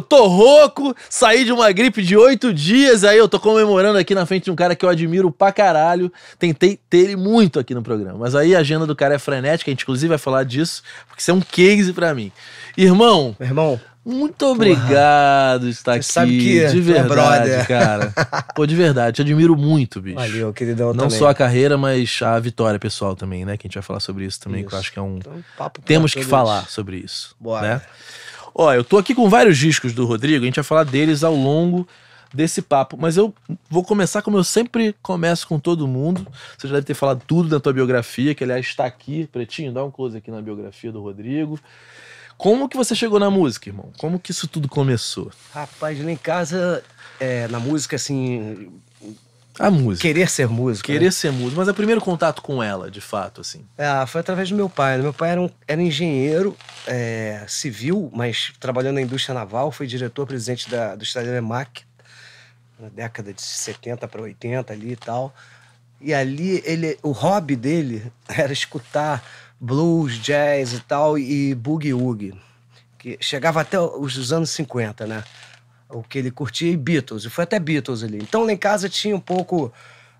tô rouco, saí de uma gripe de oito dias, aí eu tô comemorando aqui na frente de um cara que eu admiro pra caralho. Tentei ter ele muito aqui no programa, mas aí a agenda do cara é frenética, a gente inclusive vai falar disso, porque isso é um case pra mim. Irmão. Meu irmão. Muito obrigado Porra. estar aqui. Sabe que é de verdade, cara. Pô, de verdade, te admiro muito, bicho. Valeu, queridão. Não também. só a carreira, mas a vitória pessoal também, né? Que a gente vai falar sobre isso também, isso. que eu acho que é um. Então, papo Temos que falar sobre isso. Bora. Né? Ó, eu tô aqui com vários discos do Rodrigo, a gente vai falar deles ao longo desse papo, mas eu vou começar como eu sempre começo com todo mundo. Você já deve ter falado tudo da tua biografia, que aliás está aqui, pretinho, dá um close aqui na biografia do Rodrigo. Como que você chegou na música, irmão? Como que isso tudo começou? Rapaz, lá em casa, é, na música, assim, a música. Querer ser músico. Querer né? ser músico. Mas é o primeiro contato com ela, de fato, assim. É, foi através do meu pai. Né? Meu pai era, um, era engenheiro é, civil, mas trabalhando na indústria naval. Foi diretor-presidente do Estadio Emac na década de 70 para 80 ali e tal. E ali, ele, o hobby dele era escutar blues, jazz e tal, e boogie-woogie. Que chegava até os anos 50, né? o que ele curtia e Beatles. E foi até Beatles ali. Então lá em casa tinha um pouco.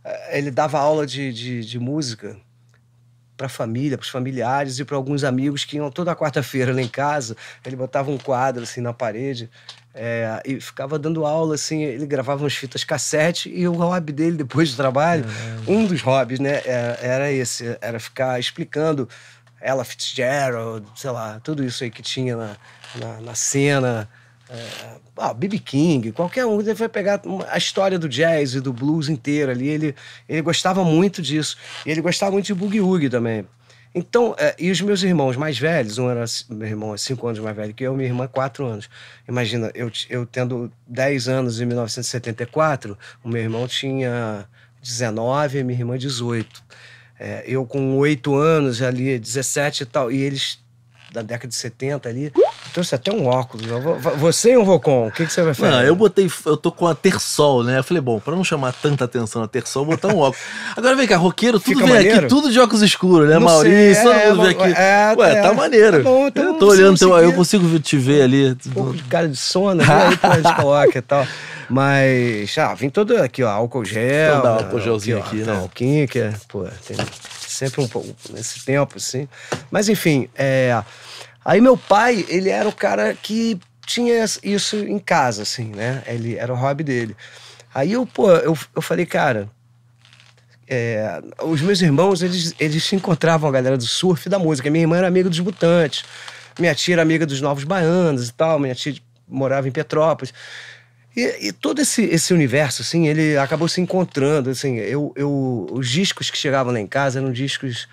Eh, ele dava aula de, de, de música para a família, para os familiares e para alguns amigos que iam toda quarta-feira lá em casa. Ele botava um quadro assim na parede é, e ficava dando aula assim. Ele gravava umas fitas cassete e o hobby dele depois do trabalho, é. um dos hobbies, né, eh, era esse, era ficar explicando ela Fitzgerald, sei lá, tudo isso aí que tinha na, na, na cena. É, é, ah, B.B. King, qualquer um, ele vai pegar a história do jazz e do blues inteira ali. Ele, ele gostava muito disso. E ele gostava muito de boogie-woogie também. Então, é, e os meus irmãos mais velhos, um era meu irmão é cinco anos mais velho que eu, minha irmã quatro anos. Imagina, eu, eu tendo 10 anos em 1974, o meu irmão tinha 19 e minha irmã 18. É, eu com 8 anos ali, 17 e tal, e eles da década de 70 ali, trouxe até um óculos. você e um Vocon, o que, que você vai fazer? Não, eu botei, eu tô com a Tersol, né? Eu falei, bom, pra não chamar tanta atenção na Tersol, vou botar um óculos. Agora vem cá, roqueiro, tudo Fica vem maneiro? aqui, tudo de óculos escuros, né? Não Maurício, todo é, mundo vem aqui. É, Ué, tá é. maneiro. Tá bom, então eu tô olhando, teu, eu consigo te ver ali. Um pouco de cara de sono, né? aí a gente coloca e tal. Mas, ah, vim todo aqui, ó, álcool gel. Vou dar um álcool gelzinho aqui, né? aqui ó, né? que é, pô, tem sempre um pouco nesse tempo, assim. Mas, enfim, é Aí meu pai, ele era o cara que tinha isso em casa, assim, né? Ele era o hobby dele. Aí eu, pô, eu, eu falei, cara, é, os meus irmãos, eles, eles se encontravam a galera do surf e da música. Minha irmã era amiga dos mutantes, minha tia era amiga dos novos baianos e tal, minha tia morava em Petrópolis. E, e todo esse, esse universo, assim, ele acabou se encontrando, assim, eu, eu, os discos que chegavam lá em casa eram discos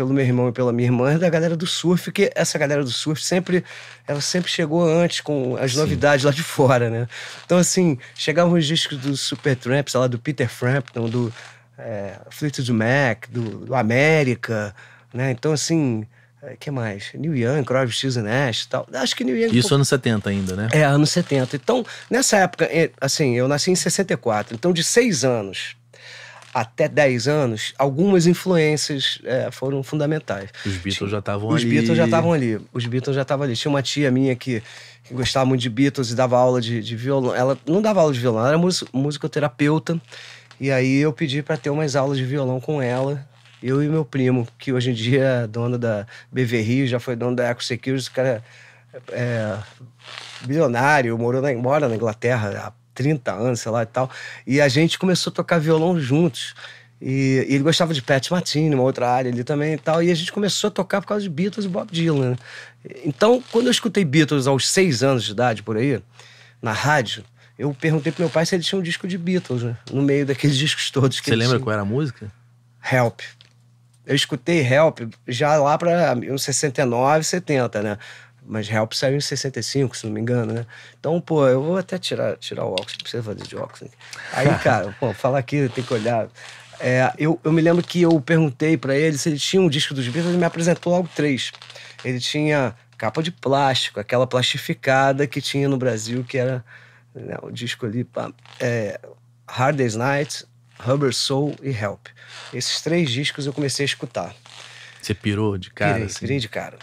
pelo meu irmão e pela minha irmã, é da galera do surf, que essa galera do surf sempre, ela sempre chegou antes com as Sim. novidades lá de fora, né? Então, assim, chegavam os discos do Supertramps lá, do Peter Frampton, do é, Fleetwood Mac, do, do América, né? Então, assim, é, que mais? New Young, Crosby, Stills Nash e tal. Acho que New Young... Isso foi anos 70 ainda, né? É, anos 70. Então, nessa época, é, assim, eu nasci em 64. Então, de seis anos até 10 anos, algumas influências é, foram fundamentais. Os Beatles Tinha, já estavam ali. Os Beatles já estavam ali. Os Beatles já estavam ali. Tinha uma tia minha que, que, gostava muito de Beatles e dava aula de, de violão. Ela não dava aula de violão, ela era musicoterapeuta. E aí eu pedi para ter umas aulas de violão com ela. Eu e meu primo, que hoje em dia é dono da BV Rio, já foi dono da Eco Securities, o cara é, é bilionário, morou na, mora na Inglaterra 30 anos, sei lá e tal. E a gente começou a tocar violão juntos. E, e ele gostava de Pat Martini, uma outra área ali também e tal. E a gente começou a tocar por causa de Beatles e Bob Dylan. Né? Então, quando eu escutei Beatles aos seis anos de idade, por aí, na rádio, eu perguntei pro meu pai se ele tinha um disco de Beatles, né? No meio daqueles discos todos que Você lembra tinha. qual era a música? Help. Eu escutei Help já lá para 69, 70, né? Mas Help saiu em 65, se não me engano, né? Então, pô, eu vou até tirar, tirar o óculos, não precisa fazer de óculos. Né? Aí, cara, pô, fala aqui, tem que olhar. É, eu, eu me lembro que eu perguntei para ele se ele tinha um disco dos Beatles, ele me apresentou logo três. Ele tinha capa de plástico, aquela plastificada que tinha no Brasil, que era né, o disco ali, pá, é, Hard Day's Night, Rubber Soul e Help. Esses três discos eu comecei a escutar. Você pirou de cara? Pirei, assim? pirei de cara.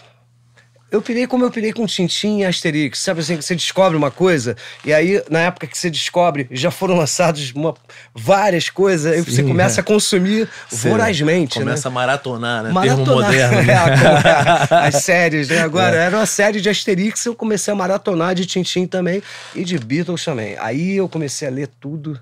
Eu pirei como eu pirei com Tintin e Asterix. Sabe assim, que você descobre uma coisa, e aí, na época que você descobre, já foram lançados uma, várias coisas, Sim, e você começa é. a consumir vorazmente. Né? Começa né? a maratonar, né? Maratonar, Termo moderno. Né? É, as séries, né? Agora, é. era uma série de Asterix, eu comecei a maratonar de Tintin também, e de Beatles também. Aí eu comecei a ler tudo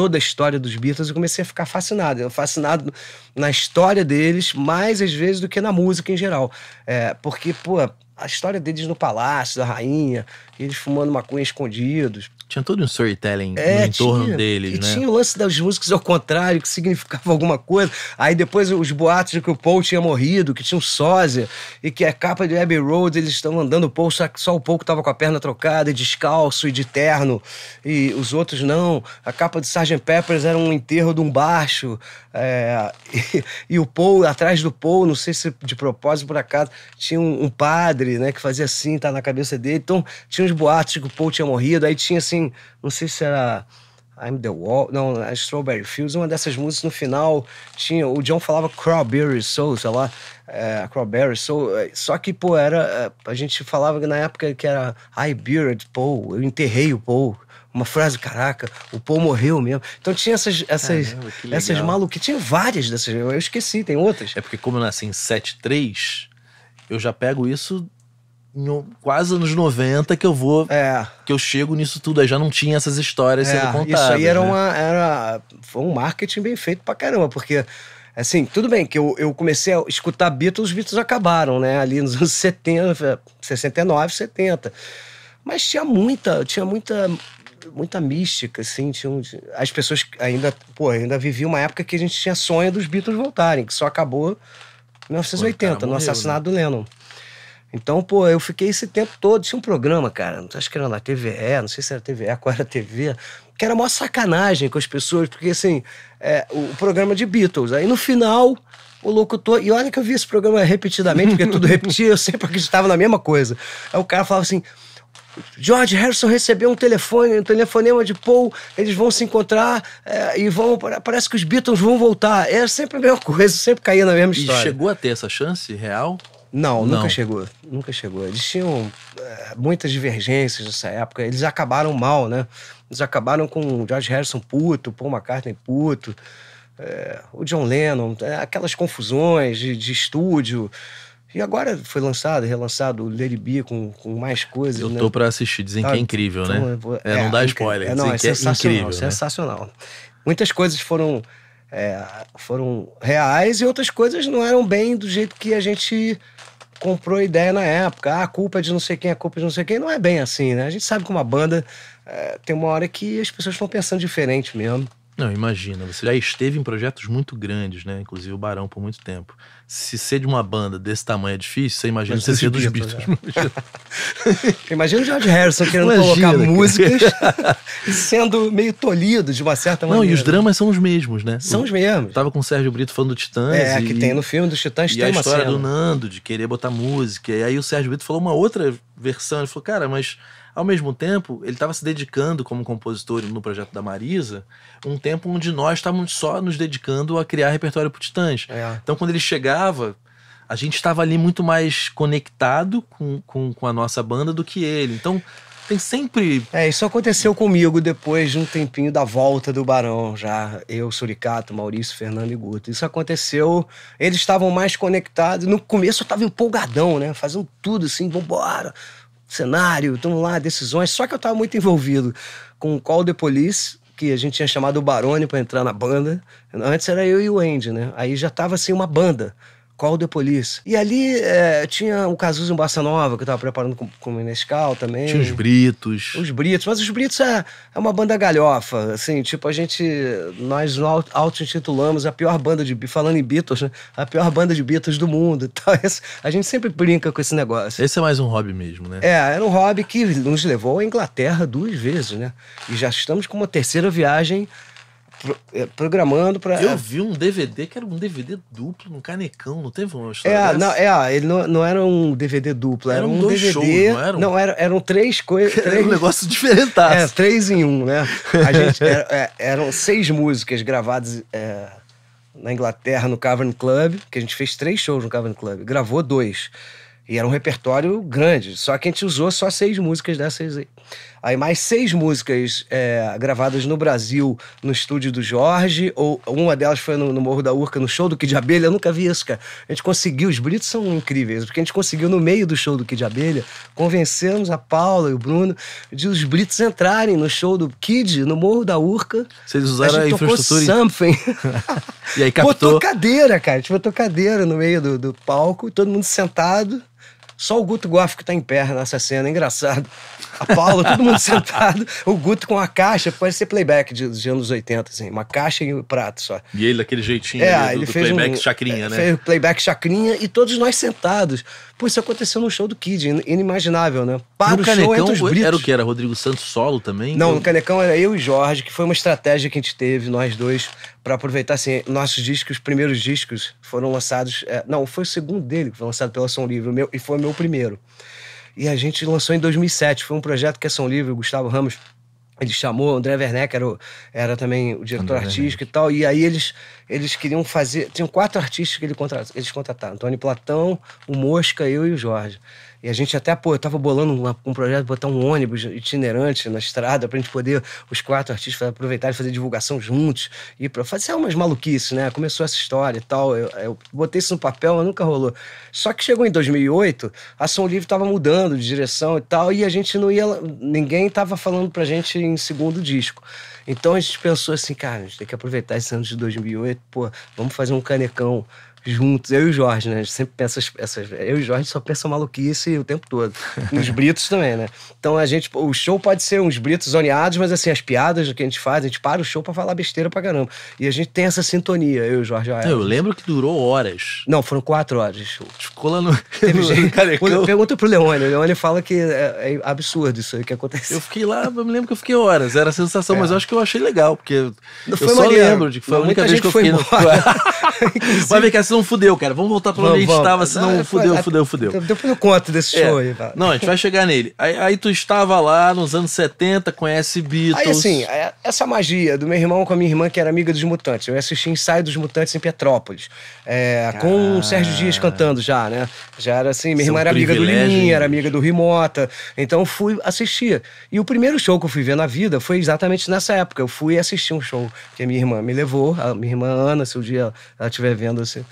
toda a história dos Beatles e comecei a ficar fascinado. Eu fascinado na história deles, mais às vezes do que na música em geral. É, porque, pô, a história deles no palácio, da rainha, eles fumando maconha escondidos, tinha todo um storytelling é, no entorno tinha, deles, e né? tinha o lance das músicas ao contrário, que significava alguma coisa. Aí depois os boatos de que o Paul tinha morrido, que tinha um sósia, e que a capa de Abbey Road, eles estão andando o Paul, só, só o Paul estava com a perna trocada, e descalço e de terno, e os outros não. A capa de Sgt. Peppers era um enterro de um baixo, é, e, e, o Paul, atrás do Paul, não sei se de propósito por acaso, tinha um, um padre, né, que fazia assim, tá na cabeça dele. Então tinha os boatos de que o Paul tinha morrido, aí tinha assim, assim, não sei se era I'm the Wall, não, é Strawberry Fields, uma dessas músicas no final tinha, o John falava Crawberry Soul, sei lá, é, Crawberry Soul, é, só que, pô, era, é, a gente falava na época que era I buried Paul, eu enterrei o Paul, uma frase, caraca, o Paul morreu mesmo. Então tinha essas essas, Caramba, essas maluquices, tinha várias dessas, eu esqueci, tem outras. É porque como eu nasci em 7-3, eu já pego isso quase anos 90 que eu vou. É. Que eu chego nisso tudo. Aí já não tinha essas histórias é, sendo contadas. Isso aí era, né? uma, era foi um marketing bem feito pra caramba, porque. Assim, tudo bem que eu, eu comecei a escutar Beatles, os Beatles acabaram, né? Ali nos anos 70, 69, 70. Mas tinha muita, tinha muita muita mística, assim, as pessoas ainda, pô, ainda vivia uma época que a gente tinha sonho dos Beatles voltarem, que só acabou em 1980, pô, no morreu, assassinato né? do Lennon. Então, pô, eu fiquei esse tempo todo. Tinha um programa, cara, acho que era na TVE, não sei se era TVE, qual era a TV, que era uma sacanagem com as pessoas, porque assim, é, o, o programa de Beatles. Aí no final, o locutor. E olha que eu vi esse programa repetidamente, porque é tudo repetia, eu sempre acreditava na mesma coisa. Aí o cara falava assim. George Harrison recebeu um telefone, um telefonema de Paul, eles vão se encontrar é, e vão. Parece que os Beatles vão voltar. É sempre a mesma coisa, sempre caía na mesma história. E chegou a ter essa chance real? Não, não, nunca chegou. Nunca chegou. Eles tinham é, muitas divergências nessa época. Eles acabaram mal, né? Eles acabaram com o George Harrison puto, Paul McCartney puto, é, o John Lennon, é, aquelas confusões de, de, estúdio. E agora foi lançado, relançado o Lady B com, com mais coisas. Eu né? tô né? pra assistir, dizem que é tá, incrível, então, né? Vou, é, não é, dá é spoiler. É, não, é sensacional, incrível, né? sensacional. Né? Muitas coisas foram é, foram reais e outras coisas não eram bem do jeito que a gente comprou a ideia na época. Ah, a culpa é de não sei quem, a culpa é de não sei quem. Não é bem assim, né? A gente sabe que uma banda é, tem uma hora que as pessoas estão pensando diferente mesmo. Não, imagina. Você já esteve em projetos muito grandes, né? Inclusive o Barão por muito tempo se ser de uma banda desse tamanho é difícil, você imagina Mas você ser dos Beatles. imagina o George Harrison querendo imagina, colocar músicas e sendo meio tolhido de uma certa maneira. Não, e os dramas são os mesmos, né? São os mesmos. Eu tava com o Sérgio Brito falando do Titãs. É, e, que tem no filme dos Titãs, e tem a história do Nando, de querer botar música. E aí o Sérgio Brito falou uma outra versão. Ele falou, cara, mas ao mesmo tempo, ele estava se dedicando como compositor no projeto da Marisa, um tempo onde nós estávamos só nos dedicando a criar repertório para Titãs. É. Então, quando ele chegava, a gente estava ali muito mais conectado com, com, com a nossa banda do que ele. Então, tem sempre. É, isso aconteceu comigo depois de um tempinho da volta do Barão, já. Eu, Suricato, Maurício, Fernando e Guto. Isso aconteceu. Eles estavam mais conectados. No começo eu estava empolgadão, né? Fazendo tudo assim, vambora. embora cenário, estamos lá, decisões. Só que eu estava muito envolvido com o Call the Police, que a gente tinha chamado o Barone para entrar na banda. Antes era eu e o Andy, né? Aí já estava assim uma banda. Call the Police. E ali é, tinha o Cazuza em Bossa Nova, que eu tava preparando com, com o Menescal também. Tinha os Britos. Os Britos, mas os Britos é, é uma banda galhofa, assim, tipo, a gente, nós auto-intitulamos a pior banda de, falando em Beatles, né? a pior banda de Beatles do mundo. Então, esse, a gente sempre brinca com esse negócio. Esse é mais um hobby mesmo, né? É, era um hobby que nos levou à Inglaterra duas vezes, né? E já estamos com uma terceira viagem pro, é, programando para. Eu vi um DVD que era um DVD duplo, um canecão, não teve uma história? É, dessa? não, é, ele não, não era um DVD duplo, era, era um, um DVD. Shows, não, era um... não era, eram três coisas. Três... Era um negócio diferentaço. É, três em um, né? A gente, era, é, eram seis músicas gravadas é, na Inglaterra, no Cavern Club, que a gente fez três shows no Cavern Club, gravou dois. E era um repertório grande, só que a gente usou só seis músicas dessas aí. Aí mais seis músicas é, gravadas no Brasil, no estúdio do Jorge, ou uma delas foi no, no, Morro da Urca, no show do Kid Abelha. Eu nunca vi isso, cara. A gente conseguiu, os Britos são incríveis, porque a gente conseguiu, no meio do show do Kid Abelha, convencemos a Paula e o Bruno de os Britos entrarem no show do Kid, no Morro da Urca. Vocês usaram a, a infraestrutura? Something. e aí captou. Botou cadeira, cara. A gente botou cadeira no meio do, do palco, todo mundo sentado. Só o Guto Goff que tá em pé nessa cena, engraçado a Paula, todo mundo sentado, o Guto com a caixa, parece ser playback de, de anos 80, assim, uma caixa e um prato só. E ele daquele jeitinho é, do, ele do fez playback um, chacrinha, né? Fez playback chacrinha e todos nós sentados. Pô, isso aconteceu no show do Kid, inimaginável, né? Para no o canecão, show entre os Era o que? Era Rodrigo Santos solo também? Não, no Canecão era eu e Jorge, que foi uma estratégia que a gente teve, nós dois, para aproveitar, assim, nossos discos, Os primeiros discos foram lançados... É, não, foi o segundo dele que foi lançado pela Som Livre, meu, e foi o meu primeiro. E a gente lançou em 2007. Foi um projeto que é São Livre, o Gustavo Ramos ele chamou André Werneck, era, era também o diretor André artístico Werneck. e tal. E aí eles, eles queriam fazer. Tinham quatro artistas que ele contrat, eles contrataram: Antônio Platão, o Mosca, eu e o Jorge. E a gente até, pô, eu tava bolando um projeto, botar um ônibus itinerante na estrada pra gente poder, os quatro artistas, aproveitar e fazer divulgação juntos. E pra fazer umas maluquices, né? Começou essa história e tal. Eu, eu botei isso no papel, mas nunca rolou. Só que chegou em 2008, a Ação Livre tava mudando de direção e tal, e a gente não ia. Ninguém tava falando pra gente em segundo disco. Então a gente pensou assim, cara, a gente tem que aproveitar esse ano de 2008, pô, vamos fazer um canecão juntos, eu e o Jorge, né? A gente sempre pensa essas. Eu e o Jorge só pensa maluquice o tempo todo. Os britos também, né? Então a gente. O show pode ser uns britos zoneados, mas assim, as piadas que a gente faz, a gente para o show pra falar besteira pra caramba. E a gente tem essa sintonia, eu e o Jorge. Não, eu lembro que durou horas. Não, foram quatro horas de show. Ficou tipo, lá no. Teve gente. Pergunta pro Leone. O Leone fala que é, é absurdo isso aí que aconteceu. Eu fiquei lá, eu me lembro que eu fiquei horas. Era a sensação, é. mas eu acho que eu achei legal, porque. Não, eu só maneiro. lembro de que foi Não, a única vez que eu fiquei. No... mas vem cá, senão fudeu, cara. Vamos voltar pra onde vamos, a gente vamos. tava, senão não, fudeu, fudeu, fudeu, fudeu. Depois eu conto desse é. show aí. cara. Não, a gente vai chegar nele. Aí, aí, tu estava lá nos anos 70, conhece Beatles. Aí assim, é, essa magia do meu irmão com a minha irmã, que era amiga dos Mutantes. Eu assisti Ensaio dos Mutantes em Petrópolis. É, com o Sérgio Dias cantando já, né? Já era assim, minha irmã era amiga do Liminha, era amiga do Rimota. Então fui assistir. E o primeiro show que eu fui ver na vida foi exatamente nessa época. Eu fui assistir um show que a minha irmã me levou, a minha irmã Ana, se o um dia ela estiver vendo assim,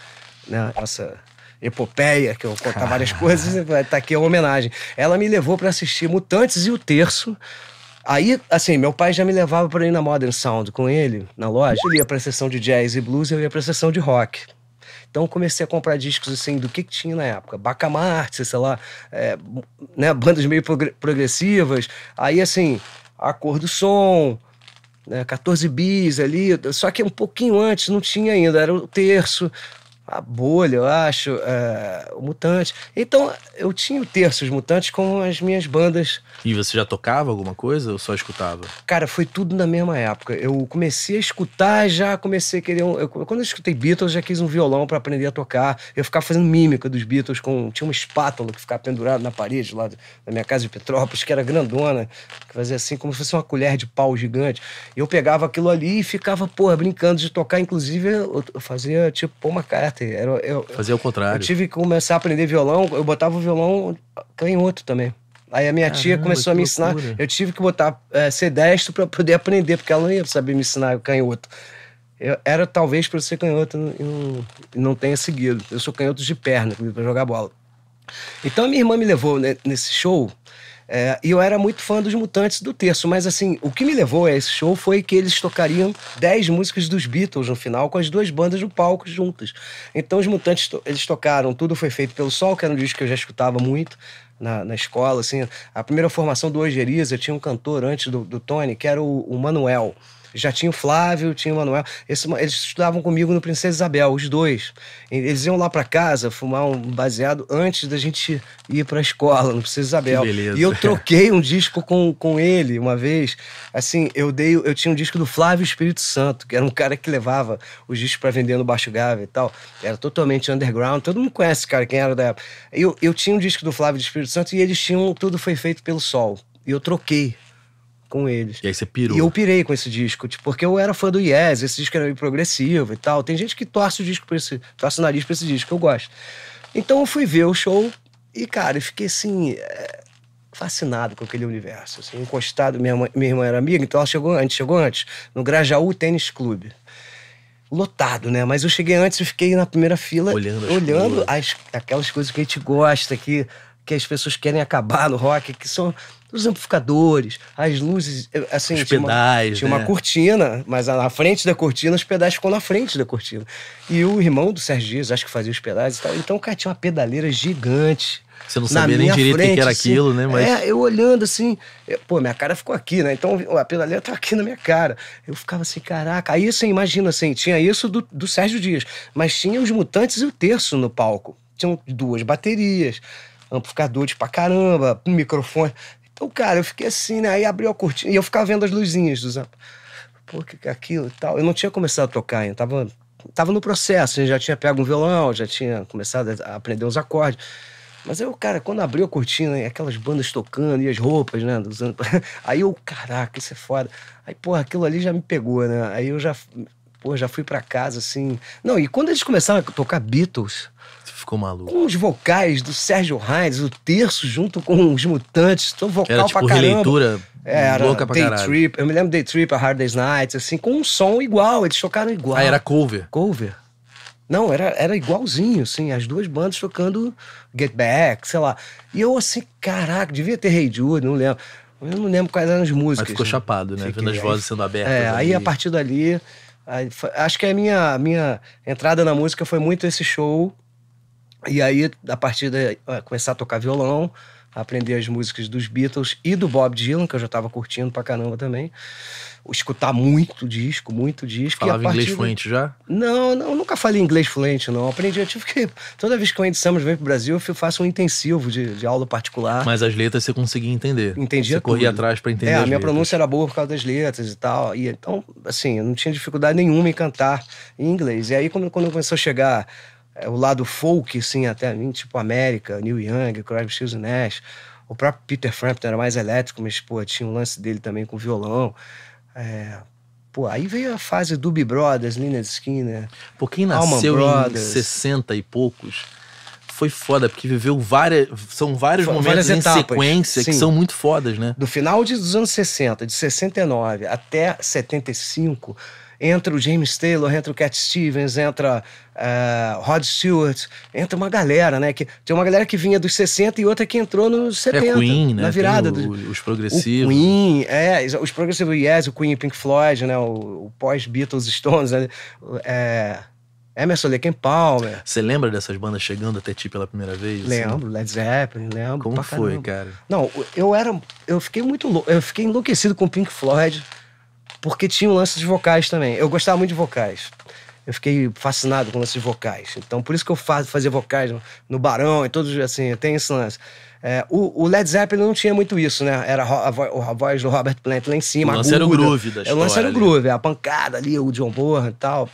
né, nossa epopeia, que eu contava várias coisas, tá aqui a homenagem. Ela me levou para assistir Mutantes e o Terço. Aí, assim, meu pai já me levava para ir na Modern Sound com ele, na loja. Ele ia pra sessão de jazz e blues, eu ia pra sessão de rock. Então comecei a comprar discos assim do que, que tinha na época, Bacamarte, sei lá, é, né, bandas meio progressivas. Aí assim, a cor do som, né, 14 bis ali, só que um pouquinho antes não tinha ainda, era o terço a bolha, eu acho, é, o mutante. Então, eu tinha o terço os mutantes com as minhas bandas. E você já tocava alguma coisa ou só escutava? Cara, foi tudo na mesma época. Eu comecei a escutar, já comecei a querer um, eu, quando eu escutei Beatles, já quis um violão para aprender a tocar. Eu ficava fazendo mímica dos Beatles com tinha uma espátula que ficava pendurada na parede lá da minha casa de Petrópolis, que era grandona, que fazia assim como se fosse uma colher de pau gigante. Eu pegava aquilo ali e ficava, porra, brincando de tocar, inclusive eu, eu fazia tipo uma carta quarta. Era, eu, Fazia o contrário. Eu tive que começar a aprender violão, eu botava o violão canhoto também. Aí a minha Caramba, tia começou a me ensinar. Loucura. Eu tive que botar é, ser destro para poder aprender, porque ela não ia saber me ensinar canhoto. Eu, era talvez para ser canhoto e não, não tenha seguido. Eu sou canhoto de perna para jogar bola. Então a minha irmã me levou né, nesse show é, e eu era muito fã dos Mutantes do Terço, mas assim, o que me levou a esse show foi que eles tocariam 10 músicas dos Beatles no final, com as duas bandas no palco juntas. Então os Mutantes, eles tocaram Tudo Foi Feito Pelo Sol, que era um disco que eu já escutava muito, na, na, escola, assim. A primeira formação do Ogeriza tinha um cantor antes do, do Tony, que era o, o Manuel. Já tinha o Flávio, tinha o Manuel. Esse, eles estudavam comigo no Princesa Isabel, os dois. Eles iam lá para casa fumar um baseado antes da gente ir para a escola, no Princesa Isabel. beleza. E eu troquei um disco com, com ele uma vez. Assim, eu dei, eu tinha um disco do Flávio Espírito Santo, que era um cara que levava os discos para vender no Baixo Gávea e tal. Era totalmente underground. Todo mundo conhece, cara, quem era da época. Eu, eu tinha um disco do Flávio Espírito Santo e eles tinham Tudo Foi Feito pelo Sol. E eu troquei com eles. E aí você pirou. E eu pirei com esse disco, tipo, porque eu era fã do Yes, esse disco era progressivo e tal. Tem gente que torce o disco pra esse, torce o nariz pra esse disco, eu gosto. Então eu fui ver o show e, cara, eu fiquei assim, é, fascinado com aquele universo. Assim, encostado, minha, minha irmã era amiga, então ela chegou, antes chegou antes, no Grajaú Tênis Clube lotado, né? Mas eu cheguei antes e fiquei na primeira fila olhando, olhando as, aquelas coisas que a gente gosta, que, que as pessoas querem acabar no rock, que são os amplificadores, as luzes, eh, assim, os tinha pedais, uma, tinha uma né? cortina, mas na frente da cortina, os pedais ficam na frente da cortina. E o irmão do Sérgio Dias, acho que fazia os pedais e tal. Então, cara, tinha uma pedaleira gigante. Você não sabia nem direito frente, que era assim, aquilo, né? Mas... É, eu olhando assim, eu, pô, minha cara ficou aqui, né? Então a pedaleira tá aqui na minha cara. Eu ficava assim, caraca. Aí você imagina assim, tinha isso do, do Sérgio Dias, mas tinha os Mutantes e o Terço no palco. Tinham duas baterias amplificadores pra caramba, microfone. Então, cara, eu fiquei assim, né? Aí abriu a cortina e eu ficava vendo as luzinhas do Zampa. Pô, que, é aquilo e tal. Eu não tinha começado a tocar ainda, tava, tava no processo, né? já tinha pego um violão, já tinha começado a aprender uns acordes. Mas eu, cara, quando abriu a cortina, aquelas bandas tocando e as roupas, né? Aí eu, caraca, isso é foda. Aí, porra, aquilo ali já me pegou, né? Aí eu já, porra, já fui para casa, assim. Não, e quando eles começaram a tocar Beatles, ficou maluco. Com os vocais do Sérgio Reis, o terço junto com os mutantes, tão vocal Era, tipo, pra caramba. releitura era louca pra Day caralho. Trip, eu me lembro Day Trip, a Hard Day's Night, assim, com um som igual, eles tocaram igual. Ah, era cover? Cover. Não, era, era igualzinho, assim, as duas bandas tocando Get Back, sei lá. E eu assim, caraca, devia ter Rei hey Jude, não lembro. Eu não lembro quais eram as músicas. Mas ficou né? chapado, né? Fiquei, Vendo as vozes sendo abertas. É, ali. aí a partir dali... acho que a minha, minha entrada na música foi muito esse show e aí, a partir de começar a tocar violão, aprender as músicas dos Beatles e do Bob Dylan, que eu já tava curtindo pra caramba também. Escutar muito disco, muito disco. Falava inglês fluente já? Não, não, nunca falei inglês fluente, não. Aprendi, eu tive que. Toda vez que o Andy Summers vem pro Brasil, eu faço um intensivo de, de aula particular. Mas as letras você conseguia entender. Entendia você tudo. corria atrás para entender. É, a minha letras. pronúncia era boa por causa das letras e tal. E, então, assim, eu não tinha dificuldade nenhuma em cantar em inglês. E aí, quando, quando começou a chegar é, o lado folk, assim, até tipo América, Neil Young, Crosby, Stills Nash. O próprio Peter Frampton era mais elétrico, mas, pô, tinha um lance dele também com violão. É, pô, aí veio a fase do Doobie Brothers, Skin Skinner, Por quem nasceu em 60 e poucos foi foda, porque viveu várias. São vários foi, momentos em etapas, sequência sim. que são muito fodas, né? Do final dos anos 60, de 69 até 75 entra o James Taylor, entra o Cat Stevens, entra uh, Rod Stewart, entra uma galera, né? Que, tem uma galera que vinha dos 60 e outra que entrou nos 70. É Queen, né? Na virada. O, do, os progressivos. O Queen, é, os progressivos Yes, o Queen e Pink Floyd, né? O, o pós-Beatles Stones, né? É, Emerson Lake Palmer. Você lembra dessas bandas chegando até ti pela primeira vez? Assim? Lembro, assim? Led Zeppelin, lembro. Como foi, caramba. cara? Não, eu era. Eu fiquei muito Eu fiquei enlouquecido com o Pink Floyd porque tinha um lance de vocais também. Eu gostava muito de vocais. Eu fiquei fascinado com lances de vocais. Então, por isso que eu fazia vocais no, Barão e todos, assim, tem esse lance. É, o, o, Led Zeppelin não tinha muito isso, né? Era a, vo a voz do Robert Plant lá em cima. O lance aguda. era o groove da história. É, o lance era o groove, a pancada ali, o John Bonham e tal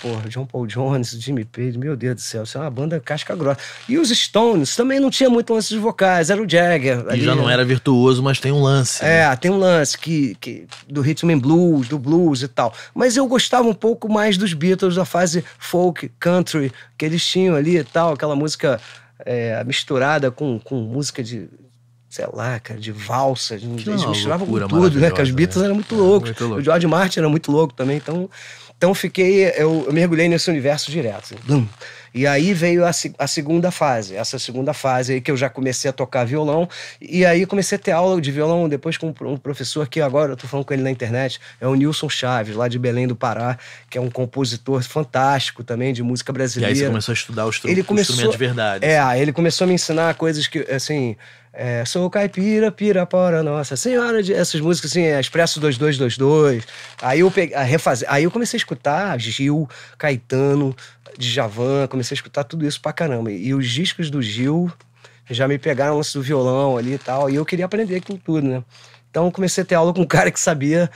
porra, John Paul Jones, Jimmy Page, meu Deus do céu, isso é uma banda casca grossa. E os Stones também não tinha muito lance de vocais, era o Jagger. Ali, e já não né? era virtuoso, mas tem um lance. Né? É, né? tem um lance que, que, do rhythm and blues, do blues e tal. Mas eu gostava um pouco mais dos Beatles, da fase folk, country, que eles tinham ali e tal, aquela música é, misturada com, com música de sei lá, cara, de valsa. De, eles misturavam com tudo, né? Porque os Beatles né? eram muito é, loucos. É, muito louco. O George Martin era muito louco também, então então fiquei, eu, eu mergulhei nesse universo direto. Hum. E aí veio a, a, segunda fase, essa segunda fase aí que eu já comecei a tocar violão, e aí comecei a ter aula de violão depois com um professor que agora eu tô falando com ele na internet, é o Nilson Chaves, lá de Belém do Pará, que é um compositor fantástico também de música brasileira. E aí você começou a estudar os instrumentos de verdade. É, assim. ele começou a me ensinar coisas que, assim, é, sou caipira, pira para nossa senhora. De, essas músicas assim, é Expresso 2222. Aí eu peguei, a refazer, aí eu comecei a escutar Gil, Caetano, Djavan, comecei a escutar tudo isso pra caramba. E, os discos do Gil já me pegaram lance do violão ali e tal, e eu queria aprender com tudo, né? Então comecei a ter aula com um cara que sabia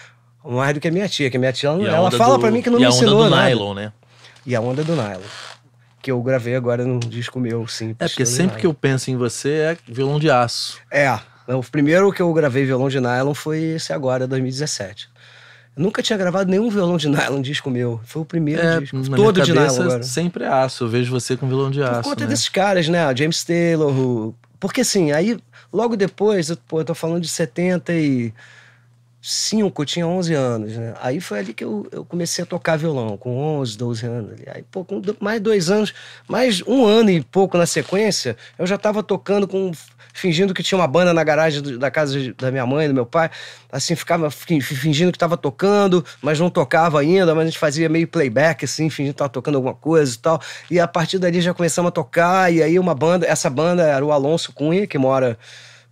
mais do que a minha tia, que a minha tia, ela, a ela fala do... para mim que não e me a onda ensinou do nada. nylon, né? E a onda do nylon que eu gravei agora num disco meu, sim. É, porque sempre que eu penso em você é violão de aço. É. O primeiro que eu gravei violão de nylon foi esse agora, 2017. Eu nunca tinha gravado nenhum violão de nylon disco meu. Foi o primeiro é, disco. Todo de nylon agora. Sempre é aço. Eu vejo você com violão de aço. Por conta né? desses caras, né? James Taylor. O... Porque assim, aí logo depois, eu, pô, eu tô falando de 70 e. 5, eu tinha 11 anos, né? Aí foi ali que eu, eu comecei a tocar violão, com 11, 12 anos. Aí, pô, com mais dois anos, mais um ano e pouco na sequência, eu já tava tocando com... Fingindo que tinha uma banda na garagem do, da casa de, da minha mãe, do meu pai. Assim, ficava fingindo que tava tocando, mas não tocava ainda, mas a gente fazia meio playback, assim, fingindo que tava tocando alguma coisa e tal. E a partir dali já começamos a tocar, e aí uma banda... Essa banda era o Alonso Cunha, que mora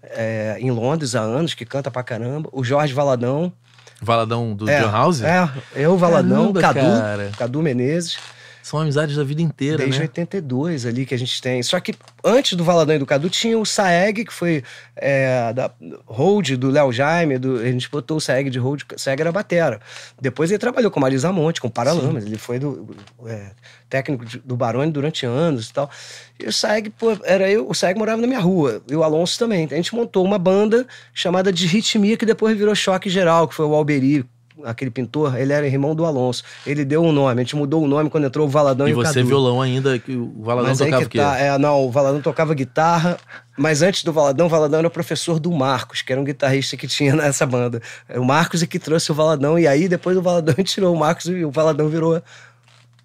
é, em Londres há anos, que canta pra caramba. O Jorge Valadão. Valadão do é, John House? É, eu, Valadão, caramba, Cadu, cara. Cadu Menezes. São amizades da vida inteira, Desde né? 82 ali que a gente tem. Só que antes do Valadão e do Cadu tinha o Saeg, que foi é, da hold do Léo Jaime. Do, a gente botou o Saeg de hold, o Saeg era batera. Depois ele trabalhou com Marisa Monte, com Paralamas. Sim. Ele foi do, é, técnico do Barone durante anos e tal. E o Saeg, pô, era eu, o Saeg morava na minha rua. E o Alonso também. Então, a gente montou uma banda chamada de Ritmia, que depois virou Choque Geral, que foi o Alberico aquele pintor, ele era irmão do Alonso. Ele deu um nome, a gente mudou o nome quando entrou o Valadão e, e o você violão ainda, que o Valadão mas tocava o quê? Tá, é, não, o Valadão tocava guitarra, mas antes do Valadão, o Valadão era o professor do Marcos, que era um guitarrista que tinha nessa banda. É o Marcos é que trouxe o Valadão, e aí depois o Valadão tirou o Marcos e o Valadão virou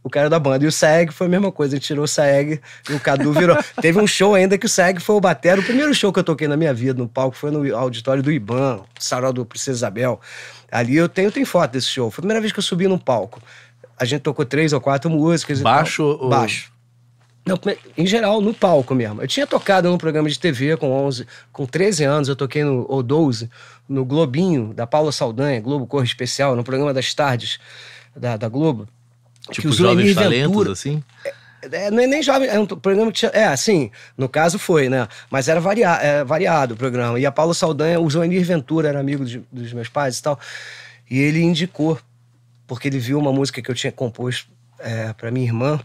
o cara da banda. E o Saeg foi a mesma coisa, ele tirou o Saeg e o Cadu virou. Teve um show ainda que o Saeg foi o batera. O primeiro show que eu toquei na minha vida no palco foi no auditório do Iban, sarau do Princesa Isabel. Ali eu tenho, tem foto desse show. Foi a primeira vez que eu subi num palco. A gente tocou três ou quatro músicas. Baixo ou... Baixo. Não, é, em geral, no palco mesmo. Eu tinha tocado num programa de TV com 11, com 13 anos, eu toquei no, ou 12, no Globinho, da Paula Saldanha, Globo Corre Especial, no programa das tardes da, da Globo. Tipo, que os jovens talentos, Ventura, assim? É, é, nem jovem, é um programa que tinha, é assim, no caso foi, né? Mas era varia, é, variado o programa. E a Paulo Saldanha, o Joanir Ventura era amigo de, dos meus pais e tal. E ele indicou, porque ele viu uma música que eu tinha composto é, para minha irmã,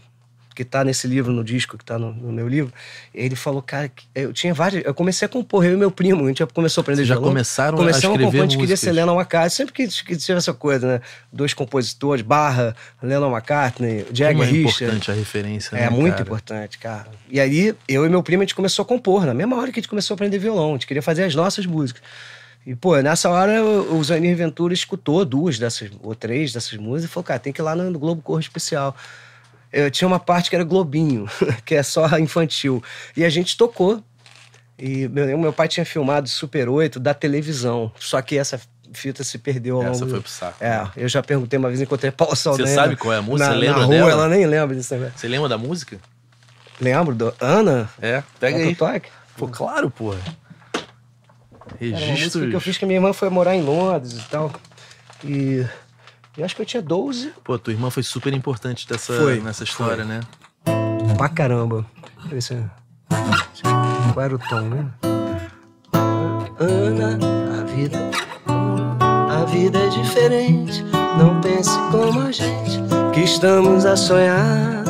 que tá nesse livro, no disco que tá no, no meu livro, ele falou, cara, eu tinha várias. Eu comecei a compor, eu e meu primo, a gente já começou a aprender Vocês já violão, começaram começamos a escrever a compor, a gente queria ser Lennon McCartney, sempre que, que tinha essa coisa, né? Dois compositores, barra, Lennon McCartney, Jack Como é Richard. importante a referência, né, É muito cara? importante, cara. E aí, eu e meu primo, a gente começou a compor, na mesma hora que a gente começou a aprender violão, a gente queria fazer as nossas músicas. E, pô, nessa hora o Zanir Ventura escutou duas dessas, ou três dessas músicas e falou, cara, tem que ir lá no Globo Corro Especial eu eh, tinha uma parte que era Globinho, que é só infantil. E a gente tocou. E meu, meu pai tinha filmado Super 8 da televisão. Só que essa fita se perdeu ao longo. Essa foi pro saco. É, né? eu já perguntei uma vez, encontrei Paulo Saldanha. Você sabe qual é a música? Na, Você lembra na rua, dela? ela nem lembra disso. Né? Você lembra da música? Lembro, do Ana? É, pega aí. Toque. Pô, claro, porra. Registro. que eu fiz que minha irmã foi morar em Londres e tal. E eu acho que eu tinha 12. Pô, tua irmã foi super importante dessa, foi, nessa história, foi. né? Pra caramba. Deixa eu ver Qual era o tom, né? Ana, a vida. A vida é diferente. Não pense como a gente que estamos a sonhar.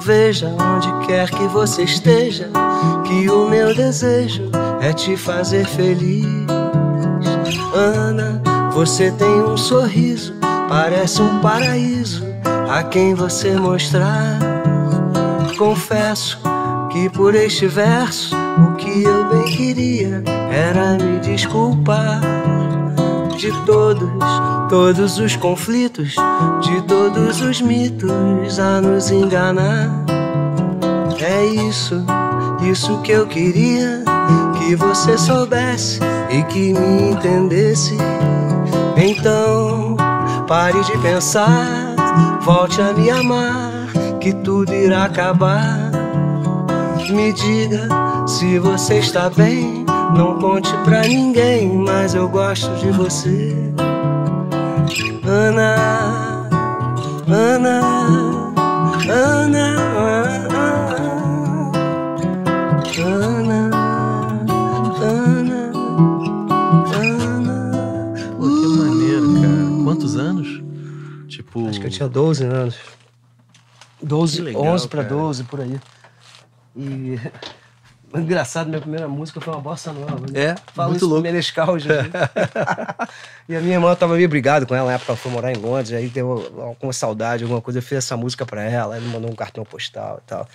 Veja onde quer que você esteja, que o meu desejo é te fazer feliz. Ana, você tem um sorriso, parece um paraíso a quem você mostrar. Confesso que por este verso o que eu bem queria era me desculpar de todos, todos os conflitos, de todos os mitos a nos enganar. É isso, isso que eu queria que você soubesse e que me entendesse. Então, pare de pensar, volte a me amar, que tudo irá acabar. Me diga se você está bem, não conte pra ninguém, mas eu gosto de você. Ana, Ana, Ana. eu tinha 12 anos. 12, legal, 11 para 12, por aí. E Engraçado, minha primeira música foi uma bossa nova. Né? É, Falo muito louco. Menescal, já. Né? e a minha irmã tava meio brigada com ela na época, ela foi morar em Londres, aí deu alguma saudade, alguma coisa, eu fiz essa música para ela, ela me mandou um cartão postal e tal.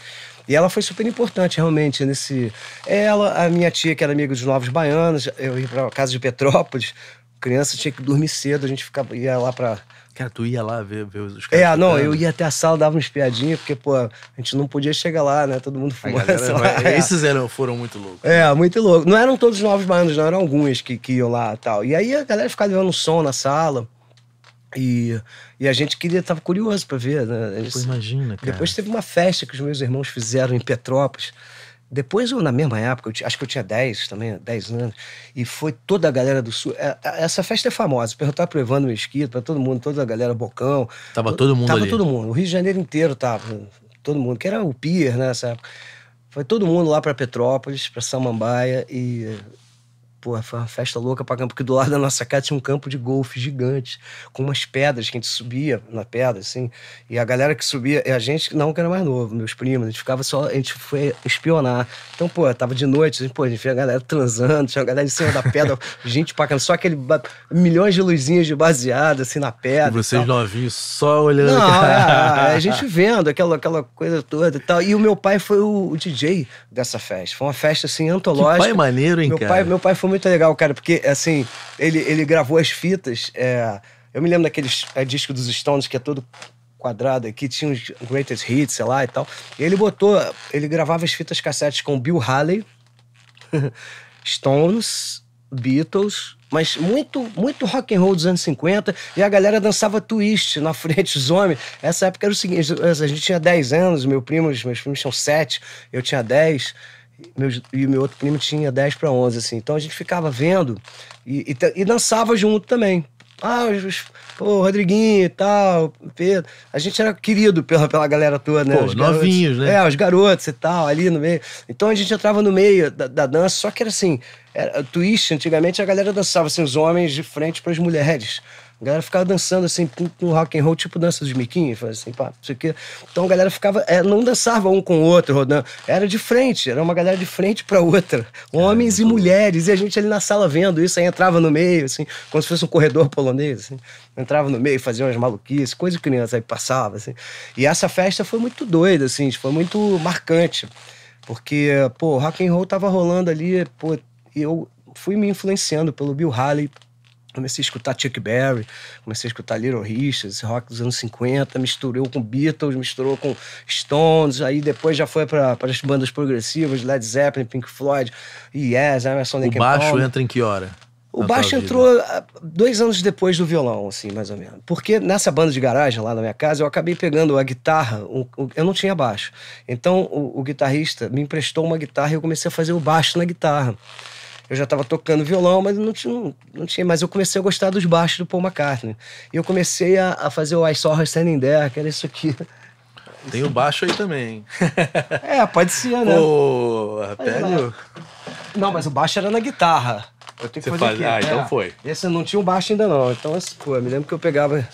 E ela foi super importante, realmente, nesse... Ela, a minha tia, que era amiga dos Novos Baianos, eu ia pra casa de Petrópolis, criança tinha que dormir cedo, a gente ficava, ia lá para Cara, é, tu ia lá ver, ver os é, caras. É, não, eu ia até a sala, dava uma espiadinha, porque, pô, a gente não podia chegar lá, né? Todo mundo fumando. É, esses eram, foram muito loucos. É, muito louco. Não eram todos novos baianos, não, eram alguns que, que iam lá e tal. E aí a galera ficava levando som na sala. E, e a gente queria, tava curioso pra ver, né? Eles, Pô, imagina, cara. Depois teve uma festa que os meus irmãos fizeram em Petrópolis. Depois, eu, na mesma época, eu, acho que eu tinha 10 também, 10 anos, e foi toda a galera do Sul. É, é, essa festa é famosa. Perguntar pro Evandro Mesquita, para todo mundo, toda a galera Bocão. Tava todo mundo tava ali. todo mundo. O Rio de Janeiro inteiro tava. Todo mundo, que era o Pier né, nessa época. Foi todo mundo lá para Petrópolis, para Samambaia, e Pô, foi uma festa louca pra campo, porque do lado da nossa casa tinha um campo de golfe gigante, com umas pedras que a gente subia na pedra, assim. E a galera que subia, a gente, não, que era mais novo, meus primos, a gente ficava só, a gente foi espionar. Então, pô, tava de noite, assim, pô, a gente via a galera transando, tinha a galera em cima da pedra, gente pra só aquele milhões de luzinhas de baseado, assim, na pedra. E vocês novinhos só olhando. Não, é, é, a gente vendo aquela, aquela coisa toda e tal. E o meu pai foi o, o DJ dessa festa. Foi uma festa, assim, antológica. Que pai maneiro, hein, meu cara? Pai, meu pai foi muito legal, cara, porque, assim, ele, ele gravou as fitas. É, eu me lembro daqueles é, disco dos Stones que é todo quadrado aqui, tinha os greatest hits, sei lá e tal. E ele botou, ele gravava as fitas cassetes com Bill Haley, Stones, Beatles, mas muito, muito rock and roll dos anos 50, e a galera dançava twist na frente dos homens. Essa época era o seguinte, a gente tinha 10 anos, meu primo, meus primos tinham 7, eu tinha 10 e o meu outro primo tinha 10 para 11, assim. Então a gente ficava vendo e, e, e dançava junto também. Ah, o os, pô, Rodriguinho e tal, Pedro. A gente era querido pela, pela galera toda, né? Pô, os novinhos, garotos, né? É, os garotos e tal, ali no meio. Então a gente entrava no meio da, da dança, só que era assim, era, twist, antigamente a galera dançava assim, os homens de frente para as mulheres. A galera ficava dançando assim, com rock and roll, tipo, tipo dança de miquinhos, assim, pá, não sei o quê. Então a galera ficava, é, não dançava um com o outro, rodando. Era de frente, era uma galera de frente pra outra. Homens é. e mulheres. E a gente ali na sala vendo isso, aí entrava no meio, assim, como se fosse um corredor polonês, assim. Entrava no meio, fazia umas maluquices, coisa de criança, aí passava, assim. E essa festa foi muito doida, assim, foi muito marcante. Porque, pô, rock and roll tava rolando ali, pô, e eu fui me influenciando pelo Bill Haley, Comecei a escutar Chuck Berry, comecei a escutar Little Richards, rock dos anos 50, misturou com Beatles, misturou com Stones, aí depois já foi para as bandas progressivas, Led Zeppelin, Pink Floyd, Yes, Emerson, Lake O baixo entra em que hora? O baixo entrou dois anos depois do violão, assim, mais ou menos. Porque nessa banda de garagem lá na minha casa, eu acabei pegando a guitarra, o, o, eu não tinha baixo. Então o, o guitarrista me emprestou uma guitarra e eu comecei a fazer o baixo na guitarra eu já estava tocando violão, mas não tinha, não tinha. Mas eu comecei a gostar dos baixos do Paul McCartney. E eu comecei a, a fazer o I Saw Her Standing There, que era isso aqui. Tem o baixo aí também. é, pode ser, né? Pô, pega. Não, mas o baixo era na guitarra. Eu tenho que Você fazer faz... Ah, então é. foi. Esse não tinha o um baixo ainda não. Então, assim, pô, me lembro que eu pegava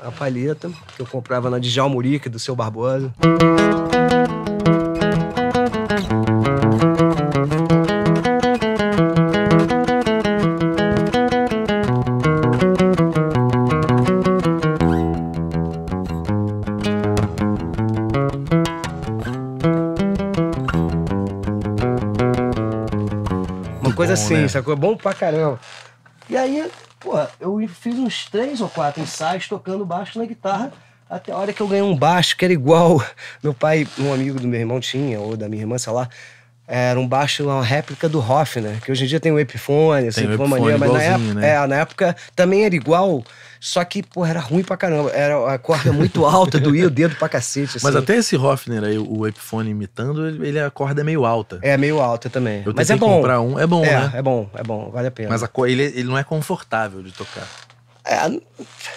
a palheta que eu comprava na Djalmurica do seu Barbosa. Sim, né? sacou? É bom pra caramba. E aí, pô, eu fiz uns três ou quatro ensaios tocando baixo na guitarra, até a hora que eu ganhei um baixo que era igual. Meu pai, um amigo do meu irmão tinha, ou da minha irmã, sei lá, era um baixo, uma réplica do Hoffner, né? que hoje em dia tem o Epiphone, assim, tem uma maneira, mas na época, né? é, na época também era igual. Só que, pô, era ruim pra caramba. Era a corda muito alta, doía o dedo pra cacete. Assim. Mas até esse Hofner aí, o Epiphone imitando, ele a corda é meio alta. É, meio alta também. Eu Mas é bom. comprar um. É bom, é, né? É bom, é bom, vale a pena. Mas a ele, ele não é confortável de tocar. É,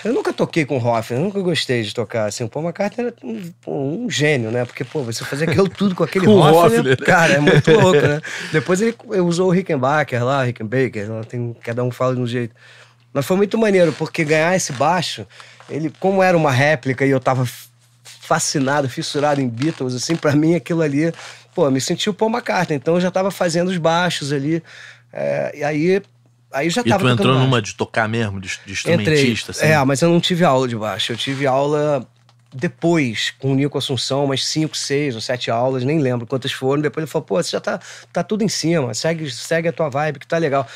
eu nunca toquei com Hofner, nunca gostei de tocar. Assim, o Paul McCartney era um, um gênio, né? Porque, pô, você fazer aquilo tudo com aquele com Hofner, né? cara, é muito louco, né? Depois ele usou o Rickenbacker lá, Rickenbacker, tem, cada um fala de um jeito. Mas foi muito maneiro, porque ganhar esse baixo, ele, como era uma réplica e eu tava fascinado, fissurado em Beatles, assim, para mim aquilo ali, pô, me sentiu o uma carta. Então eu já tava fazendo os baixos ali. É, e aí aí já e tava. E tu entrou numa de tocar mesmo, de, de instrumentista? Assim? É, mas eu não tive aula de baixo. Eu tive aula depois com o Nico Assunção, umas cinco, seis ou sete aulas, nem lembro quantas foram. Depois ele falou: pô, você já tá, tá tudo em cima, segue, segue a tua vibe, que tá legal.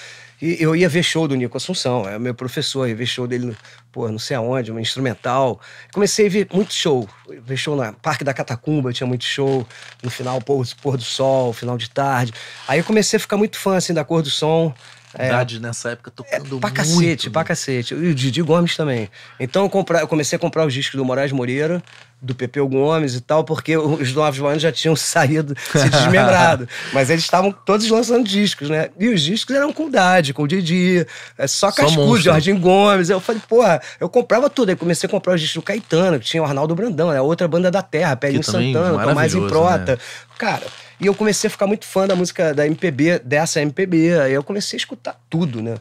E eu ia ver show do Nico Assunção, é meu professor, ia ver show dele, pô, não sei aonde, um instrumental. Comecei a ver muito show. Ver show no Parque da Catacumba, tinha muito show. No final, pôr, pôr do sol, final de tarde. Aí eu comecei a ficar muito fã, assim, da cor do som. Haddad é, nessa época tocando é, pra muito. cacete, né? pra cacete. E o Didi Gomes também. Então eu, compra, eu comecei a comprar os discos do Moraes Moreira, do Pepeu Gomes e tal, porque os Novos Baianos já tinham saído, se desmembrado. Mas eles estavam todos lançando discos, né? E os discos eram com o Dade, com o Didi, é, só, só Jardim Gomes. Eu falei, porra, eu comprava tudo. Aí comecei a comprar os discos do Caetano, que tinha o Arnaldo Brandão, né? Outra banda da terra, Pelinho Santana, Tomás Improta. Né? Cara, e eu comecei a ficar muito fã da música da MPB, dessa MPB. Aí eu comecei a escutar tudo, né?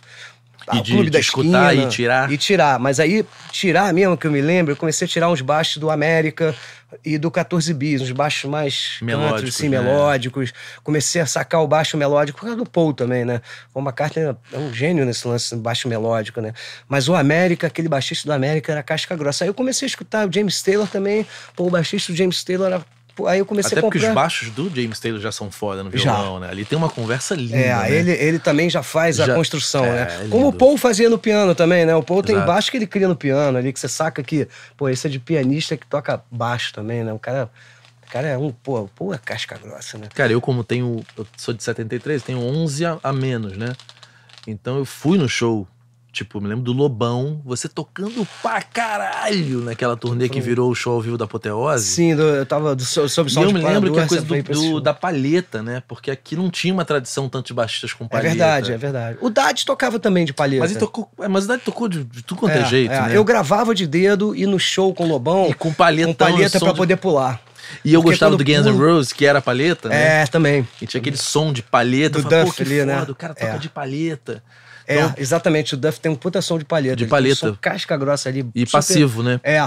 Ah, e de, clube de da escutar esquina, e tirar. E tirar. Mas aí, tirar mesmo, que eu me lembro, eu comecei a tirar uns baixos do América e do 14 bis, uns baixos mais melódicos, cantos, assim, né? melódicos. Comecei a sacar o baixo melódico por causa do Paul também, né? O McCartney é um gênio nesse lance baixo melódico, né? Mas o América, aquele baixista do América era casca grossa. Aí eu comecei a escutar o James Taylor também. Pô, o baixista do James Taylor era Aí eu comecei Até a comprar. porque os baixos do James Taylor já são foda no violão, já. né? Ali tem uma conversa linda. É, né? ele, ele também já faz já... a construção, é, né? É, é Como o Paul fazia no piano também, né? O Paul Exato. tem baixo que ele cria no piano ali, que você saca que, pô, esse é de pianista que toca baixo também, né? O cara cara é um, pô, pô, é casca grossa, né? Cara, eu como tenho, eu sou de 73, tenho 11 a, a menos, né? Então eu fui no show Tipo, me lembro do Lobão, você tocando pra caralho naquela turnê que virou o show ao vivo da Apoteose. Sim, do, eu tava do, sobre Sound E eu me lembro que a coisa do, do, da palheta, né? Porque aqui não tinha uma tradição tanto de baixistas com é palheta. É verdade, é verdade. O Dade tocava também de palheta. Mas, ele tocou, é, mas o Dade tocou de, de tudo quanto é, é jeito, é. né? Eu gravava de dedo e no show com o Lobão. E com palheta. Com palheta pra de... poder pular. E eu gostava do Guns N' Roses, que era palheta, né? É, também. E tinha aquele som de palheta. Do falava, Duff ali, né? O cara toca é. de palheta é, então, exatamente. O Duff tem um puta som de palheta. De palheta. Um casca grossa ali. E super, passivo, né? É.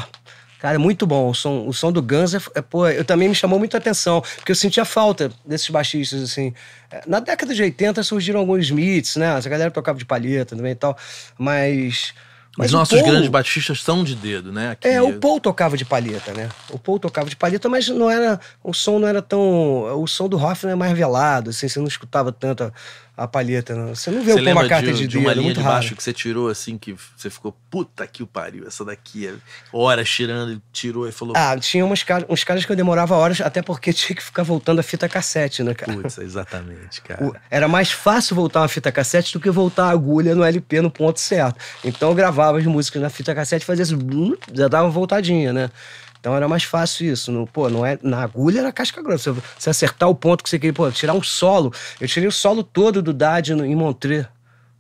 Cara, muito bom. O som, o som do Guns, é, é, pô, eu também me chamou muita atenção, porque eu sentia falta desses baixistas, assim. É, na década de 80 surgiram alguns Smiths, né? Essa galera tocava de palheta também e tal, mas... Mas Os nossos Paul, grandes baixistas são de dedo, né? Aqui. É, o Paul tocava de palheta, né? O Paul tocava de palheta, mas não era. O som não era tão. O som do Hoffman é mais velado, assim, você não escutava tanto. A, a palheta. Não. Né? Você não vê você o uma carta de, de, de uma dedo, é linha de raro. baixo que você tirou assim, que você ficou, puta que o pariu, essa daqui é horas tirando, tirou e falou. Ah, tinha umas, uns caras que eu demorava horas, até porque tinha que ficar voltando a fita cassete, né, cara? Putz, exatamente, cara. era mais fácil voltar uma fita cassete do que voltar a agulha no LP no ponto certo. Então eu gravava as músicas na fita cassete e fazia assim, já dava uma voltadinha, né? Então era mais fácil isso. No, pô, não é, na agulha era casca grossa. Você, acertar o ponto que você queria, pô, tirar um solo. Eu tirei o solo todo do Dade em Montreux.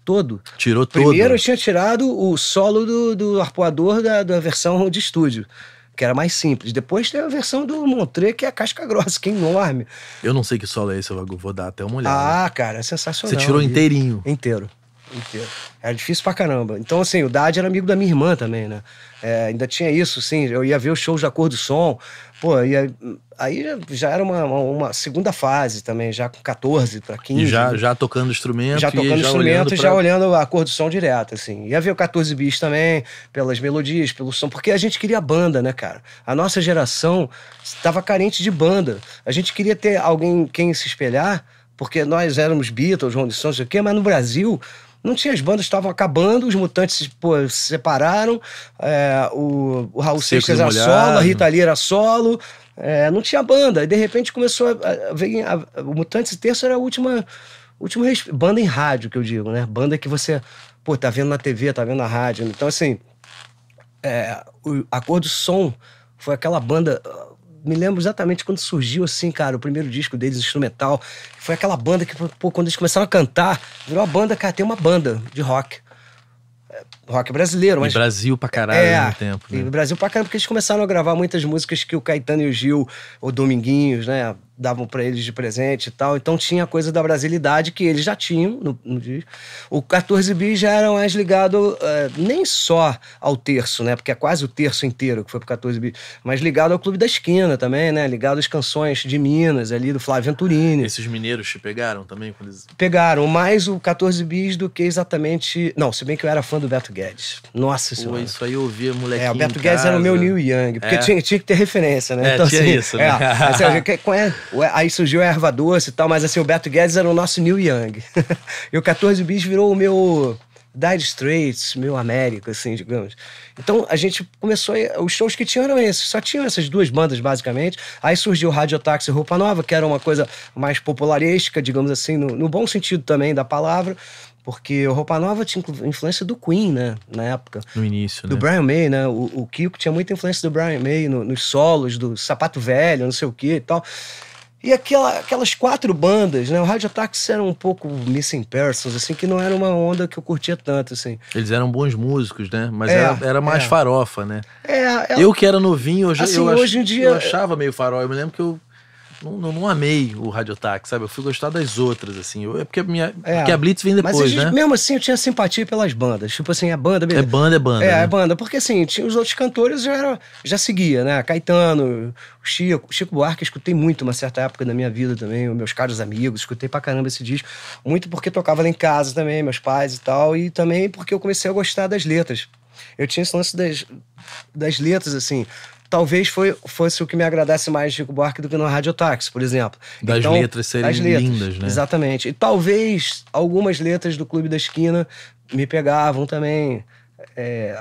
Todo. Tirou Primeiro, todo? Primeiro eu tinha tirado o solo do, do arpoador da, da versão de estúdio que era mais simples. Depois tem a versão do Montré, que é a casca grossa, que é enorme. Eu não sei que solo é esse, eu vou dar até uma olhada. Ah, cara, é sensacional. Você tirou inteirinho? Inteiro inteiro. Era difícil pra caramba. Então, assim, o Dad era amigo da minha irmã também, né? É, ainda tinha isso, sim. Eu ia ver os shows da Cor do Som. Pô, ia, aí já era uma, uma, segunda fase também, já com 14 para 15. E já, já tocando instrumento. Já tocando e já e já olhando a cor do som direto, assim. Ia ver o 14 bis também, pelas melodias, pelo som. Porque a gente queria banda, né, cara? A nossa geração estava carente de banda. A gente queria ter alguém quem se espelhar porque nós éramos Beatles, Rolling Stones, o quê, mas no Brasil não tinha, as bandas estavam acabando, os mutantes pô, se separaram, é, o, o Raul Seixas era solo, a Rita Lee era solo, é, não tinha banda. E de repente começou a, ver. o Mutantes e Terço era a última, última banda em rádio, que eu digo, né? Banda que você, pô, tá vendo na TV, tá vendo na rádio. Então, assim, é, o Acordo Som foi aquela banda me lembro exatamente quando surgiu, assim, cara, o primeiro disco deles, instrumental. Foi aquela banda que, pô, quando eles começaram a cantar, virou a banda, cara, tem uma banda de rock. É, rock brasileiro, mas. E Brasil pra caralho é, no tempo. Né? Brasil pra caralho, porque eles começaram a gravar muitas músicas que o Caetano e o Gil, ou Dominguinhos, né? davam para eles de presente e tal. Então tinha a coisa da brasilidade que eles já tinham no, no disco. O 14 bis já era mais ligado uh, nem só ao terço, né? Porque é quase o terço inteiro que foi pro 14 bis, mas ligado ao Clube da Esquina também, né? Ligado às canções de Minas ali do Flávio Venturini. Esses mineiros te pegaram também quando eles... Pegaram mais o 14 bis do que exatamente, não, se bem que eu era fã do Beto Guedes. Nossa Pô, Senhora. isso aí eu ouvia moleque É, o Beto Guedes casa. era o meu New Young, porque é. tinha, tinha, que ter referência, né? É, então, tinha assim, isso, é. né? É, assim, qual Aí surgiu a erva doce e tal, mas assim, o Beto Guedes era o nosso Neil Young. e o 14 Bis virou o meu Dire Straits, meu América, assim, digamos. Então a gente começou, os shows que tinham eram esses, só tinham essas duas bandas basicamente. Aí surgiu o Rádio Táxi Roupa Nova, que era uma coisa mais popularesca, digamos assim, no, no bom sentido também da palavra. Porque o Roupa Nova tinha influência do Queen, né? Na época. No início, Do né? Brian May, né? O, o, Kiko tinha muita influência do Brian May no, nos solos, do Sapato Velho, não sei o que e tal. E aquela, aquelas quatro bandas, né? O Radio Ataques eram um pouco missing persons, assim, que não era uma onda que eu curtia tanto, assim. Eles eram bons músicos, né? Mas é, era, era, mais é. farofa, né? É, é. eu que era novinho, eu, assim, eu, hoje ach, em dia, eu é- achava meio farofa Eu me lembro que eu não, não, não amei o Radiotaxi, sabe? Eu fui gostar das outras, assim. Eu, é porque a, minha, é, porque a Blitz vem depois, mas gente, né? mesmo assim, eu tinha simpatia pelas bandas. Tipo assim, a é banda... Beleza. É banda, é banda. É, né? é banda. Porque assim, tinha os outros cantores, já, era, já seguia, né? Caetano, Chico. Chico Buarque escutei muito uma certa época da minha vida também. Meus caros amigos, escutei pra caramba esse disco. Muito porque tocava lá em casa também, meus pais e tal. E também porque eu comecei a gostar das letras. Eu tinha esse lance das, das letras, assim talvez foi, fosse o que me agradasse mais Chico Buarque do que no Radiotáxi, por exemplo. Das então, letras serem das letras, lindas, né? Exatamente. E talvez algumas letras do Clube da Esquina me pegavam também. É,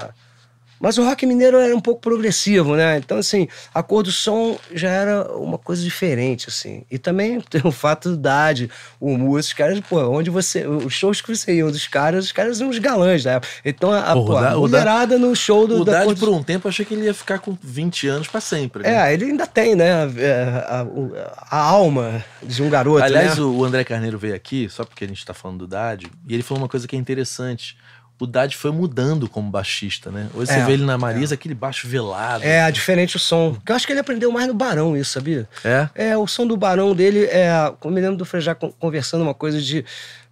mas o rock mineiro era um pouco progressivo, né? Então, assim, a cor do som já era uma coisa diferente, assim. E também tem o fato da idade, o músico, os caras, pô, onde você. Os shows que você ia dos caras, os caras eram os galãs, né? Então, a, pô, pô, a mulherada no show do. O da Dade, por um tempo, achei que ele ia ficar com 20 anos para sempre. Né? É, ele ainda tem, né? A, é, a, a, alma de um garoto. Aliás, né? o André Carneiro veio aqui, só porque a gente tá falando do Dade, e ele falou uma coisa que é interessante o Dade foi mudando como baixista, né? Hoje é, você vê ele na Marisa, é. aquele baixo velado. É, diferente o som. Eu acho que ele aprendeu mais no Barão isso, sabia? É? É, o som do Barão dele, é, eu me lembro do Frejá conversando uma coisa de...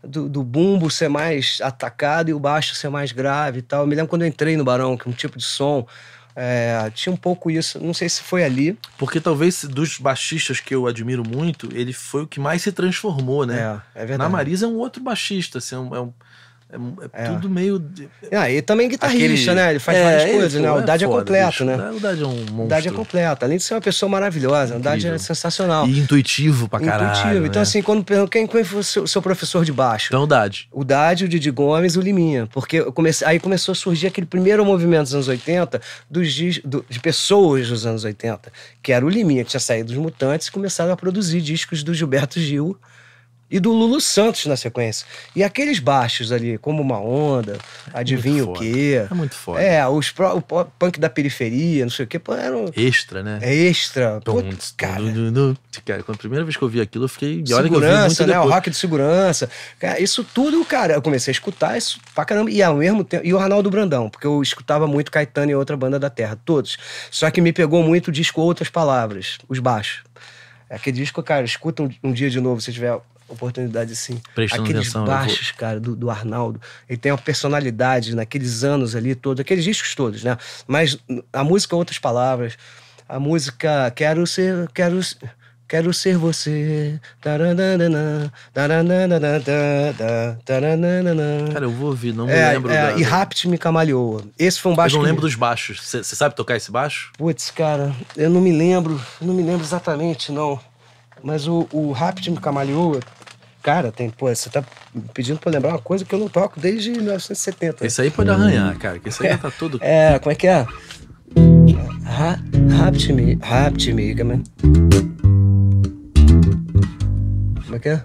Do, do, bumbo ser mais atacado e o baixo ser mais grave e tal. Eu me lembro quando eu entrei no Barão, que é um tipo de som... É, tinha um pouco isso, não sei se foi ali. Porque talvez dos baixistas que eu admiro muito, ele foi o que mais se transformou, né? É, é verdade. Na Marisa é um outro baixista, assim, é um, é um é, é, é, tudo meio. De... Ah, e também guitarrista, Aquele... né? Ele faz é, várias coisas, né? O Dade é, é completo, né? O Dade é um é monstro. O Dade é completo. Além de ser uma pessoa maravilhosa, Incrível. o Dade é sensacional. E intuitivo pra caralho. Intuitivo. Então, né? Então, assim, quando perguntam quem, quem foi o seu, seu, professor de baixo? Então, o Dade. O Dade, o Didi Gomes o Liminha. Porque comecei... aí começou a surgir aquele primeiro movimento dos anos 80 dos, do... de pessoas dos anos 80, que era o Liminha, que tinha saído dos Mutantes e começaram a produzir discos do Gilberto Gil e do Lulu Santos na sequência. E aqueles baixos ali, como uma onda, adivinha o quê. É muito foda. É, os pro, o punk da periferia, não sei o quê. Pô, eram... Extra, né? É extra. Pô, cara. Du, du, cara, quando a primeira vez que eu vi aquilo, eu fiquei. Segurança, que eu vi muito né? Depois. O rock de segurança. Cara, isso tudo, cara, eu comecei a escutar isso pra caramba. E ao mesmo tempo. E o Arnaldo Brandão, porque eu escutava muito Caetano e outra banda da Terra, todos. Só que me pegou muito o disco Outras Palavras, os baixos. É aquele disco, cara, escuta um, um dia de novo, se tiver oportunidades assim. Prestando aqueles atenção, baixos, vou... cara, do, do, Arnaldo. Ele tem uma personalidade naqueles anos ali todos, aqueles discos todos, né? Mas a música, outras palavras. A música Quero Ser. Quero, quero ser você. Cara, eu vou ouvir, não me é, lembro. É, da... E Rapt me camaleoa. Esse foi um baixo. Eu não lembro que... dos baixos. Você sabe tocar esse baixo? Putz, cara, eu não me lembro. Eu não me lembro exatamente, não. Mas o, o Rapt me camaleoa Cara, tem, pô, você tá pedindo pra lembrar uma coisa que eu não toco desde 1970. Isso aí pode hum. arranhar, cara, que isso aí é, tá tudo É, como é que é? Rapt me, rapt me, Como é que é?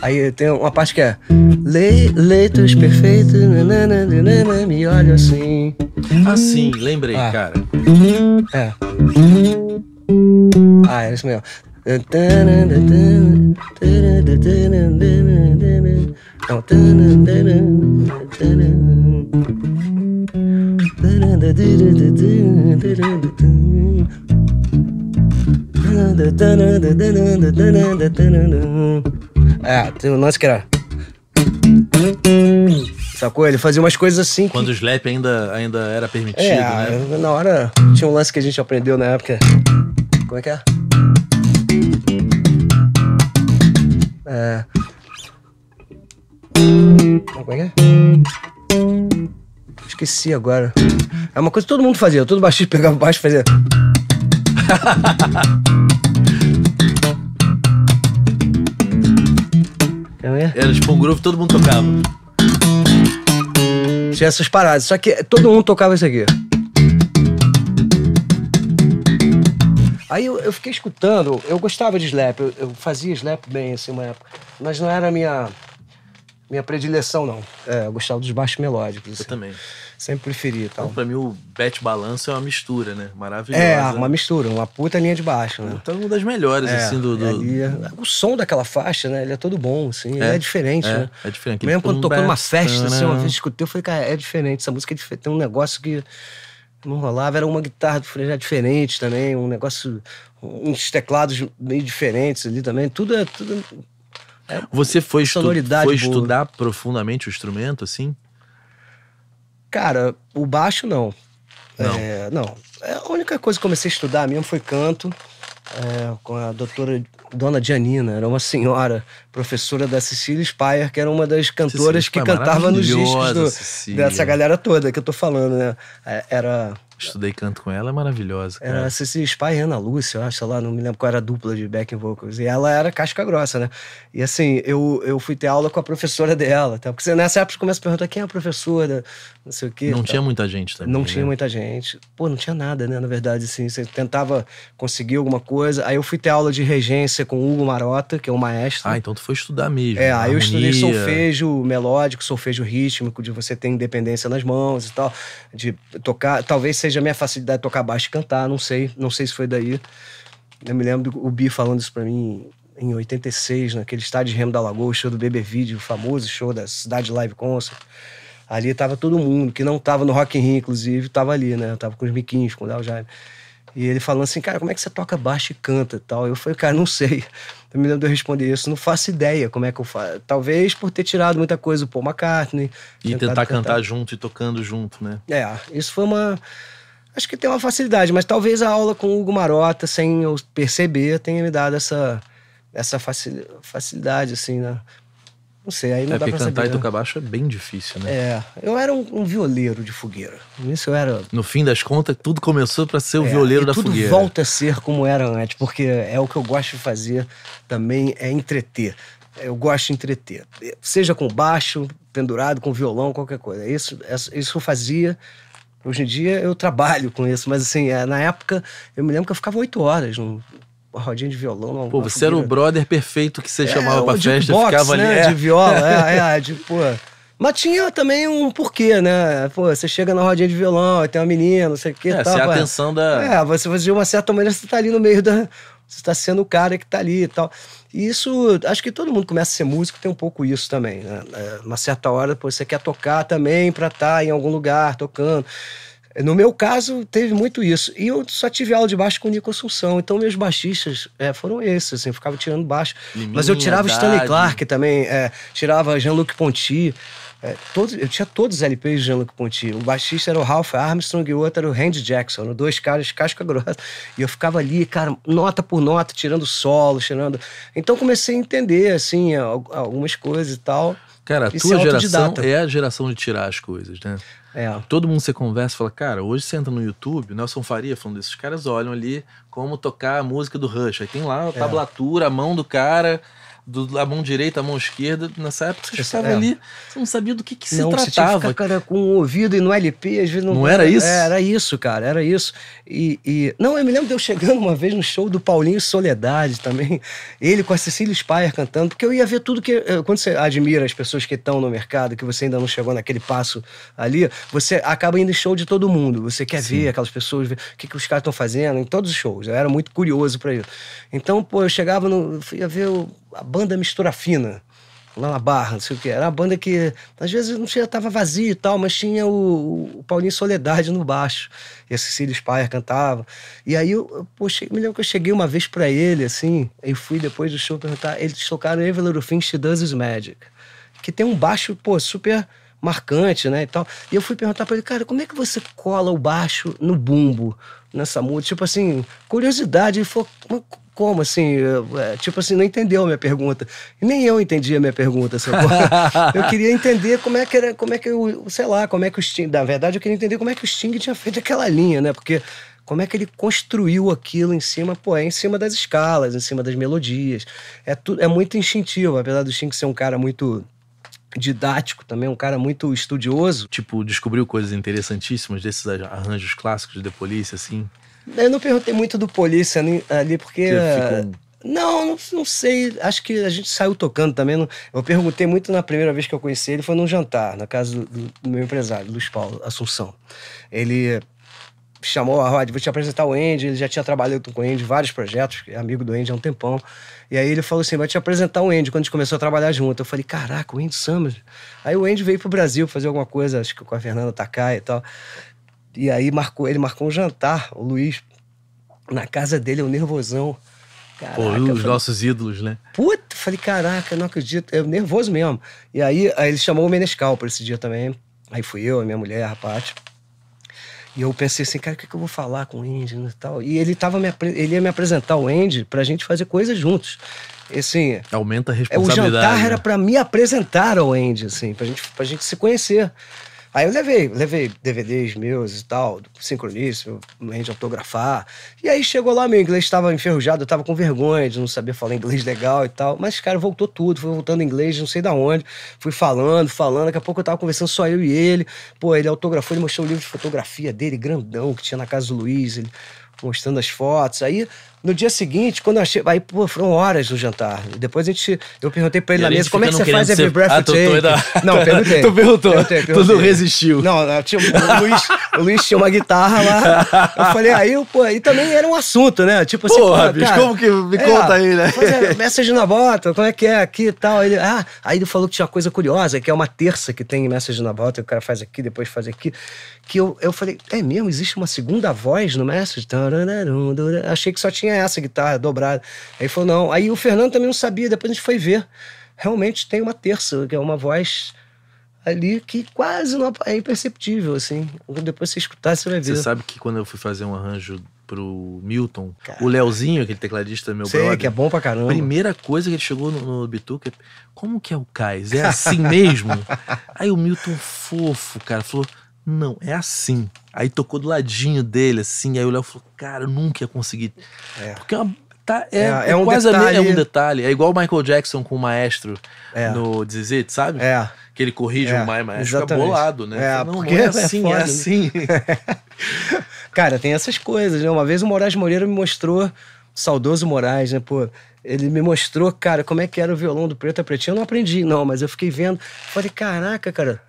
Aí tem uma parte que é Le, Leitos perfeitos nanana, nanana, Me olha assim Assim, lembrei, ah. cara É Ah, é isso mesmo ah, tem um lance que era. Sacou? Ele fazia umas coisas assim. Que... Quando o slap ainda, ainda era permitido, é, né? Na hora, tinha um lance que a gente aprendeu na época. Como é que é? É... Como é que é? Esqueci agora. É uma coisa que todo mundo fazia. Todo baixista pegava baixo e fazia... Era tipo um groove todo mundo tocava. Tinha essas paradas, só que todo mundo tocava isso aqui. Aí eu, eu, fiquei escutando, eu gostava de slap, eu, eu, fazia slap bem assim uma época, mas não era a minha minha predileção não. É, eu gostava dos baixos melódicos. Assim. Eu também. Sempre preferi, tal. Então, para mim o Bet Balanço é uma mistura, né? Maravilhosa. É, uma mistura, uma puta linha de baixo, né? Então uma das melhores é, assim do, do... o som daquela faixa, né? Ele é todo bom, assim, é, é diferente, é, né? É diferente. Mesmo quando tocou numa festa, assim, uma né? vez escutei, eu falei, cara, é diferente, essa música é diferente, tem um negócio que não rolava. Era uma guitarra diferente também, um negócio, uns teclados meio diferentes ali também. Tudo é. Tudo é Você foi, estu foi estudar profundamente o instrumento, assim? Cara, o baixo não. Não. É, não. É, a única coisa que comecei a estudar mesmo foi canto é, com a doutora Dona Janina, era uma senhora, professora da Cecília Spire, que era uma das cantoras Cecília que é cantava nos discos do, dessa galera toda que eu tô falando, né? É, era Estudei canto com ela, é maravilhosa. Cara. Era Cecília Spy e Ana Lúcia, eu acho, sei lá, não me lembro qual era a dupla de backing vocals. E ela era casca grossa, né? E assim, eu, eu fui ter aula com a professora dela, tá? Porque assim, nessa época você começa a perguntar quem é a professora, não sei o quê. Não tá? tinha muita gente também. Não né? tinha muita gente. Pô, não tinha nada, né? Na verdade, assim, você tentava conseguir alguma coisa. Aí eu fui ter aula de regência com o Hugo Marota, que é o maestro. Ah, então tu foi estudar mesmo. É, aí eu estudei solfejo melódico, solfejo rítmico, de você ter independência nas mãos e tal, de tocar. Talvez seja seja a minha facilidade de tocar baixo e cantar, não sei, não sei se foi daí. Eu me lembro do, Bi falando isso para mim em 86, naquele estádio de Remo da Lagoa, show do Bebê Vídeo, o famoso show da Cidade Live Concert. Ali tava todo mundo, que não tava no Rock in Rio, inclusive, tava ali, né? Eu tava com os miquinhos, com o Léo Jaime. E ele falando assim, cara, como é que você toca baixo e canta e tal? Eu falei, cara, não sei. Eu me lembro de eu responder isso, não faço ideia como é que eu faço. Talvez por ter tirado muita coisa do Paul McCartney. E tentar cantar junto e tocando junto, né? É, isso foi uma acho que tem uma facilidade, mas talvez a aula com o Hugo Marota, sem eu perceber, tenha me dado essa, essa facilidade, assim, né? Não sei, aí não é, dá pra cantar saber, e tocar né? baixo é bem difícil, né? É, eu era um, um violeiro de fogueira. Isso eu era... No fim das contas, tudo começou para ser o é, violeiro da tudo fogueira. tudo volta a ser como era antes, porque é o que eu gosto de fazer também, é entreter. Eu gosto de entreter. Seja com baixo, pendurado, com violão, qualquer coisa. Isso, isso eu fazia Hoje em dia eu trabalho com isso, mas assim, é, na época eu me lembro que eu ficava oito horas no, rodinha de violão. pô, você era o brother perfeito que você é, chamava pra festa, box, ficava né? ali. É. De viola, é, é, de, pô. Mas tinha também um porquê, né? Pô, você chega na rodinha de violão, tem uma menina, não sei o que. É, tal, é a é. atenção da. É, você fazia uma certa maneira, você tá ali no meio da, você está sendo o cara que está ali e tal. E isso, acho que todo mundo começa a ser músico tem um pouco isso também. Né? É, uma certa hora pô, você quer tocar também para estar tá em algum lugar tocando. No meu caso, teve muito isso. E eu só tive aula de baixo com o Nico Assunção. Então, meus baixistas é, foram esses, assim, eu ficava tirando baixo. Liminha, Mas eu tirava Stanley Clark também, é, tirava Jean-Luc Ponty. É, todos, eu tinha todos os LPs de Jean-Luc Ponty. O baixista era o Ralph Armstrong e o outro era o Randy Jackson. Dois caras casca grossa. E eu ficava ali, cara, nota por nota, tirando solo, tirando... Então comecei a entender, assim, algumas coisas e tal. Cara, a tua geração é a geração de tirar as coisas, né? É. Todo mundo você conversa fala, cara, hoje você entra no YouTube, Nelson Faria falando desses caras olham ali como tocar a música do Rush. Aí tem lá a é. tablatura, a mão do cara do, da mão direita à mão esquerda. Nessa época você estava é. ali, você não sabia do que, que se não, tratava. Você tinha que ficar, cara, com o ouvido e no LP, às vezes não. Não era isso? É, era isso, cara, era isso. E, e, Não, eu me lembro de eu chegando uma vez no show do Paulinho Soledade também, ele com a Cecília Spire cantando, porque eu ia ver tudo que. Eh, quando você admira as pessoas que estão no mercado, que você ainda não chegou naquele passo ali, você acaba indo em show de todo mundo. Você quer Sim. ver aquelas pessoas, ver o que, que os caras estão fazendo, em todos os shows. Eu era muito curioso para isso. Então, pô, eu chegava no. Fui ver o a banda Mistura Fina, lá na Barra, não sei o que. Era a banda que, às vezes, não tinha, tava vazio e tal, mas tinha o, o Paulinho Soledade no baixo. E a Cecília Spire cantava. E aí, eu, pô, me lembro que eu cheguei uma vez para ele, assim, eu fui depois do show perguntar, eles tocaram Evelyn Rufin's She Does Is Magic, que tem um baixo, pô, super marcante, né, e tal. E eu fui perguntar para ele, cara, como é que você cola o baixo no bumbo nessa música? Tipo assim, curiosidade, ele falou, como assim? É, tipo assim, não entendeu a minha pergunta. Nem eu entendi a minha pergunta. eu queria entender como é que era, como é que eu, sei lá, como é que o Sting. Na verdade, eu queria entender como é que o Sting tinha feito aquela linha, né? Porque como é que ele construiu aquilo em cima, pô, é em cima das escalas, em cima das melodias. É, tu, é muito instintivo, apesar do Sting ser um cara muito didático também, um cara muito estudioso. Tipo, descobriu coisas interessantíssimas desses arranjos clássicos de polícia, assim? Eu não perguntei muito do polícia ali, porque. Ficou... Não, não, não, sei. Acho que a gente saiu tocando também. Não... Eu perguntei muito na primeira vez que eu conheci ele, foi num jantar, na casa do, do meu empresário, Luiz Paulo Assunção. Ele chamou, a Rod, vou te apresentar o Andy, ele já tinha trabalhado com o Andy, vários projetos, é amigo do Andy há um tempão. E aí ele falou assim, vai te apresentar o Andy, quando a gente começou a trabalhar junto. Eu falei, caraca, o Andy Summers. Aí o Andy veio pro Brasil fazer alguma coisa, acho que com a Fernanda Takai e tal. E aí marcou, ele marcou um jantar, o Luiz, na casa dele, o um nervosão. Caraca, Pô, os falei, nossos ídolos, né? Puta, falei, caraca, não acredito, eu é nervoso mesmo. E aí, aí ele chamou o Menescal para esse dia também. Aí fui eu, a minha mulher, a Paty. E eu pensei assim, cara, o que, que eu vou falar com o Andy e né, tal? E ele, tava me, ele ia me apresentar o Andy pra gente fazer coisas juntos. Assim, Aumenta a responsabilidade. O jantar né? era para me apresentar ao Andy, assim, pra gente, pra gente se conhecer. Aí eu levei, levei DVDs meus e tal, sincroníssimo, gente autografar. E aí chegou lá, meu inglês estava enferrujado, eu estava com vergonha de não saber falar inglês legal e tal. Mas, cara, voltou tudo, foi voltando inglês, não sei da onde. Fui falando, falando, daqui a pouco eu estava conversando só eu e ele. Pô, ele autografou, ele mostrou o um livro de fotografia dele, grandão, que tinha na casa do Luiz, ele mostrando as fotos. Aí no dia seguinte, quando eu achei. Aí, pô, foram horas no jantar. Depois a gente. Eu perguntei pra ele e na mesa como é que você faz ser... every breath ah, take. Tô, não, perguntei. tu perguntou. Perguntei, perguntei. Tu não resistiu. Não, não tinha, o, Luiz, o Luiz tinha uma guitarra lá. Eu falei, aí, pô, e também era um assunto, né? Tipo assim. Porra, pô, bicho, cara, como que. Me é, conta aí, né? É, message na bota, como é que é aqui e tal. Ele, ah, aí ele falou que tinha uma coisa curiosa, que é uma terça que tem message na bota, o cara faz aqui, depois faz aqui. Que eu, eu falei, é mesmo? Existe uma segunda voz no message? Achei que só tinha ganhar essa guitarra dobrada. Aí falou, não. Aí o Fernando também não sabia, depois a gente foi ver. Realmente tem uma terça, que é uma voz ali que quase não é imperceptível, assim. Depois você escutar, você vai ver. Você sabe que quando eu fui fazer um arranjo pro Milton, o Leozinho, aquele tecladista meu Sei, brother. que é bom pra caramba. Primeira coisa que ele chegou no, no Bituca, é, como que é o Cais? É assim mesmo? Aí o Milton fofo, cara, falou: não, é assim. Aí tocou do ladinho dele, assim, aí o Léo falou, cara, eu nunca ia conseguir. É. Porque é uma Tá, é, é, é, é um quase detalhe. é um detalhe. É igual o Michael Jackson com o maestro é. no Dizit, sabe? É. Que ele corrige é. o Mai Maestro, fica bolado, né? É, não, porque não é, é assim, é, assim. Cara, tem essas coisas, né? Uma vez o Moraes Moreira me mostrou, saudoso Moraes, né? Pô, ele me mostrou, cara, como é que era o violão do Preto a Pretinho. Eu não aprendi, não, mas eu fiquei vendo. Falei, caraca, cara,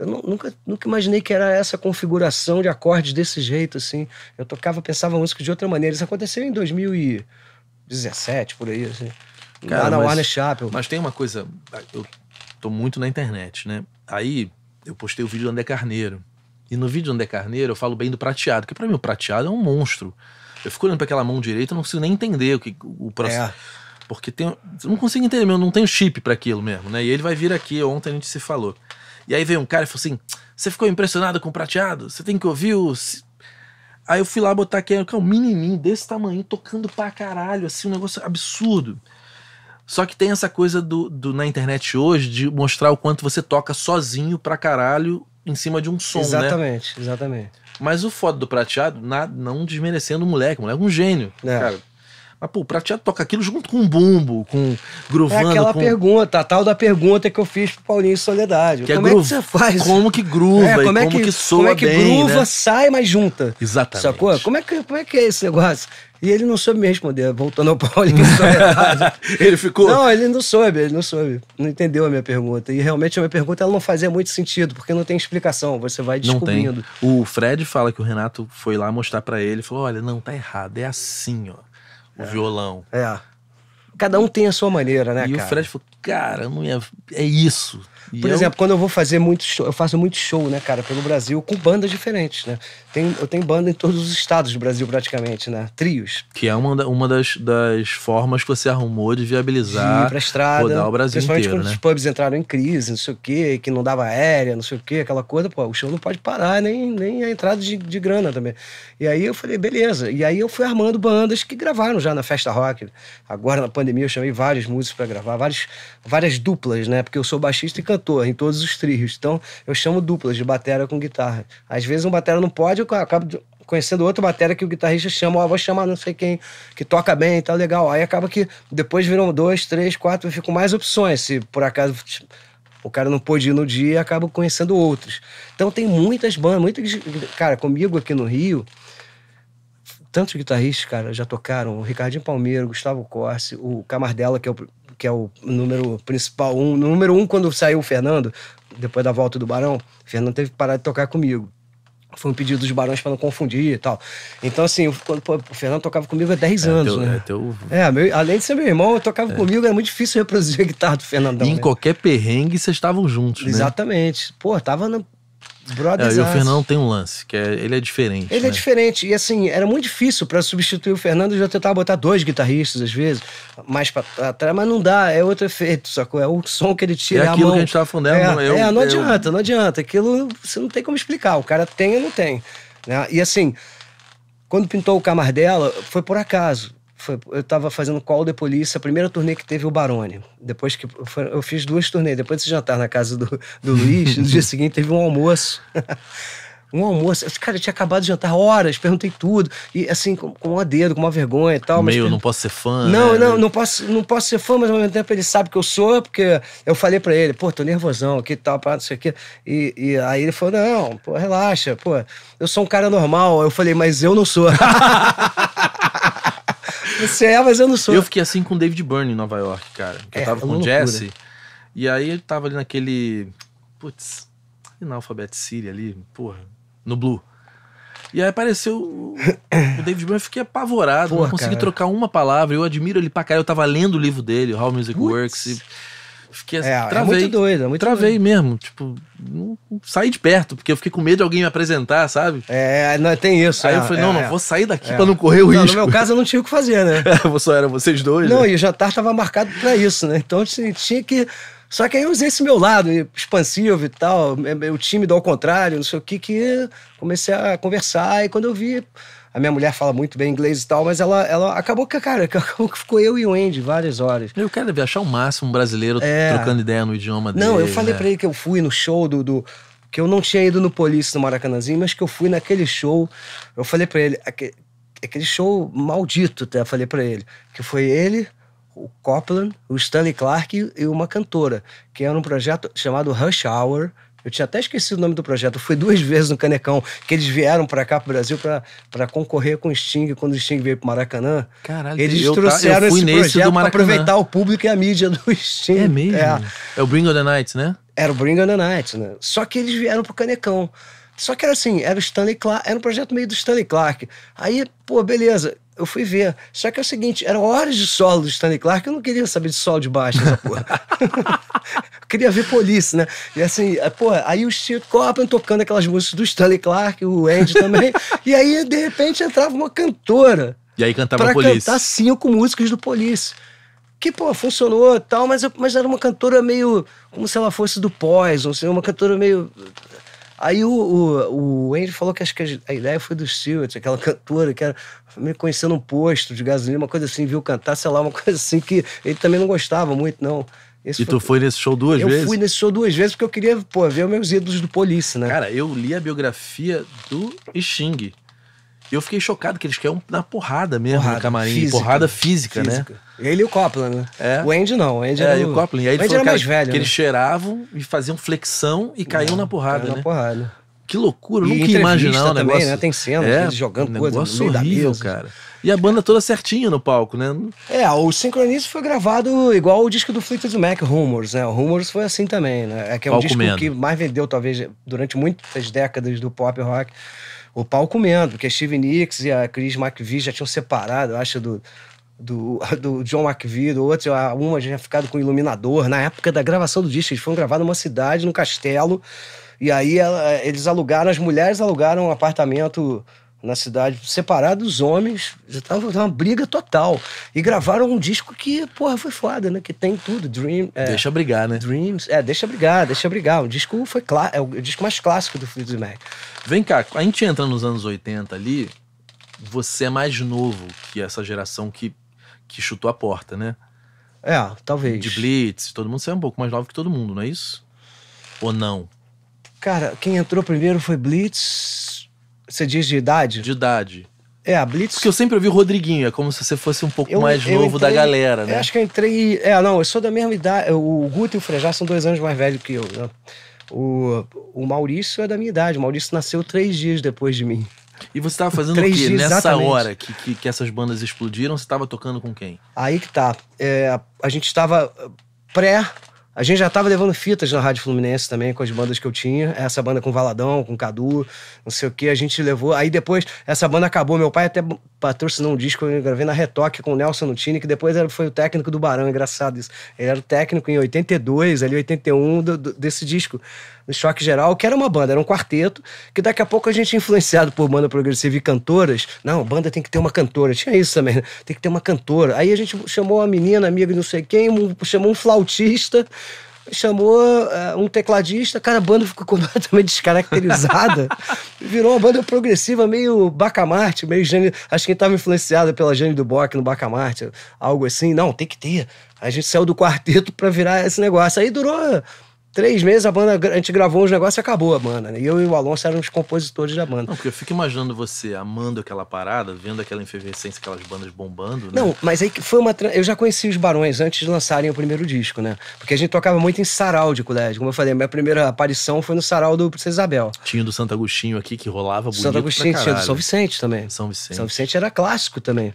eu nunca, nunca imaginei que era essa configuração de acordes desse jeito, assim. Eu tocava, pensava música de outra maneira. Isso aconteceu em 2017, por aí, assim. Cara, lá na mas, Warner Chapel. Mas tem uma coisa, eu tô muito na internet, né? Aí eu postei o vídeo do André Carneiro. E no vídeo do André Carneiro eu falo bem do prateado, porque para mim o prateado é um monstro. Eu fico olhando para aquela mão direita, eu não consigo nem entender o que o processo. É. Porque tem, eu não consigo entender, eu não tenho chip para aquilo mesmo, né? E ele vai vir aqui, ontem a gente se falou. E aí veio um cara e falou assim: Você ficou impressionado com o prateado? Você tem que ouvir os. Aí eu fui lá botar aquele um menininho desse tamanho, tocando pra caralho, assim, um negócio absurdo. Só que tem essa coisa do, do na internet hoje de mostrar o quanto você toca sozinho pra caralho em cima de um som, exatamente, né? Exatamente, exatamente. Mas o foda do prateado, na, não desmerecendo o moleque, o moleque é um gênio. É. Cara, mas, pô, o prateado toca aquilo junto com um bumbo, com grovando. É aquela com... pergunta, a tal da pergunta que eu fiz pro Paulinho Soledade. Que é como é, é, que você faz? Como que gruva é, como é como que, que soa Como é que gruva, né? sai, mas junta. Exatamente. Sacou? Como é, que, como é que é esse negócio? E ele não soube me responder, voltando ao Paulinho Soledade. ele ficou... Não, ele não soube, ele não soube. Não entendeu a minha pergunta. E realmente a minha pergunta ela não fazia muito sentido, porque não tem explicação, você vai descobrindo. O Fred fala que o Renato foi lá mostrar para ele, falou, olha, não, tá errado, é assim, ó o violão. É. Cada um tem a sua maneira, né, e cara? E o Fred falou, cara, não ia... É, é isso. E Por eu... exemplo, quando eu vou fazer muito show, eu faço muito show, né, cara, pelo Brasil, com bandas diferentes, né? Tem, eu tenho banda em todos os estados do Brasil, praticamente, né? Trios. Que é uma, uma das, das formas que você arrumou de viabilizar. De ir pra estrada. Rodar o Brasil principalmente inteiro, quando né? os pubs entraram em crise, não sei o quê, que não dava aérea, não sei o quê, aquela coisa, pô, o show não pode parar, nem, nem a entrada de, de grana também. E aí eu falei, beleza. E aí eu fui armando bandas que gravaram já na Festa Rock. Agora, na pandemia, eu chamei vários músicos para gravar, vários, várias duplas, né? Porque eu sou baixista e cantor em todos os trios. Então, eu chamo duplas de batera com guitarra. Às vezes um batera não pode, eu acabo conhecendo outra batera que o guitarrista chama, ó, oh, vou chamar não sei quem, que toca bem, tá legal. Aí acaba que depois viram dois, três, quatro, fico mais opções. Se por acaso o cara não pôde ir no dia eu acaba conhecendo outros. Então tem muitas bandas, muitas. Cara, comigo aqui no Rio, tantos guitarristas, cara, já tocaram. O Ricardinho Palmeiro, Gustavo Corse, o Camardella, que é o que é o número principal. Um, número um, quando saiu o Fernando, depois da volta do Barão, o Fernando teve que parar de tocar comigo. Foi um pedido dos barões para não confundir e tal. Então, assim, quando pô, o Fernando tocava comigo há 10 é, anos, teu, é né? É, teu... é meu, além de ser meu irmão, eu tocava é. comigo, era muito difícil reproduzir a guitarra do Fernandão. E em né? qualquer perrengue, vocês estavam juntos, Exatamente. né? Exatamente. Pô, tava no Brothers. É, e o Fernando tem um lance, que é, ele é diferente. Ele é né? é diferente. E assim, era muito difícil para substituir o Fernando. Eu já tentava botar dois guitarristas, às vezes, mais pra trás, mas não dá. É outro efeito, sacou? É o som que ele é tira. É aquilo mão, que a gente tava falando. É, não, né? eu, é, não eu, adianta, não adianta. Aquilo você não tem como explicar. O cara tem ou não tem. Né? E assim, quando pintou o dela foi por acaso foi, eu estava fazendo Call de Polícia, a primeira turnê que teve o Barone. Depois que. Foi, eu fiz duas turnês. Depois desse jantar na casa do, do Luiz, no dia seguinte teve um almoço. um almoço. Cara, eu tinha acabado de jantar horas, perguntei tudo. E assim, com, com um dedo, com uma vergonha e tal. Meio, mas, não posso ser fã. Não, né? não, não posso, não posso ser fã, mas ao mesmo tempo ele sabe que eu sou, porque eu falei para ele, pô, tô nervosão que tal, para não sei o quê. E, e aí ele falou: não, pô, relaxa, pô, eu sou um cara normal. Eu falei, mas eu não sou. Você é, mas eu não sou. Eu fiquei assim com o David Byrne em Nova York, cara. É, eu tava é com o Jesse. E aí eu tava ali naquele. Putz, na Alphabet City ali, porra, no Blue. E aí apareceu o, David Byrne, eu fiquei apavorado, porra, não consegui cara. trocar uma palavra. Eu admiro ele pra caralho. Eu tava lendo o livro dele, How Music Putz. Works. E Fiquei é, travei, é muito doido, é muito Travei doido. mesmo, tipo, não, não, saí de perto, porque eu fiquei com medo de alguém me apresentar, sabe? É, é não, tem isso. Aí é, eu falei, é, não, não, vou sair daqui é. pra não correr o não, risco. No meu caso, eu não tinha o que fazer, né? É, só eram vocês dois. Não, né? e o jantar tava marcado pra isso, né? Então assim, tinha que. Só que aí eu usei esse meu lado expansivo e tal, é, o time do ao contrário, não sei o que, que comecei a conversar. E quando eu vi, a minha mulher fala muito bem inglês e tal, mas ela, ela acabou que, cara, acabou que ficou eu e o Andy várias horas. Eu quero ver, achar o máximo um brasileiro é. trocando ideia no idioma dele. Não, eu falei né? pra ele que eu fui no show do, do que eu não tinha ido no Polícia no Maracanãzinho, mas que eu fui naquele show. Eu falei para ele, aquele, aquele, show maldito, até tá? falei para ele, que foi ele, o Copland, o Stanley Clark e uma cantora, que era um projeto chamado Rush Hour, eu tinha até esquecido o nome do projeto. Foi fui duas vezes no Canecão, que eles vieram para cá pro Brasil para concorrer com o Sting. Quando o Sting veio pro Maracanã, Caralho, eles eu trouxeram tá, eu esse projeto para aproveitar o público e a mídia do Sting. É mesmo? É, é o Bring on the Night, né? Era o Bring on the Night, né? Só que eles vieram pro Canecão. Só que era assim, era o Stanley Clark, era um projeto meio do Stanley Clark. Aí, pô, beleza eu fui ver. Só que é o seguinte, eram horas de solo do Stanley Clark, eu não queria saber de solo de baixo essa porra. eu queria ver polícia, né? E assim, é, porra, aí o Steve Copan tocando aquelas músicas do Stanley Clark, o Andy também. e aí, de repente, entrava uma cantora. E aí cantava pra polícia. cantar cinco músicas do polícia que, pô, funcionou tal, mas, mas era uma cantora meio. como se ela fosse do Poison, assim, uma cantora meio. Aí o, o, o Andy falou que acho que a ideia foi do Stewart, aquela cantora que era me conhecendo um posto de gasolina, uma coisa assim, viu cantar, sei lá, uma coisa assim que ele também não gostava muito, não. Esse e foi... tu foi nesse show duas eu vezes? Eu fui nesse show duas vezes porque eu queria pô, ver os meus ídolos do Police, né? Cara, eu li a biografia do Sting. E eu fiquei chocado que eles querem na porrada mesmo, porrada, no camarim. Física, porrada física, né? física. né? Ele e o Copland, né? É. O Andy não, o Andy é, era. E o Copland. aí o Andy falou, era mais cara, velho. Que né? eles cheiravam e faziam flexão e caíam na é, porrada. Caiu né? na porrada. Que loucura, eu nunca imaginar o também, negócio. Né? Tem cenas, é, eles jogando um coisa no meio cara. E a banda toda certinha no palco, né? É, o sincronismo foi gravado igual o disco do Fleetwood Mac, Rumors, né? O Rumors foi assim também, né? É que é um disco que mais vendeu, talvez, durante muitas décadas do pop rock. O palco mendo, porque Steve Nicks e a Chris McVie já tinham separado, eu acho, do, do, do John McVie, do outro, uma tinha ficado com o iluminador. Na época da gravação do disco, eles foram gravar numa cidade, num castelo. E aí ela, eles alugaram, as mulheres alugaram um apartamento na cidade, separado dos homens, já tava uma briga total. E gravaram um disco que, porra, foi foda, né? Que tem tudo, Dream... É, deixa brigar, né? Dreams, é, deixa brigar, deixa brigar. O disco foi é o disco mais clássico do Fleetwood Mac. Vem cá, a gente entra nos anos 80 ali, você é mais novo que essa geração que que chutou a porta, né? É, talvez. De Blitz, todo mundo é um pouco mais novo que todo mundo, não é isso? Ou não? Cara, quem entrou primeiro foi Blitz. Você diz de idade? De idade. É, a Blitz. Porque eu sempre ouvi o Rodriguinho, é como se você fosse um pouco eu, mais eu novo entrei, da galera, né? acho que eu entrei. É, não, eu sou da mesma idade. O Guto e o Frejá são dois anos mais velhos que eu, né? O, o Maurício é da minha idade. O Maurício nasceu três dias depois de mim. E você estava fazendo o quê? Dias, Nessa exatamente. hora que, que, que, essas bandas explodiram, você estava tocando com quem? Aí que tá. É, a gente estava uh, pré. A gente já estava levando fitas na Rádio Fluminense também, com as bandas que eu tinha. Essa banda com Valadão, com Cadu, não sei o que. A gente levou. Aí depois, essa banda acabou. Meu pai até patrocinou um disco eu gravei na Retoque com o Nelson Nutini, que depois foi o técnico do Barão. É engraçado isso. Ele era o técnico em 82, ali 81 do, do, desse disco no Choque Geral, que era uma banda, era um quarteto, que daqui a pouco a gente, é influenciado por banda progressiva e cantoras, não, banda tem que ter uma cantora, tinha isso também, né? tem que ter uma cantora. Aí a gente chamou uma menina, amiga de não sei quem, um, chamou um flautista, chamou uh, um tecladista, cara, a banda ficou completamente descaracterizada. Virou uma banda progressiva, meio Bacamarte, meio Jane. Acho que estava influenciada pela Jane Duboc no Bacamarte, algo assim. Não, tem que ter. A gente saiu do quarteto para virar esse negócio. Aí durou três meses a banda, a gente gravou os negócios e acabou a banda. Né? E eu e o Alonso eram os compositores da banda. Não, porque eu fico imaginando você amando aquela parada, vendo aquela efervescência, aquelas bandas bombando. Né? Não, mas aí foi uma. Eu já conheci os Barões antes de lançarem o primeiro disco, né? Porque a gente tocava muito em sarau de colégio. Como eu falei, minha primeira aparição foi no sarau do Princesa Isabel. Tinha do Santo Agostinho aqui que rolava bonito. Santo Agostinho tinha do São Vicente também. São Vicente. São Vicente era clássico também.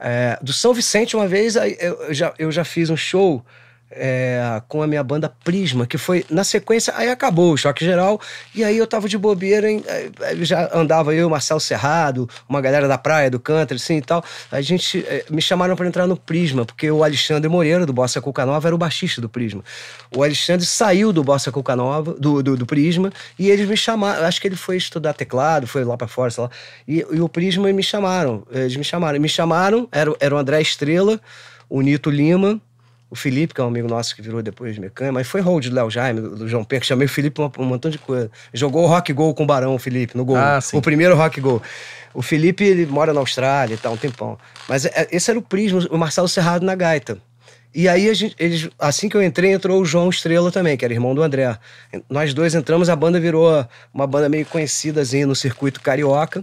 É, do São Vicente, uma vez, eu já, eu já fiz um show é, com a minha banda Prisma, que foi na sequência, aí acabou o choque geral, e aí eu tava de bobeira, hein, já andava eu, Marcelo Cerrado, uma galera da praia, do country, assim e tal. A gente é, me chamaram para entrar no Prisma, porque o Alexandre Moreira, do Bossa Cucanova, era o baixista do Prisma. O Alexandre saiu do Bossa Cucanova, do, do, do Prisma, e eles me chamaram, acho que ele foi estudar teclado, foi lá para fora, sei lá, e, e o Prisma me chamaram, eles me chamaram, me chamaram, era, era o André Estrela, o Nito Lima, o Felipe, que é um amigo nosso que virou depois de mecânico, mas foi hold do Léo Jaime, do João que chamei o Felipe um, um montão de coisa. Jogou o rock gol com o Barão, o Felipe, no gol. Ah, o primeiro rock gol. O Felipe, ele mora na Austrália e tal, um tempão. Mas é, é, esse era o prisma, o Marcelo Serrado na gaita. E aí, gente, eles, assim que eu entrei, entrou o João Estrela também, que era irmão do André. Nós dois entramos, a banda virou uma banda meio conhecida no circuito carioca.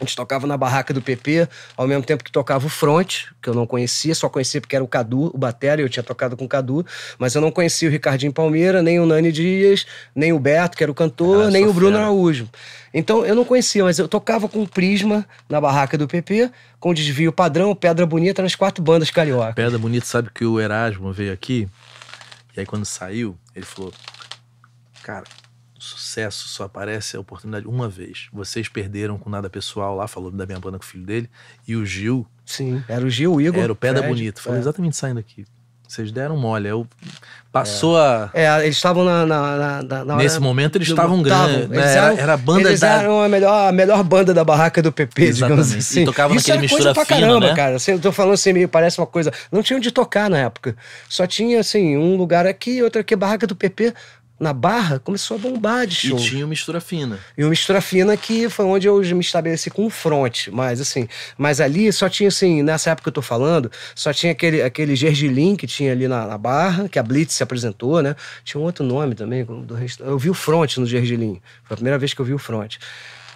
A gente tocava na barraca do PP, ao mesmo tempo que tocava o Front, que eu não conhecia, só conhecia porque era o Cadu, o Batera, eu tinha tocado com o Cadu, mas eu não conhecia o Ricardinho Palmeira, nem o Nani Dias, nem o Beto, que era o cantor, ah, nem o Bruno fera. Araújo. Então eu não conhecia, mas eu tocava com o Prisma na barraca do PP, com o desvio padrão, Pedra Bonita nas quatro bandas carioca. Pedra Bonita, sabe que o Erasmo veio aqui, e aí quando saiu, ele falou: Cara, sucesso só aparece a oportunidade uma vez. Vocês perderam com nada pessoal lá, falou da minha banda com o filho dele, e o Gil. Sim, era o Gil, o Igor. Era o Pedra Fred, Bonito. Falei é. exatamente saindo aqui. Vocês deram mole. Eu, passou é. a. É, eles estavam na, na, na, na, Nesse momento eles estavam grandes. Né? Era, era, a banda eles da. Eles eram a melhor, a melhor banda da barraca do PP, Exatamente. digamos assim. E tocava naquele mistura coisa pra fino, caramba, né? cara. Assim, eu tô falando assim, meio parece uma coisa. Não tinha onde tocar na época. Só tinha, assim, um lugar aqui e outro aqui. Barraca do PP na Barra, começou a bombar de show. E tinha o Mistura Fina. E o Mistura Fina que foi onde eu me estabeleci com o front, mas assim, mas ali só tinha assim, nessa época que eu tô falando, só tinha aquele, aquele gergelim que tinha ali na, na Barra, que a Blitz se apresentou, né? Tinha um outro nome também, do, eu vi o front no gergelim, foi a primeira vez que eu vi o front.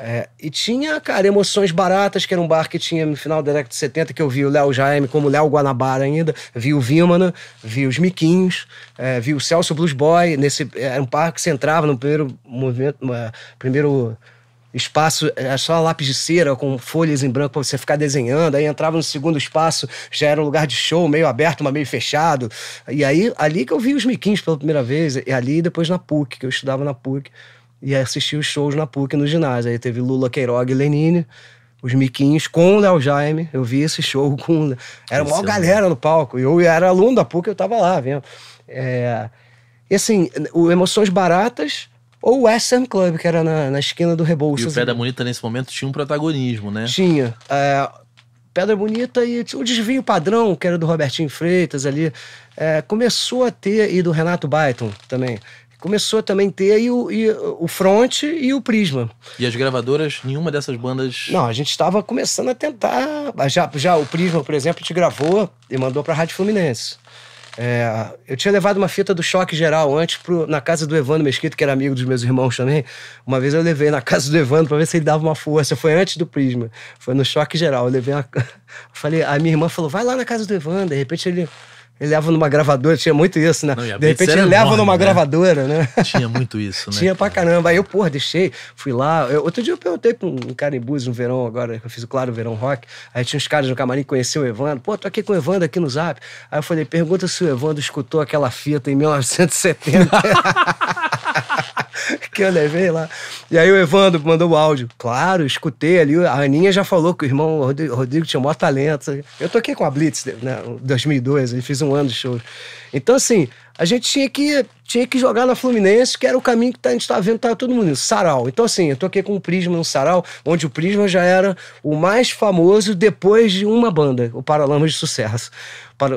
É, e tinha, cara, Emoções Baratas, que era um bar que tinha no final da década de 70, que eu vi o Léo Jaime como Léo Guanabara ainda, vi o Vimana, vi os Miquinhos, é, vi o Celso Blues Boy. Nesse, era um bar que você entrava no primeiro movimento, uma, primeiro espaço era só lápis de cera com folhas em branco para você ficar desenhando. Aí entrava no segundo espaço, já era um lugar de show, meio aberto, mas meio fechado. E aí, ali que eu vi os Miquinhos pela primeira vez, e ali depois na PUC, que eu estudava na PUC e assistir os shows na PUC no ginásio. Aí teve Lula, Queiroga e Lenine, os Miquinhos com o Léo Jaime. Eu vi esse show com. Era uma galera no palco. Eu era aluno da PUC, eu tava lá vendo. É... E assim, o Emoções Baratas ou o Western Club, que era na, na esquina do Rebouças. E o Pedra Bonita, nesse momento, tinha um protagonismo, né? Tinha. É... Pedra Bonita e o Desvio Padrão, que era do Robertinho Freitas ali, é, começou a ter, e do Renato Baiton também, começou também a ter aí o, e, o Front e o Prisma. E as gravadoras, nenhuma dessas bandas. Não, a gente estava começando a tentar. Já, já o Prisma, por exemplo, te gravou e mandou para a Rádio Fluminense. É, eu tinha levado uma fita do Choque Geral antes pro, na casa do Evandro Mesquita, que era amigo dos meus irmãos também. Uma vez eu levei na casa do Evandro para ver se ele dava uma força. Foi antes do Prisma, foi no Choque Geral. Eu levei uma... Falei, a minha irmã falou: vai lá na casa do Evandro. De repente ele ele leva numa gravadora, tinha muito isso, né? Não, de repente ele é leva enorme, numa né? gravadora, né? Tinha muito isso, né? tinha pra caramba. Aí eu, porra, deixei, fui lá. Eu, outro dia eu perguntei pra um cara em Búzios no verão agora, eu fiz o Claro Verão Rock. Aí tinha uns caras no camarim que conheciam o Evandro. Pô, tô aqui com o Evandro aqui no Zap. Aí eu falei, pergunta se o Evandro escutou aquela fita em 1970. que eu levei lá. E aí o Evandro mandou o áudio. Claro, escutei ali. A Aninha já falou que o irmão Rodrigo tinha maior talento. Eu toquei com a Blitz, né? 2002, ele fiz um ano de show. Então, assim, a gente tinha que, tinha que jogar na Fluminense, que era o caminho que tá, a gente estava tá vendo, estava tá todo mundo indo. Sarau. Então, assim, eu toquei com o Prisma no Sarau, onde o Prisma já era o mais famoso depois de uma banda, o Paralamas de Sucesso.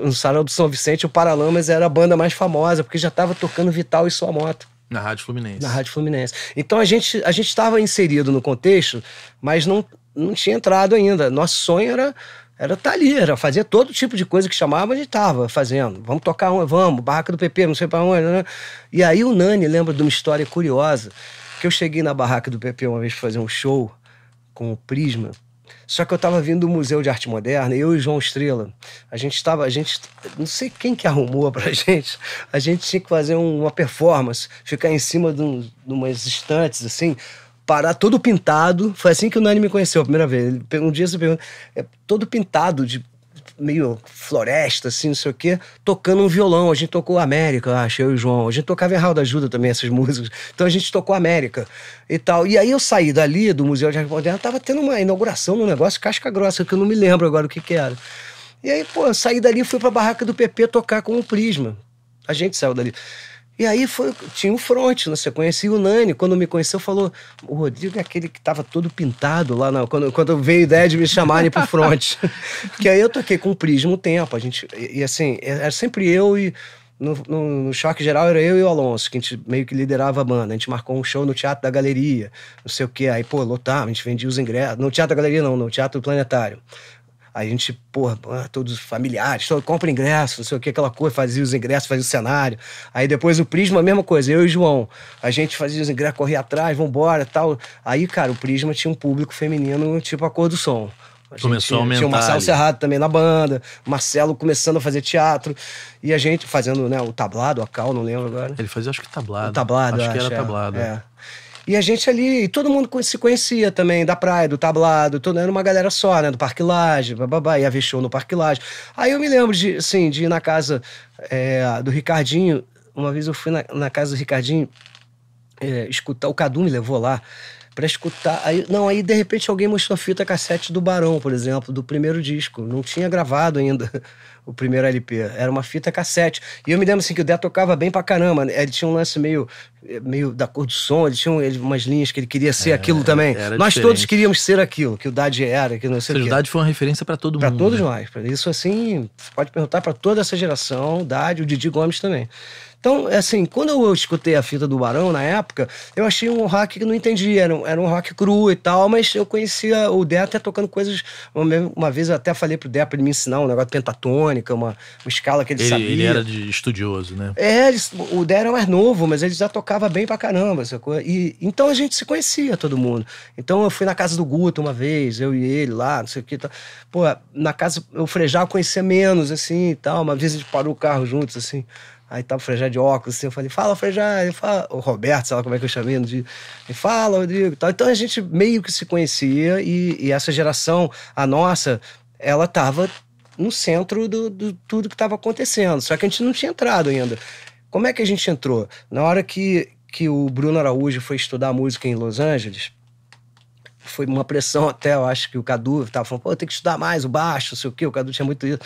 No Sarau do São Vicente, o Paralamas era a banda mais famosa, porque já estava tocando Vital e Sua Moto. Na Rádio Fluminense. Na Rádio Fluminense. Então a gente a gente estava inserido no contexto, mas não, não tinha entrado ainda. Nosso sonho era era estar tá ali, era fazer todo tipo de coisa que chamava, a gente estava fazendo. Vamos tocar uma, vamos, barraca do PP, não sei para onde. Né? E aí o Nani lembra de uma história curiosa, que eu cheguei na barraca do PP uma vez para fazer um show com o Prisma só que eu estava vindo do Museu de Arte Moderna, eu e João Estrela. A gente estava, a gente, não sei quem que arrumou pra gente, a gente tinha que fazer uma performance, ficar em cima de, um, de umas estantes, assim, parar todo pintado. Foi assim que o Nani me conheceu a primeira vez. Ele, um dia você perguntou, é, todo pintado de meio floresta, assim, não sei o quê, tocando um violão. A gente tocou América, acho, eu e o João. A gente tocava da Ajuda também, essas músicas. Então a gente tocou América e tal. E aí eu saí dali, do Museu de Arte tava tendo uma inauguração no negócio casca grossa, que eu não me lembro agora o que que era. E aí, pô, saí dali e fui pra barraca do PP tocar com o Prisma. A gente saiu dali. E aí foi, tinha o fronte na sequência. E o Nani, quando me conheceu, falou: o Rodrigo é aquele que estava todo pintado lá, na, quando, quando veio a ideia de me chamarem pro fronte. que aí eu toquei com o Prisma o tempo. A gente, e, e assim, é, era sempre eu e. No, no, no, choque geral era eu e o Alonso, que a gente meio que liderava a banda. A gente marcou um show no Teatro da Galeria, não sei o quê. Aí, pô, lotava, a gente vendia os ingressos. No Teatro da Galeria, não, no Teatro Planetário. A gente, porra, todos familiares, todo, compra ingresso, não sei o que, aquela coisa, fazia os ingressos, fazia o cenário. Aí depois o Prisma, a mesma coisa, eu e o João. A gente fazia os ingressos, corria atrás, vambora tal. Aí, cara, o Prisma tinha um público feminino, tipo a cor do som. A Começou a aumentar. Tinha o Marcelo ali. Serrado também na banda, Marcelo começando a fazer teatro, e a gente fazendo né, o tablado, a cal, não lembro agora. Ele fazia, acho que tablado. O tablado, acho, acho que era é, tablado. é. é. E a gente ali, e todo mundo se conhecia também, da praia, do tablado, todo, era uma galera só, né? Do Parque Laje, bababá, ia ver show no Parque Laje. Aí eu me lembro de, assim, de ir na casa é, do Ricardinho. Uma vez eu fui na, na casa do Ricardinho é, escutar, o Cadu me levou lá para escutar. Aí, não, aí de repente alguém mostrou a fita cassete do Barão, por exemplo, do primeiro disco. Não tinha gravado ainda o primeiro LP. Era uma fita cassete. E eu me lembro assim que o Dé tocava bem pra caramba. Né? Ele tinha um lance meio, meio da cor do som, ele tinha umas linhas que ele queria ser é, aquilo também. Nós diferente. todos queríamos ser aquilo, que o Dade era, que não sei seja, o Dade foi uma referência para todo pra mundo. Para todos né? nós. Isso assim, pode perguntar para toda essa geração, o Dade, o Didi Gomes também. Então, é assim, quando eu escutei a fita do Barão na época, eu achei um rock que não entendi. Era um, era um rock cru e tal, mas eu conhecia o Dé até tocando coisas. Uma, uma vez eu até falei pro Dé pra ele me ensinar um negócio de pentatônica, uma, uma escala que ele, ele sabia. Ele era de estudioso, né? É, ele, o Dé era mais novo, mas ele já tocava bem pra caramba, essa coisa. E, então a gente se conhecia, todo mundo. Então eu fui na casa do Guto uma vez, eu e ele lá, não sei o que. Tá. Pô, na casa, o Frejá eu conhecia menos, assim e tal. Uma vez a gente parou o carro juntos, assim. Aí tava tá o Frejá de óculos, assim, eu falei, fala, Frejá, ele fala, o Roberto, sei lá como é que eu chamei, de, ele fala, Rodrigo, tal. Então a gente meio que se conhecia e, e essa geração, a nossa, ela tava no centro do, do tudo que estava acontecendo. Só que a gente não tinha entrado ainda. Como é que a gente entrou? Na hora que, que o Bruno Araújo foi estudar música em Los Angeles, foi uma pressão até, eu acho que o Cadu estava falando, pô, tem que estudar mais o baixo, sei o quê, o Cadu tinha muito isso.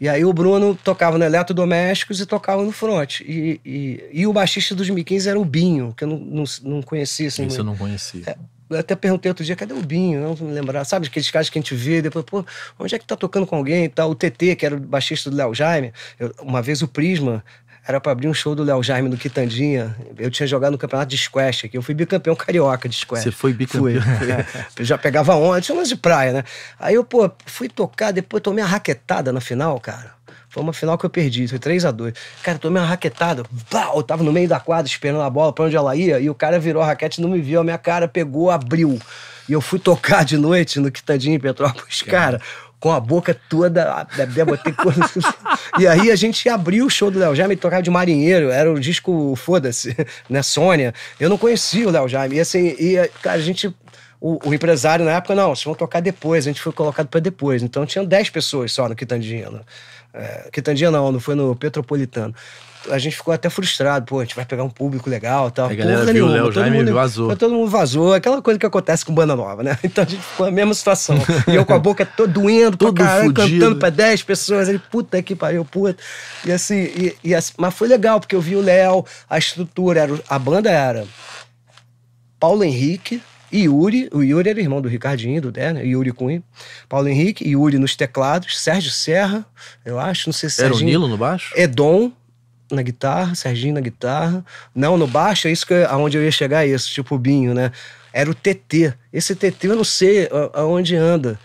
E aí o Bruno tocava no Eletrodomésticos e tocava no Front. E, e, e o baixista dos 15 era o Binho, que eu não, não, não conhecia. Assim, Esse eu não conhecia. É, eu até perguntei outro dia, cadê o Binho? Não me lembrar. Sabe aqueles caras que a gente vê, depois, pô, onde é que tá tocando com alguém e tal? O TT, que era o baixista do Léo Jaime, eu, uma vez o Prisma era para abrir um show do Léo Jaime no Quitandinha. Eu tinha jogado no campeonato de squash aqui. Eu fui bicampeão carioca de squash. Você foi bicampeão? Fui. É. Já pegava onda, tinha umas de praia, né? Aí eu, pô, fui tocar, depois tomei uma raquetada na final, cara. Foi uma final que eu perdi, foi 3 a 2 Cara, tomei uma raquetada, pau, eu tava no meio da quadra esperando a bola pra onde ela ia, e o cara virou a raquete, não me viu, a minha cara pegou, abriu. E eu fui tocar de noite no Quitandinha em Petrópolis. Cara, cara com a boca toda, botei coisa. e aí a gente abriu o show do Léo Jaime e tocava de marinheiro, era o disco Foda-se, né, Sônia. Eu não conhecia o Léo Jaime. E assim, e, cara, a gente. O, o, empresário na época, não, vocês vão tocar depois, a gente foi colocado para depois. Então tinham 10 pessoas só no Quitandinha. Né? É, Quitandinha não, não foi no Petropolitano a gente ficou até frustrado, pô, a gente vai pegar um público legal e tal. A galera Porra viu nenhuma, o Léo Jaime mundo, vazou. Todo mundo vazou, aquela coisa que acontece com banda nova, né? Então a gente ficou na mesma situação. e eu com a boca toda doendo, todo pra caralho, cantando pra 10 pessoas. Ele, puta que pariu, puta. E assim, e, e assim, mas foi legal, porque eu vi o Léo, a estrutura, era, a banda era Paulo Henrique, e Yuri, o Yuri era irmão do Ricardinho, do Dé, né? Yuri Cunha, Paulo Henrique, Yuri nos teclados, Sérgio Serra, eu acho, não sei se Era Serginho, o Nilo no baixo? Edom, na guitarra, Serginho na guitarra. Não, no baixo, é isso que aonde eu ia chegar, é isso, tipo o Binho, né? Era o TT. Esse TT eu não sei aonde anda.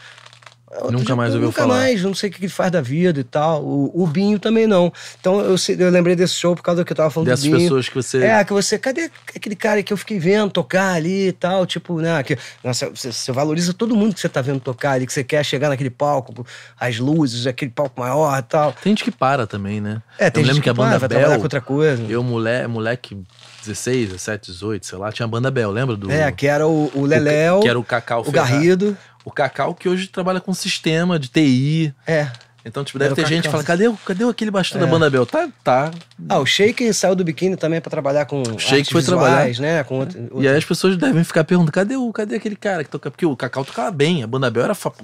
Nunca mais ouviu nunca falar. Nunca mais, não sei o que ele faz da vida e tal. O, o Binho também não. Então eu, eu lembrei desse show por causa do que eu tava falando Dessas do Binho. pessoas que você... É, que você... Cadê aquele cara que eu fiquei vendo tocar ali e tal? Tipo, né? Que, nossa, você, você valoriza todo mundo que você tá vendo tocar ali, que você quer chegar naquele palco, as luzes, aquele palco maior e tal. Tem gente que para também, né? É, tem eu gente lembro que, que a banda para, Bell, vai com outra coisa. Eu, moleque, moleque 16, 17, 18, sei lá, tinha a banda Bel, lembra do. É, que era o, o O, que era o Cacau o Garrido. O Cacau que hoje trabalha com sistema de TI. É. Então, tipo, deve Era ter gente que fala, cadê, cadê aquele baixista é. da banda Bel? Tá, tá. Ah, o Shake saiu do biquíni também para trabalhar com o Shake foi visuais, trabalhar. né? Com outro, outro... E aí as pessoas devem ficar perguntando, cadê o, cadê aquele cara que toca? Porque o Cacau tocava bem, a banda Bel era fa... Pô,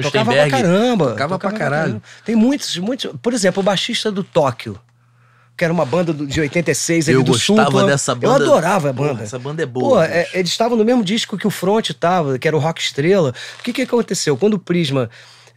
tocava pra caramba. Tocava, tocava pra caramba. Pra caramba. Tem muitos, muitos. Por exemplo, o baixista do Tóquio que era uma banda de 86, ele Eu do gostava dessa banda. Eu adorava a banda. essa banda é boa. Pô, é, eles estavam no mesmo disco que o Front tava, que era o Rock Estrela. O que que aconteceu? Quando o Prisma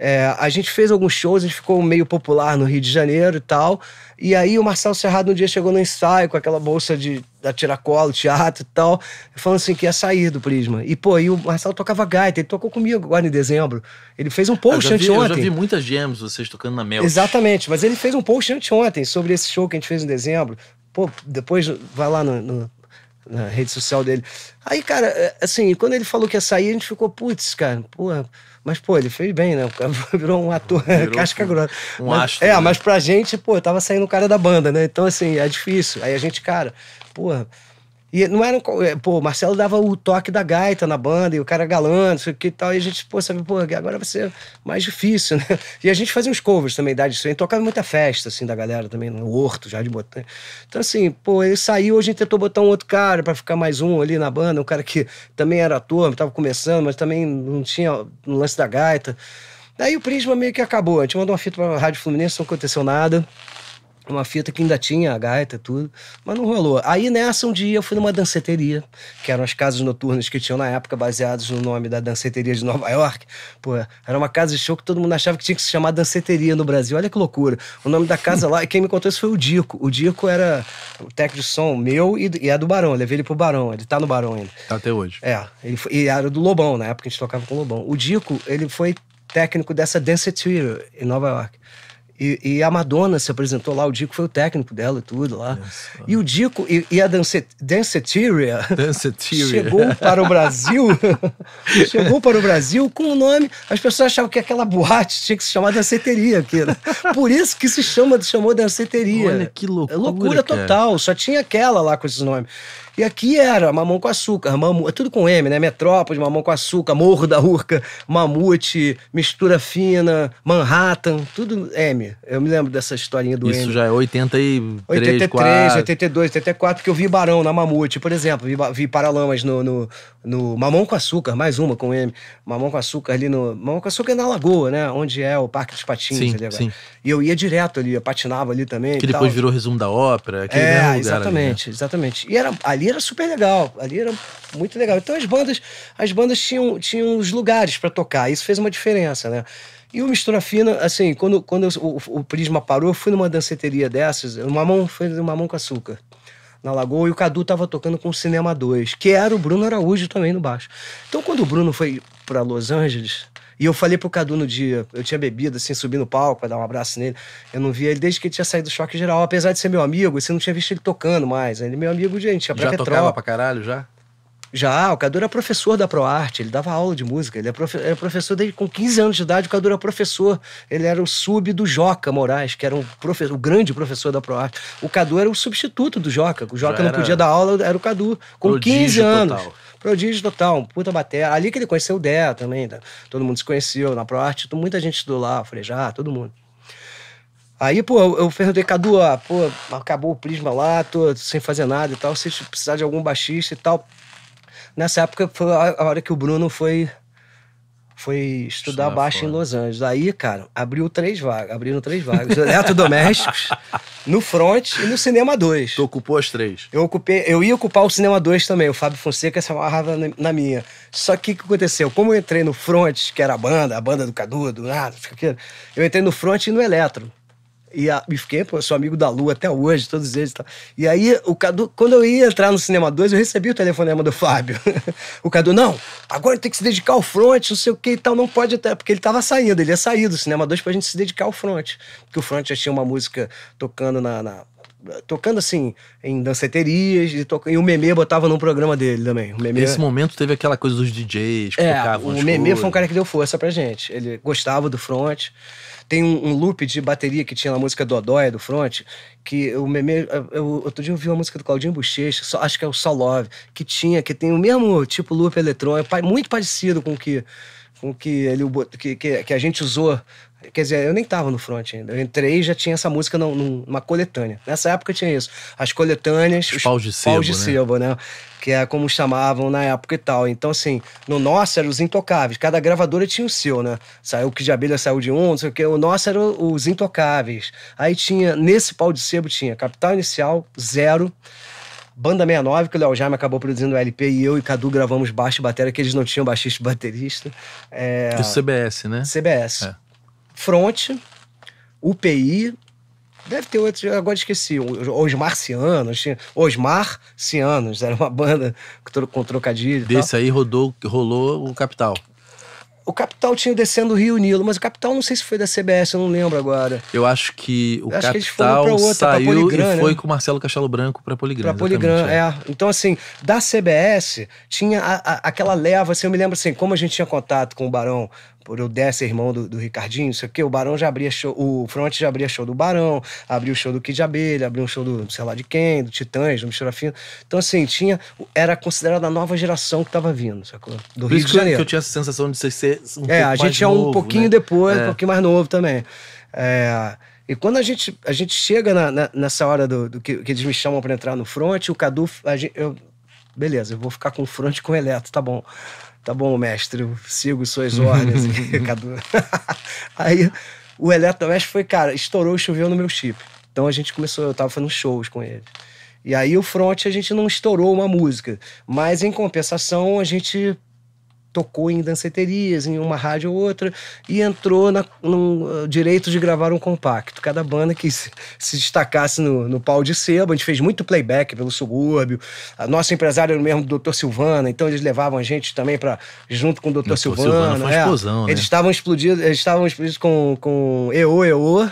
é, a gente fez alguns shows, a gente ficou meio popular no Rio de Janeiro e tal. E aí o Marcelo Serrado um dia chegou no ensaio com aquela bolsa de da tiracolo, teatro e tal, falando assim que ia sair do Prisma. E, pô, e o Marcelo tocava gaita, ele tocou comigo agora em dezembro. Ele fez um post anteontem. Eu já vi muitas gems vocês tocando na Mel. Exatamente, mas ele fez um post anteontem sobre esse show que a gente fez em dezembro. Pô, depois vai lá no, no na rede social dele. Aí, cara, é, assim, quando ele falou que ia sair, a gente ficou, putz, cara, porra. Mas, pô, ele fez bem, né? O cara virou um ator virou casca grossa. Um mas, astro. É, né? mas pra gente, pô, tava saindo o cara da banda, né? Então, assim, é difícil. Aí a gente, cara, porra e não era. Eh, pô, o Marcelo dava o toque da gaita na banda, e o cara galando sei o que e tal. E a gente, pô, sabe, pô, agora vai ser mais difícil, né? E a gente fazia uns covers também, idade disso. Tocava muita festa, assim, da galera também, no Horto, já de botão Então, assim, pô, ele saiu, a gente tentou botar um outro cara para ficar mais um ali na banda, um cara que também era ator, tava começando, mas também não tinha no lance da gaita. Daí o Prisma meio que acabou. A gente mandou uma fita pra Rádio Fluminense, não aconteceu nada uma fita que ainda tinha a gaita tudo, mas não rolou. Aí nessa um dia eu fui numa danceteria, que eram as casas noturnas que tinham na época baseadas no nome da danceteria de Nova York. Pô, era uma casa de show que todo mundo achava que tinha que se chamar danceteria no Brasil. Olha que loucura. O nome da casa lá, quem me contou isso foi o Dico. O Dico era o técnico de som meu e, e é do Barão. Eu levei ele pro Barão, ele tá no Barão ainda. Tá até hoje. É, ele foi, e era do Lobão, na época a gente tocava com o Lobão. O Dico, ele foi técnico dessa Theater em Nova York. E, e, a Madonna se apresentou lá, o Dico foi o técnico dela, e tudo lá. Yes, e o Dico e, e a Danceteria chegou para o Brasil, chegou para o Brasil com o um nome. As pessoas achavam que aquela boate tinha que se chamar Danceteria aqui. Né? Por isso que se chama, chamou Danceteria. Olha que loucura. É loucura cara. total, só tinha aquela lá com esse nome. E aqui era mamão com açúcar, mamu, é tudo com M, né? Metrópole, mamão com açúcar, Morro da Urca, Mamute, Mistura Fina, Manhattan, tudo M. Eu me lembro dessa historinha do Isso M. Isso já é 83, 83 4... 82, 84, que eu vi Barão na Mamute, por exemplo. Vi, vi Paralamas no, no, no Mamão com Açúcar, mais uma com M. Mamão com Açúcar ali no... Mamão com Açúcar é na Lagoa, né? Onde é o Parque dos Patins sim, ali agora. Sim. E eu ia direto ali, eu patinava ali também. Que depois tal. virou resumo da ópera. É, exatamente, ali, né? exatamente. E era, ali ali era super legal, ali era muito legal. Então as bandas, as bandas tinham, tinham os lugares para tocar, isso fez uma diferença, né? E o Mistura Fina, assim, quando, quando eu, o, o, Prisma parou, eu fui numa danceteria dessas, uma mão foi uma Mamão com Açúcar, na Lagoa, e o Cadu tava tocando com o Cinema 2, que era o Bruno Araújo também no baixo. Então quando o Bruno foi para Los Angeles, e eu falei pro Cadu no dia, eu tinha bebido, assim, subi no palco pra dar um abraço nele. Eu não via ele desde que ele tinha saído do choque geral. Apesar de ser meu amigo, você assim, não tinha visto ele tocando mais. Ele é meu amigo, gente, tinha é Já tocava pra caralho, já? Já, o Cadu era professor da ProArte, ele dava aula de música, ele é era, professor desde com 15 anos de idade, o Cadu era professor, ele era o sub do Joca Moraes, que era um o grande professor da ProArte. O Cadu era o substituto do Joca, o Joca não podia dar aula, era o Cadu, com 15 anos. Total. Prodígio total, um puta batera. Ali que ele conheceu o Dé também, tá? todo mundo se conheceu na ProArte, então muita gente estudou lá, falei já, todo mundo. Aí, pô, eu perguntei, Cadu, ah, pô, acabou o Prisma lá, tô sem fazer nada e tal, se precisar de algum baixista e tal, Nessa época foi a hora que o Bruno foi foi estudar, estudar em Los Angeles. Aí, cara, abriu três vagas, abriram três vagas. Eletrodomésticos, no front e no Cinema 2. Tu ocupou as três? Eu ocupei, eu ia ocupar o Cinema 2 também, o Fábio Fonseca se amarrava na, na minha. Só que o que aconteceu? Como eu entrei no front, que era a banda, a banda do Cadu, do nada, eu entrei no front e no Eletro. E, a, e fiquei, pô, sou amigo da Lu até hoje, todos eles. tal. E aí, o Cadu, quando eu ia entrar no Cinema 2, eu recebi o telefonema do Fábio. o Cadu, não, agora tem que se dedicar ao front, não sei o que e tal, não pode até. Porque ele tava saindo, ele ia sair do Cinema 2 pra gente se dedicar ao front. Porque o front já tinha uma música tocando na, na tocando assim em danceterias e, e o Meme botava num programa dele também. O Meme... Nesse momento teve aquela coisa dos DJs que é, tocavam. O Meme foi um cara que deu força pra gente. Ele gostava do front. Tem um, um, loop de bateria que tinha na música do Odóia, do Front, que o meme. Eu, outro dia eu vi uma música do Claudinho Bochecha, acho que é o Só Love, que tinha, que tem o mesmo tipo loop eletrônico, muito parecido com o que com que ele que, que, a gente usou Quer dizer, eu nem tava no front ainda. Eu entrei e já tinha essa música numa coletânea. Nessa época tinha isso. As coletâneas. Os paus de sebo. Paus de né? sebo, né? Que é como chamavam na época e tal. Então, assim, no nosso eram os intocáveis. Cada gravadora tinha o seu, né? Saiu o que de abelha saiu de um, não sei o quê. O nosso era os intocáveis. Aí tinha, nesse pau de sebo, tinha Capital Inicial, Zero. Banda 69, que o Léo Jaime acabou produzindo o LP e eu e Cadu gravamos baixo e bateria, que eles não tinham baixista e baterista. É... O CBS, né? CBS. É. Front, UPI, deve ter outros, agora esqueci, os Marcianos, os Marcianos, era uma banda com trocadilho. Desse aí rodou, rolou o Capital. O Capital tinha descendo o Rio Nilo, mas o Capital não sei se foi da CBS, eu não lembro agora. Eu acho que o acho Capital que outra, saiu e né? foi né? com o Marcelo Castelo Branco para Poligram. Para Poligram, é. é. Então, assim, da CBS tinha a, a, aquela leva, assim, eu me lembro assim, como a gente tinha contato com o Barão por eu der irmão do, do Ricardinho, sei o quê, o Barão já abria show, o Front já abria show do Barão, abriu o show do Kid de Abelha, abriu um show do, sei lá de quem, do Titãs, do Mistura Fino. Então, assim, tinha, era considerada a nova geração que tava vindo, sacou? Do por Rio de Janeiro. que eu tinha essa sensação de ser, um É, a gente é um novo, pouquinho né? depois, é. um pouquinho mais novo também. É... E quando a gente, a gente chega na, na, nessa hora do, do que, que, eles me chamam para entrar no front, o Cadu, gente, eu, beleza, eu vou ficar com o front com o eletro, tá bom. Tá bom, mestre, eu sigo suas ordens. Cadu. Aí o eletrodoméstico foi, cara, estourou e choveu no meu chip. Então a gente começou, eu tava fazendo shows com ele. E aí o front a gente não estourou uma música, mas em compensação a gente tocou em danceterias, em uma rádio ou outra, e entrou na, no ah, direito de gravar um compacto. Cada banda que se, se destacasse no, no, pau de sebo, a gente fez muito playback pelo subúrbio. A nossa empresária era o mesmo do Dr. Silvana, então eles levavam a gente também para junto com o Dr. Dr. Silvana. Silvana foi uma é. explosão, é, né? Eles estavam explodidos, eles estavam explodidos com, com EO, EO.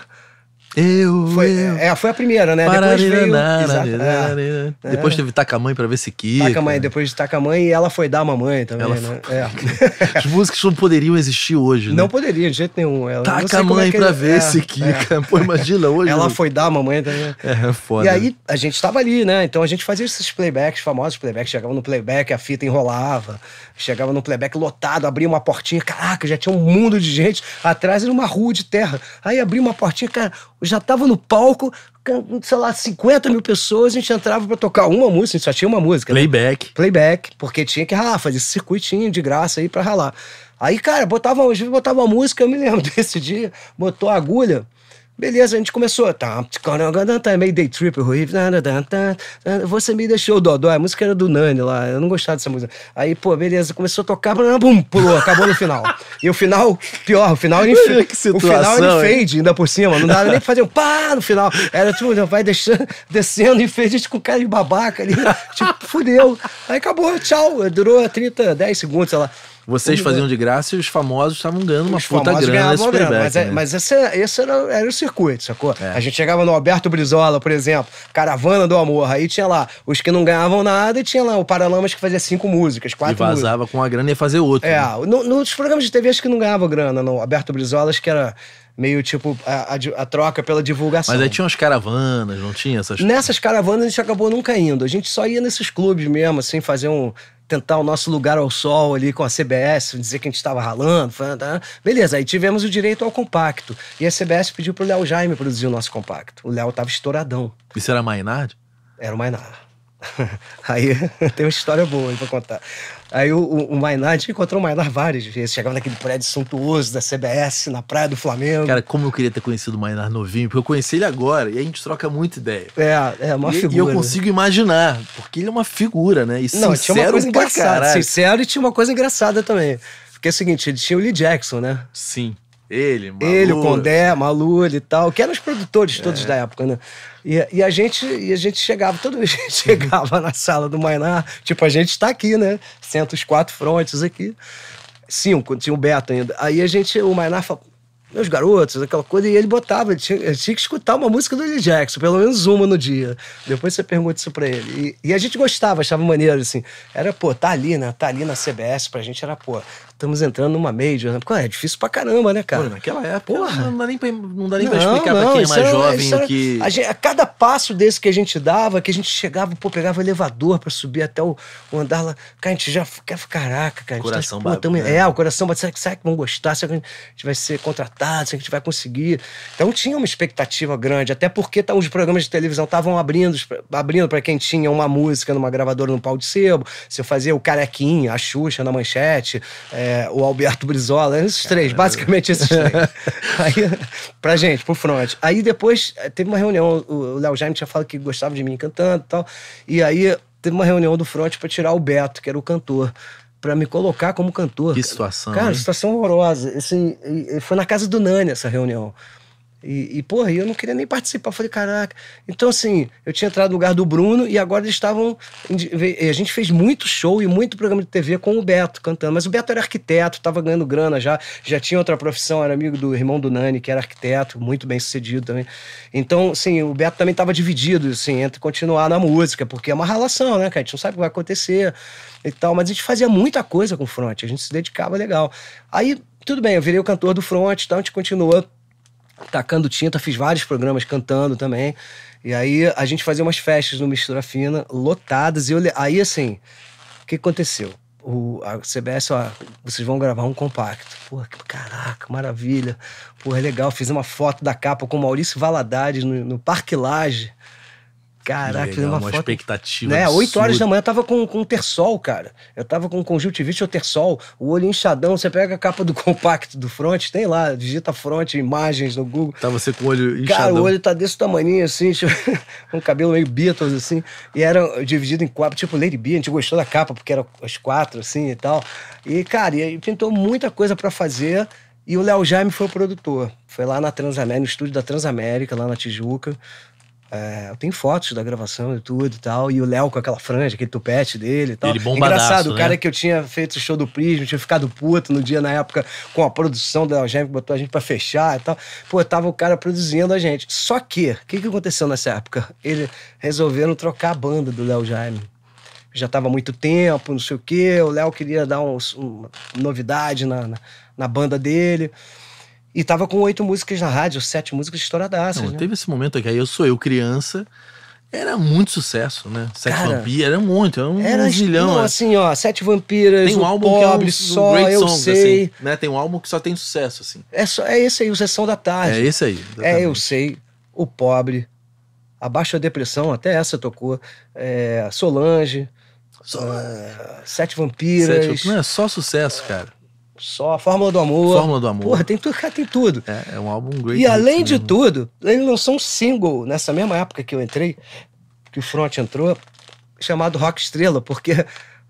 Eu, foi, eu. É, é, foi a primeira, né? Depois veio. Exato, é, é. Depois teve Taca Mãe pra ver se quica. Taca Mãe, depois de Taca Mãe e ela foi dar mamãe também, ela né? Foi... É. As músicas não poderiam existir hoje, né? Não poderiam, de jeito nenhum. Ela, Taca Mãe é pra ele... ver é, se quica. É. Pô, imagina hoje. Ela né? foi dar mamãe também. É, foda. E aí né? a gente tava ali, né? Então a gente fazia esses playbacks, famosos playbacks. Chegava no playback, a fita enrolava. Chegava no playback lotado, abria uma portinha. Caraca, já tinha um mundo de gente. Atrás era uma rua de terra. Aí abria uma portinha, cara já tava no palco, sei lá, 50 mil pessoas, a gente entrava para tocar uma música, a gente só tinha uma música. Né? Playback. Né? Playback, porque tinha que ralar, fazer esse circuitinho de graça aí para ralar. Aí, cara, botava, botava uma música, eu me lembro desse dia, botou a agulha, Beleza, a gente começou. tá? meio day trip, horrível. Tá, tá, tá, Você me deixou o Dodó. A música era do Nani lá. Eu não gostava dessa música. Aí, pô, beleza, começou a tocar, bum, pulou, acabou no final. E o final, pior, o final era que situação, o final era em fade, ainda por cima. Não dava nem pra fazer um pá no final. Era tipo, vai deixando, descendo e fade, gente com cara de babaca ali. Tipo, fudeu. Aí acabou, tchau. Durou 30, 10 segundos, sei lá. Vocês faziam né? de graça e os famosos estavam ganhando uma os puta grana nesse playback. mas, é, né? mas esse, esse era, era, o circuito, sacou? É. A gente chegava no Alberto Brizola, por exemplo, Caravana do Amor, aí tinha lá os que não ganhavam nada e tinha lá o Paralamas que fazia cinco músicas, quatro E vazava músicas. com a grana e ia fazer outro. É, né? no, nos programas de TV acho que não ganhava grana, não. Alberto Brizola acho que era meio tipo a, a, a, troca pela divulgação. Mas aí tinha umas caravanas, não tinha essas Nessas caravanas a gente acabou nunca indo. A gente só ia nesses clubes mesmo, assim, fazer um tentar o nosso lugar ao sol ali com a CBS, dizer que a gente estava ralando. Tá, né? Beleza, aí tivemos o direito ao compacto. E a CBS pediu pro Léo Jaime produzir o nosso compacto. O Léo tava estouradão. Isso era Maynard? Era o Maynard. Aí tem uma história boa aí pra contar. Aí o, o, o Mainar, a gente encontrou o Mainar várias vezes. Chegava naquele prédio suntuoso da CBS, na Praia do Flamengo. Cara, como eu queria ter conhecido o Mainar novinho, porque eu conheci ele agora e a gente troca muita ideia. É, é uma e, figura. E eu né? consigo imaginar, porque ele é uma figura, né? E Não, tinha uma coisa engraçada. Caralho. Sincero e tinha uma coisa engraçada também. Porque é o seguinte, ele tinha o Lee Jackson, né? Sim. Ele, Malu. Ele, o Condé, e tal, que eram os produtores é. todos é. da época, né? E, e, a gente, e a gente chegava, todo dia, a gente chegava na sala do Mainá, tipo, a gente está aqui, né? Senta os quatro frontes aqui. Cinco, tinha o Beto ainda. Aí a gente, o Mainá falou, meus garotos, aquela coisa, e ele botava, ele tinha, ele tinha, que escutar uma música do Willie Jackson, pelo menos uma no dia. Depois você pergunta isso pra ele. E, e, a gente gostava, achava maneiro, assim. Era, pô, tá ali, né? Tá ali na CBS, pra gente era, pô, estamos entrando numa major. Né? Pô, é difícil pra caramba, né, cara? Pô, naquela época, Porra. não dá nem pra, não dá nem não, pra explicar não, pra quem é mais era, jovem era, que... A, gente, a, cada passo desse que a gente dava, que a gente chegava, pô, pegava o elevador pra subir até o, o andar lá. Cara, a gente já... Caraca, cara. Tá coração tá, bate. Né? É, o coração bate. Será, será que vão gostar? Será que a gente vai ser contratado? Será que a gente vai conseguir? Então tinha uma expectativa grande, até porque tá, os programas de televisão estavam abrindo abrindo para quem tinha uma música numa gravadora no pau de sebo. Se eu fazia o Carequinha, a Xuxa na manchete... É, é, o Alberto Brizola, é esses três, basicamente esses três. Aí, pra gente, pro front. Aí depois é, teve uma reunião, o Léo Jaime tinha falado que gostava de mim cantando e tal. E aí teve uma reunião do front para tirar o Beto, que era o cantor para me colocar como cantor. Que situação. Cara, hein? situação horrorosa. Assim, foi na casa do Nani essa reunião. E, e, porra, eu não queria nem participar. Falei, caraca. Então, assim, eu tinha entrado no lugar do Bruno e agora eles estavam. A gente fez muito show e muito programa de TV com o Beto cantando. Mas o Beto era arquiteto, estava ganhando grana já, já tinha outra profissão, era amigo do irmão do Nani, que era arquiteto, muito bem sucedido também. Então, assim, o Beto também estava dividido, assim, entre continuar na música, porque é uma relação, né, cara? A gente não sabe o que vai acontecer e tal. Mas a gente fazia muita coisa com o Front, a gente se dedicava legal. Aí, tudo bem, eu virei o cantor do Front e tal, a gente continuou tacando tinta, fiz vários programas cantando também. E aí a gente fazia umas festas no Mistura Fina, lotadas. E eu, aí, assim, o que aconteceu? O, a CBS, ó, vocês vão gravar um compacto. Porra, que, caraca, maravilha. Porra, é legal. Fiz uma foto da capa com Maurício Valadares no, no Parque Laje. Caraca, Legal, uma, uma foto, expectativa. Né? Absurda. 8 horas da manhã eu tava com, com Tersol, cara. Eu tava com conjuntivite ou terçol, o olho inchadão. Você pega a capa do compacto do front, tem lá, digita front, imagens no Google. Tá você com o olho inchadão. Cara, o olho tá desse tamanho assim, tipo, um cabelo meio Beatles, assim. E era dividido em quatro, tipo Lady B. A gente gostou da capa porque era as quatro, assim e tal. E, cara, e pintou muita coisa para fazer. E o Léo Jaime foi o produtor. Foi lá na Transamérica, no estúdio da Transamérica, lá na Tijuca. É, eu tenho fotos da gravação e tudo e tal. E o Léo com aquela franja, aquele tupete dele e tal. Ele bombadaço, Engraçado, né? o cara que eu tinha feito o show do Prisma, tinha ficado puto no dia, na época, com a produção da Jaime botou a gente pra fechar e tal. Pô, tava o cara produzindo a gente. Só que, o que, que aconteceu nessa época? Ele resolveram trocar a banda do Léo Jaime já tava muito tempo, não sei o quê. O Léo queria dar um, uma novidade na, na, na, banda dele. E tava com oito músicas na rádio, sete músicas de Não, né? teve esse momento aí eu sou eu criança. Era muito sucesso, né? Sete Cara, Vampiras, era muito, era um era, zilhão. Não, é. assim, ó, Sete Vampiras, Tem um álbum Pobre, que é um, só, um great eu songs, sei. Assim, né? Tem um álbum que só tem sucesso, assim. É, só, é esse aí, o Sessão da Tarde. É esse aí. Exatamente. É, eu sei, o Pobre, a Baixa Depressão, até essa tocou, é, Solange, Solange. É, sete Vampiras. Sete, não, é só sucesso, cara. Só, Fórmula do Amor. Fórmula do Amor. Porra, tem tudo, cara, tem tudo. É, é um álbum great. E além de mesmo. tudo, ele lançou um single nessa mesma época que eu entrei, que o Front entrou, chamado Rock Estrela, porque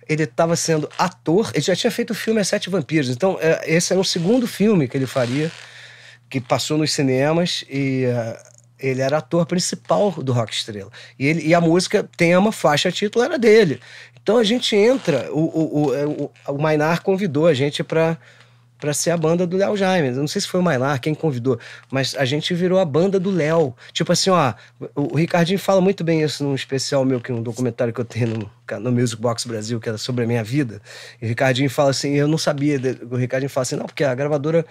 ele estava sendo ator, ele já tinha feito o filme As Sete Vampiros, então é, esse era o segundo filme que ele faria, que passou nos cinemas e uh, ele era ator principal do Rock Estrela. E, ele, e a música tema, faixa, título era dele. Então a gente entra, o, o, o, é, o Mainar convidou a gente para para ser a banda do Léo Jaime. Não sei se foi o Mainar quem convidou, mas a gente virou a banda do Léo. Tipo assim, ó, o Ricardinho fala muito bem isso num especial meu, que é um documentário que eu tenho no, no Music Box Brasil, que era sobre a minha vida. E o Ricardinho fala assim, eu não sabia, o Ricardinho fala assim, não, porque a gravadora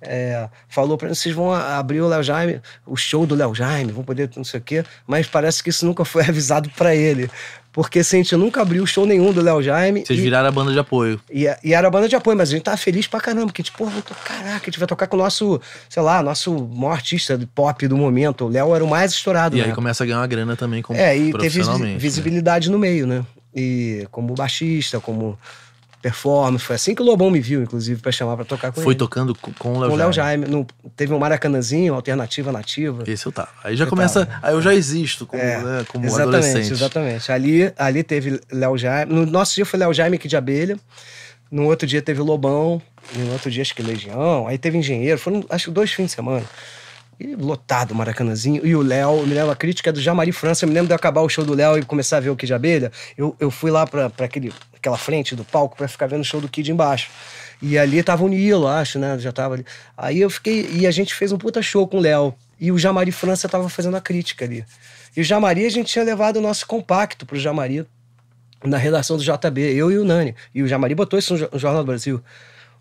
é, falou para mim, vocês vão abrir o Léo Jaime, o show do Léo Jaime, vão poder não sei o quê, mas parece que isso nunca foi avisado para ele. Porque assim, a gente nunca abriu show nenhum do Léo Jaime. Vocês e, viraram a banda de apoio. E, e, era a banda de apoio, mas a gente tava feliz pra caramba, porque a gente, porra, caraca, a gente vai tocar com o nosso, sei lá, nosso maior artista de pop do momento. O Léo era o mais estourado. E aí época. Né? começa a ganhar uma grana também como É, e teve né? visibilidade né? no meio, né? E como baixista, como performance. Foi assim que o Lobão me viu, inclusive, para chamar para tocar com Foi ele. Foi tocando com, com o Léo Jaime. No, teve um Maracanãzinho, alternativa nativa. Esse eu tava. Aí já eu começa. Tava. Aí eu já existo como, é, né, como exatamente, adolescente. Exatamente. Ali, ali teve Léo Jaime. No nosso dia foi Léo Jaime que de abelha. No outro dia teve Lobão. No outro dia acho que Legião. Aí teve Engenheiro. Foram acho dois fins de semana lotado o Maracanãzinho. E o Léo, me lembro a crítica do Jamari França. Eu me lembro de eu acabar o show do Léo e começar a ver o Kid Abelha. Eu, eu fui lá pra, pra aquele, aquela frente do palco para ficar vendo o show do Kid embaixo. E ali tava o Nilo, acho, né? Já tava ali. Aí eu fiquei. E a gente fez um puta show com o Léo. E o Jamari França tava fazendo a crítica ali. E o Jamari, a gente tinha levado o nosso compacto pro Jamari na redação do JB, eu e o Nani. E o Jamari botou isso no Jornal do Brasil.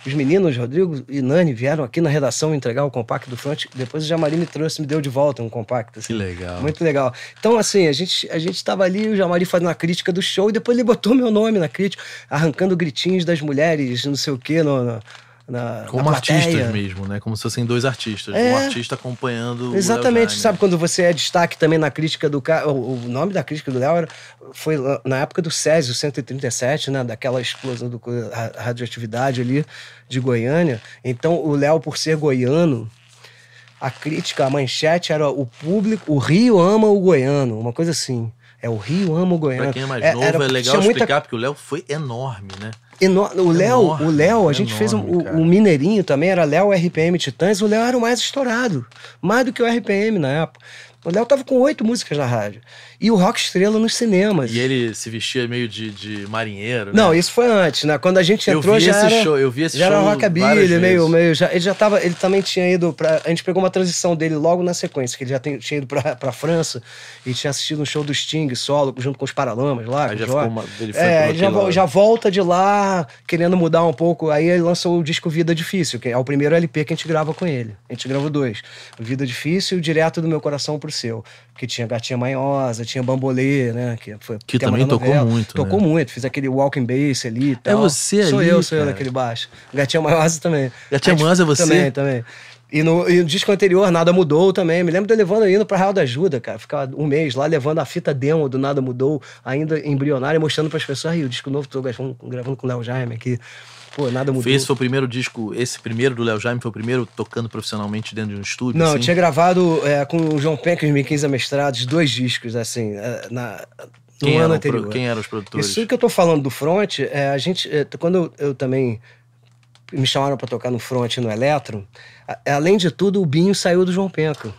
Os meninos, Rodrigo e Nani, vieram aqui na redação entregar o compacto do Front. Depois o Jamari me trouxe, me deu de volta um compacto. Assim. Que legal. Muito legal. Então, assim, a gente a gente estava ali, o Jamari fazendo a crítica do show e depois ele botou meu nome na crítica, arrancando gritinhos das mulheres, não sei o quê, no, no na, Como na artistas mesmo, né? Como se fossem dois artistas. É. Um artista acompanhando Exatamente. O Sabe quando você é destaque também na crítica do cara. O nome da crítica do Léo foi na época do Césio 137, né? Daquela explosão da radioatividade ali de Goiânia. Então, o Léo, por ser goiano, a crítica, a manchete era o público, o Rio ama o goiano, uma coisa assim. É o Rio ama o Goiânia. Pra quem é mais é, novo, era, é legal explicar, muita... porque o Léo foi enorme, né? O é Léo, o Léo, a é gente enorme, fez um, o, o, Mineirinho também, era Léo RPM Titãs, o Léo era o mais estourado, mais do que o RPM na época. O Léo tava com oito músicas na rádio e o Rock Estrela nos cinemas. E ele se vestia meio de, de marinheiro, né? Não, isso foi antes, né? Quando a gente entrou já era, show, eu vi esse já show era rockabilly, meio, meio já, ele já tava, ele também tinha ido para a gente pegou uma transição dele logo na sequência, que ele já tem, tinha ido para pra França e tinha assistido um show do Sting solo junto com os Paralamas lá, aí já ficou uma, ele foi é, já, já volta de lá querendo mudar um pouco, aí ele lançou o disco Vida Difícil, que é o primeiro LP que a gente grava com ele. A gente gravou dois. Vida Difícil, e Direto do Meu Coração pro Seu que tinha Gatinha Manhosa, tinha Bambolê, né? Que, foi que também tocou novela. muito. Tocou né? muito, fiz aquele walking bass ali e é tal. É você sou ali. Sou eu, sou cara. eu naquele baixo. Gatinha Manhosa também. Gatinha Manhosa é você? Também, também. E no, e no, disco anterior, Nada Mudou também. Me lembro de eu levando indo pra Real da Ajuda, cara. Ficava um mês lá levando a fita demo do Nada Mudou, ainda embrionária, mostrando para as pessoas. Aí, o disco novo, tô gravando, gravando com o Léo Jaime aqui. Pô, nada mudou. Esse foi o primeiro disco, esse primeiro do Léo Jaime foi o primeiro tocando profissionalmente dentro de um estúdio? Não, assim? eu tinha gravado é, com o João Penca e os Miquins Amestrados dois discos, assim, é, na, no quem ano anterior. Pro, quem eram os produtores? Isso que eu tô falando do front, é, a gente, é, quando eu, eu, também me chamaram para tocar no front no Eletro, é, além de tudo, o Binho saiu do João Penca.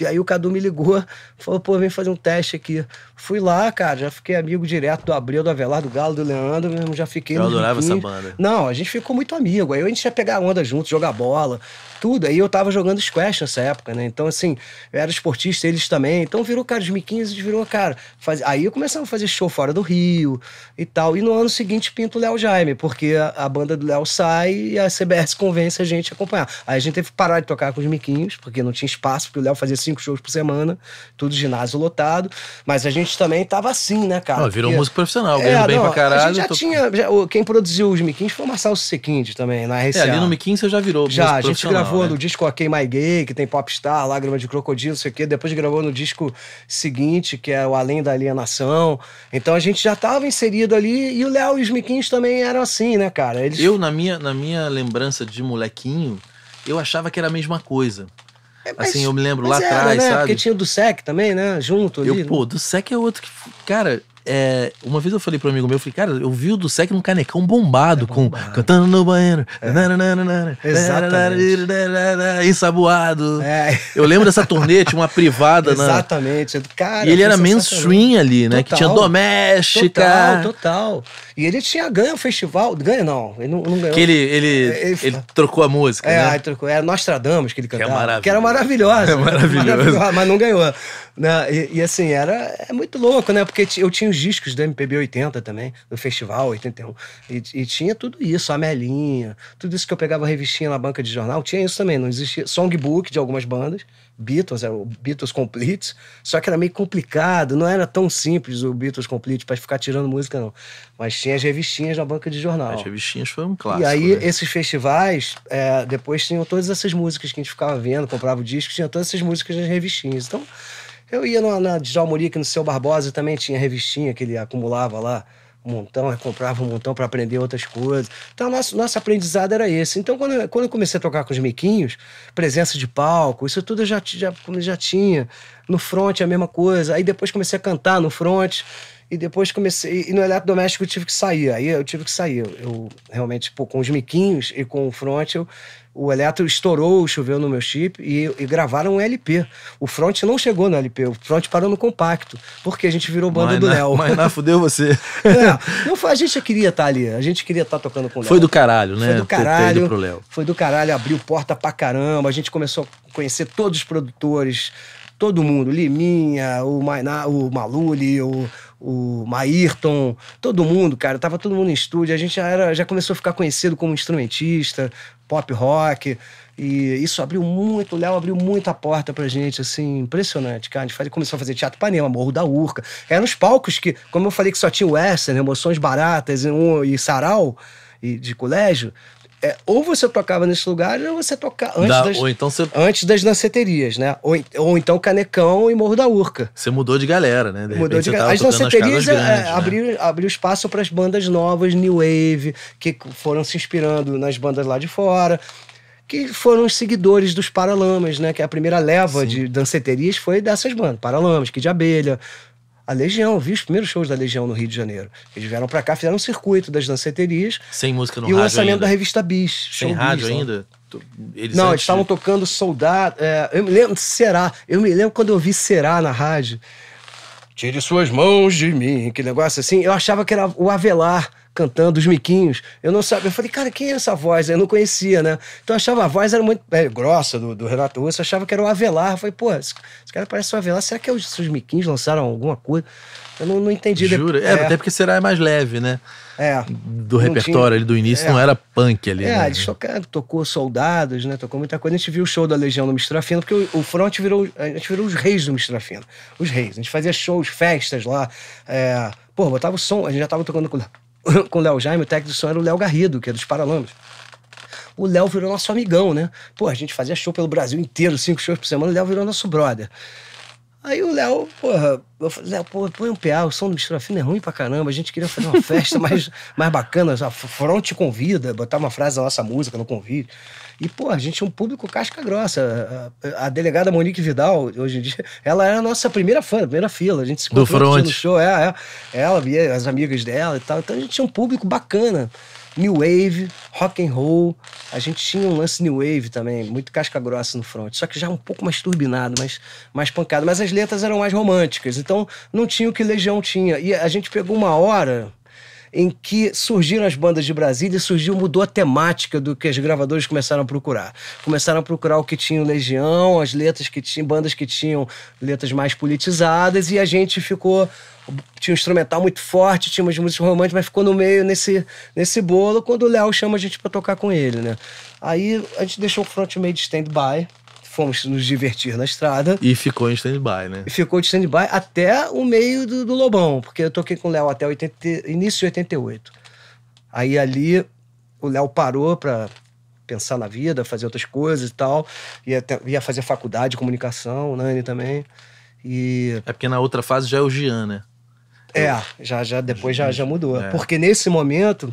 E aí o Cadu me ligou, falou, pô, vem fazer um teste aqui. Fui lá, cara, já fiquei amigo direto do Abreu, do Avelar, do Galo, do Leandro, mesmo já fiquei. Eu adorava essa banda. Não, a gente ficou muito amigo. Aí a gente ia pegar onda junto, jogar bola, tudo. Aí eu tava jogando squash nessa época, né? Então, assim, eu era esportista, eles também. Então virou, cara, 2015, eles virou, cara. Faz... Aí eu começava a fazer show fora do Rio e tal. E no ano seguinte pinto o Léo Jaime, porque a, a banda do Léo sai e a CBS convence a gente a acompanhar. Aí a gente teve que parar de tocar com os miquinhos, porque não tinha espaço, porque o Léo fazia cinco shows por semana, tudo ginásio lotado. Mas a gente gente também tava assim, né, cara? Não, virou porque... músico profissional, é, ganhando é, bem não, pra caralho. A gente já tô... tinha. Já, quem produziu os Miquins foi o Marcelo Sequinde também, na RCA. É, ali no Miquins você já virou. Já, a gente gravou né? no disco Ok My Gay, que tem Popstar, Lágrima de Crocodilo, não sei o quê. Depois gravou no disco seguinte, que é o Além da Alienação. Então a gente já tava inserido ali. E o Léo e os Miquins também eram assim, né, cara? Eles... Eu, na minha, na minha lembrança de molequinho, eu achava que era a mesma coisa. É, assim, eu me lembro lá atrás, né? sabe? Porque tinha o do SEC também, né? Junto ali. Eu, pô, do SEC é outro que. Cara, é, uma vez eu falei para um amigo meu, eu falei, cara, eu vi o do Sec num canecão bombado, é bombado. com cantando no banheiro, é. Exatamente. ensaboado. É. Eu lembro dessa turnê, tinha uma privada. Exatamente. Cara, e ele era mainstream ali, né? Total. Que tinha doméstica. Total, total. E ele tinha ganho o festival. Ganha não, ele não, não ganhou. Que ele, ele, é, ele, ele trocou a música. É, né? trocou. Era é Nostradamus que ele é cantava. Que, era maravilhosa. É maravilhoso. Mas não ganhou. Né? E, e assim, era é muito louco, né? Porque eu tinha os discos do MPB 80 também, do Festival 81. E, e tinha tudo isso, a melinha, tudo isso que eu pegava revistinha na banca de jornal, tinha isso também. Não existia songbook de algumas bandas, Beatles, era é o Beatles Complete, só que era meio complicado, não era tão simples o Beatles Complete para ficar tirando música, não. Mas tinha as revistinhas na banca de jornal. As revistinhas foram um clássico. E aí, né? esses festivais, é, depois tinham todas essas músicas que a gente ficava vendo, comprava o disco, tinha todas essas músicas nas revistinhas. Então, eu ia na, na no Seu Barbosa, também tinha revistinha que ele acumulava lá um montão, eu comprava um montão para aprender outras coisas. Então, nosso, nosso aprendizado era esse. Então, quando, eu, quando eu comecei a tocar com os miquinhos, presença de palco, isso tudo eu já, já, já tinha. No front, é a mesma coisa. Aí depois comecei a cantar no front. E depois comecei. E no eletrodoméstico eu tive que sair. Aí eu tive que sair. Eu, eu realmente, pô, com os miquinhos e com o front, eu o Eletro estourou, choveu no meu chip e, e, gravaram um LP. O Front não chegou no LP, o Front parou no compacto, porque a gente virou banda mas do Léo. Mas não fudeu você. É, não, a gente queria estar tá ali, a gente queria estar tá tocando com o Léo. Foi do caralho, né? Foi do caralho. Pro Léo. Foi do caralho, abriu porta pra caramba, a gente começou a conhecer todos os produtores, todo mundo, Liminha, o, Mainá, o Maluli, o, o Maírton, todo mundo, cara, tava todo mundo em estúdio, a gente já, era, já começou a ficar conhecido como instrumentista, pop rock, e isso abriu muito, o Léo abriu muito a porta pra gente, assim, impressionante, cara. A gente começou a fazer teatro Panema, Morro da Urca. Eram os palcos que, como eu falei que só tinha Western, né, Emoções Baratas e, um, e Sarau, e de colégio, é, ou você tocava nesse lugar ou você tocava antes, da, das, então você... antes das danceterias, né? Ou, ou então Canecão e Morro da Urca. Você mudou de galera, né? De mudou de galera. As danceterias é, grandes, é, abriu, né? abriu espaço para as bandas novas, New Wave, que foram se inspirando nas bandas lá de fora. Que foram os seguidores dos Paralamas, né? Que é a primeira leva Sim. de danceterias foi dessas bandas. Paralamas, que de abelha, a Legião. Eu vi os primeiros shows da Legião no Rio de Janeiro. Eles vieram para cá, fizeram um circuito das danceterias. Sem música no e rádio. E o lançamento ainda. da revista Bis. Sem rádio Bis, né? ainda? Eles não, eles estavam tocando Soldado. É, eu me lembro, será? Eu me lembro quando eu vi Será na rádio. Tire suas mãos de mim, que negócio assim. Eu achava que era o Avelar cantando os miquinhos. Eu não sabia. Eu falei, cara, quem é essa voz? Eu não conhecia, né? Então eu achava a voz era muito é, grossa do, do Renato Russo, eu achava que era o Avelar. Eu falei, pô, esse, esse cara parece o Avelar. Será que é os, os miquinhos lançaram alguma coisa? Eu não, não entendi. Jura? É, é, até porque será é mais leve, né? É. Do repertório tinha, ali do início, é, não era punk ali. É, né? eles tocaram, é, tocou soldados, né? Tocou muita coisa. A gente viu o show da Legião no Mistrafino, porque o, o Front virou. A gente virou os reis do Mistrafino. Os reis. A gente fazia shows, festas lá. É, pô, botava o som, a gente já tava tocando com com o Léo Jaime, o técnico do som era o Léo Garrido, que é dos Paralamas. O Léo virou nosso amigão, né? Pô, a gente fazia show pelo Brasil inteiro, cinco shows por semana, o Léo virou nosso brother. Aí o Léo, porra, eu falei, Léo, pô, põe um PA, o som do Mistura Fina é ruim pra caramba, a gente queria fazer uma festa mais, mais bacana, a fronte convida, botar uma frase da nossa música no convite. E, pô, a gente tinha um público casca grossa. A, a, delegada Monique Vidal, hoje em dia, ela era a nossa primeira fã, primeira fila. A gente se encontrou no show, é, é. Ela as amigas dela e tal. Então a gente tinha um público bacana. New Wave, rock and roll. A gente tinha um lance New Wave também, muito casca grossa no front. Só que já um pouco mais turbinado, mais, mais pancado. Mas as letras eram mais românticas, então não tinha o que Legião tinha. E a gente pegou uma hora em que surgiram as bandas de Brasília e surgiu, mudou a temática do que as gravadoras começaram a procurar. Começaram a procurar o que tinha Legião, as letras que tinham, bandas que tinham letras mais politizadas, e a gente ficou. Tinha um instrumental muito forte, tinha umas músicas românticas, mas ficou no meio nesse, nesse bolo quando o Léo chama a gente para tocar com ele, né? Aí a gente deixou o front meio de stand-by fomos nos divertir na estrada. E ficou em stand-by, né? E ficou de stand-by até o meio do, do, Lobão, porque eu toquei com o Léo até 80, início de 88. Aí ali o Léo parou para pensar na vida, fazer outras coisas e tal. Ia, ia fazer faculdade de comunicação, o Nani também. E... É porque na outra fase já é o Gian, né? É, já, já depois já, já mudou. É. Porque nesse momento,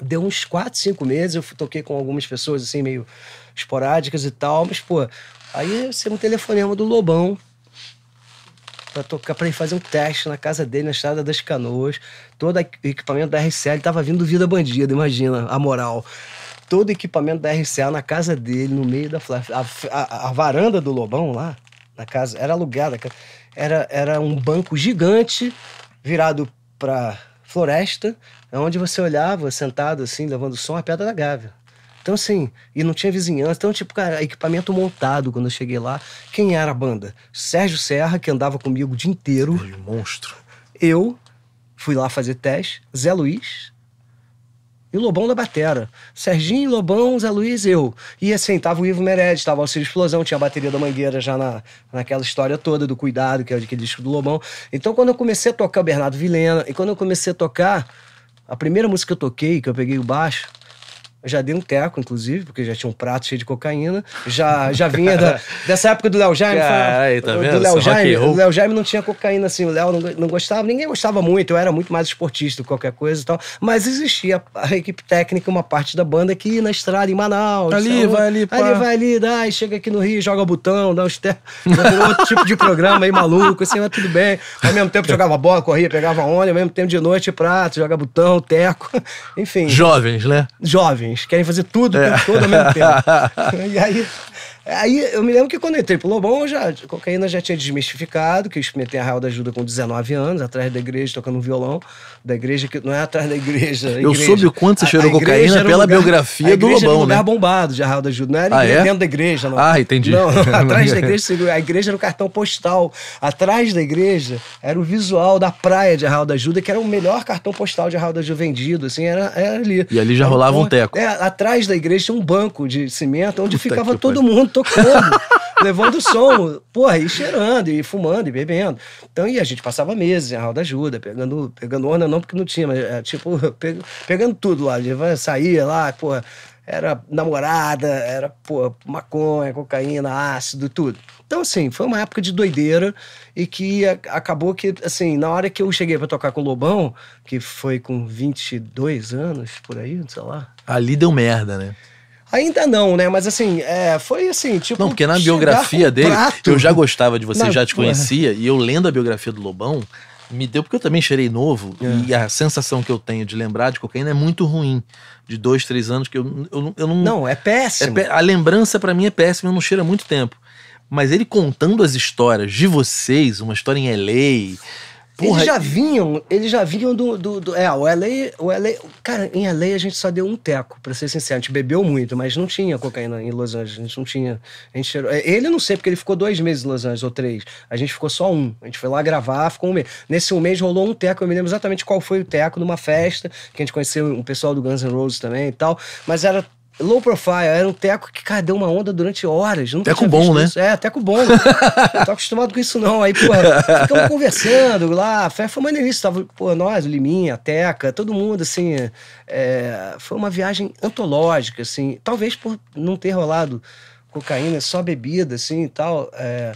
deu uns 4, 5 meses, eu toquei com algumas pessoas assim, meio esporádicas e tal, mas, pô, aí você um telefonema do Lobão para tocar para ir fazer um teste na casa dele, na estrada das canoas. Todo equipamento da RCL tava vindo do Vida Bandida, imagina a moral. Todo equipamento da RCL na casa dele, no meio da a, a, a varanda do Lobão lá, na casa, era alugada. Era, era um banco gigante virado para floresta, onde você olhava sentado assim, levando som, a Pedra da Gávea. Então, assim, e não tinha vizinhança. Então, tipo, cara, equipamento montado quando eu cheguei lá. Quem era a banda? Sérgio Serra, que andava comigo o dia inteiro. É um monstro. Eu fui lá fazer teste. Zé Luiz, e Lobão da Batera. Serginho, Lobão, Zé Luiz eu. E assim, tava o Ivo Meredes, tava o Ciro Explosão, tinha a bateria da Mangueira já na, naquela história toda do Cuidado, que é aquele disco do Lobão. Então, quando eu comecei a tocar o Bernardo Vilena, e quando eu comecei a tocar, a primeira música que eu toquei, que eu peguei o baixo, já dei um teco, inclusive, porque já tinha um prato cheio de cocaína. Já, já vinha da, dessa época do Léo Jaime. Carai, tá vendo? Do Léo Jaime, o Léo Jaime não tinha cocaína assim, o Léo não, não, gostava, ninguém gostava muito, eu era muito mais esportista, qualquer coisa e tal. Mas existia a, a equipe técnica, uma parte da banda que na estrada em Manaus. Ali, então, vai ali, pá. Ali, vai ali, dá, e chega aqui no Rio, joga botão, dá uns teco. outro tipo de programa aí maluco, assim, mas tudo bem. Ao mesmo tempo jogava bola, corria, pegava onda ao mesmo tempo de noite prato, joga botão, teco, enfim. Jovens, né? Jovens querem fazer tudo, tudo, é. ao mesmo tempo. e aí Aí eu me lembro que quando eu entrei pro Lobão, já, a cocaína já tinha desmistificado, que eu experimentei a Raul da Ajuda com 19 anos, atrás da igreja, tocando violão, da igreja que não é atrás da igreja. igreja. Eu soube o quanto você cheirou a, a cocaína pela lugar, biografia do Lobão. Era um né? lugar bombado de Raul da Ajuda, não era ah, é? dentro da igreja, não. Ah, entendi. Não, atrás da igreja, a igreja era o cartão postal. Atrás da igreja era o visual da praia de Raul da Ajuda, que era o melhor cartão postal de Raul da Ajuda vendido, assim, era, era ali. E ali já era rolava um, um teco. É, atrás da igreja tinha um banco de cimento onde Puta ficava todo pode. mundo tocando, levando som, porra, e cheirando, e fumando, e bebendo. Então, e a gente passava meses em roda ajuda, pegando, pegando onda, não porque não tinha, mas é, tipo, pegando, pegando tudo lá. A gente saía lá, porra, era namorada, era porra, maconha, cocaína, ácido, tudo. Então, assim, foi uma época de doideira e que a, acabou que, assim, na hora que eu cheguei para tocar com o Lobão, que foi com 22 anos, por aí, sei lá. Ali deu merda, né? Ainda não, né? Mas assim, é, foi assim, tipo. Não, porque na biografia dele, prato. eu já gostava de você, na... já te conhecia, e eu lendo a biografia do Lobão, me deu, porque eu também cheirei novo, é. e a sensação que eu tenho de lembrar de cocaína é muito ruim. De dois, três anos, que eu, eu, eu não. Não, é péssimo. É, a lembrança para mim é péssima, eu não cheiro há muito tempo. Mas ele contando as histórias de vocês, uma história em LA, Porra. Eles já vinham, eles já vinham do, do, do, É, o LA, o LA. Cara, em LA a gente só deu um teco, pra ser sincero. A gente bebeu muito, mas não tinha cocaína em Los Angeles. A gente não tinha. A gente cheirou, é, ele não sei, porque ele ficou dois meses em Los Angeles, ou três. A gente ficou só um. A gente foi lá gravar, ficou um mês. Nesse um mês rolou um teco, eu me lembro exatamente qual foi o teco, numa festa, que a gente conheceu um pessoal do Guns N' Roses também e tal. Mas era Low Profile era um teco que, cara, deu uma onda durante horas. teco bom, né? Isso. É, teco bom. não tô acostumado com isso, não. Aí, pô, ficamos conversando lá. Foi, foi maneiríssimo. Tava, pô, nós, o Liminha, a Teca, todo mundo, assim. É, foi uma viagem antológica, assim. Talvez por não ter rolado cocaína, só bebida, assim e tal. É,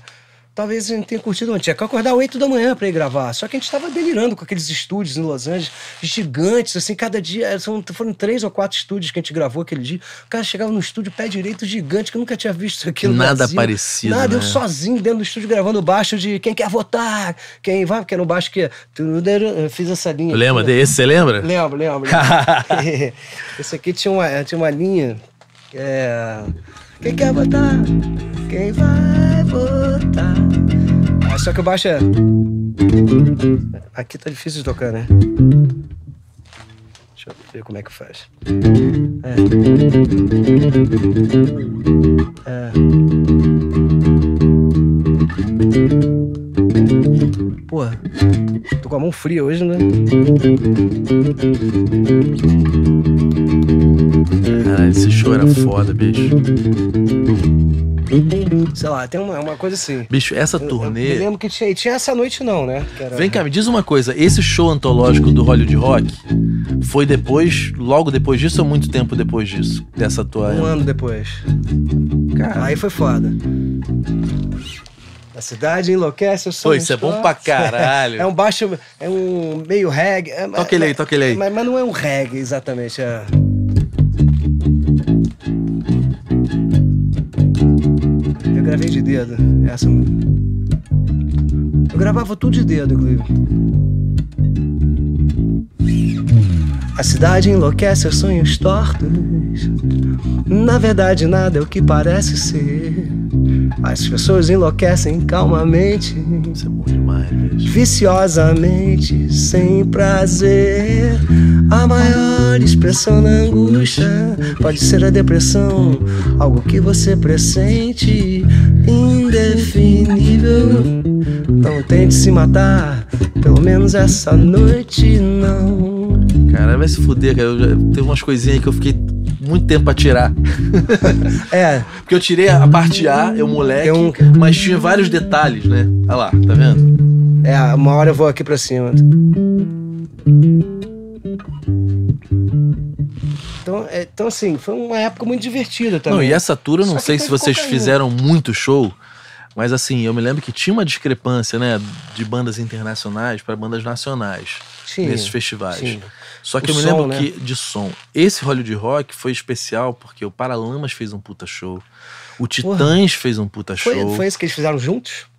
talvez a gente tenha curtido ontem. É que acordar 8 da manhã para ir gravar. Só que a gente estava delirando com aqueles estúdios em Los Angeles, gigantes, assim, cada dia. São, foram três ou quatro estúdios que a gente gravou aquele dia. O cara chegava no estúdio, pé direito gigante, que eu nunca tinha visto aquilo. Nada parecido. Nada, né? eu sozinho dentro do estúdio gravando baixo de quem quer votar, quem vai, porque no baixo que. É eu fiz essa linha. Lembra? Aqui, né? Esse você lembra? Lembro, lembro. lembro. Esse aqui tinha uma, tinha uma linha. É, quem quer votar? Quem vai votar? Ah, só que o baixo é. Aqui tá difícil de tocar, né? Deixa eu ver como é que faz. É. É. Pô, tô com a mão fria hoje, né? Caralho, esse show era foda, bicho. Sei lá, tem uma, é uma coisa assim. Bicho, essa eu, turnê. Eu lembro que tinha, tinha essa noite, não, né? Era... Vem cá, me diz uma coisa: esse show antológico do Hollywood Rock foi depois, logo depois disso ou muito tempo depois disso? Dessa tua. Um ano depois. Cara. Aí foi foda. A cidade enlouquece o som. Pô, isso é bom pra caralho. é um baixo, é um meio reggae. É, toque ele é, aí, toque ele aí. Mas, mas não é um reggae exatamente. É... gravei de dedo. Essa. Eu gravava tudo de dedo, inclusive. A cidade enlouquece os sonhos tortos. Na verdade, nada é o que parece ser. As pessoas enlouquecem calmamente. Isso é bom demais, bicho. Viciosamente, sem prazer. A maior expressão na angústia pode ser a depressão. Algo que você pressente indefinível. Não tente se matar, pelo menos essa noite não. Cara, vai se fuder, cara. Eu já, teve umas coisinhas aí que eu fiquei muito tempo pra tirar. é. Porque eu tirei a parte A, eu moleque, mas tinha vários detalhes, né? Olha lá, tá vendo? É, uma hora eu vou aqui pra cima. Então, é, então assim, foi uma época muito divertida também. Não, e essa tour não Só sei se vocês cocaína. fizeram muito show, mas assim, eu me lembro que tinha uma discrepância, né, de bandas internacionais para bandas nacionais nesses festivais. Só que o eu me som, lembro né? que de som. Esse Hollywood Rock foi especial porque o Paralamas fez um puta show. O Titãs Porra. fez um puta show. Foi, foi isso que eles fizeram juntos?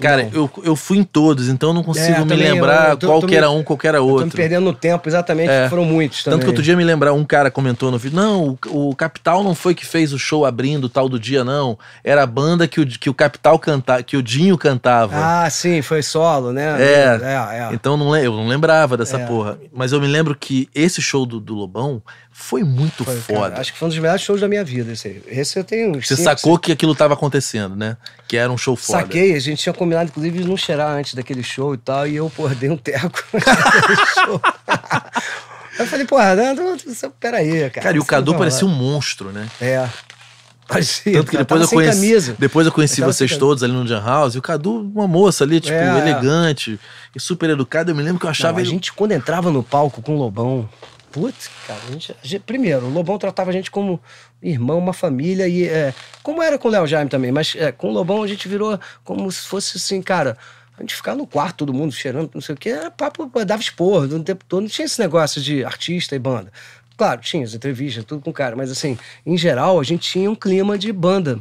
Cara, eu, eu fui em todos, então eu não consigo é, me lembrar eu, tô, qual tô que era me, um, qual que era outro. Estamos perdendo tempo, exatamente, é. foram muitos também. Tanto que outro dia me lembrar, um cara comentou no vídeo, não, o, o, Capital não foi que fez o show abrindo tal do dia, não. Era a banda que o, que o Capital cantava, que o Dinho cantava. Ah, sim, foi solo, né? É, é, é. então não, eu não lembrava dessa é. porra. Mas eu me lembro que esse show do, do Lobão foi muito foi, foda. Cara, acho que foi um dos melhores shows da minha vida. Esse, esse eu tenho. Você cinco, sacou que aquilo estava acontecendo, né? Que era um show foda. Saquei, a gente tinha combinado, inclusive, de não cheirar antes daquele show e tal, e eu, pô, dei um teco show. eu falei, porra, né, não, peraí, cara. Cara, e o Cadu parecia um monstro, né? É. Parecia, Tanto que depois eu, conheci, depois eu conheci eu vocês todos ali no Jan House. E o Cadu, uma moça ali, tipo, é, elegante, e super educada. Eu me lembro que eu achava. Não, a ele... gente, quando entrava no palco com o Lobão, Putz, cara, a gente, a gente, primeiro, o Lobão tratava a gente como irmão, uma família, e é, como era com o Léo Jaime também, mas é, com o Lobão a gente virou como se fosse assim, cara, a gente ficava no quarto, todo mundo cheirando, não sei o quê, era papo, dava esporro o tempo todo, não tinha esse negócio de artista e banda. Claro, tinha as entrevistas, tudo com o cara, mas assim, em geral, a gente tinha um clima de banda.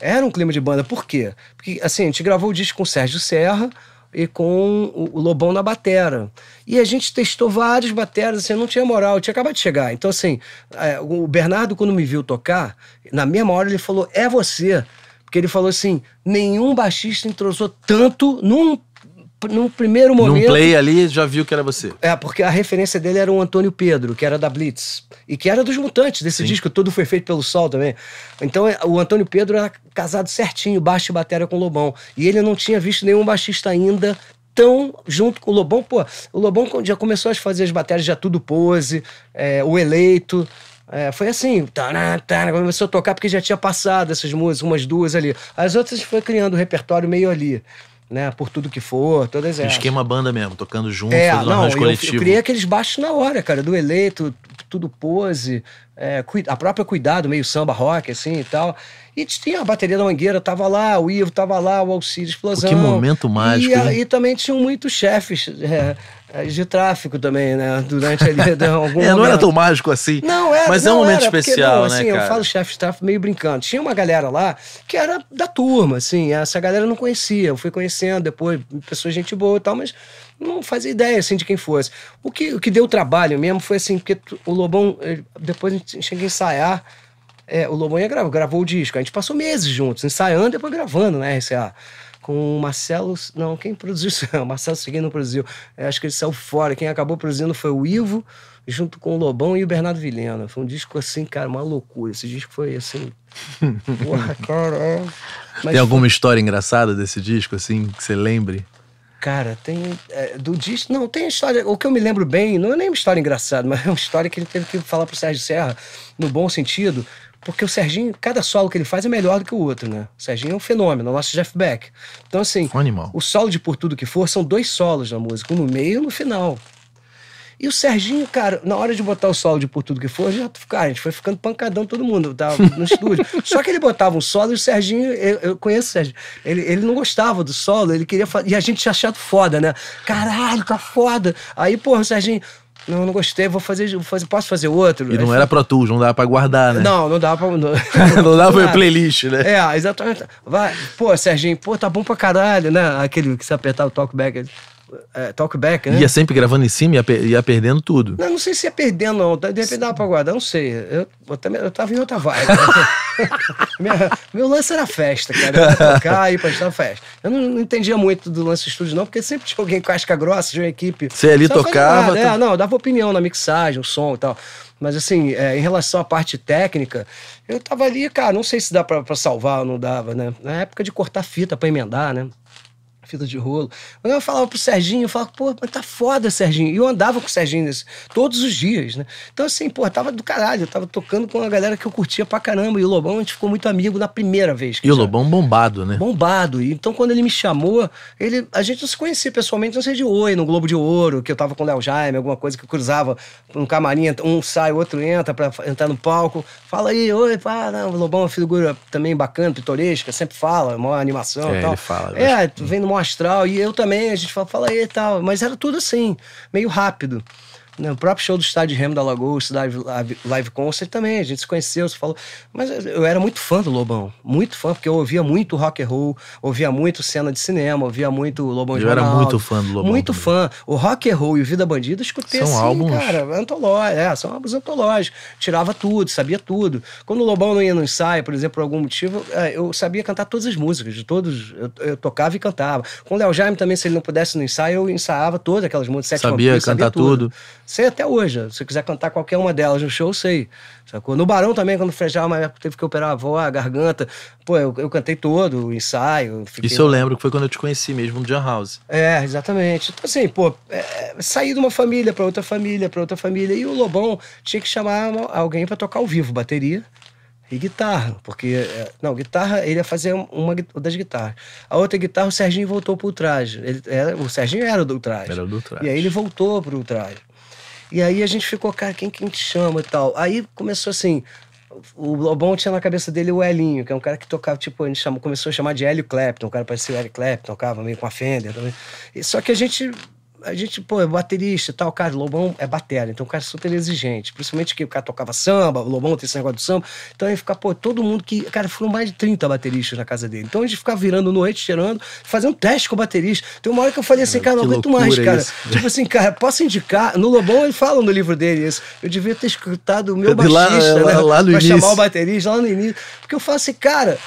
Era um clima de banda, por quê? Porque, assim, a gente gravou o disco com o Sérgio Serra, e com o Lobão na batera. E a gente testou várias bateras, assim, não tinha moral, tinha acabado de chegar. Então, assim, é, o Bernardo, quando me viu tocar, na mesma hora ele falou: É você. Porque ele falou assim: nenhum baixista entrosou tanto num num primeiro momento. Num play ali, já viu que era você. É, porque a referência dele era o Antônio Pedro, que era da Blitz. E que era dos Mutantes, desse Sim. disco, tudo foi feito pelo Sol também. Então é, o Antônio Pedro era casado certinho, baixo e bateria com o Lobão. E ele não tinha visto nenhum baixista ainda tão junto com o Lobão. Pô, o Lobão já começou a fazer as baterias já tudo pose, é, o eleito. É, foi assim, tará, tará, começou a tocar porque já tinha passado essas músicas, umas duas ali. As outras foi criando um repertório meio ali né? Por tudo que for, todas essas. Esquema banda mesmo, tocando junto, é, fazendo não, eu, coletivo. Eu criei aqueles baixos na hora, cara, do eleito, tudo pose, é, a própria cuidado, meio samba rock, assim e tal. E tinha a bateria da Mangueira, tava lá, o Ivo tava lá, o Alcide Explosão. Que momento mágico. E, e também tinham muitos chefes. É, é, de tráfico também, né? Durante ali algum é, não momento. era tão mágico assim. Não era. Mas não é um momento era, especial, porque, não, né, assim, né, cara? Eu falo chefe de tráfico meio brincando. Tinha uma galera lá que era da turma, assim. Essa galera não conhecia. Eu fui conhecendo depois, pessoas gente boa e tal, mas não fazia ideia, assim, de quem fosse. O que, o que deu trabalho mesmo foi, assim, porque o Lobão... Eh, depois a gente chega a ensaiar... É, o Lobão ia gravar, gravou o disco. A gente passou meses juntos, ensaiando e depois gravando, né, RCA com o Marcelo. Não, quem produziu isso? O Marcelo Seguino produziu. Eu acho que ele saiu fora. Quem acabou produzindo foi o Ivo, junto com o Lobão e o Bernardo Vilhena. Foi um disco assim, cara, uma loucura. Esse disco foi assim. Porra, caramba é. Mas tem alguma foi... história engraçada desse disco, assim, que você lembre? Cara, tem. É, do disco. Não, tem história. O que eu me lembro bem, não é nem uma história engraçada, mas é uma história que ele teve que falar pro Sérgio Serra, no bom sentido, porque o Serginho, cada solo que ele faz é melhor do que o outro, né? O Serginho é um fenômeno, o nosso Jeff Beck. Então, assim, Animal. o solo de Por Tudo Que For são dois solos na música, um no meio e um no final. E o Serginho, cara, na hora de botar o solo de Por Tudo Que For, já, cara, a gente foi ficando pancadão todo mundo tava tá, no estúdio. Só que ele botava um solo e o Serginho, eu, eu conheço o Serginho, ele, ele não gostava do solo, ele queria E a gente tinha achado foda, né? Caralho, tá foda. Aí, porra, o Serginho, não, não gostei, vou fazer, vou fazer, posso fazer outro? E não Aí era Pro Tools, não dava pra guardar, né? Não, não dava pra. Não, não dava pra playlist, né? É, exatamente. Vai, pô, Serginho, pô, tá bom pra caralho, né? Aquele que se apertar o talkback é, talkback, né? Ia sempre gravando em cima, ia, ia perdendo tudo. Não, não sei se ia perdendo, não. De repente dava pra guardar, não sei. Eu, eu, também, eu tava em outra vibe. Minha, meu lance era festa, cara. Eu ia tocar e pra estar festa. Eu não, não, entendia muito do lance estúdio, não, porque sempre tinha alguém com casca grossa, de uma equipe. Você ali tocava. Tu... É, não, eu dava opinião na mixagem, o som e tal. Mas assim, é, em relação à parte técnica, eu tava ali, cara, não sei se dá pra, pra salvar ou não dava, né? Na época de cortar fita pra emendar, né? fita de rolo. Mas eu falava pro Serginho, eu falava, pô, mas tá foda, Serginho. E eu andava com o Serginho nesse, todos os dias, né? Então, assim, pô, tava do caralho. Eu tava tocando com uma galera que eu curtia pra caramba. E o Lobão, a gente ficou muito amigo na primeira vez. E o Lobão bombado, né? Bombado. E, então, quando ele me chamou, ele, a gente não se conhecia pessoalmente, não sei de oi, no Globo de Ouro, que eu tava com o Léo Jaime, alguma coisa que eu cruzava um camarim, um sai, outro entra pra entrar no palco. Fala aí, oi, pá, não, o Lobão é uma figura também bacana, pitoresca, sempre fala, uma animação é, e tal. Ele fala. É, vem numa astral. E eu também, a gente fala, fala aí e tal. Mas era tudo assim, meio rápido. No né, próprio show do Estádio Remo da Lagoa, o Cidade live, Concert também, a gente se conheceu, se falou. Mas eu era muito fã do Lobão, muito fã, porque eu ouvia muito rock and roll, ouvia muito cena de cinema, ouvia muito Lobão de Eu Ronaldo, era muito fã do Lobão. Muito fã. O rock and roll e o Vida Bandida eu escutei são assim, álbuns... cara, antológicos, é, são álbuns antológicos. Tirava tudo, sabia tudo. Quando o Lobão não ia no ensaio, por exemplo, por algum motivo, é, eu sabia cantar todas as músicas, de todos, eu, eu tocava e cantava. Com o Léo Jaime também, se ele não pudesse no ensaio, eu ensaiava todas aquelas músicas, sete Sabia cantar sabia tudo. tudo. Sei até hoje. Se quiser cantar qualquer uma delas no show, sei. Sacou? No Barão também, quando frejava, mas teve que operar a voz, a garganta. Pô, eu, eu cantei todo, o ensaio. Fiquei... Isso eu lembro, que foi quando eu te conheci mesmo no John House. É, exatamente. Então, assim, pô, é, sair de uma família para outra família, para outra família. E o Lobão tinha que chamar alguém para tocar ao vivo, bateria e guitarra, porque é, não, guitarra ele ia fazer uma das guitarras. A outra guitarra o Serginho voltou pro traje. Ele era, é, o Serginho era do traje. Era do traje. E aí ele voltou pro traje. E aí a gente ficou, cara, quem, a te chama e tal? Aí começou assim. O Lobão tinha na cabeça dele o Elinho, que é um cara que tocava, tipo, a gente chamou, começou a chamar de Hélio Clapton, o cara parecia o Hélio Clapton, tocava meio com a Fender também. E, só que a gente a gente, pô, é baterista e tal. Cara, Lobão é batera, então o cara é super exigente. Principalmente que o cara tocava samba, o Lobão tem esse negócio do samba. Então aí fica, pô, todo mundo que. Cara, foram mais de 30 bateristas na casa dele. Então a gente ficava virando noite, cheirando, fazendo teste com o baterista. Tem então, uma hora que eu falei assim, é, cara, não aguento mais, cara. Isso. Tipo assim, cara, posso indicar? No Lobão ele fala no livro dele isso. Eu devia ter escutado o meu baterista baixista, lá, né? Lá, lá no pra início. chamar o baterista lá no início. Porque eu falo assim, cara,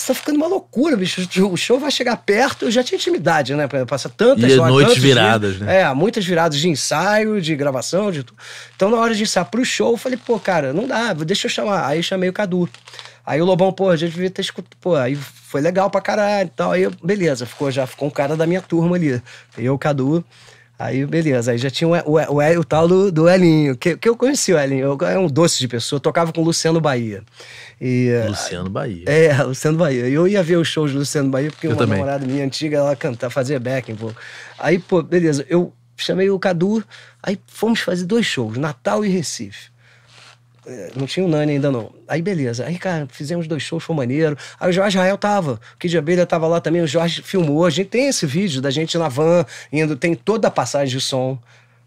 isso tá ficando uma loucura, bicho. O show vai chegar perto. Eu já tinha intimidade, né? Passa tantas e é noites viradas, dias, né? É, muitas viradas de ensaio, de gravação, de tudo. Então, na hora de ensaiar pro show, eu falei, pô, cara, não dá, deixa eu chamar. Aí eu chamei o Cadu. Aí o Lobão, pô, a gente devia ter escutado. Pô, aí foi legal pra caralho e então, tal. Aí, beleza, ficou já, ficou um cara da minha turma ali. Eu, o Cadu. Aí, beleza, aí já tinha o, o, o, o tal do, do, Elinho, que, que eu conheci o Elinho, eu, é um doce de pessoa, eu tocava com o Luciano Bahia. E, Luciano Bahia. É, Luciano Bahia. eu ia ver os shows do Luciano Bahia, porque eu uma também. namorada minha antiga, ela cantava, fazia backing, pô. Aí, pô, beleza, eu chamei o Cadu, aí fomos fazer dois shows, Natal e Recife. É, não tinha o Nani ainda não. Aí beleza. Aí, cara, fizemos dois shows, foi maneiro. Aí o Jorge Rael tava, o Kid Abelha tava lá também, o Jorge filmou. A gente tem esse vídeo da gente na van, indo, tem toda a passagem de som.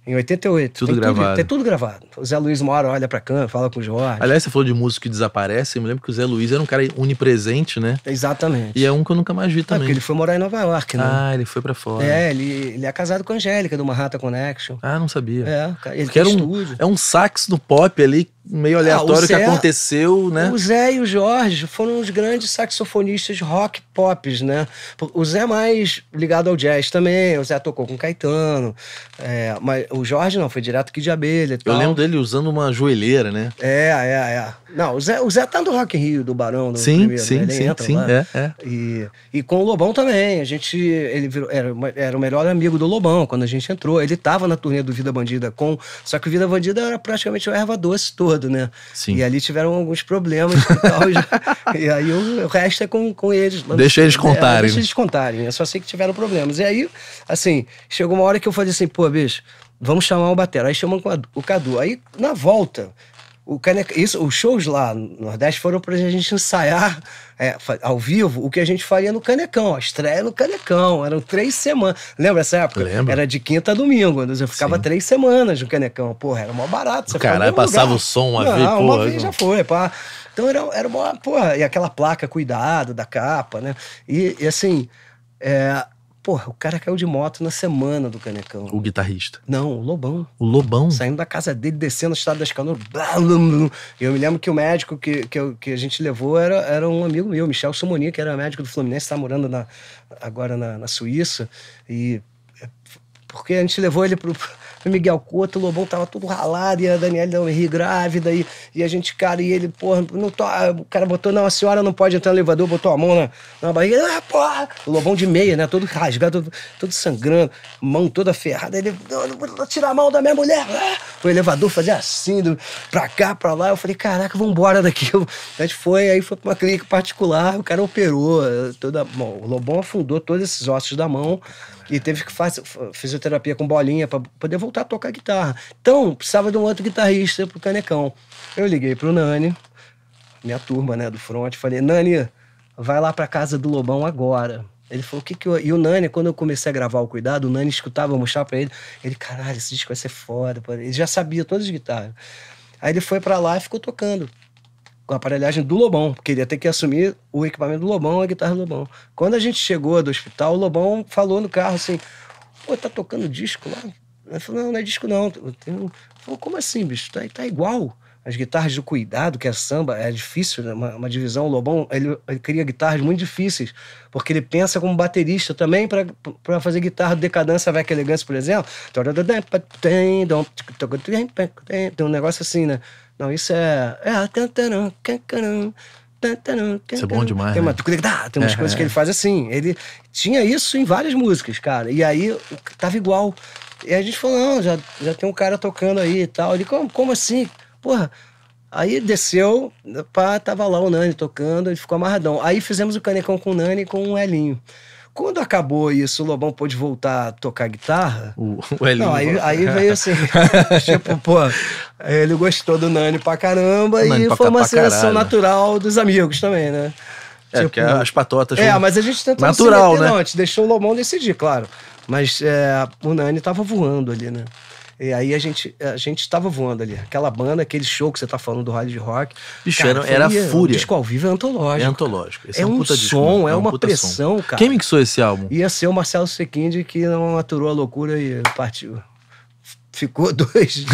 Em 88. Tudo tem gravado. Tudo, tem tudo gravado. O Zé Luiz Mora olha pra câmera, fala com o Jorge. Aliás, você falou de músico que desaparece. Eu me lembro que o Zé Luiz era um cara unipresente, né? Exatamente. E é um que eu nunca mais vi também. É, porque ele foi morar em Nova York, né? Ah, ele foi pra fora. É, ele, ele é casado com a Angélica, do Manhattan Connection. Ah, não sabia. É, ele porque tem um, estúdio. É um sax no pop ali meio ah, aleatório ah, Zé, que aconteceu, né? O Zé e o Jorge foram os grandes saxofonistas rock pop, né? O Zé é mais ligado ao jazz também, o Zé tocou com Caetano, é, mas o Jorge não, foi direto aqui de abelha. Eu lembro dele usando uma joelheira, né? É, é, é. Não, o Zé, o Zé tá no Rock in Rio do Barão, no sim, primeiro, sim, né? Ele sim, entra sim, lá. É, é. E, e com o Lobão também. A gente. Ele virou, era, era o melhor amigo do Lobão quando a gente entrou. Ele tava na turnê do Vida Bandida com. Só que o Vida Bandida era praticamente o erva doce todo, né? Sim. E ali tiveram alguns problemas e tal. e, aí o, o resto é com, com eles. Deixa eles contarem. É, deixa eles contarem. Eu né? né? só sei que tiveram problemas. E aí, assim, chegou uma hora que eu falei assim, pô, bicho, vamos chamar o Batera. Aí chamam o Cadu. Aí, na volta, o Caneca, isso, os shows lá no Nordeste foram para a gente ensaiar é, ao vivo o que a gente faria no Canecão, a estreia no Canecão. Eram três semanas. Lembra essa época? Lembro. Era de quinta a domingo. Eu ficava Sim. três semanas no Canecão. Porra, era mó barato. Você Caralho, passava lugar. o som a Não, vez, porra. Uma vez já foi, pá. Então era, era uma. Porra, e aquela placa, cuidado da capa, né? E, e assim. É, Porra, o cara caiu de moto na semana do Canecão. O guitarrista. Não, o Lobão. O Lobão? Saindo da casa dele, descendo o estado das canoas. Eu me lembro que o médico que, que, eu, que a gente levou era, era um amigo meu, Michel Somoni, que era médico do Fluminense, está morando na, agora na, na Suíça. E é, porque a gente levou ele pro, o Miguel Couto, o Lobão tava tudo ralado, e a Daniela Henri grávida, e, e a gente, cara, e ele, porra, não to... Ah, o cara botou, não, a senhora não pode entrar no elevador, botou a mão na, na barriga, ah, porra! O Lobão de meia, né, todo rasgado, todo, todo sangrando, mão toda ferrada, ele, vou tirar a mão da minha mulher! Ah! O elevador fazia assim, do, pra cá, pra lá, eu falei, caraca, vambora daqui. A gente foi, aí foi pra uma clínica particular, o cara operou, eh, toda, bom, o Lobão afundou todos esses ossos da mão, e teve que fazer fisioterapia com bolinha para poder voltar a tocar guitarra. Então, precisava de um outro guitarrista pro Canecão. Eu liguei pro Nani, minha turma, né, do front, falei: "Nani, vai lá para casa do Lobão agora". Ele falou, o que que eu... E o Nani, quando eu comecei a gravar o Cuidado, o Nani escutava, eu mostrava pra ele. Ele, caralho, esse disco vai ser foda. Ele já sabia todas as guitarras. Aí ele foi para lá e ficou tocando com a aparelhagem do Lobão, porque ele ia ter que assumir o equipamento do Lobão, a guitarra do Lobão. Quando a gente chegou do hospital, o Lobão falou no carro assim: pô, tá tocando disco lá? Ele falou: não, não é disco não. Eu tenho... Falou: como assim, bicho? Tá, tá igual as guitarras do cuidado, que é samba, é difícil, né? uma, uma, divisão. O Lobão ele, ele, cria guitarras muito difíceis, porque ele pensa como baterista também para fazer guitarra Decadência vai que Elegância, por exemplo. Tem um negócio assim, né? Não, isso é. é isso é bom demais. Tem, uma... né? tem umas é, coisas é. que ele é. faz assim. Ele tinha isso em várias músicas, cara. E aí tava igual. E a gente falou: não, já, já tem um cara tocando aí e tal. Ele, como, como assim? Porra, aí desceu, pá, tava lá o Nani tocando, ele ficou amarradão. Aí fizemos o canecão com o Nani e com o Elinho. Quando acabou isso, o Lobão pôde voltar a tocar guitarra. O, o Elinho. Não, aí, aí veio assim. tipo, pô, ele gostou do Nani pra caramba Nani e pra foi uma seleção natural dos amigos também, né? É, tipo, porque é as patotas. É, mas a gente tentou natural, meter, né? não, a gente deixou o Lobão decidir, claro. Mas é, o Nani tava voando ali, né? E aí a gente a gente estava voando ali. Aquela banda, aquele show que você tá falando do rádio de rock. Bicho, cara, era, era fúria. O disco ao vivo é antológico. É antológico. Esse é, é um, um som, disco, é, é uma pressão, som. cara. Quem mixou esse álbum? Ia ser o Marcelo Sequinde que não aturou a loucura e partiu. Ficou dois.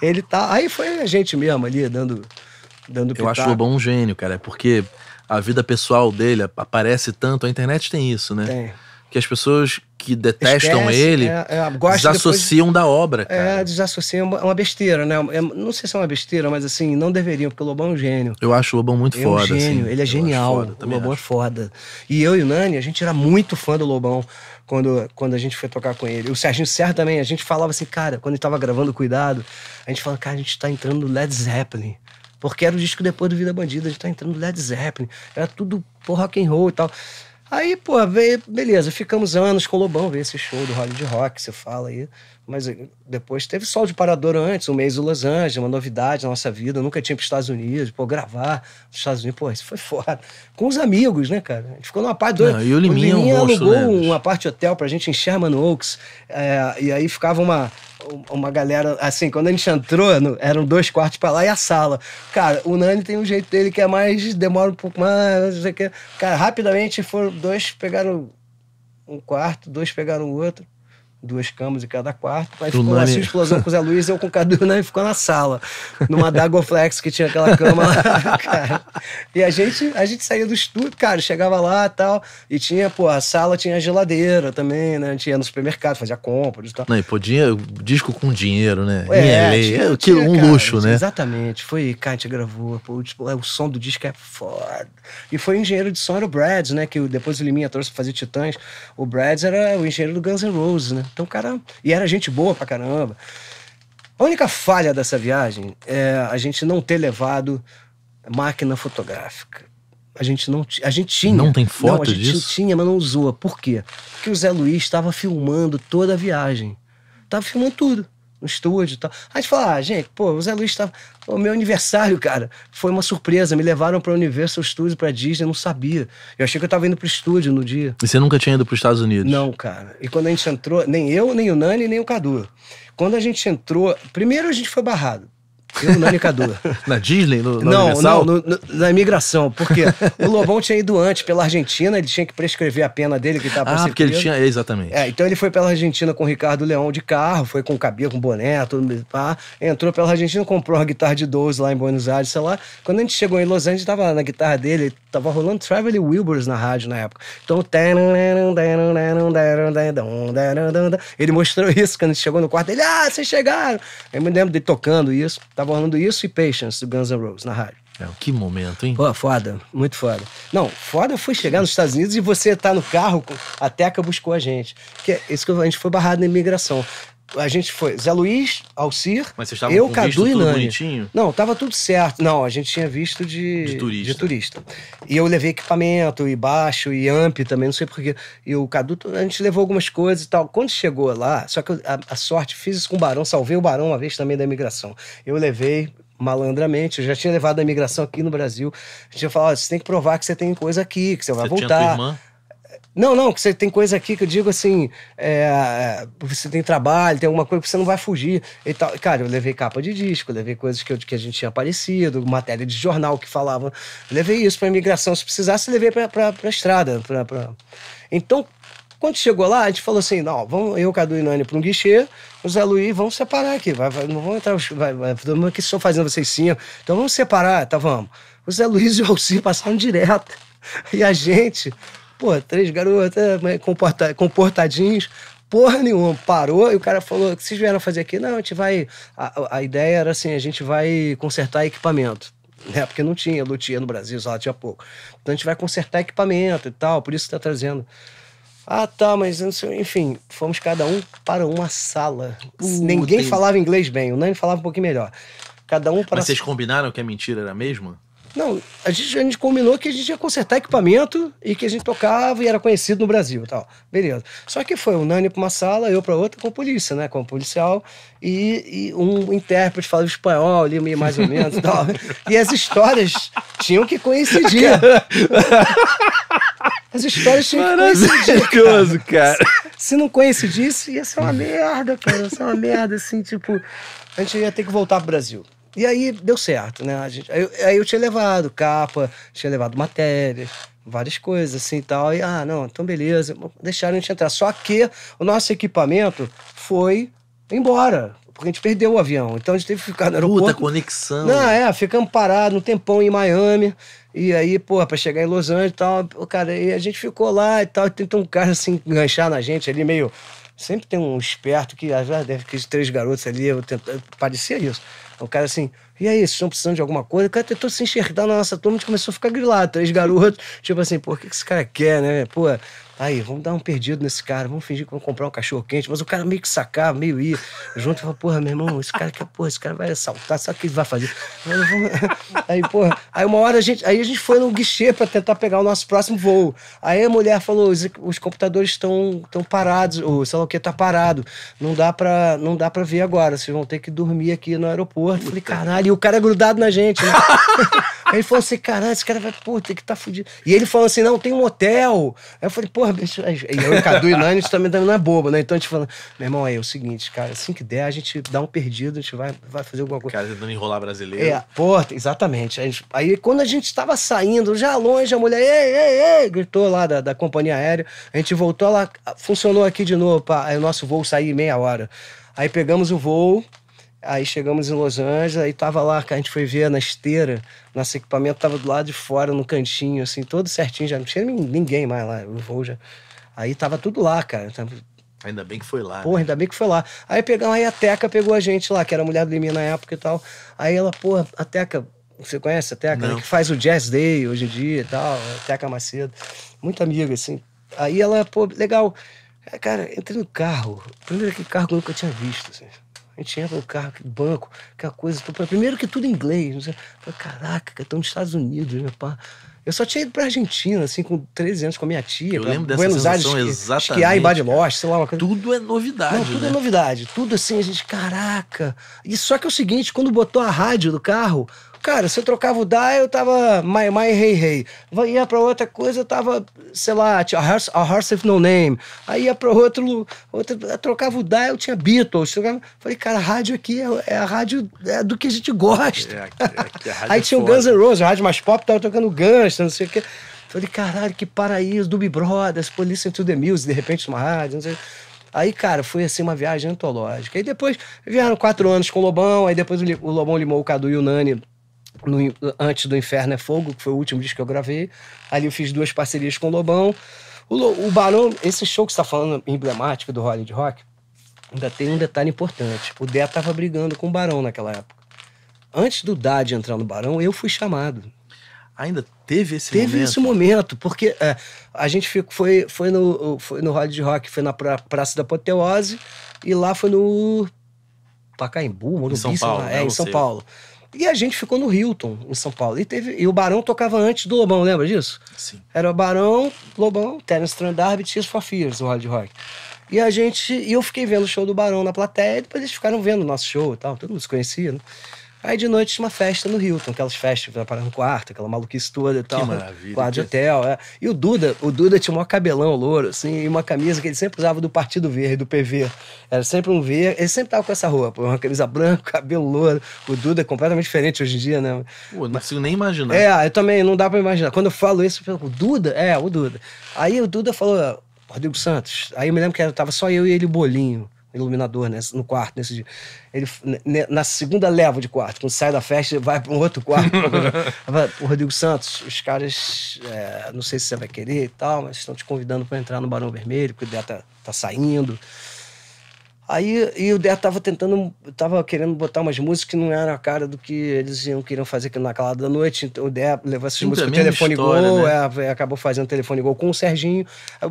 Ele tá. Aí foi a gente mesmo ali dando. dando Eu acho o bom um gênio, cara, é porque a vida pessoal dele aparece tanto. A internet tem isso, né? Tem que as pessoas que detestam ele é, é, desassociam depois, da obra. É, cara. É, desassociam. É uma besteira, né? É, não sei se é uma besteira, mas assim, não deveriam, porque o Lobão é um gênio. Eu acho o Lobão muito é foda. Um gênio, assim. ele é genial. Foda, o Lobão é acho. é foda. E eu e o Nani, a gente era muito fã do Lobão quando, quando a gente foi tocar com ele. O Serginho Serra também, a gente falava assim, cara, quando ele tava gravando Cuidado, a gente falava, cara, a gente tá entrando no Led Zeppelin porque era o disco depois do Vida Bandida, a gente tá entrando Led Zeppelin, era tudo por rock and roll e tal. Aí, pô, beleza, ficamos anos com o Lobão, ver esse show do Hollywood Rock, você fala aí mas eh, depois teve sol de parador antes, um mês em Los Angeles, uma novidade na nossa vida, nunca tinha para os Estados Unidos, pô, gravar nos Estados Unidos, pô, isso foi foda. Com os amigos, né, cara? A gente ficou numa parte do E o Liminha, o Liminha um alugou né, uma parte de hotel pra gente em Sherman Oaks, é, e aí ficava uma, uma galera, assim, quando a gente entrou, eram dois quartos para lá e a sala. Cara, o Nani tem um jeito dele que é mais, demora um pouco mais, não sei o que. Cara, rapidamente foram dois, pegaram um quarto, dois pegaram o outro duas camas em cada quarto. mas tu ficou assim, explosão com o Zé Luiz, eu com o Cadu, né? E ficou na sala, numa Dagoflex que tinha aquela cama lá, cara. E a gente, a gente saía do estúdio, cara, chegava lá e tal. E tinha, pô, a sala tinha geladeira também, né? A gente ia no supermercado, fazia compras e tal. Não, e pô, dinheiro, disco com dinheiro, né? É, LA, é, tinha, é tinha, um cara, luxo, né? Exatamente. Foi, cara, a gente gravou, pô, tipo, o som do disco é foda. E foi o engenheiro de som, era o Brads, né? Que depois o Liminha trouxe pra fazer Titãs. O Brads era o engenheiro do Guns N' Roses, né? Então o cara. E era gente boa pra caramba. A única falha dessa viagem é a gente não ter levado máquina fotográfica. A gente não a gente tinha. Não tem foto não, a gente disso? tinha, mas não usou. Por quê? Porque o Zé Luiz estava filmando toda a viagem. Estava filmando tudo no estúdio e tal. Aí a gente fala, ah, gente, pô, o Zé Luiz tá. O meu aniversário, cara, foi uma surpresa. Me levaram pra Universal Studios, pra Disney, eu não sabia. Eu achei que eu tava indo pro estúdio no dia. E você nunca tinha ido pros Estados Unidos? Não, cara. E quando a gente entrou, nem eu, nem o Nani, nem o Cadu. Quando a gente entrou, primeiro a gente foi barrado. Eu na Nicadoura. na Disney? No, não, não, no, no, na imigração. Porque o Lobão tinha ido antes pela Argentina, ele tinha que prescrever a pena dele que estava Ah, porque ele tinha, é, exatamente. É, então ele foi pela Argentina com o Ricardo Leão de carro, foi com cabelo, com boné, tudo, pá, entrou pela Argentina, comprou a guitarra de 12 lá em Buenos Aires, sei lá. Quando a gente chegou em Los Angeles, tava na guitarra dele, tava rolando Traveling Wilburys na rádio na época. Então, ele mostrou isso quando a gente chegou no quarto dele, ah, vocês chegaram! Eu me lembro dele tocando isso, tá Tava rolando isso e Patience, do Guns N' Roses, na rádio. É, que momento, hein? Pô, foda, muito foda. Não, foda foi chegar nos Estados Unidos e você tá no carro, a Teca buscou a gente. Que é isso que a gente foi barrado na imigração a gente foi Zé Luiz, Alcir, Mas vocês eu, Cadu e Nani. Bonitinho? Não, tava tudo certo. Não, a gente tinha visto de, de, turista. de turista. E eu levei equipamento, e baixo, e amp também, não sei porquê. E o Cadu, a gente levou algumas coisas e tal. Quando chegou lá, só que a, a, sorte, fiz isso com o Barão, salvei o Barão uma vez também da imigração. Eu levei malandramente, eu já tinha levado a imigração aqui no Brasil. A gente ia falar, oh, você tem que provar que você tem coisa aqui, que você, você vai voltar. Tinha tua irmã? Não, não, que você tem coisa aqui que eu digo assim, é, é, você tem trabalho, tem alguma coisa que você não vai fugir e tal. Cara, eu levei capa de disco, levei coisas que, eu, que a gente tinha aparecido, matéria de jornal que falava. Levei isso para imigração, se precisasse, levei para a estrada. Pra, pra... Então, quando chegou lá, a gente falou assim: não, vamos, eu, Cadu e Nani para um guichê, o Zé Luiz, vamos separar aqui, vai, vai, não vamos entrar, vai, vai, que estou fazendo vocês cinco, então vamos separar, tá, vamos. O Zé Luiz e o Alci passaram direto, e a gente Pô, três garotas, comporta, comportadinhos, porra nenhuma. Parou e o cara falou: o que vocês vieram fazer aqui? Não, a gente vai. A, a ideia era assim: a gente vai consertar equipamento. Né? Porque não tinha lutia no Brasil, só tinha pouco. Então a gente vai consertar equipamento e tal, por isso que tá trazendo. Ah, tá, mas enfim, fomos cada um para uma sala. Ninguém falava inglês bem, o Nani falava um pouquinho melhor. Cada um para. Mas vocês combinaram que a mentira era a mesma? Não, a gente, a gente combinou que a gente ia consertar equipamento e que a gente tocava e era conhecido no Brasil tal. Beleza. Só que foi o um Nani para uma sala, eu para outra, com a polícia, né? Com um policial e, e, um intérprete falava espanhol ali, meio mais ou menos tal. E as histórias tinham que coincidir. As histórias tinham que coincidir. Cara. cara. Se, se não coincidisse, ia ser uma hum. merda, cara. Ia ser uma merda, assim, tipo. A gente ia ter que voltar pro Brasil. E aí deu certo, né? A gente, aí, aí eu tinha levado capa, tinha levado matérias, várias coisas assim e tal. E, ah, não, então beleza, deixaram a gente entrar. Só que o nosso equipamento foi embora, porque a gente perdeu o avião. Então a gente teve que ficar no aeroporto. Puta conexão. Não, é, ficamos parados um tempão em Miami. E aí, pô, pra chegar em Los Angeles e tal, pô, cara, e a gente ficou lá e tal, e tentou um cara assim enganchar na gente ali, meio. Sempre tem um esperto que, às vezes, aqueles três garotos ali, eu tento... parecia isso. O cara assim, e aí, vocês estão precisando de alguma coisa? O cara tentou se enxergar na nossa turma, e começou a ficar grilado. Três garotos, tipo assim, pô, o que esse cara quer, né? Pô, Aí, vamos dar um perdido nesse cara, vamos fingir que vamos comprar um cachorro quente. Mas o cara meio que sacar, meio ir, junto e fala, porra, meu irmão, esse cara que porra, esse cara vai assaltar, sabe o que ele vai fazer? Aí, porra, aí uma hora a gente, aí a gente foi no guichê para tentar pegar o nosso próximo voo. Aí a mulher falou, os, os computadores estão estão parados, o sei lá o que tá parado, não dá para não dá para ver agora, vocês vão ter que dormir aqui no aeroporto. Eu falei, caralho, e o cara é grudado na gente, né? Aí ele falou assim: caralho, esse cara vai, puta tem que estar tá fudido. E ele falou assim: não, tem um hotel. Aí eu falei, porra, bicho. E eu, Cadu e Nani, também não é bobo, né? Então a gente falando, meu irmão, aí é o seguinte, cara, assim que der, a gente dá um perdido, a gente vai, vai fazer alguma coisa. Cara, tentando enrolar brasileiro. É, porra, exatamente. Aí, aí, quando a gente estava saindo, já longe, a mulher, ei, ei, ei, gritou lá da, da companhia aérea. A gente voltou, ela funcionou aqui de novo, pá, aí o nosso voo sair meia hora. Aí pegamos o voo. Aí chegamos em Los Angeles, aí tava lá, que a gente foi ver na esteira, nosso equipamento tava do lado de fora, no cantinho, assim, todo certinho, já não tinha ninguém mais lá, o voo já. Aí tava tudo lá, cara. Tava... Ainda bem que foi lá. Porra, né? ainda bem que foi lá. Aí pegamos, aí a Teca pegou a gente lá, que era a mulher do Limi na época e tal. Aí ela, porra, a Teca, você conhece a Teca? Né? Que faz o Jazz Day hoje em dia e tal, a Teca Macedo. Muito amiga, assim. Aí ela, pô, legal. É, cara, entrei no carro. Primeiro que carro que eu nunca tinha visto, assim. A gente entra no carro, no banco, aquela coisa. Primeiro que tudo em inglês. Falei, caraca, estão nos Estados Unidos, meu pai. Eu só tinha ido pra Argentina, assim, com 13 anos, com a minha tia. Eu lembro dessa Buenos Aires, exatamente. Esquiar em Badiloche, sei lá. Uma coisa. Tudo é novidade, Não, tudo é né? é novidade. Tudo assim, a gente, caraca. E só que é o seguinte, quando botou a rádio do carro, Cara, se eu trocava o die, eu tava My My Hey Hey. ia pra outra coisa, eu tava, sei lá, a Horse, a Horse No Name. Aí ia pra outro, outro trocava o die, eu tinha Beatles. Trocava, falei, cara, a rádio aqui é, é a rádio é do que a gente gosta. É, é a é Aí tinha o Guns N' Roses, a rádio mais pop, tava tocando Guns, não sei o quê. Falei, caralho, que paraíso, Doobie Brothers, Police to the Music, de repente uma rádio, não sei. Aí, cara, foi assim uma viagem antológica. Aí depois vieram quatro anos com o Lobão, aí depois o Lobão limou o Cadu e o Nani no, antes do Inferno é Fogo, que foi o último disco que eu gravei. Ali eu fiz duas parcerias com o Lobão. O, o Barão, esse show que você está falando, emblemático do Hollywood Rock, ainda tem um detalhe importante. O Dé estava brigando com o Barão naquela época. Antes do de entrar no Barão, eu fui chamado. Ainda teve esse teve momento? Teve esse momento, porque é, a gente ficou, foi, foi, no, foi no Hollywood Rock, foi na pra, Praça da Apoteose, e lá foi no Pacaembu, Morumbi, em São Paulo. Lá, é, né? em São sei. Paulo. E a gente ficou no Hilton, em São Paulo. E, teve, e o Barão tocava antes do Lobão, lembra disso? Sim. Era o Barão, Lobão, Terence D'Arby, Tears for Fears, o Hard Rock. E a gente. E eu fiquei vendo o show do Barão na plateia, e depois eles ficaram vendo o nosso show e tal. Todo mundo se conhecia, né? Aí de noite tinha uma festa no Hilton, aquelas festas para parar no quarto, aquela maluquice toda e tal. Que maravilha. Quarto de hotel. É. E o Duda, o Duda tinha um maior cabelão louro, assim, e uma camisa que ele sempre usava do Partido Verde, do PV. Era sempre um verde. Ele sempre tava com essa roupa, uma camisa branca, cabelo louro. O Duda é completamente diferente hoje em dia, né? Pô, não consigo nem imaginar. É, eu também, não dá para imaginar. Quando eu falo isso, eu falo, o Duda? É, o Duda. Aí o Duda falou, Rodrigo Santos. Aí eu me lembro que tava só eu e ele bolinho iluminador né, no quarto. Nesse dia. Ele, na segunda leva de quarto, quando sai da festa, vai para um outro quarto. o Rodrigo Santos, os caras, é, não sei se você vai querer e tal, mas estão te convidando para entrar no Barão Vermelho, porque o Dé tá, tá saindo. Aí e o Der tava tentando, tava querendo botar umas músicas que não eram a cara do que eles iam queriam fazer aqui na calada da noite. Então o Der levou essas Sim, músicas pro telefone história, gol, né? É, é, acabou fazendo telefone gol com o Serginho.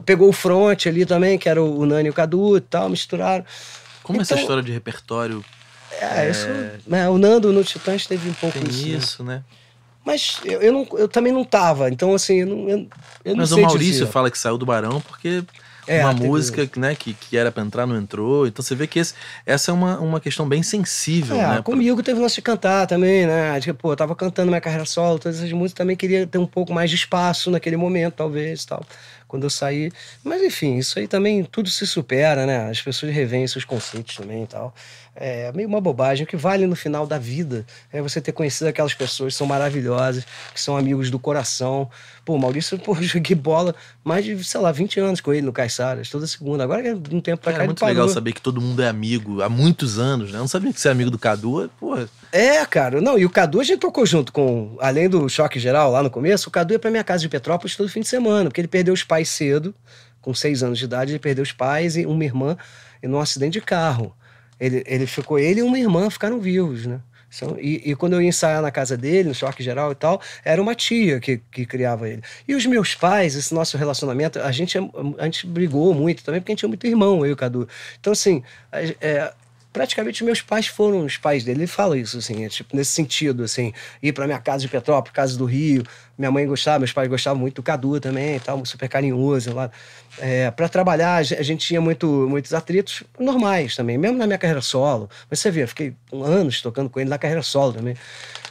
Pegou o Front ali também, que era o Nani e o Cadu e tal, misturaram. Como então, essa história de repertório. É, é... isso. Né, o Nando no Titãs teve um pouco Tem isso. Né? isso né? Mas eu, eu, não, eu também não tava, então assim, eu não, eu, eu não Mas sei o Maurício dizer. fala que saiu do Barão porque é, uma ah, música que, né, que, que era para entrar, não entrou. Então você vê que esse, essa é uma, uma questão bem sensível. É, né, comigo pra... teve o lance de cantar também, né? Tipo, pô, eu tava cantando minha carreira solo, todas essas músicas, também queria ter um pouco mais de espaço naquele momento, talvez, tal quando eu saí. Mas enfim, isso aí também tudo se supera, né? As pessoas revêm seus conceitos também e tal é meio uma bobagem. O que vale no final da vida é você ter conhecido aquelas pessoas que são maravilhosas, que são amigos do coração. Pô, Maurício, pô, joguei bola mais de, sei lá, 20 anos com ele no Caixaras, toda segunda. Agora é um tempo pra é cá. É muito legal saber que todo mundo é amigo há muitos anos, né? Eu não sabia que você ser é amigo do Cadu, pô. É, cara. Não, e o Cadu a gente tocou junto com, além do choque geral lá no começo, o Cadu ia pra minha casa de Petrópolis todo fim de semana, porque ele perdeu os pais cedo, com seis anos de idade, ele perdeu os pais e uma irmã e num acidente de carro. Ele, ele ficou, ele e uma irmã ficaram vivos, né? E, e, quando eu ia ensaiar na casa dele, no choque geral e tal, era uma tia que, que criava ele. E os meus pais, esse nosso relacionamento, a gente, a gente brigou muito também, porque a gente tinha muito irmão, eu e o Cadu. Então, assim, é, praticamente meus pais foram os pais dele. Ele fala isso, assim, é, tipo, nesse sentido, assim, ir para minha casa de Petrópolis, casa do Rio, minha mãe gostava, meus pais gostavam muito do Cadu também, tal, super carinhoso lá. É, para trabalhar, a gente tinha muito, muitos atritos normais também, mesmo na minha carreira solo. Mas você vê, eu fiquei anos tocando com ele na carreira solo também.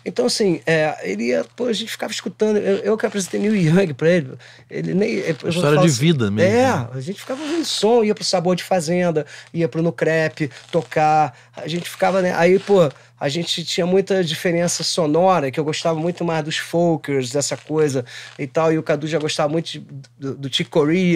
Então, assim, é, ele ia, pô, a gente ficava escutando. Eu, eu que apresentei Neil Young pra ele. ele nem, eu, História de assim, vida mesmo. É, né? a gente ficava ouvindo som, ia pro Sabor de Fazenda, ia pro No Crepe tocar. A gente ficava, né? Aí, pô, a gente tinha muita diferença sonora, que eu gostava muito mais dos folkers, dessa coisa e tal, e o Cadu já gostava muito de, do, do Chick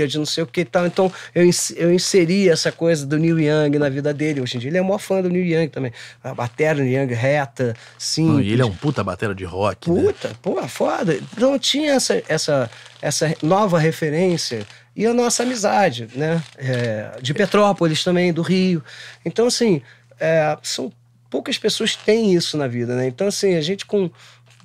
de não sei o que e tal. Então eu, eu inseri essa coisa do Neil Young na vida dele. Hoje em dia ele é mó fã do Neil Young também. A batera Neil Young reta, sim. E ele é um puta batera de rock. Né? Puta, né? pô, é foda. Então tinha essa, essa, essa nova referência e a nossa amizade, né? É, de Petrópolis também, do Rio. Então, assim, é, são poucas pessoas têm isso na vida, né? Então, assim, a gente com,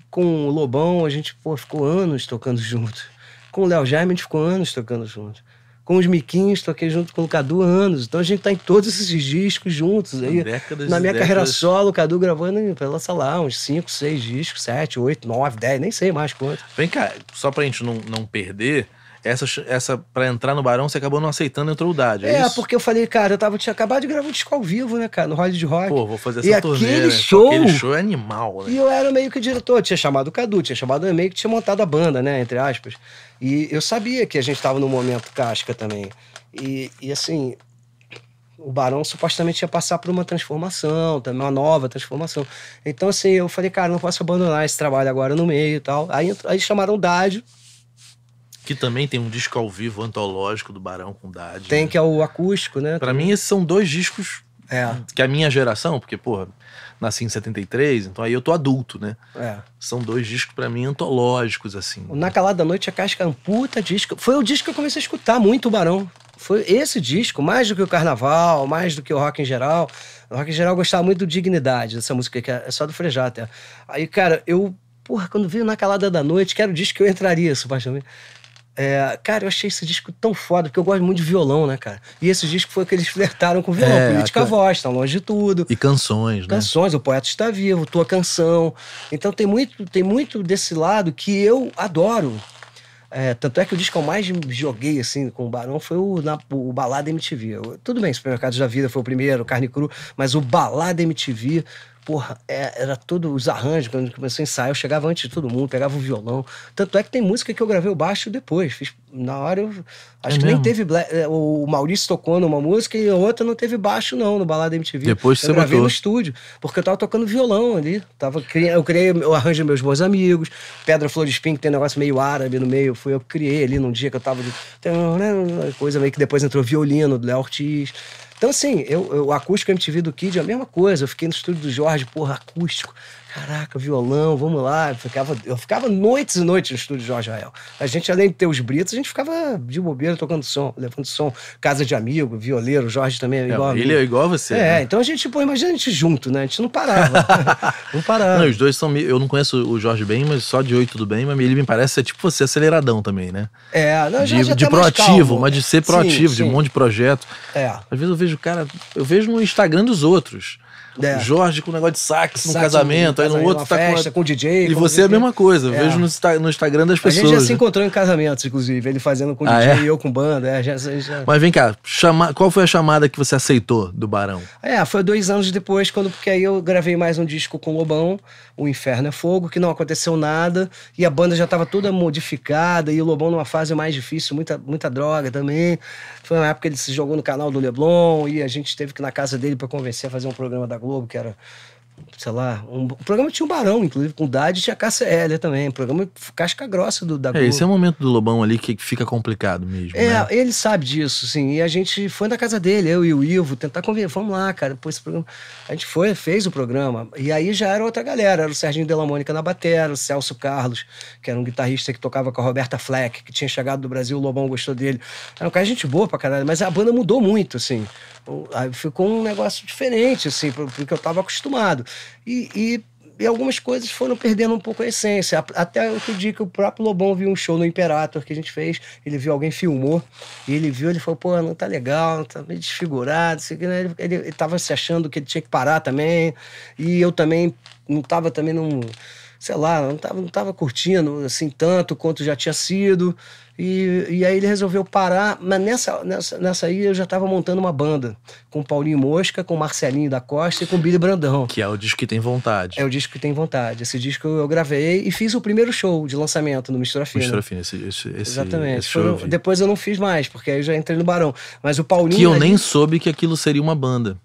com o Lobão, a gente pô, ficou anos tocando junto. Com o Léo Jaime, a gente ficou anos tocando junto. Com os Miquinhos, toquei junto com o Cadu anos. Então a gente tá em todos esses discos juntos. Aí, décadas, na minha décadas. carreira solo, o Cadu gravando, né, sei lá uns 5, 6 discos, 7, 8, 9, 10, nem sei mais quanto. Vem cá, só pra gente não, não perder, essa, essa para entrar no Barão, você acabou não aceitando, entrou o Dad. É, é porque eu falei, cara, eu tava, tinha acabado de gravar um disco ao vivo, né, cara, no Hollywood de Rock. Pô, vou fazer essa e turnê, aquele né? show. Aquele show é animal, né? E eu era meio que diretor, tinha chamado o Cadu, tinha chamado o meio que tinha montado a banda, né, entre aspas. E eu sabia que a gente tava num momento casca também. E, e assim, o Barão supostamente ia passar por uma transformação, também uma nova transformação. Então, assim, eu falei, cara, não posso abandonar esse trabalho agora no meio e tal. Aí, aí chamaram o Dádio que também tem um disco ao vivo antológico do Barão com Dade. Tem, né? que é o acústico, né? Para mim, esses são dois discos é. que a minha geração, porque, porra, nasci em 73, então aí eu tô adulto, né? É. São dois discos para mim antológicos, assim. O Na Calada da Noite, a é Casca é um puta disco. Foi o disco que eu comecei a escutar muito o Barão. Foi esse disco, mais do que o Carnaval, mais do que o rock em geral. O rock em geral eu gostava muito do Dignidade, dessa música que é, é só do Frejá até. Aí, cara, eu porra, quando veio na calada da noite, que era o disco que eu entraria, supostamente. É, cara, eu achei esse disco tão foda, porque eu gosto muito de violão, né, cara? E esse disco foi que eles flertaram com violão. É, Política a... voz, tá longe de tudo. E canções, canções né? Canções, O Poeta Está Vivo, Tua Canção. Então tem muito, tem muito desse lado que eu adoro. É, tanto é que o disco que eu mais joguei assim com o Barão foi o, na, o Balada MTV. Eu, tudo bem, Supermercados da Vida foi o primeiro, Carne Cru, mas o Balada MTV porra, é, era tudo os arranjos, quando começou a ensaiar, eu chegava antes de todo mundo, pegava o violão. Tanto é que tem música que eu gravei o baixo depois. Fiz, na hora eu. Acho é que mesmo? nem teve. Black, é, o Maurício tocou numa música e a outra não teve baixo, não, no Balada MTV. Depois eu você gravei matou. no estúdio, porque eu tava tocando violão ali. Tava, eu criei o arranjo meus bons amigos, Pedra Flor de Espinho, que tem um negócio meio árabe no meio. Foi eu que criei ali num dia que eu tava. De, né, coisa meio que depois entrou violino do Léo Ortiz. Então, assim, eu, eu, o acústico MTV do Kid é a mesma coisa. Eu fiquei no estúdio do Jorge, porra, acústico. Caraca, violão, vamos lá. Eu ficava, eu ficava noites e noites no estúdio Jorge Rael. A gente, além de ter os britos, a gente ficava de bobeira tocando som, levando som, casa de amigo, violeiro, Jorge também é igual. É, ele é igual a você. É, né? então a gente, pô, imagina a gente junto, né? A gente não parava. não parava. Não, os dois são. Eu não conheço o Jorge bem, mas só de oi tudo bem, mas ele me parece tipo você aceleradão também, né? É, não, de, já de proativo, mas de ser proativo, sim, sim. de um monte de projeto. É. Às vezes eu vejo o cara, eu vejo no Instagram dos outros. É. Jorge com um negócio de sax, no casamento, aí no outro tá festa, com, a... com DJ. E você é a mesma coisa, é. vejo no, no, Instagram das pessoas. A gente já se encontrou em casamentos, inclusive, ele fazendo com ah, DJ é? e eu com banda. É, já, já... Mas vem cá, chama... qual foi a chamada que você aceitou do Barão? É, foi dois anos depois, quando porque aí eu gravei mais um disco com o Lobão, o Inferno é Fogo, que não aconteceu nada, e a banda já estava toda modificada, e o Lobão numa fase mais difícil, muita, muita droga também. Foi uma época que ele se jogou no canal do Leblon, e a gente teve que ir na casa dele para convencer a fazer um programa da Globo, que era sei lá, um, o programa tinha um Barão, inclusive, com o Dade tinha Cássia Heller também, um programa casca grossa do, da é, Globo. Esse é o momento do Lobão ali que fica complicado mesmo, É, né? ele sabe disso, sim, e a gente foi na casa dele, eu e o Ivo, tentar convencer, vamos lá, cara, pô, esse programa... A gente foi, fez o programa, e aí já era outra galera, era o Serginho Della Mônica na batera, o Celso Carlos, que era um guitarrista que tocava com a Roberta Fleck, que tinha chegado do Brasil, o Lobão gostou dele. Era um cara gente boa pra caralho, mas a banda mudou muito, assim. Tipo, aí ficou um negócio diferente, assim, porque eu estava acostumado. E, e, e, algumas coisas foram perdendo um pouco a essência. Até outro dia que o próprio Lobão viu um show no Imperator que a gente fez, ele viu, alguém filmou, e ele viu, ele falou, pô, não tá legal, não tá meio desfigurado, assim, né? ele, ele, ele tava se achando que ele tinha que parar também, e eu também não tava também num... Não sei lá, não estava não tava curtindo assim tanto quanto já tinha sido. E, e aí ele resolveu parar, mas nessa, nessa, nessa aí eu já estava montando uma banda com Paulinho Mosca, com Marcelinho da Costa e com Billy Brandão. Que é o disco que tem vontade. É o disco que tem vontade. Esse disco eu gravei e fiz o primeiro show de lançamento no Mistura Fina. Mistura Fina, esse, esse, Exatamente. Esse show eu depois eu não fiz mais, porque aí eu já entrei no Barão. Mas o Paulinho. Que eu né, nem soube que aquilo seria uma banda.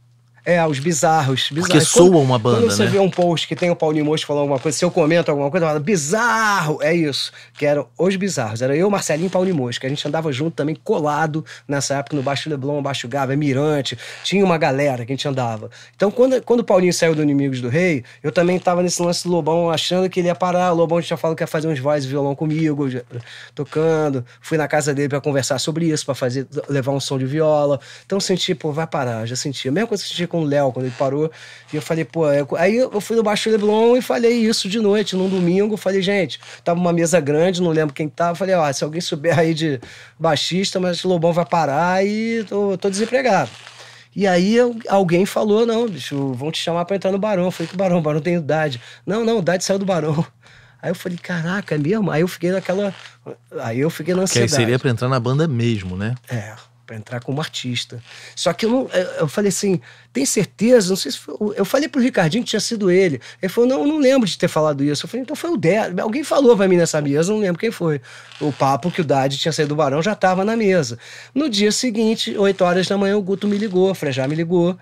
É, os bizarros. bizarros. Porque soa uma banda, quando você né? vê um post que tem o Paulinho Mosco falando alguma coisa, se eu comento alguma coisa, eu falo, bizarro! É isso. Que eram os bizarros. Era eu, Marcelinho e Paulinho Mosco. que a gente andava junto também, colado nessa época, no Baixo Leblon, Baixo Gávea, Mirante. Tinha uma galera que a gente andava. Então, quando, quando o Paulinho saiu do Inimigos do Rei, eu também tava nesse lance do Lobão, achando que ele ia parar. O Lobão tinha falado que ia fazer uns voz e violão comigo, tocando. Fui na casa dele para conversar sobre isso, para fazer levar um som de viola. Então, senti, pô, vai parar. Já senti. A mesma coisa que eu senti com o Léo, quando ele parou. E eu falei, pô. Aí eu fui no Baixo Leblon e falei isso de noite, num domingo. Falei, gente, tava uma mesa grande, não lembro quem tava. Falei, ó, se alguém souber aí de baixista, mas Lobão vai parar e tô, tô desempregado. E aí alguém falou: não, bicho, vão te chamar para entrar no Barão. Eu falei que Barão, Barão tem idade. Não, não, idade saiu do Barão. Aí eu falei, caraca, é mesmo? Aí eu fiquei naquela. Aí eu fiquei na ansiedade. Que seria pra entrar na banda mesmo, né? É para entrar como artista. Só que eu não. Eu falei assim, tem certeza? Não sei se foi, Eu falei pro Ricardinho que tinha sido ele. Ele falou, não, eu não lembro de ter falado isso. Eu falei, então foi o Dad. Alguém falou para mim nessa mesa, não lembro quem foi. O papo que o Dad tinha saído do Barão já estava na mesa. No dia seguinte, 8 horas da manhã, o Guto me ligou, o Frejá me ligou.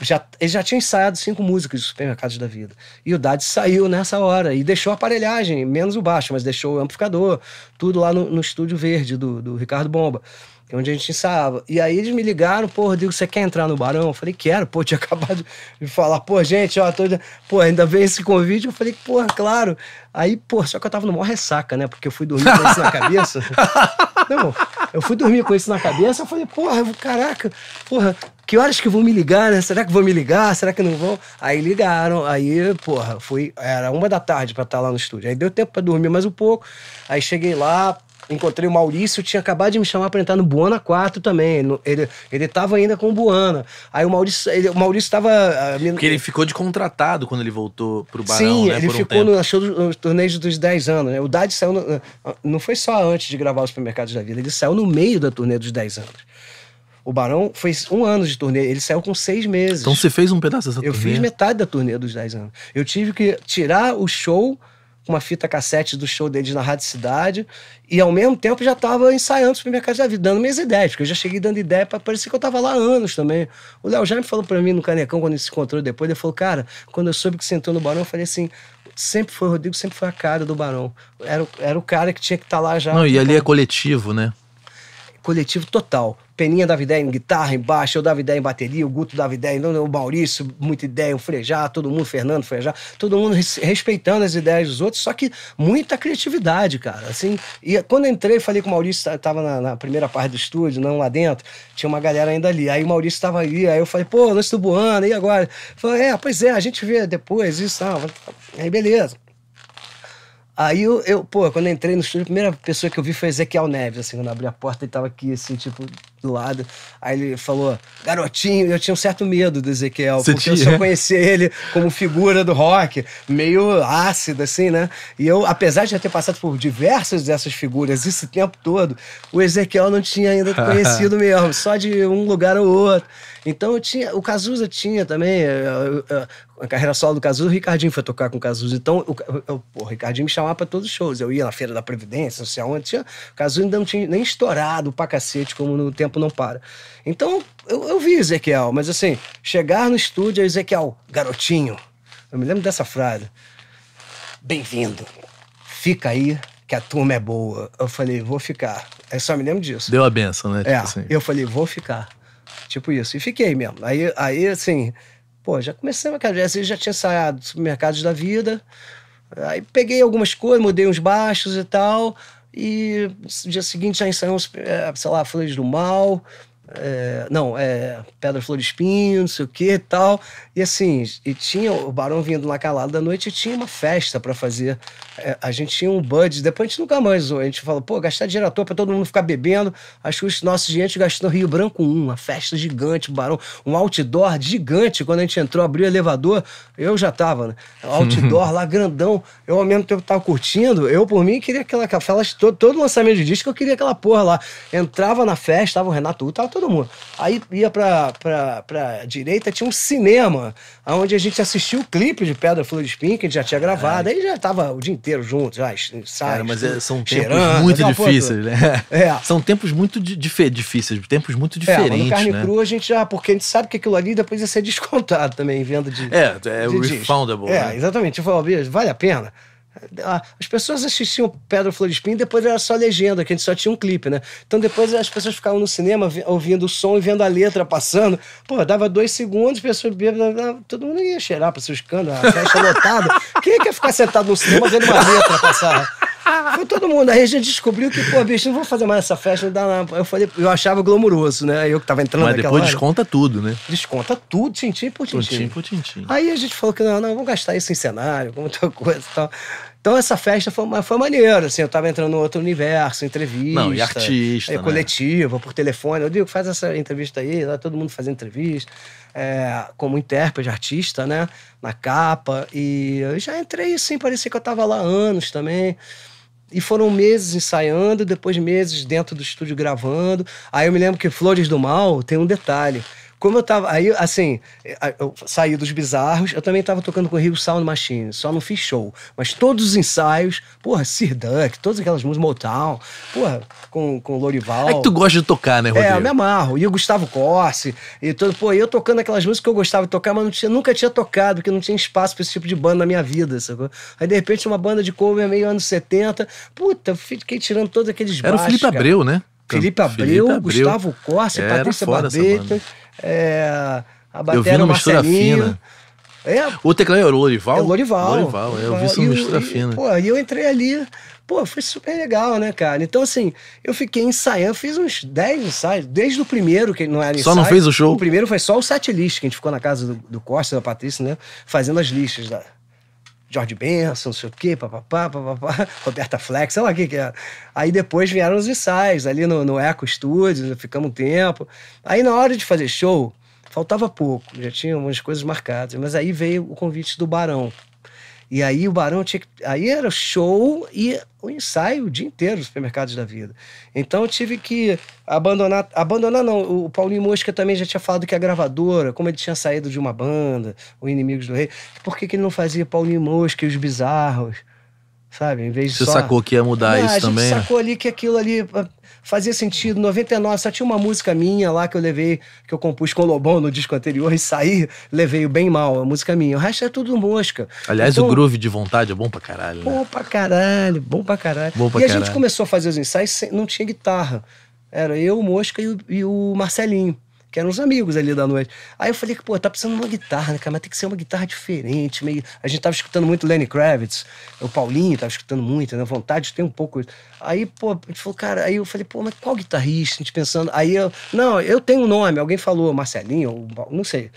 Já, ele já tinha ensaiado cinco músicas do Supermercados da Vida. E o Dad saiu nessa hora e deixou a aparelhagem, menos o baixo, mas deixou o amplificador, tudo lá no, no estúdio verde do, do Ricardo Bomba que é onde a gente ensaiava. E aí eles me ligaram, pô, Rodrigo, você quer entrar no Barão? Eu falei, quero, pô, tinha acabado de falar, pô, gente, ó, tô... pô, ainda vem esse convite. Eu falei, pô, claro. Aí, pô, só que eu tava no maior ressaca, né? Porque eu fui dormir com isso na cabeça. Não, eu fui dormir com isso na cabeça, eu falei, porra, eu, caraca, porra, que horas que vão me ligar, né? Será que vão me ligar? Será que não vão? Aí ligaram, aí, porra, fui, era uma da tarde para estar tá lá no estúdio. Aí deu tempo para dormir mais um pouco. Aí cheguei lá, encontrei o Maurício, tinha acabado de me chamar para entrar no Buana 4 também. Ele, ele, ele tava ainda com o Buana. Aí o Maurício, ele, o Maurício tava. Ah, Minha... Porque ele ficou de contratado quando ele voltou pro Barão, Sim, né, ele ficou um no, show no torneio dos 10 anos. Né? O Dade saiu. No, ah, não foi só antes de gravar os supermercados da vida, ele saiu no meio da turnê dos 10 anos. O Barão fez um ano de turnê, ele saiu com seis meses. Então você fez um pedaço dessa eu turnê? Eu fiz metade da turnê dos 10 anos. Eu tive que tirar o show uma fita cassete do show deles na Rádio Cidade. E ao mesmo tempo já estava ensaiando o supermercado da vida, dando minhas ideias, porque eu já cheguei dando ideia para parecer que eu tava lá há anos também. O Léo Jaime falou para mim no Canecão, quando ele se encontrou depois, ele falou: Cara, quando eu soube que você entrou no Barão, eu falei assim. Sempre foi o Rodrigo, sempre foi a cara do Barão. Era, era o cara que tinha que estar tá lá já. Não, e ali é coletivo, né? coletivo total. Peninha dava ideia em guitarra, em baixo, eu dava ideia em bateria, o Guto dava ideia, o Maurício, muita ideia, o Frejá, todo mundo, Fernando Frejá, todo mundo respeitando as ideias dos outros, só que muita criatividade, cara. Assim, e quando eu entrei, falei com o Maurício, tá, tava na, na primeira parte do estúdio, não lá dentro, tinha uma galera ainda ali. Aí o Maurício tava ali, aí eu falei, pô, nós estamos voando, e agora? Falei, é, pois é, a gente vê depois, isso, tal. Aí beleza. Aí eu, eu, pô, quando eu entrei no estúdio, a primeira pessoa que eu vi foi Ezequiel Neves, assim, quando eu abri a porta, ele tava aqui, assim, tipo, do lado. Aí ele falou, garotinho, eu tinha um certo medo do Ezequiel, Você porque tinha? eu só conhecia ele como figura do rock, meio ácido, assim, né? E eu, apesar de já ter passado por diversas dessas figuras esse tempo todo, o Ezequiel não tinha ainda conhecido mesmo, só de um lugar ou outro. Então eu tinha, o Cazuza tinha também, a carreira solo do Cazuza, o Ricardinho foi tocar com o Cazuza. Então, o, eu, o Ricardinho me chamava para todos os shows. Eu ia na Feira da Previdência, não sei aonde. Tinha, o Cazuza ainda não tinha nem estourado pra cacete, como no Tempo Não Para. Então, eu, eu vi Ezequiel, mas assim, chegar no estúdio é Ezequiel, garotinho. Eu me lembro dessa frase. Bem-vindo. Fica aí, que a turma é boa. Eu falei, vou ficar. Eu só me lembro disso. Deu a benção, né? Tipo é, assim. eu falei, vou ficar. Tipo isso. E fiquei mesmo. Aí, aí assim, Pô, já comecei a mercado, já tinha ensaiado supermercados da vida. Aí peguei algumas coisas, mudei uns baixos e tal. E no dia seguinte já ensaiamos, é, sei lá, Flores do Mal. É, não, é Pedra Flor Espinho, não sei o que e tal. E assim, e tinha o Barão vindo na calada da noite e tinha uma festa para fazer. É, a gente tinha um budget, depois a gente nunca mais A gente falou, pô, gastar dinheiro à toa pra todo mundo ficar bebendo. Acho que os nossos gente gastou Rio Branco 1, uma festa gigante, o Barão, um outdoor gigante. Quando a gente entrou, abriu o elevador, eu já tava, né? Outdoor lá, grandão. Eu ao mesmo tempo tava curtindo, eu por mim queria aquela. aquela todo, todo lançamento de disco eu queria aquela porra lá. Entrava na festa, tava o Renato Uta, todo mundo. Aí ia pra, pra, pra direita, tinha um cinema, onde a gente assistiu o clipe de Pedra Flor de Espinho, que a gente já tinha gravado. Ai. Aí já tava o dia inteiro junto, já, sai. Cara, mas tudo, é, são tempos cheirando, muito não, difíceis, né? É. São tempos muito dif difíceis, tempos muito diferentes. É, mas carne né? crua a gente já, porque a gente sabe que aquilo ali depois ia ser descontado também, em venda de. É, é de refundable. Disco. É, né? exatamente. Eu falo, vale a pena. Ah, as pessoas assistiam Pedra Flor de Espinho, depois era só legenda, que a gente só tinha um clipe, né? Então depois as pessoas ficavam no cinema ouvindo o som e vendo a letra passando. Pô, dava dois segundos, pessoas todo mundo ia cheirar para seus canos, a festa lotada. Quem é quer ficar sentado no cinema vendo uma letra passar? Foi todo mundo. Aí a gente descobriu que, pô, bicho, não vou fazer mais essa festa, não dá nada. Eu falei, eu achava glamouroso, né? Eu que tava entrando Mas depois hora. desconta tudo, né? Desconta tudo, tintim por tintim. Tintim por tintim. Aí a gente falou que não, não, vamos gastar isso em cenário, com muita coisa e tal. Então essa festa foi, foi maneira, assim, eu tava entrando no outro universo, entrevista. Não, e artista. É, né? Coletiva, por telefone. Eu digo, faz essa entrevista aí, lá todo mundo fazendo entrevista. É, como intérprete, artista, né? Na capa. E eu já entrei, assim, parecia que eu tava lá há anos também. E foram meses ensaiando, depois meses dentro do estúdio gravando. Aí eu me lembro que Flores do Mal tem um detalhe. Como eu tava. Aí, assim, eu saí dos bizarros, eu também tava tocando com o Rio Sound Machine, só não fiz show. Mas todos os ensaios, porra, Sir Duck, todas aquelas músicas, Motown, porra, com, com o Lorival. É que tu gosta de tocar, né, Rodrigo? É, eu me amarro. E o Gustavo Corse, e todo. Pô, eu tocando aquelas músicas que eu gostava de tocar, mas não tinha, nunca tinha tocado, porque não tinha espaço pra esse tipo de banda na minha vida, sacou? Aí, de repente, uma banda de cover meio anos 70, puta, fiquei tirando todos aqueles Era baixos, o né? Felipe Abreu, cara. né? Felipe Abreu, Felipe Abreu, Gustavo Corse, é, Patrícia Babeta. É, a bateria eu vi uma mistura fina. É, o teclado era é o Lorival? É o Lorival. Lorival, É, eu vi isso mistura e, fina. E, pô, e eu entrei ali. Pô, foi super legal, né, cara? Então, assim, eu fiquei ensaiando, fiz uns 10 ensaios, desde o primeiro, que não era ensaio. Só não fez o show? O primeiro foi só o set list, que a gente ficou na casa do, do Costa, da Patrícia, né? Fazendo as listas da, George Benson, não sei o quê, papapá, papapá, Roberta Flex, sei lá o que que era. Aí depois vieram os ensaios ali no, no Eco Studios, ficamos um tempo. Aí na hora de fazer show, faltava pouco, já tinha umas coisas marcadas. Mas aí veio o convite do Barão, e aí o Barão tinha que... Aí era show e o ensaio o dia inteiro nos supermercados da vida. Então eu tive que abandonar... Abandonar não, o Paulinho Mosca também já tinha falado que a é gravadora, como ele tinha saído de uma banda, o Inimigos do Rei, por que, que ele não fazia Paulinho Mosca e os Bizarros? Sabe? Em vez de Você só... sacou que ia mudar ah, isso também? a gente também? Né? sacou ali que aquilo ali... Ah, fazia sentido. 99 só tinha uma música minha lá que eu levei, que eu compus com o Lobão no disco anterior e saí, levei bem mal, a música minha. O resto é tudo mosca. Aliás, então, o groove de vontade é bom pra caralho. Né? Bom pra caralho, bom pra caralho. Bom pra e caralho. a gente começou a fazer os ensaios, sem, não tinha guitarra. Era eu, o Mosca e o, e o Marcelinho que eram os amigos ali da noite. Aí eu falei que, pô, tá precisando de uma guitarra, né, cara? Mas tem que ser uma guitarra diferente, meio... A gente tava escutando muito Lenny Kravitz, o Paulinho tava escutando muito, né? Vontade tem um pouco... Aí, pô, a gente falou, cara... Aí eu falei, pô, mas qual guitarrista? A gente pensando... Aí eu... Não, eu tenho um nome. Alguém falou, Marcelinho, ou... não sei.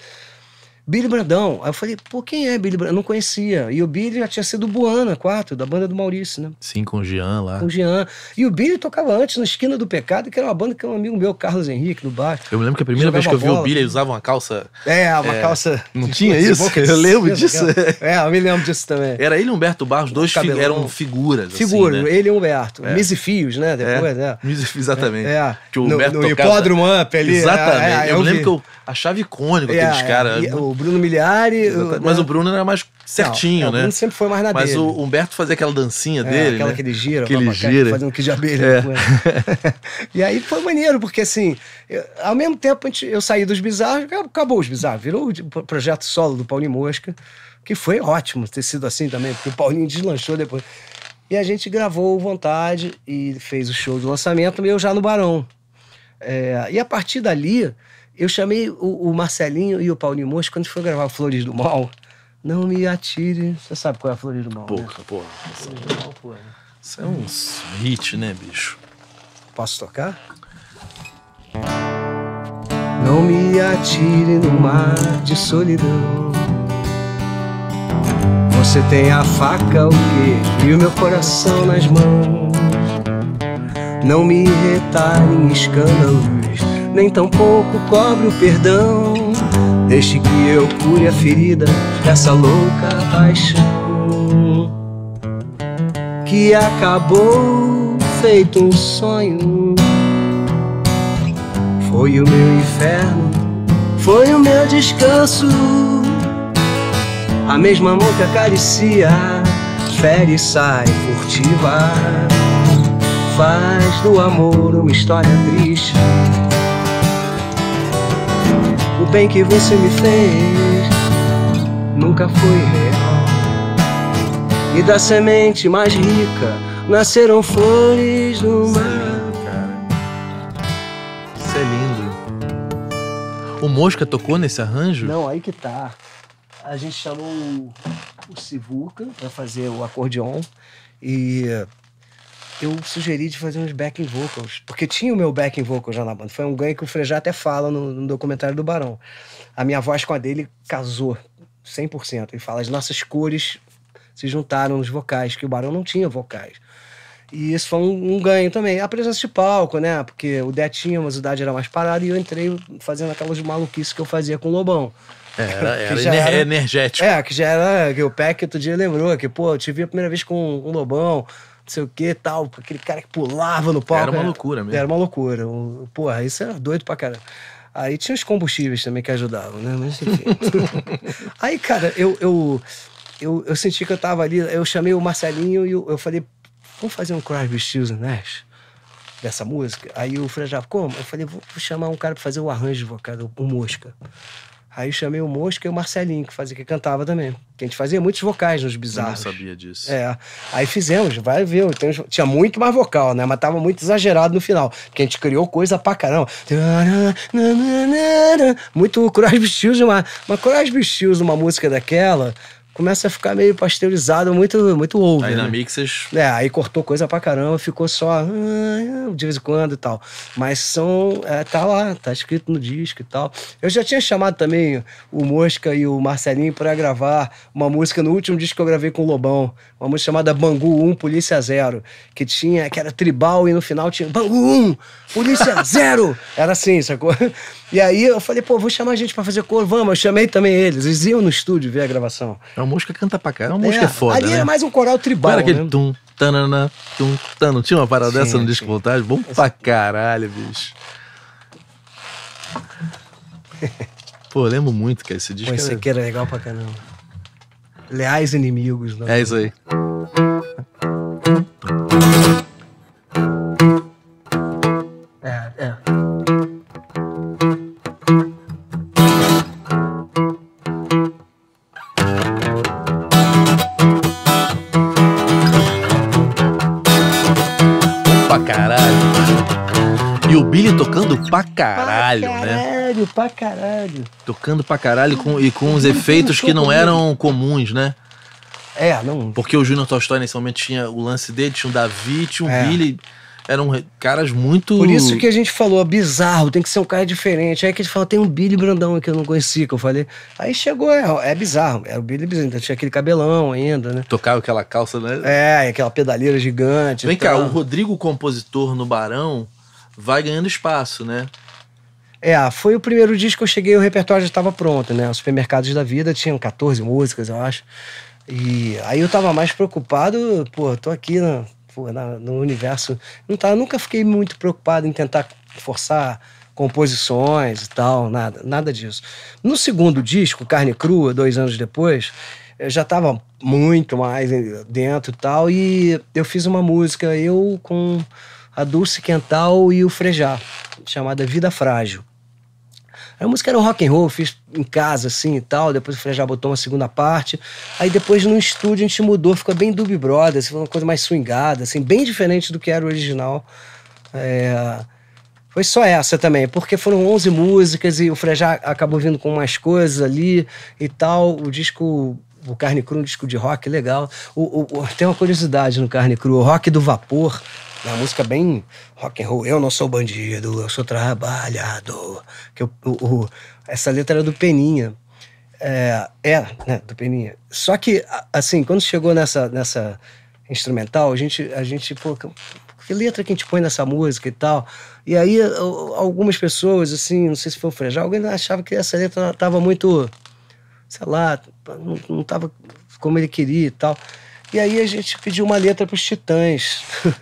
Billy Brandão. Aí eu falei, pô, quem é Billy Brandão? Eu não conhecia. E o Billy já tinha sido Buana, quatro, da banda do Maurício, né? Sim, com o Jean lá. Com o Jean. E o Billy tocava antes, na Esquina do Pecado, que era uma banda que é um amigo meu, Carlos Henrique, do baixo. Eu me lembro que a primeira vez que eu vi bola. o Billy, ele usava uma calça... É, uma é, calça... Não tinha isso? Eu lembro disso. Né? É, eu me lembro disso também. Era ele e Humberto Barros, dois fi eram figuras, assim, Figura, assim, né? ele e Humberto. É. Misifios, né? É. Depois, né? é. né? Misifios, exatamente. É. Que o Humberto no, no tocava... Hipódromo ali. Né? Exatamente. É, é, eu, lembro que eu a chave icônica aqueles é, daqueles é, caras. O Bruno Miliari. O, né? mas né? o Bruno era mais certinho, não, é, né? O Bruno sempre foi mais na mas dele. Mas o Humberto fazia aquela dancinha é, dele. Aquela né? que ele gira, que ele gira. fazendo que de abelha. e aí foi maneiro, porque assim, eu, ao mesmo tempo gente, eu saí dos bizarros, acabou os bizarros, virou o projeto solo do Paulinho Mosca, que foi ótimo ter sido assim também, porque o Paulinho deslanchou depois. E a gente gravou Vontade e fez o show de lançamento, eu já no Barão. É, e a partir dali, eu chamei o, o Marcelinho e o Paulinho Mocho quando foi gravar Flores do Mal. Não me atire. Você sabe qual é a Flores do Mal? Porra, né? porra. porra. Isso é um hit, né, bicho? Posso tocar? Não me atire no mar de solidão. Você tem a faca, o quê? E o meu coração nas mãos. Não me retalhe em escândalo nem tampouco cobre o perdão. Deixe que eu cure a ferida dessa louca paixão que acabou feito um sonho. Foi o meu inferno, foi o meu descanso. A mesma mão que acaricia, fere e sai furtiva. Faz do amor uma história triste o bem que você me fez nunca foi real. E da semente mais rica nasceram flores no é mar. Isso é lindo. O Mosca tocou nesse arranjo? Não, aí que tá. A gente chamou o Sivuca para fazer o acordeon e eu sugeri de fazer uns backing vocals, porque tinha o meu backing vocal já na banda. Foi um ganho que o Frejá até fala no, no documentário do Barão. A minha voz com a dele casou 100%. Ele fala, as nossas cores se juntaram nos vocais, que o Barão não tinha vocais. E isso foi um, um ganho também. A presença de palco, né? Porque o Det tinha, mas o Dad era mais parado e eu entrei fazendo aquelas maluquices que eu fazia com o Lobão. É, era, era, era energético. É, que já era. Que o Peck outro dia lembrou que, pô, eu te vi a primeira vez com um Lobão não sei o que tal, aquele cara que pulava no palco. Era uma é. loucura mesmo. Era uma loucura. Porra, isso era doido pra caramba. Aí tinha os combustíveis também que ajudavam, né? Mas enfim. Aí, cara, eu, eu, eu, eu, senti que eu tava ali, eu chamei o Marcelinho e eu, eu falei, vamos fazer um Crosby, Stills Nash? Dessa música. Aí o Fran já, como? Eu falei, vou chamar um cara pra fazer o arranjo vocal, o Mosca. Aí chamei o Mosca e o Marcelinho, que fazia, que cantava também. Que a gente fazia muitos vocais nos bizarros. Eu não sabia disso. É. Aí fizemos, vai ver. tinha muito mais vocal, né? Mas tava muito exagerado no final. Porque a gente criou coisa pra caramba. Muito Crosby Stills, uma, uma Crosby Stills, uma música daquela começa a ficar meio pasteurizado, muito, muito over. Aí né? na mixes. É, aí cortou coisa pra caramba, ficou só ah, de vez em quando e tal. Mas são. É, tá lá, tá escrito no disco e tal. Eu já tinha chamado também o Mosca e o Marcelinho para gravar uma música no último disco que eu gravei com o Lobão, uma música chamada Bangu 1, Polícia Zero, que tinha, que era tribal e no final tinha Bangu 1, Polícia Zero! Era assim, sacou? E aí eu falei, pô, vou chamar a gente pra fazer coro, vamos. Eu chamei também eles, eles iam no estúdio ver a gravação. É, música que canta pra caralho, o é música é, é foda, Ali é né? era mais um coral tribal, era aquele né? tum, tanana, tum, tan, não tinha uma parada sim, dessa no disco voltagem? Bom pra caralho, bicho. Pô, eu lembro muito, que esse disco. Pô, esse aqui era legal pra caramba. Leais inimigos, não. Né? É isso aí. É, é. pra caralho, pra caralho né? Caralho, pra caralho. Tocando pra caralho com, e com os efeitos que não eram comuns, né? É, não. Porque o Júnior Tolstói nesse momento tinha o lance dele, tinha o Davi, tinha o é. Billy. Eram caras muito. Por isso que a gente falou, é bizarro, tem que ser um cara diferente. Aí que a gente falou tem um Billy Brandão que eu não conhecia, que eu falei. Aí chegou, é, é bizarro. Era o Billy Brandão, então, tinha aquele cabelão ainda, né? Tocava aquela calça, né? É, aquela pedaleira gigante. Vem cá, o Rodrigo, compositor no Barão, vai ganhando espaço, né? É, foi o primeiro disco que eu cheguei o repertório já estava pronto, né? Os supermercados da vida tinham 14 músicas, eu acho. E aí eu tava mais preocupado, pô, tô aqui na, pô, na, no universo. Não tá, nunca fiquei muito preocupado em tentar forçar composições e tal, nada, nada disso. No segundo disco, Carne Crua, dois anos depois, eu já estava muito mais dentro e tal, e eu fiz uma música, eu com a Dulce Quental e o Frejá, chamada Vida Frágil. A música era rock and roll, fiz em casa assim e tal, depois o Frejá botou uma segunda parte. Aí depois no estúdio a gente mudou, ficou bem Doobie Brothers, foi uma coisa mais swingada, assim, bem diferente do que era o original. É... Foi só essa também, porque foram 11 músicas e o Frejá acabou vindo com mais coisas ali e tal. O disco o Carne Cru, um disco de rock legal. O, o, o, tem uma curiosidade no Carne Cru, o rock do vapor uma música bem rock and roll. Eu não sou bandido, eu sou trabalhador. Que eu, o, o, essa letra era é do Peninha. É, era, é, né, do Peninha. Só que, assim, quando chegou nessa, nessa instrumental, a gente, a gente pô, que letra que a gente põe nessa música e tal. E aí, algumas pessoas, assim, não sei se foi o Frejal, alguém achava que essa letra estava muito, sei lá, não estava como ele queria e tal. E aí a gente pediu uma letra para os Titãs.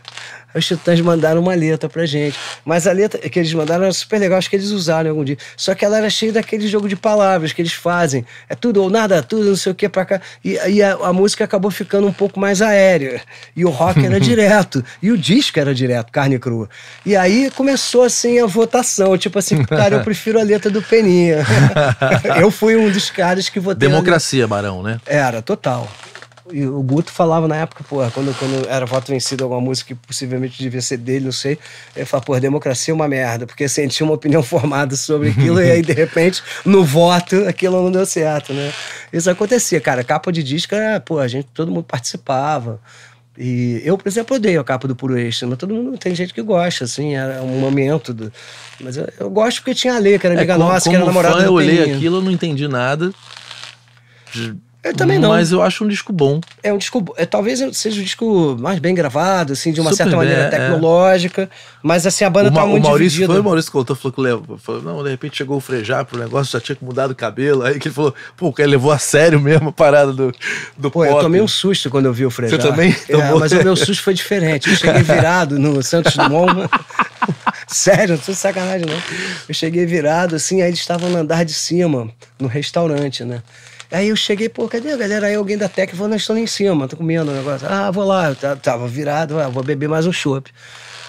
os Titãs mandaram uma letra pra gente. Mas a letra que eles mandaram era super legal, acho que eles usaram algum dia. Só que ela era cheia daquele jogo de palavras que eles fazem. É tudo ou nada, tudo, não sei o que, pra cá. E, e a, a, música acabou ficando um pouco mais aérea. E o rock era direto. E o disco era direto, carne crua. E aí começou assim a votação. Tipo assim, cara, eu prefiro a letra do Peninha. eu fui um dos caras que votei. Democracia, Barão, né? Era, total. E o Guto falava na época, porra, quando, quando era voto vencido alguma música que possivelmente devia ser dele, não sei. Ele falava, pô, democracia é uma merda, porque sentia assim, uma opinião formada sobre aquilo e aí, de repente, no voto, aquilo não deu certo, né? Isso acontecia, cara. Capa de disco era, pô, a gente, todo mundo participava. E eu, por exemplo, odeio a capa do Puro Extra, mas todo mundo tem gente que gosta, assim, era é um momento. Do, mas eu, eu gosto porque tinha a Lê, que era é, amiga é, como, nossa, como que era namorada. Fã, eu olhei aquilo, eu não entendi nada. Eu também não. Mas eu acho um disco bom. É um disco. É, talvez seja o um disco mais bem gravado, assim, de uma Super certa bem, maneira é, é. tecnológica. É. Mas assim, a banda o, tá muito. Maurício dividida. foi o Maurício que contou, falou que levou. Falou, não, de repente chegou o frejar pro negócio, já tinha que o cabelo. Aí que ele falou, pô, o cara levou a sério mesmo a parada do, do Pô, pop. eu tomei um susto quando eu vi o frejar. Você também? É, mas o meu susto foi diferente. Eu cheguei virado no Santos Dumont. Sério, não tô sacanagem, não. Eu cheguei virado, assim, aí eles estavam no andar de cima, no restaurante, né? Aí eu cheguei, pô, cadê a galera? Aí alguém da Tec falou, nós estamos em cima, tô comendo o um negócio. Ah, vou lá, eu tava virado, ah, vou beber mais um chopp.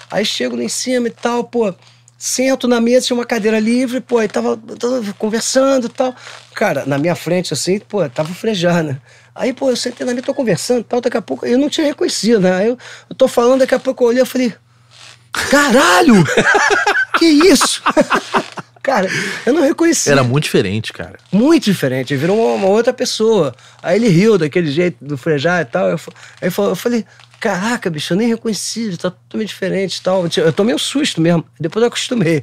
Aí chego lá em cima e tal, pô, sento na mesa, tinha uma cadeira livre, pô, aí tava, tava conversando e tal. Cara, na minha frente, assim, pô, tava frejando, né? Aí, pô, eu sentei na mesa, tô conversando e tal, daqui a pouco, eu não tinha reconhecido, né? Aí eu, eu tô falando, daqui a pouco eu olhei, eu falei, caralho! que isso? Cara, eu não reconheci. Era muito diferente, cara. Muito diferente. Ele virou uma, uma, outra pessoa. Aí ele riu daquele jeito do frejar e tal. Eu, aí eu falei, caraca, bicho, eu nem reconheci, tá totalmente diferente e tal. Eu tomei um susto mesmo, depois eu acostumei.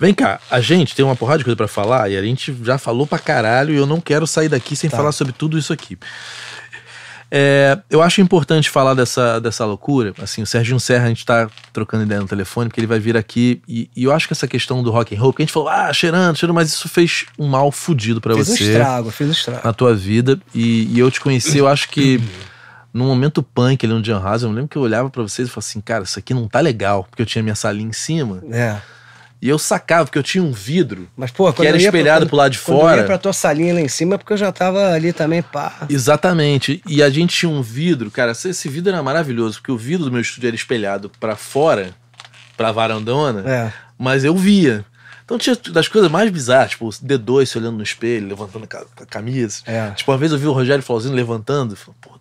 Vem cá, a gente tem uma porrada de coisa para falar e a gente já falou pra caralho e eu não quero sair daqui sem tá. falar sobre tudo isso aqui. É, eu acho importante falar dessa, dessa loucura. Assim, o Sérgio Serra, a gente tá trocando ideia no telefone, porque ele vai vir aqui. E, e eu acho que essa questão do rock and roll, que a gente falou, ah, cheirando, cheirando, mas isso fez um mal fudido para você. Fez um estrago, fez um estrago. Na tua vida. E, e eu te conheci, eu acho que no momento punk ali no Jan House, eu lembro que eu olhava para vocês e falava assim, cara, isso aqui não tá legal, porque eu tinha minha salinha em cima. É. E eu sacava, porque eu tinha um vidro Mas, que era espelhado pra, pro lado de fora. Eu ia pra tua salinha lá em cima, é porque eu já tava ali também, pá. Exatamente. E a gente tinha um vidro, cara, esse vidro era maravilhoso, porque o vidro do meu estúdio era espelhado para fora, pra varandona, é. mas eu via. Então tinha das coisas mais bizarras, tipo, D2 se olhando no espelho, levantando a camisa. É. Tipo, uma vez eu vi o Rogério Flauzino levantando, falei, pô,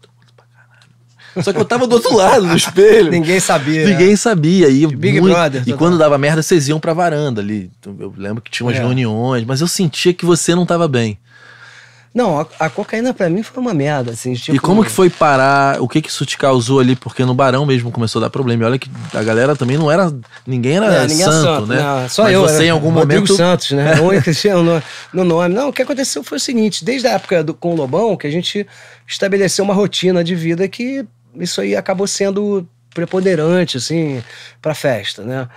só que eu tava do outro lado do espelho. Ninguém sabia. Ninguém sabia. E, Big muito... Brother. E quando dava merda, vocês iam pra varanda ali. Então, eu lembro que tinha umas é. reuniões, mas eu sentia que você não tava bem. Não, a, a cocaína para mim foi uma merda, assim. Tipo... E como que foi parar? O que que isso te causou ali? Porque no Barão mesmo começou a dar problema. E olha que a galera também não era. Ninguém era é, ninguém é santo, é santo, né? Não, só Mas eu. Você era, né? em algum Rodrigo momento. Santos, né? Oi, Cristiano, no, no nome. Não, o que aconteceu foi o seguinte: desde a época do, com o Lobão, que a gente estabeleceu uma rotina de vida que isso aí acabou sendo preponderante, assim, pra festa, né?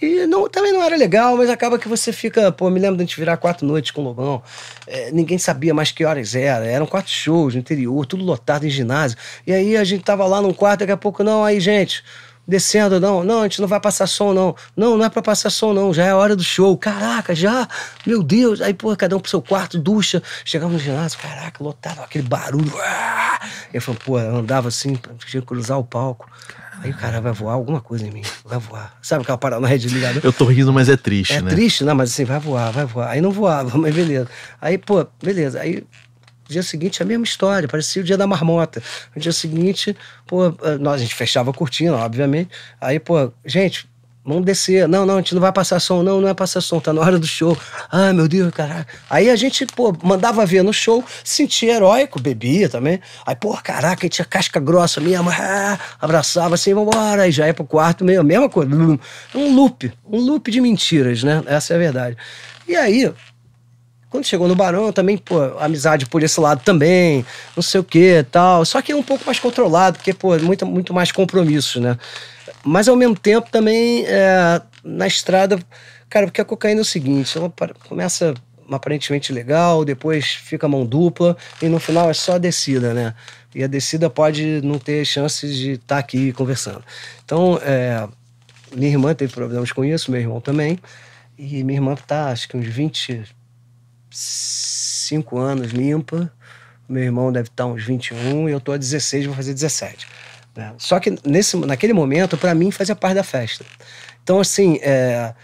E não, também não era legal, mas acaba que você fica. Pô, me lembro de a gente virar quatro noites com o Lobão. É, ninguém sabia mais que horas era. Eram quatro shows no interior, tudo lotado em ginásio. E aí a gente tava lá num quarto, daqui a pouco, não, aí, gente descendo, não, não, a gente não vai passar som, não. Não, não é pra passar som, não. Já é a hora do show. Caraca, já? Meu Deus. Aí, pô, cada um pro seu quarto, ducha. Chegava no ginásio, caraca, lotado, aquele barulho. Ah! Eu falei, pô, eu andava assim, tinha que cruzar o palco. Aí o cara vai voar alguma coisa em mim, vai voar. Sabe aquela paranoia de ligador? Né? Eu tô rindo, mas é triste, é né? É triste, não, mas assim, vai voar, vai voar. Aí não voava, mas beleza. Aí, pô, beleza. Aí dia seguinte, a mesma história, parecia o dia da marmota. No dia seguinte, pô, eh, nós, a gente fechava a cortina, obviamente. Aí, pô, gente, vamos descer. Não, não, a gente não vai passar som, não, não é passar som, tá na hora do show. Ah, meu Deus, caralho. Aí a gente, pô, mandava ver no show, sentia heróico, bebia também. Aí, pô, caraca, tinha casca grossa mesmo, ah, abraçava assim, vambora, aí já ia pro quarto, meio, mesma coisa. Um loop, um loop de mentiras, né? Essa é a verdade. E aí, quando chegou no Barão, também, pô, amizade por esse lado também, não sei o que tal. Só que é um pouco mais controlado, porque, pô, muito, muito mais compromisso, né? Mas ao mesmo tempo também, é, na estrada, cara, porque a cocaína é o seguinte, ela começa aparentemente legal, depois fica mão dupla e no final é só a descida, né? E a descida pode não ter chances de estar tá aqui conversando. Então, é, minha irmã teve problemas com isso, meu irmão também. E minha irmã tá, acho que uns 20, 5 anos limpa, meu irmão deve estar tá uns 21 e eu tô a 16, vou fazer 17. Né? Só que nesse, naquele momento, para mim, fazia parte da festa. Então, assim, é,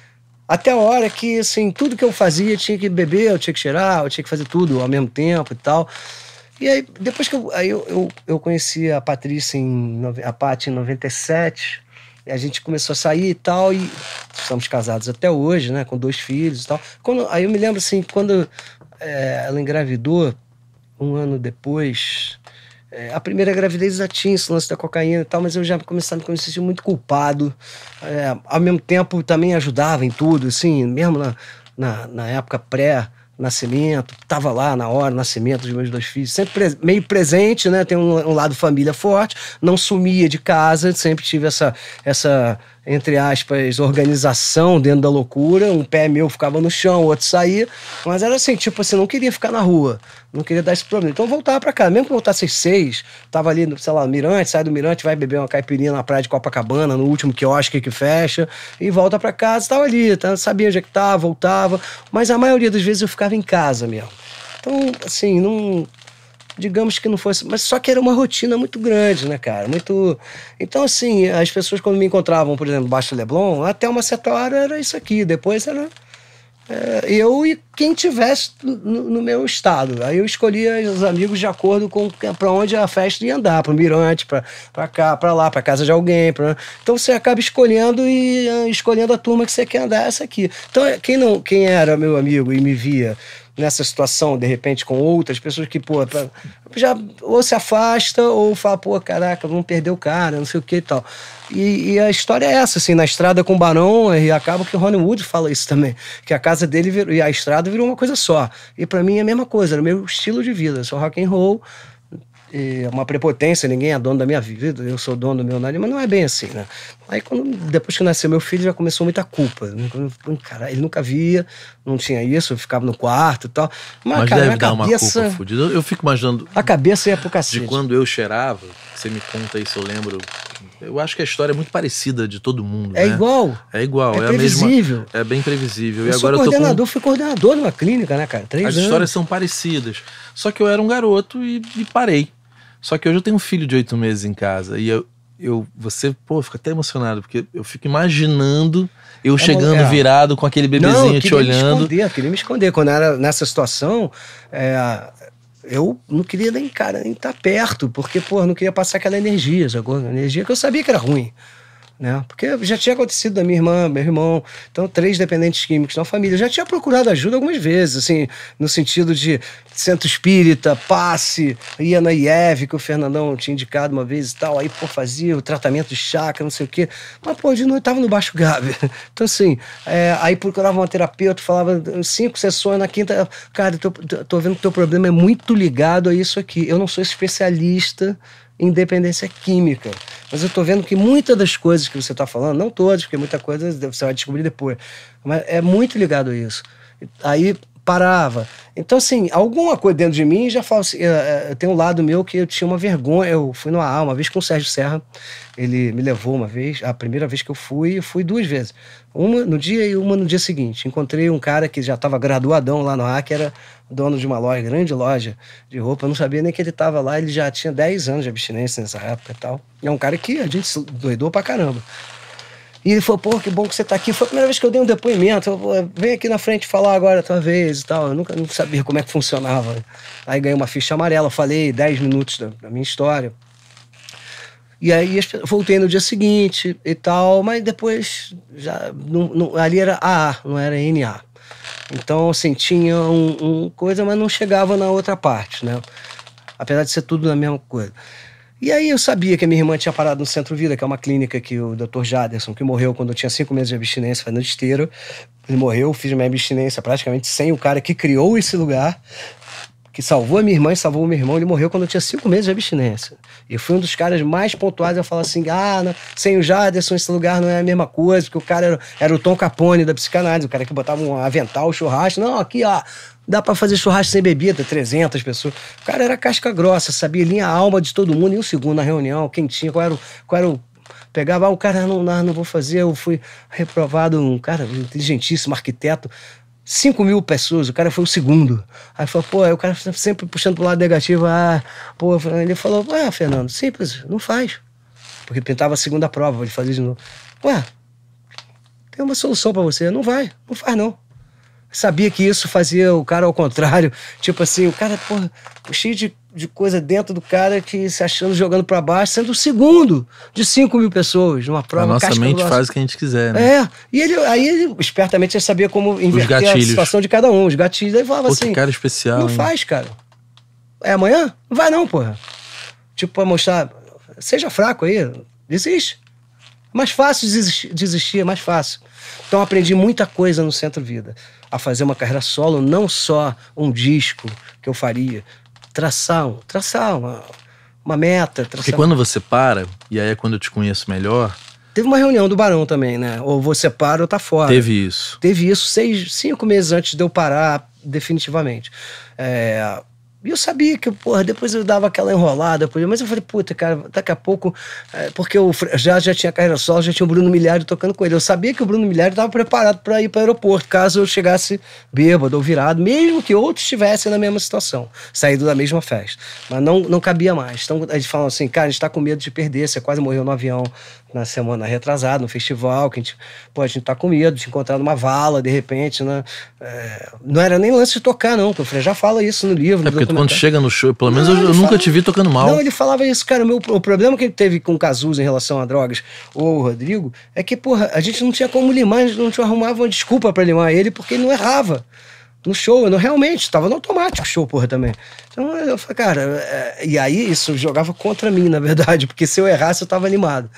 até a hora que, assim, tudo que eu fazia, eu tinha que beber, eu tinha que cheirar, eu tinha que fazer tudo ao mesmo tempo e tal. E aí, depois que eu, aí eu, eu, eu conheci a Patrícia, em, a Paty em 97, a gente começou a sair e tal, e estamos casados até hoje, né? Com dois filhos e tal. Quando, aí eu me lembro assim, quando é, ela engravidou, um ano depois. É, a primeira gravidez já tinha esse lance da cocaína e tal, mas eu já começava a me sentir muito culpado. É, ao mesmo tempo, também ajudava em tudo, assim, mesmo na, na, na época pré- nascimento, estava lá na hora, nascimento dos meus dois filhos, sempre pre meio presente, né? Tem um, um, lado família forte, não sumia de casa, sempre tive essa, essa entre aspas, organização dentro da loucura. Um pé meu ficava no chão, o outro saía. Mas era assim, tipo assim, não queria ficar na rua. Não queria dar esse problema. Então eu voltava pra cá. Mesmo que voltasse às seis, tava ali, sei lá, no Mirante, sai do Mirante, vai beber uma caipirinha na praia de Copacabana, no último quiosque que fecha, e volta pra casa. Tava ali, tá, sabia onde é que tava, voltava. Mas a maioria das vezes eu ficava em casa mesmo. Então, assim, não digamos que não fosse. Mas só que era uma rotina muito grande, né, cara? Muito. Então, assim, as pessoas quando me encontravam, por exemplo, baixo Leblon, até uma certa hora era isso aqui, depois era. É, eu e quem tivesse no, no, meu estado. Aí eu escolhia os amigos de acordo com para onde a festa ia andar, para o Mirante, para cá, para lá, para casa de alguém. Pra... Então você acaba escolhendo e ah, escolhendo a turma que você quer andar essa aqui. Então quem não, quem era meu amigo e me via nessa situação, de repente, com outras pessoas que, pô, já ou se afasta ou fala, pô, caraca, vamos perder o cara, não sei o que e tal. E, e, a história é essa, assim, na estrada com o Barão, e acaba que o Hollywood fala isso também, que a casa dele virou, e a estrada virou uma coisa só. E para mim é a mesma coisa, era o meu estilo de vida, só rock and roll, é uma prepotência, ninguém é dono da minha vida, eu sou dono do meu nariz, mas não é bem assim, né? Aí quando, depois que nasceu meu filho já começou muita culpa. Né? Cara, ele nunca via, não tinha isso, eu ficava no quarto e tal. Mas, mas cara, deve dar cabeça, uma culpa Eu fico imaginando. A cabeça ia pro cacete. De quando eu cheirava, você me conta isso, eu lembro. Eu acho que a história é muito parecida de todo mundo. É né? igual. É igual, é, é previsível. Mesma, é bem previsível. Eu e agora coordenador, eu tô com... fui coordenador numa clínica, né, cara? Três As anos. histórias são parecidas. Só que eu era um garoto e, e parei. Só que hoje eu tenho um filho de oito meses em casa e eu, eu você, pô, fica até emocionado, porque eu fico imaginando eu é chegando bom, é. virado com aquele bebezinho não, te olhando. Eu queria me esconder, queria me esconder. Quando era nessa situação, é, eu não queria nem, cara, nem estar tá perto, porque, pô, não queria passar aquela energia, essa Energia que eu sabia que era ruim né? Porque já tinha acontecido da minha irmã, meu irmão, então três dependentes químicos na família. Eu já tinha procurado ajuda algumas vezes, assim, no sentido de centro espírita, passe, ia na IEV, que o Fernandão tinha indicado uma vez e tal, aí, pô, fazia o tratamento de chácara, não sei o quê. Mas, pô, de noite tava no Baixo Gávea. Então, assim, é, aí procurava uma terapeuta, falava cinco sessões na quinta, cara, tô, tô vendo que teu problema é muito ligado a isso aqui. Eu não sou especialista independência química. Mas eu estou vendo que muitas das coisas que você está falando, não todas, porque muita coisa você vai descobrir depois, mas é muito ligado a isso. Aí parava. Então, assim, alguma coisa dentro de mim já fala assim, é, é, tem um lado meu que eu tinha uma vergonha. Eu fui no AA uma vez com o Sérgio Serra, ele me levou uma vez, a primeira vez que eu fui, eu fui duas vezes. Uma no dia e uma no dia seguinte. Encontrei um cara que já estava graduadão lá no AA, que era dono de uma loja, grande loja de roupa. Eu não sabia nem que ele estava lá, ele já tinha 10 anos de abstinência nessa época e tal. E é um cara que a gente doidou pra caramba. E ele falou, pô, que bom que você está aqui. Foi a primeira vez que eu dei um depoimento. Eu, Vem aqui na frente falar agora a tua vez e tal. Eu nunca não sabia como é que funcionava. Aí ganhei uma ficha amarela, falei 10 minutos da, da minha história. E aí voltei no dia seguinte e tal, mas depois já não, não, ali era AA, não era NA. Então, assim, tinha um, um, coisa, mas não chegava na outra parte, né? Apesar de ser tudo na mesma coisa. E aí eu sabia que a minha irmã tinha parado no Centro Vida, que é uma clínica que o Dr. Jaderson, que morreu quando eu tinha cinco meses de abstinência, fazendo esteira, ele morreu, fiz minha abstinência praticamente sem o cara que criou esse lugar, que salvou a minha irmã e salvou o meu irmão, ele morreu quando eu tinha cinco meses de abstinência. Eu fui um dos caras mais pontuais a falar assim: ah, não, sem o Jaderson, esse lugar não é a mesma coisa, porque o cara era, era o Tom Capone da psicanálise, o cara que botava um avental, um churrasco. Não, aqui, ó, dá para fazer churrasco sem bebida, 300 pessoas. O cara era casca grossa, sabia linha alma de todo mundo. em um segundo na reunião, quem tinha, qual era o. Qual era o pegava, ah, o cara não, não, não vou fazer, eu fui reprovado, um cara inteligentíssimo, arquiteto. 5 mil pessoas, o cara foi o segundo. Aí falou, pô, aí o cara sempre puxando pro lado negativo, ah, pô, ele falou, ah, Fernando, simples, não faz. Porque pintava a segunda prova, ele fazia de novo. Ué, tem uma solução para você, não vai, não faz não. sabia que isso fazia o cara ao contrário, tipo assim, o cara, pô, cheio de de coisa dentro do cara que se achando jogando para baixo, sendo o segundo de 5 mil pessoas numa prova. A nossa mente faz o que a gente quiser, né? É. E ele, aí ele espertamente já sabia como inverter a situação de cada um, os gatilhos. Aí falava Pô, assim. cara especial. Não hein? faz, cara. É amanhã? Não vai não, porra. Tipo, pra mostrar. Seja fraco aí, desiste. Mais fácil desistir, desistir, é mais fácil. Então aprendi muita coisa no Centro Vida. A fazer uma carreira solo, não só um disco que eu faria, traçar, traçar uma, uma meta. Traçar Porque quando você para, e aí é quando eu te conheço melhor. Teve uma reunião do Barão também, né? Ou você para ou tá fora. Teve isso. Teve isso seis, cinco meses antes de eu parar definitivamente. É, e eu sabia que, porra, depois eu dava aquela enrolada, mas eu falei, puta, cara, daqui a pouco, é, porque eu já, já tinha carreira solo, já tinha o Bruno Milhari tocando com ele. Eu sabia que o Bruno Milhari estava preparado para ir para o aeroporto, caso eu chegasse bêbado ou virado, mesmo que outros estivessem na mesma situação, saído da mesma festa. Mas não, não cabia mais. Então eles falam assim, cara, a gente está com medo de perder, você quase morreu no avião, na semana retrasada, no festival, que a gente, pô, a gente tá com medo de encontrar numa vala, de repente, né? É, não era nem lance de tocar, não, que já fala isso no livro. É porque quando chega no show, pelo menos não, eu, eu fala, nunca te vi tocando mal. Não, ele falava isso, cara, o, meu, o problema que ele teve com o Cazuza em relação a drogas, ou o Rodrigo, é que, porra, a gente não tinha como limar, a gente não arrumava uma desculpa para limar ele, porque ele não errava no show, eu não, realmente, estava no automático show, porra, também. Então eu falei, cara, é, e aí isso jogava contra mim, na verdade, porque se eu errasse eu estava animado.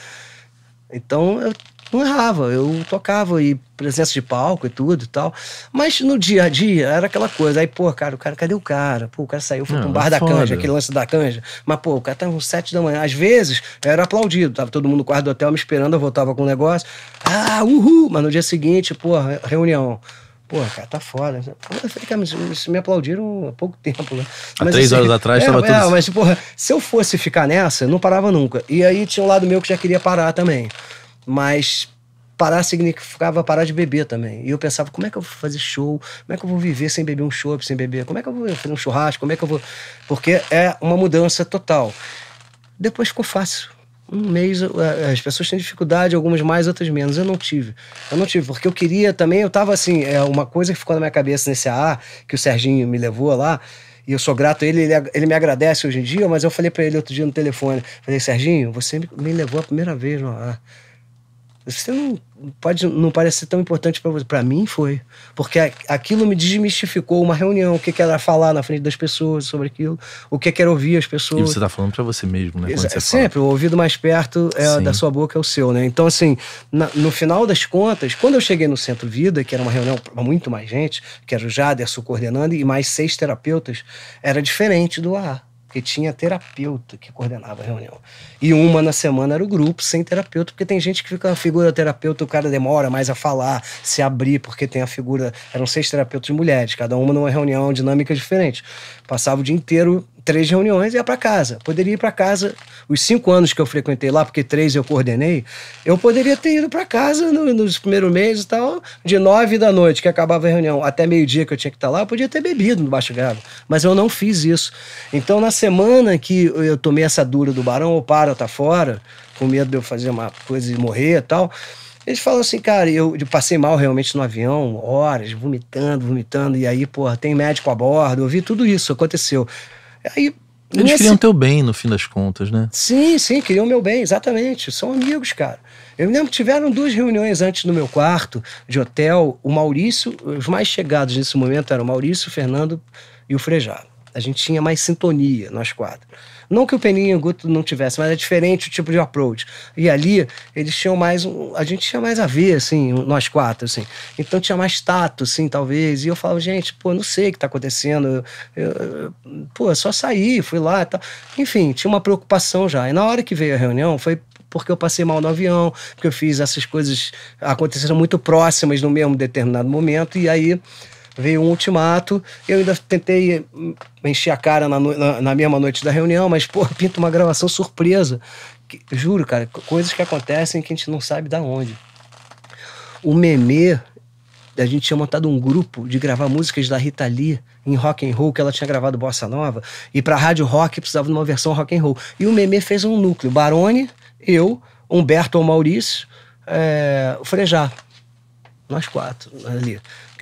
Então eu não errava, eu tocava e presença de palco e tudo e tal. Mas no dia a dia era aquela coisa. Aí, pô, cara, o cara, cadê o cara? Pô, o cara saiu, foi não, pra um bar é da foda. canja, aquele lance da canja. Mas, pô, o cara tava tá uns sete da manhã. Às vezes era aplaudido, tava todo mundo no quarto do hotel me esperando, eu voltava com o um negócio. Ah, uhul! Mas no dia seguinte, pô, reunião. Porra, cara, tá foda. Pô, eu falei, cara, mas me aplaudiram há pouco tempo, né? Há três assim, horas atrás estava é, tudo... É, mas, porra, se eu fosse ficar nessa, não parava nunca. E aí tinha um lado meu que já queria parar também. Mas parar significava parar de beber também. E eu pensava, como é que eu vou fazer show? Como é que eu vou viver sem beber um show, sem beber? Como é que eu vou fazer um churrasco? Como é que eu vou... Porque é uma mudança total. Depois ficou fácil um mês eh, eh, as pessoas têm dificuldade, algumas mais, outras menos. Eu não tive. Eu não tive, porque eu queria também, eu tava assim, é uma coisa que ficou na minha cabeça nesse AA, ah, que o Serginho me levou lá, e eu sou grato a ele, ele, ele me agradece hoje em dia, mas eu falei para ele outro dia no telefone, falei, Serginho, você me, me levou a primeira vez no AA. Ah". Você não pode não parecer tão importante para você. Para mim foi, porque aquilo me desmistificou uma reunião, o que, que era falar na frente das pessoas sobre aquilo, o que, que era ouvir as pessoas. E você está falando para você mesmo, né? você sempre, fala. o ouvido mais perto é da sua boca é o seu, né? Então assim, na, no final das contas, quando eu cheguei no Centro Vida, que era uma reunião para muito mais gente, que era o Jader, Jaderson coordenando e mais seis terapeutas, era diferente do ar porque tinha terapeuta que coordenava a reunião. E uma na semana era o grupo sem terapeuta, porque tem gente que fica na figura terapeuta, o cara demora mais a falar, se abrir, porque tem a figura. Eram seis terapeutas mulheres, cada uma numa reunião, dinâmica diferente. Passava o dia inteiro, três reuniões e ia para casa. Poderia ir para casa, os cinco anos que eu frequentei lá, porque três eu coordenei, eu poderia ter ido para casa no, nos primeiros meses e tal, de nove da noite, que acabava a reunião, até meio-dia que eu tinha que estar tá lá, eu podia ter bebido no Baixo Gado. Mas eu não fiz isso. Então, na semana que eu tomei essa dura do Barão, ou para, tá fora, com medo de eu fazer uma coisa e morrer e tal eles falam assim, cara, eu, eu passei mal realmente no avião, horas, vomitando, vomitando, e aí, porra, tem médico a bordo, eu vi tudo isso, aconteceu. Aí, eles queriam teu bem, no fim das contas, né? Sim, sim, queriam meu bem, exatamente. São amigos, cara. Eu me lembro que tiveram duas reuniões antes no meu quarto de hotel. O Maurício, os mais chegados nesse momento eram o Maurício, o Fernando e o Frejá. A gente tinha mais sintonia, nós quatro. Não que o Peninha e o Guto não tivessem, mas é diferente o tipo de approach. E ali, eles tinham mais. Um, a gente tinha mais a ver, assim, nós quatro, assim. Então tinha mais tato, assim, talvez. E eu falava, gente, pô, não sei o que tá acontecendo. Eu, eu, pô, só saí, fui lá e tal. Enfim, tinha uma preocupação já. E na hora que veio a reunião, foi porque eu passei mal no avião, porque eu fiz essas coisas aconteceram muito próximas no mesmo determinado momento. E aí veio um ultimato. Eu ainda tentei hum, encher a cara na, na, na mesma noite da reunião, mas, pô, pinta uma gravação surpresa. Que, juro, cara, coisas que acontecem que a gente não sabe da onde. O meme a gente tinha montado um grupo de gravar músicas da Rita Lee em rock and roll, que ela tinha gravado bossa nova, e para rádio rock precisava de uma versão rock and roll. E o meme fez um núcleo, Barone, eu, Humberto ou Maurício, é, o Frejá nós quatro ali.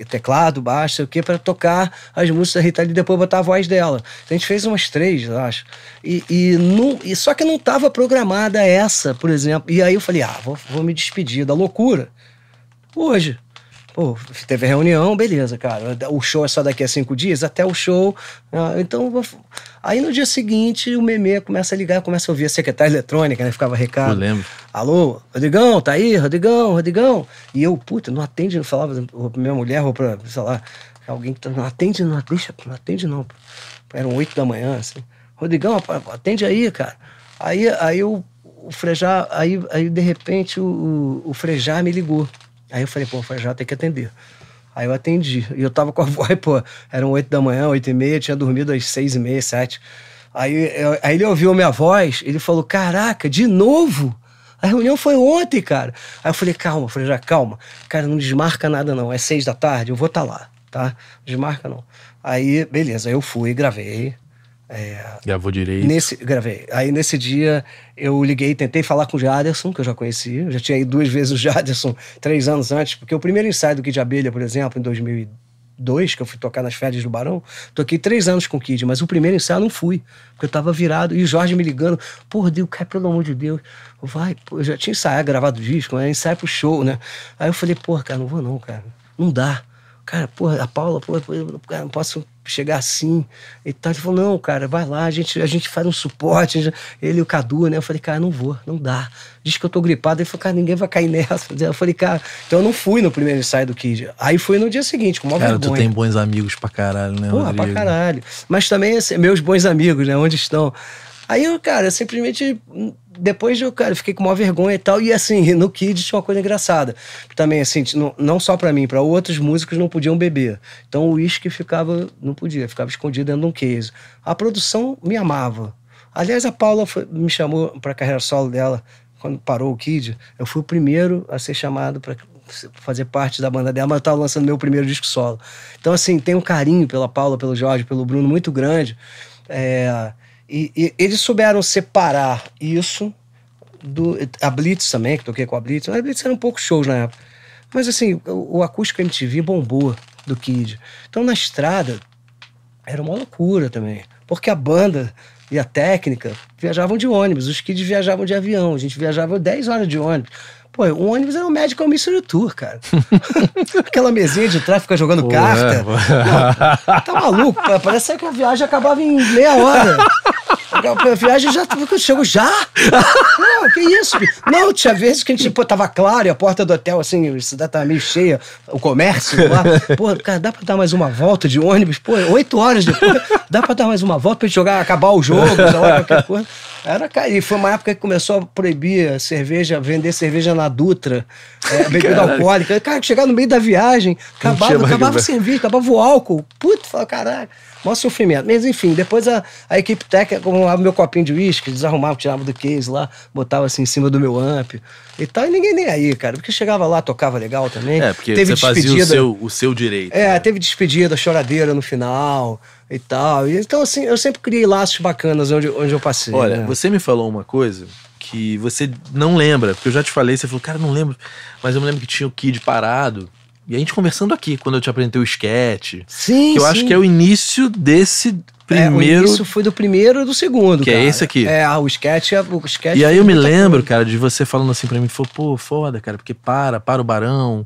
Teclado, baixo, sei o quê, para tocar as músicas da Rita e depois botar a voz dela. A gente fez umas três, eu acho. E, e, não, e só que não estava programada essa, por exemplo. E aí eu falei, ah, vou, vou me despedir da loucura. Hoje. Pô, teve reunião, beleza, cara. O show é só daqui a cinco dias, até o show. Né? Então, aí no dia seguinte, o Meme começa a ligar, começa a ouvir a secretária eletrônica, né? Ficava recado. Eu lembro. Alô, Rodrigão, tá aí? Rodrigão, Rodrigão. E eu, puta, não atende, não falava pra minha mulher ou pra, sei lá, alguém que tá, não atende, não, deixa, não atende não. Eram oito da manhã, assim. Rodrigão, atende aí, cara. Aí, aí eu, o Frejá, aí, aí de repente o, o Frejá me ligou. Aí eu falei, pô, já tem que atender. Aí eu atendi. E eu tava com a voz, pô, eram 8 da manhã, 8 e meia, tinha dormido às 6 e meia, 7. Aí, eu, aí ele ouviu a minha voz, ele falou: Caraca, de novo? A reunião foi ontem, cara. Aí eu falei, calma, falei, já calma. Cara, não desmarca nada, não. É seis da tarde, eu vou estar tá lá, tá? Desmarca não. Aí, beleza, eu fui, gravei, é, Gravou direito. Nesse, gravei. Aí nesse dia eu liguei, tentei falar com o Jaderson, que eu já conhecia. Eu já tinha ido duas vezes o Jaderson, três anos antes, porque o primeiro ensaio do Kid Abelha, por exemplo, em 2002, que eu fui tocar nas férias do Barão, toquei três anos com o Kid, mas o primeiro ensaio eu não fui, porque eu tava virado. E o Jorge me ligando, por Deus, cara, pelo amor de Deus, vai. Pô, eu já tinha ensaiado, gravado o disco, né? ensaio pro show, né? Aí eu falei, porra cara, não vou não, cara, não dá. Cara, porra, a Paula, porra, porra, não posso chegar assim e tal. Ele falou, não, cara, vai lá, a gente, a gente faz um suporte. Ele e o Cadu, né? Eu falei, cara, não vou, não dá. Diz que eu tô gripado. Ele falou, cara, ninguém vai cair nessa. Eu falei, cara, então eu não fui no primeiro ensaio do Kid. Aí fui no dia seguinte, com uma cara, vergonha. Cara, tu tem bons amigos pra caralho, né, Porra, Rodrigo? pra caralho. Mas também, assim, meus bons amigos, né? Onde estão? Aí, eu, cara, simplesmente depois eu, cara, fiquei com uma vergonha e tal. E assim, no Kids tinha uma coisa engraçada. Também, assim, não, não só para mim, para outros músicos não podiam beber. Então o uísque ficava, não podia, ficava escondido dentro de um case. A produção me amava. Aliás, a Paula foi, me chamou para carreira solo dela quando parou o Kid. Eu fui o primeiro a ser chamado para fazer parte da banda dela, mas eu estava lançando meu primeiro disco solo. Então, assim, tem um carinho pela Paula, pelo Jorge, pelo Bruno muito grande. É, e, e, eles souberam separar isso do. A Blitz também, que toquei com a Blitz. A Blitz eram poucos shows na época. Mas assim, o, o acústico MTV bombou do Kid. Então na estrada era uma loucura também. Porque a banda e a técnica viajavam de ônibus, os kids viajavam de avião, a gente viajava 10 horas de ônibus. Pô, o ônibus era um médico Mystery Tour, cara. Aquela mesinha de trás fica jogando Pô, carta. É, tá maluco? Parece que a viagem acabava em meia hora. A viagem já. Eu chego já? Não, que isso? Não, tinha vezes que a gente, pô, tava claro e a porta do hotel, assim, a cidade tava meio cheia, o comércio lá. Pô, cara, dá pra dar mais uma volta de ônibus? Pô, oito horas depois, dá pra dar mais uma volta pra gente jogar, acabar o jogo, sei lá, qualquer coisa. Era, cara, e foi uma época que começou a proibir cerveja, vender cerveja na Dutra, é, bebida alcoólica. Cara, chegar no meio da viagem, acabava, acabava o serviço, acabava o álcool. Puta, fala, caralho. Mó sofrimento. Mas enfim, depois a, a equipe técnica arrumava meu copinho de uísque, desarrumava, tirava do case lá, botava assim em cima do meu amp e tal. E ninguém nem aí, cara. Porque chegava lá, tocava legal também. É, porque teve você despedida, fazia o seu, o seu direito. É, né? teve despedida, choradeira no final e tal. Então, assim, eu sempre criei laços bacanas onde, onde eu passei. Olha, né? você me falou uma coisa que você não lembra. Porque eu já te falei, você falou, cara, não lembro. Mas eu me lembro que tinha o Kid parado. E a gente conversando aqui, quando eu te apresentei o sketch. Sim. Que eu sim. acho que é o início desse é, primeiro. É, isso foi do primeiro e do segundo. Que é cara. é esse aqui. É, ah, o sketch é o sketch. E aí eu me lembro, coisa. cara, de você falando assim pra mim, falou, pô, foda, cara, porque para, para o barão.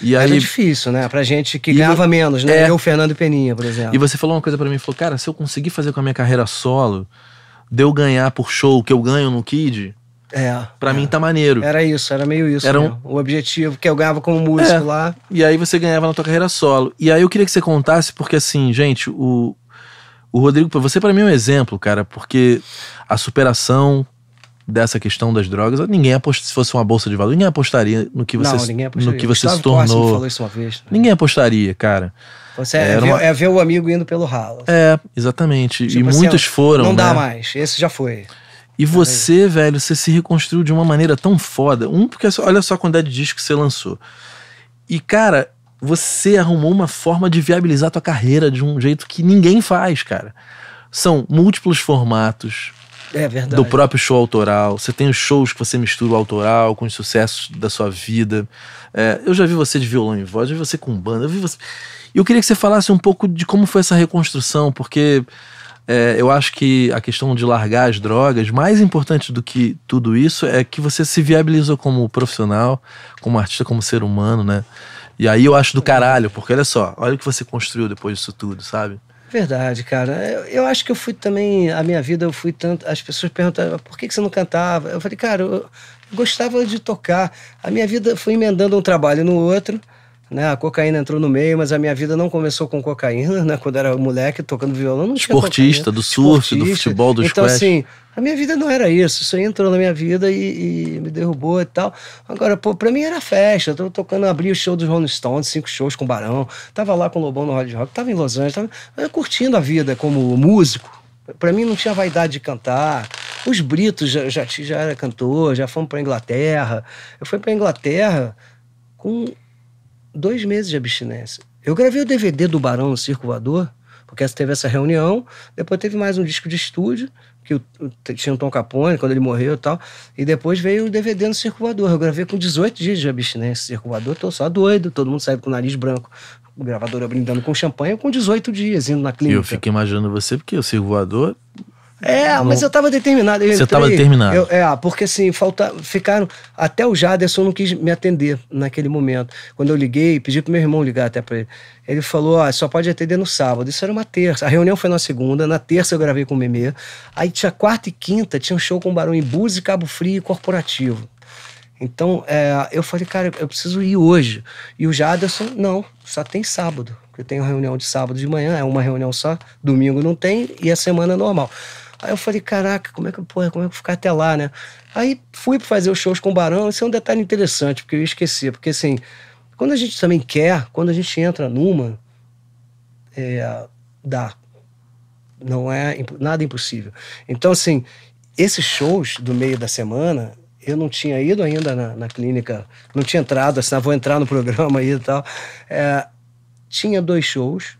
E Era é difícil, né? Pra gente que ganhava eu... menos, né? É... Eu, Fernando Peninha, por exemplo. E você falou uma coisa para mim, falou, cara, se eu conseguir fazer com a minha carreira solo, de eu ganhar por show que eu ganho no Kid, é. Pra é. mim tá maneiro. Era isso, era meio isso. Era um... o objetivo que eu ganhava como músico é. lá. E aí você ganhava na tua carreira solo. E aí eu queria que você contasse, porque assim, gente, o, o Rodrigo, você para mim é um exemplo, cara, porque a superação dessa questão das drogas, ninguém apost... se fosse uma bolsa de valor, ninguém apostaria no que você, Não, apostaria. No que você se tornou. Falou isso uma vez, né? Ninguém apostaria, cara. Você é, é, ver, uma... é, ver, o amigo indo pelo ralo. É, exatamente. Tipo e assim, muitos foram. Não né? dá mais, esse já foi. E você, é. velho, você se reconstruiu de uma maneira tão foda. Um, porque é olha só a quantidade de disco que você lançou. E, cara, você arrumou uma forma de viabilizar a tua carreira de um jeito que ninguém faz, cara. São múltiplos formatos. É verdade. Do próprio show autoral. Você tem os shows que você mistura o autoral com os sucessos da sua vida. É, eu já vi você de violão em voz, já vi você com banda, eu vi você. Eu queria que você falasse um pouco de como foi essa reconstrução, porque é, eu acho que a questão de largar as drogas, mais importante do que tudo isso, é que você se viabilizou como profissional, como artista, como ser humano, né? E aí eu acho do caralho, porque olha só, olha o que você construiu depois disso tudo, sabe? Verdade, cara. Eu, é, eu, acho que eu fui também. A minha vida, eu fui tanto. As pessoas perguntavam por que, que você não cantava. Eu falei, cara, eu gostava de tocar. A minha vida foi emendando um trabalho no outro né? A cocaína entrou no meio, mas a minha vida não começou com cocaína, né? Quando era moleque tocando violão, não tinha Esportista, do surf, Esportista. do futebol, do Então, squash. assim, a minha vida não era isso. Isso aí entrou na minha vida e, e me derrubou e tal. Agora, pô, pra mim era festa. Eu tocando, abri o show dos Rolling Stones, cinco shows com o Barão. Tava lá com o Lobão no Hard Rock, tava em Los Angeles, tava curtindo a vida como músico. Pra mim não tinha vaidade de cantar. Os Britos já, já, já era cantor, já fomos pra Inglaterra. Eu fui pra Inglaterra com dois meses de abstinência. Eu gravei o DVD do Barão no Circulador, porque teve essa reunião, depois teve mais um disco de estúdio, que tinha o Tom Capone, quando ele morreu e tal, e depois veio o DVD no Circulador. Eu gravei com 18 dias de abstinência. Circulador, tô só doido, todo mundo sai com o nariz branco gravador brindando com champanhe com 18 dias, indo na clínica. Eu fico imaginando você, porque o circulador é, não... Tá mas eu tava determinado. Eu Você entrei, tava determinado. Eu, é, porque assim, falta, ficaram. Até o Jaderson não quis me atender naquele momento. Quando eu liguei, pedi pro meu irmão ligar até pra ele. Ele falou: ó, só pode atender no sábado. Isso era uma terça. A reunião foi na segunda. Na terça eu gravei com o Meme. Aí tinha quarta e quinta, tinha um show com o Barão em e Cabo Frio e Corporativo. Então, é, eu falei, cara, eu preciso ir hoje. E o Jaderson, não, só tem sábado. Eu tenho reunião de sábado de manhã, é uma reunião só, domingo não tem, e a é semana é normal. Aí eu falei, caraca, como é que, porra, como é que eu ficar até lá, né? Aí fui fazer os shows com o Barão, isso é um detalhe interessante, porque eu esquecer. porque assim, quando a gente também quer, quando a gente entra numa, é, dá. Não é nada impossível. Então, assim, esses shows do meio da semana, eu não tinha ido ainda na, na clínica, não tinha entrado, assim, ah, vou entrar no programa aí e tal. É, tinha dois shows,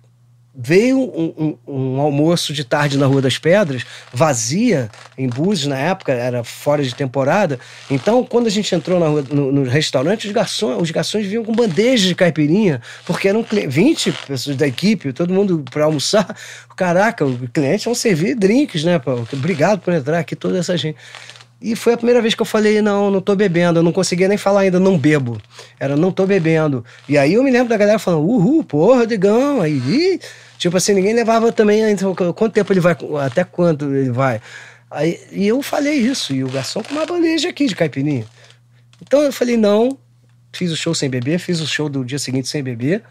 veio um, um, um, almoço de tarde na Rua das Pedras, vazia, em Búzios na época, era fora de temporada. Então, quando a gente entrou rua, no, no, restaurante, os garçons, os garçons vinham com bandejas de caipirinha, porque eram 20 pessoas da equipe, todo mundo para almoçar. Caraca, os clientes vão servir drinks, né? Pô? Obrigado por entrar aqui, toda essa gente. E foi a primeira vez que eu falei, não, não tô bebendo. Eu não conseguia nem falar ainda, não bebo. Era, não tô bebendo. E aí eu me lembro da galera falando, uhul, porra, Digão. Aí, Ih! Tipo assim, ninguém levava também. Né? Então, quanto tempo ele vai? Até quando ele vai? Aí, e eu falei isso. E o garçom com uma bandeja aqui de caipirinha. Então eu falei, não. Fiz o show sem beber, fiz o show do dia seguinte sem beber.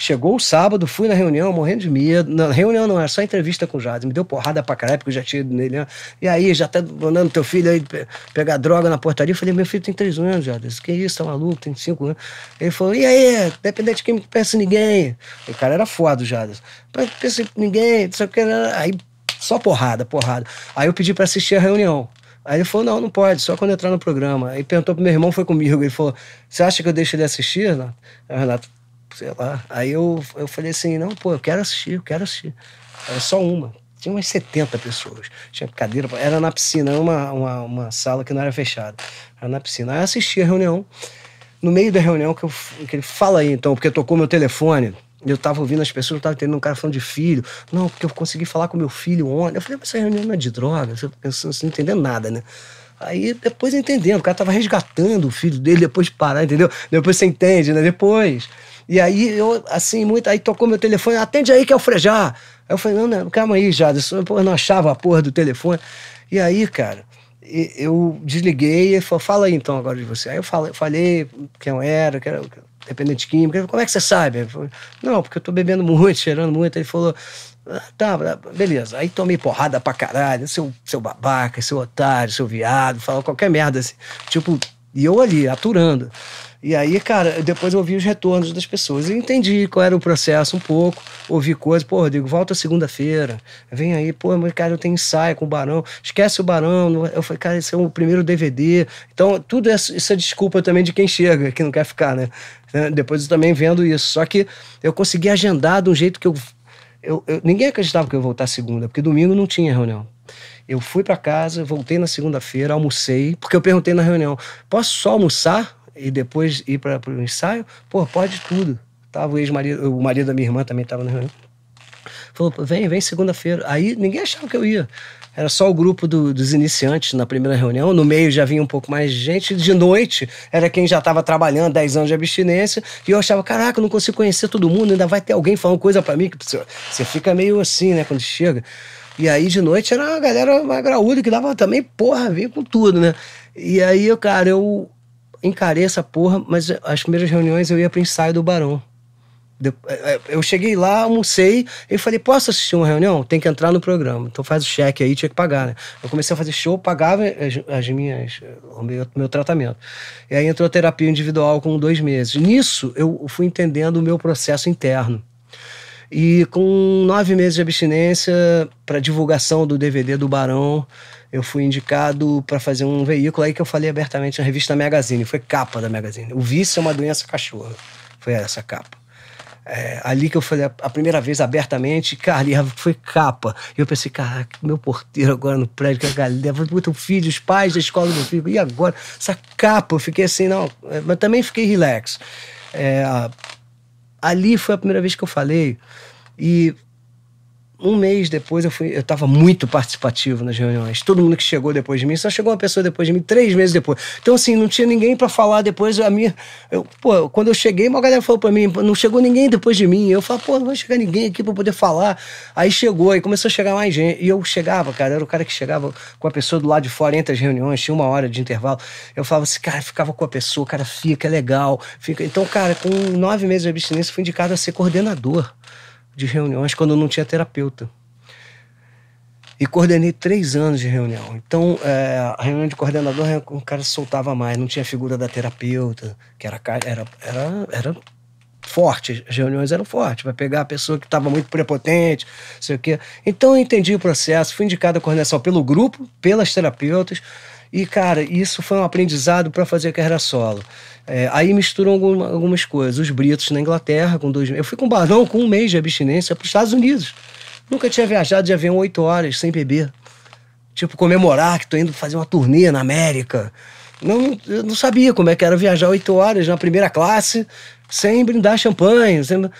Chegou o sábado, fui na reunião, morrendo de medo. Na reunião não, era só entrevista com o Jardim. Me deu porrada pra caralho, porque eu já tinha ido nele. Né? E aí, já tá mandando teu filho aí pegar droga na portaria. Eu falei, meu filho tem três anos, Jardim. Que isso, tá maluco? Tem cinco anos. Ele falou, e aí? Dependente de quem pensa ninguém. O cara era foda, Jardim. Pensa em ninguém, só que né? Aí, só porrada, porrada. Aí eu pedi pra assistir a reunião. Aí ele falou, não, não pode, só quando entrar no programa. Aí perguntou pro meu irmão, foi comigo. Ele falou, você acha que eu deixo ele assistir, Renato? Renato, sei lá. Aí eu, eu falei assim, não, pô, eu quero assistir, eu quero assistir. Era só uma. Tinha umas 70 pessoas. Tinha cadeira, era na piscina, era uma, uma, uma sala que não era fechada. Era na piscina. Aí eu assisti a reunião. No meio da reunião, que, eu, que ele fala aí, então, porque tocou meu telefone, eu tava ouvindo as pessoas, eu tava tendo um cara falando de filho. Não, porque eu consegui falar com meu filho ontem. Eu falei, mas essa reunião não é de droga, você tá pensando, você não entendendo nada, né? Aí depois entendendo, o cara tava resgatando o filho dele, depois de parar, entendeu? Depois você entende, né? Depois. E aí eu, assim, muito. Aí tocou meu telefone, atende aí que é o Frejá. Aí eu falei, não, não, calma aí, Jada, Eu não achava a porra do telefone. E aí, cara, eu desliguei e falou, fala aí então agora de você. Aí eu falei, falei quem eu era, que era dependente de química. Como é que você sabe? Falei, não, porque eu tô bebendo muito, cheirando muito. Ele falou, ah, tá, beleza. Aí tomei porrada pra caralho, seu, seu babaca, seu otário, seu viado, fala qualquer merda assim. Tipo, e eu ali, aturando. E aí, cara, depois eu ouvi os retornos das pessoas e entendi qual era o processo um pouco, ouvi coisas, pô, Rodrigo, volta segunda-feira, vem aí, pô, mas cara, eu tenho ensaio com o Barão, esquece o Barão, eu falei, cara, esse é o primeiro DVD. Então, tudo essa, é desculpa também de quem chega, que não quer ficar, né? né? Depois eu também vendo isso, só que eu consegui agendar de um jeito que eu, eu, eu ninguém acreditava que eu ia voltar segunda, porque domingo não tinha reunião. Eu fui para casa, voltei na segunda-feira, almocei, porque eu perguntei na reunião, posso só almoçar e depois ir para o ensaio, pô, pode tudo. Tava o ex-marido, o marido da minha irmã também estava na reunião. Falou, vem, vem segunda-feira. Aí ninguém achava que eu ia. Era só o grupo do, dos iniciantes na primeira reunião. No meio já vinha um pouco mais gente. De noite era quem já estava trabalhando, 10 anos de abstinência. E eu achava, caraca, eu não consigo conhecer todo mundo. Ainda vai ter alguém falando coisa para mim. que você, fica meio assim, né, quando chega. E aí de noite era uma galera uma graúda que dava também, porra, vinha com tudo, né? E aí, eu, cara, eu, encarei essa porra, mas as primeiras reuniões eu ia pro ensaio do Barão. É, é, eu cheguei lá, almocei e falei: Posso assistir uma reunião? Tem que entrar no programa. Então faz o cheque aí, tinha que pagar, né? Eu comecei a fazer show, pagava eh, as, as minhas, o meu, meu, tratamento. E aí entrou terapia individual com dois meses. Nisso, eu fui entendendo o meu processo interno. E com nove meses de abstinência para divulgação do DVD do Barão, eu fui indicado para fazer um veículo aí que eu falei abertamente na revista Magazine. Foi capa da Magazine. O vício é uma doença cachorro. Foi essa capa. É, ali que eu falei a primeira vez abertamente, cara, foi capa. E eu pensei, cara, meu porteiro agora no prédio, que a galera, muito filho, os pais da escola do filho, e agora? Essa capa, eu fiquei assim, não, é, mas também fiquei relax. É, ali foi a primeira vez que eu falei, e um mês depois eu fui, eu estava muito participativo nas reuniões. Todo mundo que chegou depois de mim, só chegou uma pessoa depois de mim três meses depois. Então assim, não tinha ninguém para falar depois a minha, eu, pô, quando eu cheguei, uma galera falou para mim, não chegou ninguém depois de mim. Eu falei, pô, não vai chegar ninguém aqui para poder falar. Aí chegou, aí começou a chegar mais gente. E eu chegava, cara, era o cara que chegava com a pessoa do lado de fora entre as reuniões, tinha uma hora de intervalo. Eu falava assim, cara, ficava com a pessoa, cara, fica é legal, fica. Então, cara, com nove meses de abstinência fui indicado a ser coordenador de reuniões quando não tinha terapeuta. E coordenei três anos de reunião. Então, é, a reunião de coordenador, é o cara soltava mais, não tinha figura da terapeuta, que era, era, era, era forte, as reuniões eram fortes, vai pegar a pessoa que estava muito prepotente, sei o quê. Então, eu entendi o processo, fui indicado a coordenação pelo grupo, pelas terapeutas, e, cara, isso foi um aprendizado para fazer a carreira solo. É, aí misturam alguma, algumas coisas. Os britos na Inglaterra, com dois Eu fui com um barão com um mês de abstinência para os Estados Unidos. Nunca tinha viajado de avião oito horas sem beber. Tipo, comemorar que tô indo fazer uma turnê na América. Não, eu não sabia como é que era viajar oito horas na primeira classe sem brindar champanhe. Sem...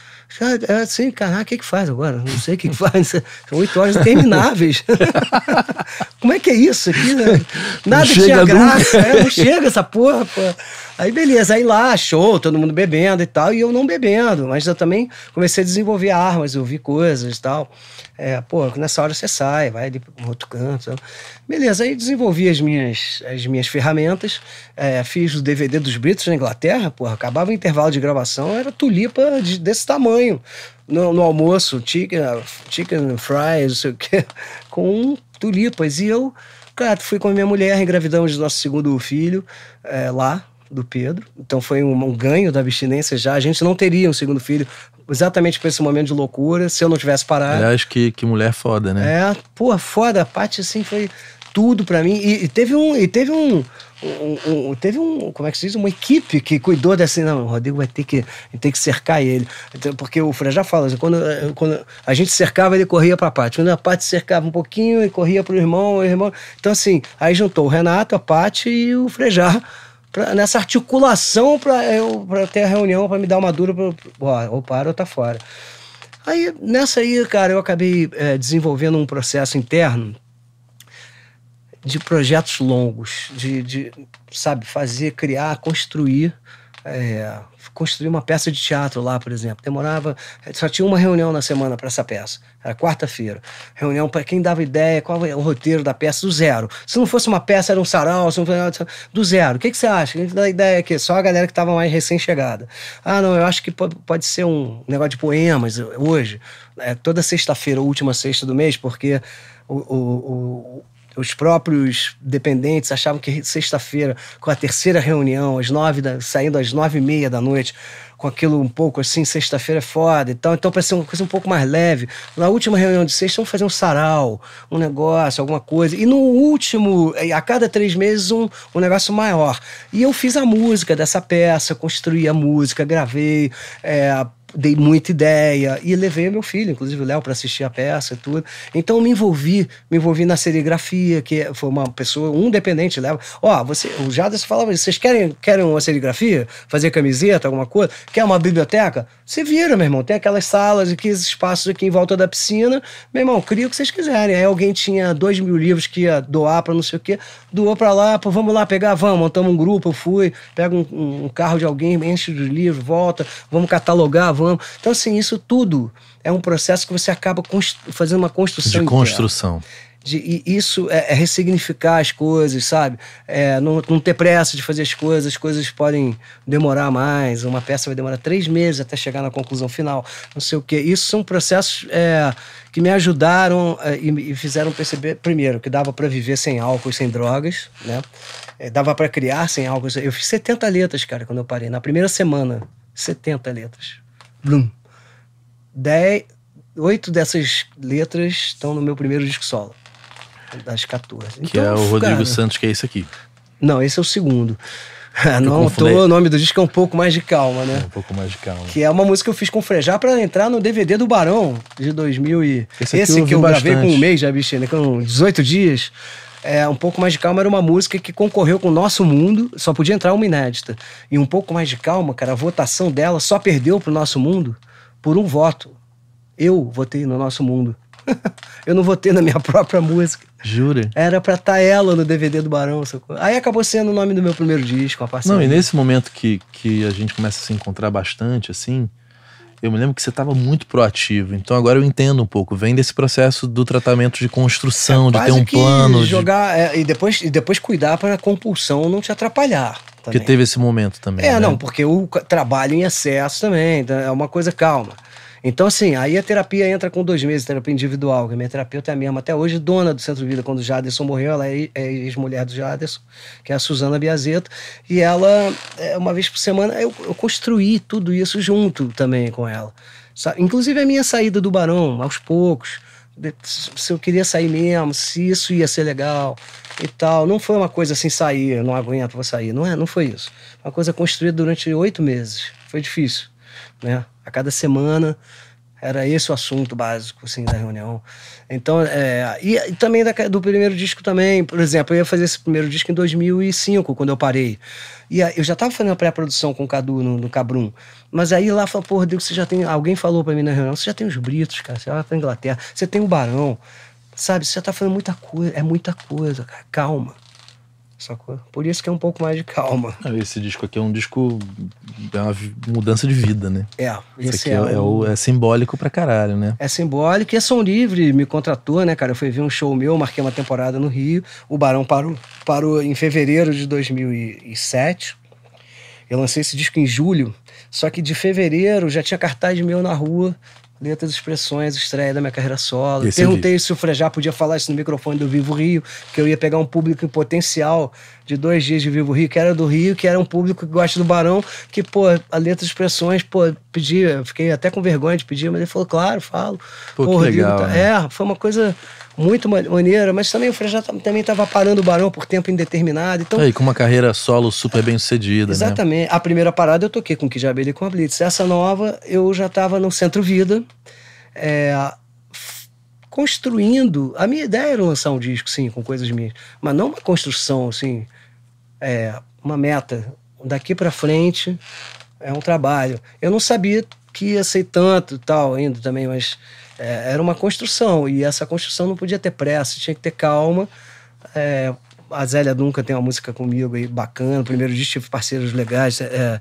É assim, caraca, o que, que faz agora? Não sei o que, que faz. São oito horas intermináveis. Como é que é isso aqui? Né? Nada não tinha graça. É, não chega essa porra, pô. Aí beleza, aí lá, show, todo mundo bebendo e tal, e eu não bebendo, mas eu também comecei a desenvolver armas, eu vi coisas e tal. É, pô, nessa hora você sai, vai ali para outro canto. Tal. Beleza, aí desenvolvi as minhas, as minhas ferramentas, é, fiz o DVD dos Britos na Inglaterra, porra, acabava o intervalo de gravação gravação era tulipa de, desse tamanho. No, no, almoço, chicken, chicken fries, não sei o quê, com tulipas. E eu, cara, fui com a minha mulher, engravidamos nosso segundo filho é, lá, do Pedro. Então foi um, um, ganho da abstinência já. A gente não teria um segundo filho exatamente para esse momento de loucura, se eu não tivesse parado. acho que, que mulher foda, né? É, pô, foda. A parte assim foi tudo para mim. E, e, teve um. E teve um um, um, teve um, como é que se diz, uma equipe que cuidou dessa, assim, não, o Rodrigo vai ter que, ter que cercar ele, então, porque o Frejá fala, assim, quando, quando a gente cercava, ele corria para a Paty, quando a Paty cercava um pouquinho, ele corria para o irmão, irmão, então assim, aí juntou o Renato, a Paty e o Frejá, pra, nessa articulação para ter a reunião, para me dar uma dura, para ou para ou tá fora. Aí, nessa aí, cara, eu acabei é, desenvolvendo um processo interno de projetos longos, de, de sabe, fazer, criar, construir. É, construir uma peça de teatro lá, por exemplo. Demorava, só tinha uma reunião na semana para essa peça. Era quarta-feira. Reunião para quem dava ideia, qual é o roteiro da peça, do zero. Se não fosse uma peça, era um sarau, se não fosse, do zero. O que, que você acha? A gente dá ideia aqui, só a galera que estava mais recém-chegada. Ah, não, eu acho que pode ser um negócio de poemas hoje. É, toda sexta-feira, última sexta do mês, porque o, o, o os próprios dependentes achavam que sexta-feira, com a terceira reunião, às nove da, saindo às nove e meia da noite, com aquilo um pouco assim, sexta-feira é foda e tal. Então, para ser uma coisa um pouco mais leve. Na última reunião de sexta, vamos fazer um sarau, um negócio, alguma coisa. E no último, é, a cada três meses, um, um negócio maior. E eu fiz a música dessa peça, construí a música, gravei, é, dei muita ideia e levei meu filho, inclusive o Léo, para assistir a peça e tudo. Então me envolvi, me envolvi na serigrafia, que foi uma pessoa, um dependente leva. Ó, oh, você, o Jadas falava vocês querem, querem uma serigrafia? Fazer camiseta, alguma coisa? Quer uma biblioteca? Você vira, meu irmão, tem aquelas salas aqui, esses espaços aqui em volta da piscina. Meu irmão, cria o que vocês quiserem. Aí alguém tinha dois mil livros que ia doar para não sei o quê, doou para lá, pô, vamos lá pegar, vamos, montamos um grupo, eu fui, pego um, um carro de alguém, enche de livros, volta, vamos catalogar, vamos. Então, assim, isso tudo é um processo que você acaba fazendo uma construção. De construção. De, e isso é, é, ressignificar as coisas, sabe? É, não, não, ter pressa de fazer as coisas, as coisas podem demorar mais, uma peça vai demorar três meses até chegar na conclusão final, não sei o quê. Isso são processos é, que me ajudaram é, e, e fizeram perceber, primeiro, que dava para viver sem álcool, e sem drogas, né? É, dava para criar sem álcool. Eu fiz 70 letras, cara, quando eu parei, na primeira semana, 70 letras blum Dez, oito dessas letras estão no meu primeiro disco solo, das 14. Que então, é o cara, Rodrigo Santos, que é esse aqui. Não, esse é o segundo. Não, o nome do disco é um pouco mais de calma, né? É um pouco mais de calma. Que é uma música que eu fiz com o Frejá pra entrar no DVD do Barão de 2000 e... Esse, esse eu que eu bastante. gravei com um mês já, bichinha, né? com 18 dias é, Um Pouco Mais de Calma era uma música que concorreu com o Nosso Mundo, só podia entrar uma inédita. E Um Pouco Mais de Calma, cara, a votação dela só perdeu pro Nosso Mundo por um voto. Eu votei no Nosso Mundo. eu não votei na minha própria música. Jura? Era pra estar tá ela no DVD do Barão. Sacou? Aí acabou sendo o nome do meu primeiro disco, a parceria. Não, e nesse momento que, que a gente começa a se encontrar bastante, assim eu me lembro que você estava muito proativo, então agora eu entendo um pouco. Vem desse processo do tratamento de construção, é, de ter um plano. Jogar, de... é, e, depois, e depois cuidar para a compulsão não te atrapalhar. Também. Porque teve esse momento também. É, né? não, porque o trabalho em excesso também, então é uma coisa calma. Então, assim, aí a terapia entra com dois meses, terapia individual, que minha terapeuta é a mesma, até hoje dona do Centro de Vida. Quando o Jaderson morreu, ela é, é ex-mulher do Jaderson, que é a Suzana Biazeto, e ela, é, uma vez por semana, eu, eu construí tudo isso junto também com ela. Inclusive a minha saída do Barão, aos poucos, se eu queria sair mesmo, se isso ia ser legal e tal. Não foi uma coisa assim, sair, não aguento, vou sair. Não, é, não foi isso. Uma coisa construída durante oito meses. Foi difícil né? A cada semana era esse o assunto básico, assim, da reunião. Então, é, e, e também da, do primeiro disco também. Por exemplo, eu ia fazer esse primeiro disco em 2005, quando eu parei. E a, eu já estava fazendo a pré-produção com o Cadu no, no Cabrum. Mas aí lá falou, pô, Deus você já tem... Alguém falou para mim na reunião, você já tem os Britos, cara. Você vai na Inglaterra. Você tem o Barão. Sabe, você já tá fazendo muita coisa. É muita coisa, cara. Calma sacou? Por isso que é um pouco mais de calma. Esse disco aqui é um disco. É uma mudança de vida, né? É, esse, esse é, é, é o, é, simbólico pra caralho, né? É simbólico e a Som é Livre me contratou, né, cara? Eu fui ver um show meu, marquei uma temporada no Rio. O Barão parou, parou em fevereiro de 2007. Eu lancei esse disco em julho, só que de fevereiro já tinha cartaz meu na rua letras, expressões, estreia da minha carreira solo. Esse é Perguntei se o Frejá podia falar isso no microfone do Vivo Rio, que eu ia pegar um público em potencial de dois dias de Vivo Rio, que era do Rio, que era um público que gosta do Barão, que, pô, a letra de expressões, pô, pedia, fiquei até com vergonha de pedir, mas ele falou, claro, falo. Pô, pô que legal, tá... né? É, foi uma coisa muito maneira, mas também o Frejá também estava parando o Barão por tempo indeterminado. Então, e com uma carreira solo super bem sucedida. Né? Exatamente. Né? A primeira parada eu toquei com o Kijabeli e com a Blitz. Essa nova eu já estava no Centro Vida. É, construindo. A minha ideia era lançar um disco, sim, com coisas minhas, mas não uma construção, assim, é, uma meta. Daqui para frente é um trabalho. Eu não sabia que ia ser tanto tal ainda também, mas é, era uma construção e essa construção não podia ter pressa, tinha que ter calma. É, a Zélia Duncan tem uma música comigo aí bacana. Primeiro disco tive parceiros legais. É, é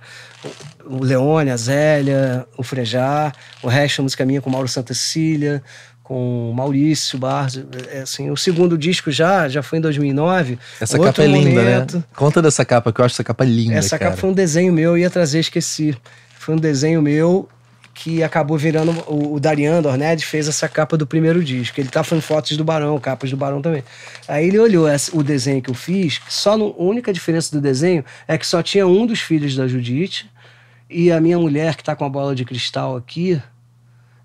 o Leone, a Zélia, o Frejar. O resto é música minha com Mauro Santa Cecília, com Maurício Barros. É, é, assim, o segundo disco já, já foi em 2009. Essa Outro capa é linda, né? momento. né? Conta dessa capa, que eu acho essa capa linda, Essa cara. capa foi um desenho meu, eu ia trazer, esqueci. Foi um desenho meu que acabou virando. O, o Darian Dorned né? fez essa capa do primeiro disco. Ele tá fazendo fotos do Barão, capas do Barão também. Aí ele olhou essa, o desenho que eu fiz, só a única diferença do desenho é que só tinha um dos filhos da Judite e a minha mulher, que tá com a bola de cristal aqui,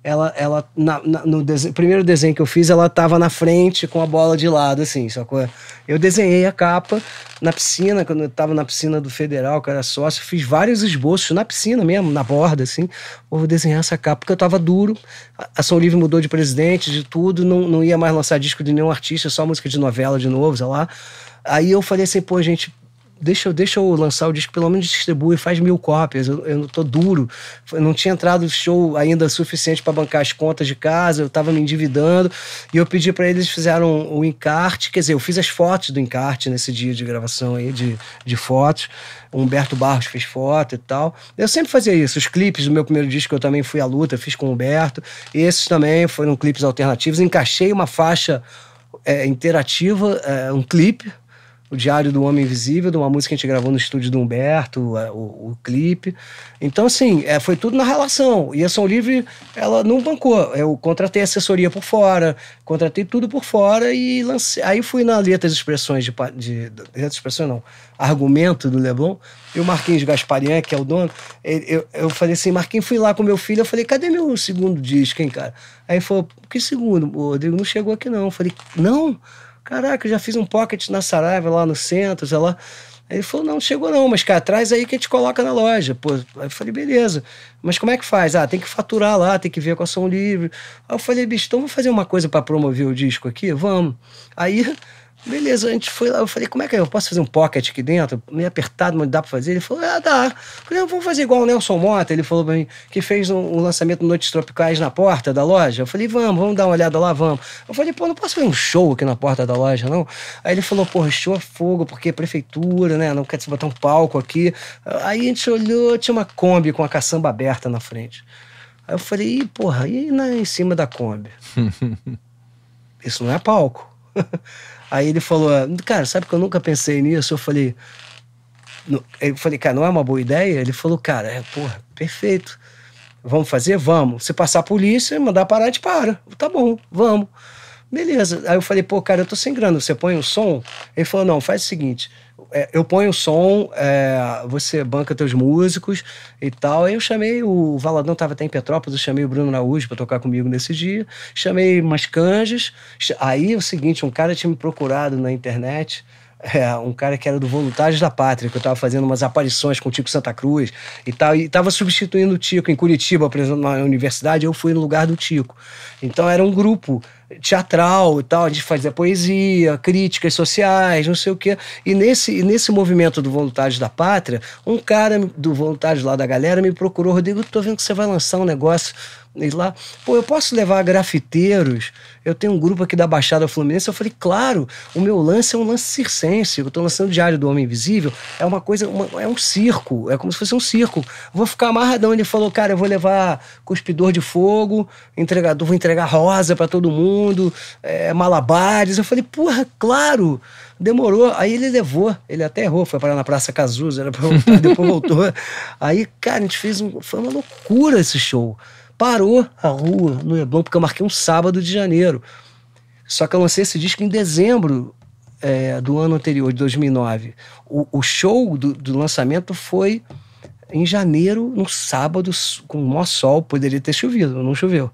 ela, ela na, na, no desenho, primeiro desenho que eu fiz, ela tava na frente com a bola de lado, assim, sacou? Eu desenhei a capa na piscina, quando eu tava na piscina do Federal, que eu era sócio, fiz vários esboços na piscina mesmo, na borda, assim. vou desenhar essa capa, porque eu tava duro. A Ação Livre mudou de presidente, de tudo, não, não ia mais lançar disco de nenhum artista, só música de novela de novo, sei lá. Aí eu falei assim, pô, gente, deixa, deixa eu lançar o disco, pelo menos distribui, faz mil cópias. Eu, eu tô duro. Eu não tinha entrado show ainda suficiente para bancar as contas de casa, eu tava me endividando. E eu pedi para eles fizeram o encarte, quer dizer, eu fiz as fotos do encarte nesse dia de gravação aí, de, de fotos. O Humberto Barros fez foto e tal. Eu sempre fazia isso. Os clipes do meu primeiro disco eu também fui à luta, fiz com o Humberto. Esses também foram clipes alternativos. Encaixei uma faixa é, interativa, é, um clipe o Diário do Homem Invisível, de uma música que a gente gravou no estúdio do Humberto, o, o, clipe. Então, assim, é, foi tudo na relação. E a Som Livre, ela não bancou. Eu contratei assessoria por fora, contratei tudo por fora e lancei. Aí fui na Letras Expressões, de, de, de Letras Expressões não, Argumento do Leblon, e o Marquinhos Gasparian, que é o dono, ele, eu, eu falei assim, Marquinhos, fui lá com meu filho, eu falei, cadê meu segundo disco, hein, cara? Aí ele falou, que segundo? O Rodrigo não chegou aqui não. Eu falei, Não? Caraca, eu já fiz um pocket na Saraiva lá no centro, sei lá. Aí ele falou, não, chegou não, mas cara, traz aí que a gente coloca na loja. Pô, aí eu falei, beleza. Mas como é que faz? Ah, tem que faturar lá, tem que ver com ação livre. Aí eu falei, bicho, então vamos fazer uma coisa para promover o disco aqui? Vamos. Aí Beleza, a gente foi lá. Eu falei, como é que é? Eu posso fazer um pocket aqui dentro? Meio apertado, mas dá pra fazer? Ele falou, ah, dá. Eu falei, ah, vamos fazer igual o Nelson Mota. Ele falou pra mim que fez um, um lançamento Noites Tropicais na porta da loja. Eu falei, vamos, vamos dar uma olhada lá, vamos. Eu falei, pô, não posso fazer um show aqui na porta da loja, não? Aí ele falou, pô, show a é fogo, porque é prefeitura, né? Não quer se botar um palco aqui. Aí a gente olhou, tinha uma Kombi com a caçamba aberta na frente. Aí eu falei, Ih, porra, e na, em cima da Kombi? Isso não é palco. Aí ele falou, ah, cara, sabe que eu nunca pensei nisso? Eu falei, eu falei, cara, não é uma boa ideia? Ele falou, cara, é, porra, perfeito. Vamos fazer? Vamos. Se passar a polícia, mandar parar, a gente para. Tá bom, vamos. Beleza. Aí eu falei, pô, cara, eu tô sem grana, você põe o som? Ele falou, não, faz o seguinte, é, eu ponho o som, é, você banca teus músicos e tal. Aí eu chamei, o Valadão tava até em Petrópolis, eu chamei o Bruno Naújo para tocar comigo nesse dia. Chamei umas canjas. Aí é o seguinte, um cara tinha me procurado na internet, é, um cara que era do Voluntários da Pátria, que eu tava fazendo umas aparições com o Tico Santa Cruz e tal, e tava substituindo o Tico em Curitiba, exemplo na universidade, eu fui no lugar do Tico. Então era um grupo teatral e tal, a gente fazia poesia, críticas sociais, não sei o quê. E nesse, nesse movimento do Voluntários da Pátria, um cara do Voluntários lá da galera me procurou, Rodrigo, tô vendo que você vai lançar um negócio e lá, pô, eu posso levar grafiteiros? Eu tenho um grupo aqui da Baixada Fluminense. Eu falei, claro, o meu lance é um lance circense. Eu estou lançando Diário do Homem Invisível. É uma coisa, uma, é um circo. É como se fosse um circo. vou ficar amarradão. Ele falou, cara, eu vou levar cuspidor de fogo, entregador, vou entregar rosa para todo mundo, é, malabares. Eu falei, porra, claro. Demorou. Aí ele levou, ele até errou, foi parar na Praça Cazuza, era pra voltar, depois voltou. Aí, cara, a gente fez um. Foi uma loucura esse show parou a rua no Leblon, porque eu marquei um sábado de janeiro. Só que eu lancei esse disco em dezembro é, do ano anterior, de 2009. O, o show do, do, lançamento foi em janeiro, num sábado, com o maior sol. Poderia ter chovido, não choveu.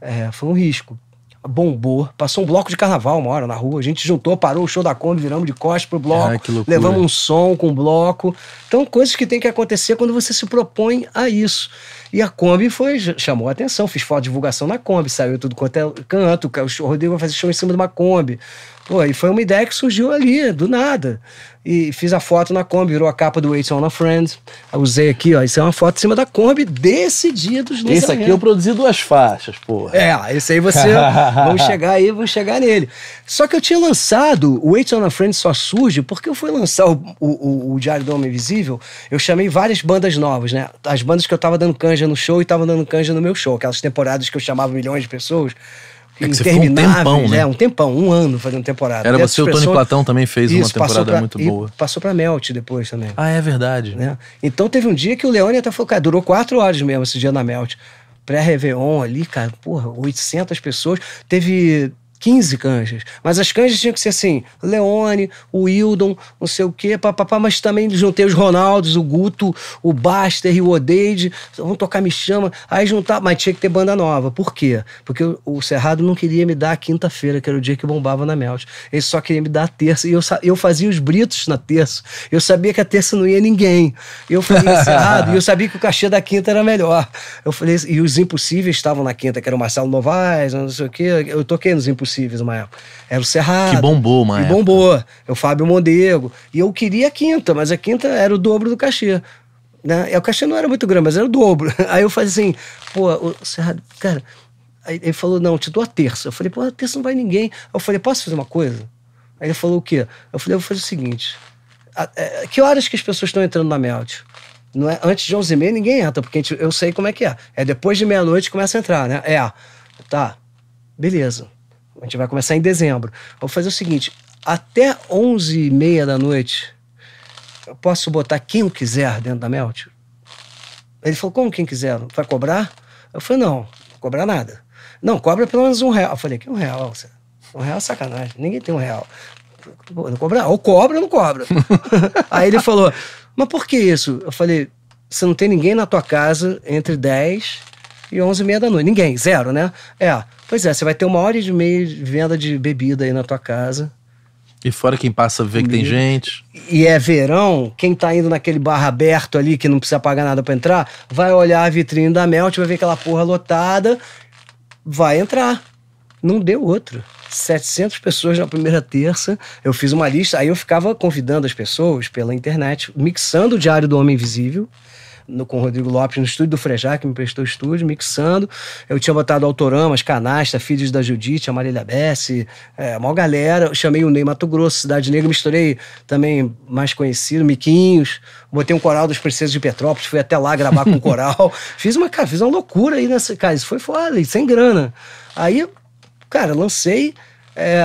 É, foi um risco. Bombou, passou um bloco de carnaval uma hora na rua. A gente juntou, parou o show da Kombi, viramos de costas pro bloco, levamos um som com o bloco. Então, coisas que tem que acontecer quando você se propõe a isso. E a Kombi foi, chamou a atenção, fiz foto de divulgação na Kombi, saiu tudo quanto é canto, o Rodrigo vai fazer show em cima de uma Kombi. Pô, e foi uma ideia que surgiu ali, do nada e fiz a foto na Kombi, virou a capa do Waits on a Friend. usei aqui, ó. Isso é uma foto em cima da Kombi desse dia dos lançamentos. Esse aqui eu produzi duas faixas, porra. É, esse aí você. vamos chegar aí, vamos chegar nele. Só que eu tinha lançado, o Waits on a Friend só surge porque eu fui lançar o, o, o Diário do Homem Invisível. Eu chamei várias bandas novas, né? As bandas que eu tava dando canja no show e tava dando canja no meu show. Aquelas temporadas que eu chamava milhões de pessoas. É que você um tempão, né? É, um tempão, um ano fazendo temporada. Era você, o Tony Platão também fez isso, uma temporada pra, muito boa. Passou pra Melt depois também. Ah, é verdade. Né? Então teve um dia que o Leone até falou, cara, durou quatro horas mesmo esse dia na Melt. Pré-Réveillon ali, cara, porra, 800 pessoas. Teve 15 canjas. Mas as canjas tinham que ser assim: Leone, o Hildon, não sei o quê, papapá, mas também juntei os Ronaldos, o Guto, o Baster e o Odeide. Vão tocar Me Chama. Aí juntar, mas tinha que ter banda nova. Por quê? Porque o, Cerrado não queria me dar a quinta-feira, que era o dia que bombava na Melt. Ele só queria me dar a terça. E eu, eu fazia os britos na terça. Eu sabia que a terça não ia ninguém. Eu fazia o Cerrado e eu sabia que o cachê da quinta era melhor. Eu falei, e os Impossíveis estavam na quinta, que era o Marcelo Novaes, não sei o quê. Eu toquei nos Impossíveis possíveis uma época. Era o Cerrado. Que bombou uma Que época. bombou. É o Fábio Mondego. E eu queria a quinta, mas a quinta era o dobro do cachê. Né? o cachê não era muito grande, mas era o dobro. Aí eu fazia assim, pô, o Cerrado, cara... Aí ele falou, não, te dou a terça. Eu falei, pô, a terça não vai ninguém. Eu falei, posso fazer uma coisa? Aí ele falou o quê? Eu falei, eu vou fazer o seguinte. A, a, é, que horas que as pessoas estão entrando na Melt? Não é, antes de 11 h 30 ninguém entra, porque gente, eu sei como é que é. É depois de meia-noite começa a entrar, né? É, tá, beleza. A gente vai começar em dezembro. Vou fazer o seguinte: até 11 e meia da noite, eu posso botar quem eu quiser dentro da Melt? Ele falou, como quem quiser? Vai cobrar? Eu falei, não, não cobrar nada. Não, cobra pelo menos um real. Eu falei, que um real? Um real é sacanagem, ninguém tem um real. Não cobrar? Ou cobra ou não cobra. Aí ele falou, mas por que isso? Eu falei, você não tem ninguém na tua casa entre 10 e 11 e meia da noite. Ninguém, zero, né? É, pois é, você vai ter uma hora e meia de venda de bebida aí na tua casa. E fora quem passa vê que tem uhum. gente. E é verão, quem tá indo naquele bar aberto ali, que não precisa pagar nada para entrar, vai olhar a vitrine da Melt, vai ver aquela porra lotada, vai entrar. Não deu outro. 700 pessoas na primeira terça. Eu fiz uma lista, aí eu ficava convidando as pessoas pela internet, mixando o Diário do Homem Invisível no, com o Rodrigo Lopes no estúdio do Frejá, que me prestou o estúdio, mixando. Eu tinha botado Autoramas, Canasta, Filhos da Judite, Amarília Bessi, é, maior galera. Eu chamei o Ney Mato Grosso, Cidade Negra, misturei também mais conhecido, Miquinhos. Botei um coral dos Princesas de Petrópolis, fui até lá gravar com o coral. fiz uma, cara, fiz uma loucura aí nessa. casa, isso foi foda, sem grana. Aí, cara, lancei. É,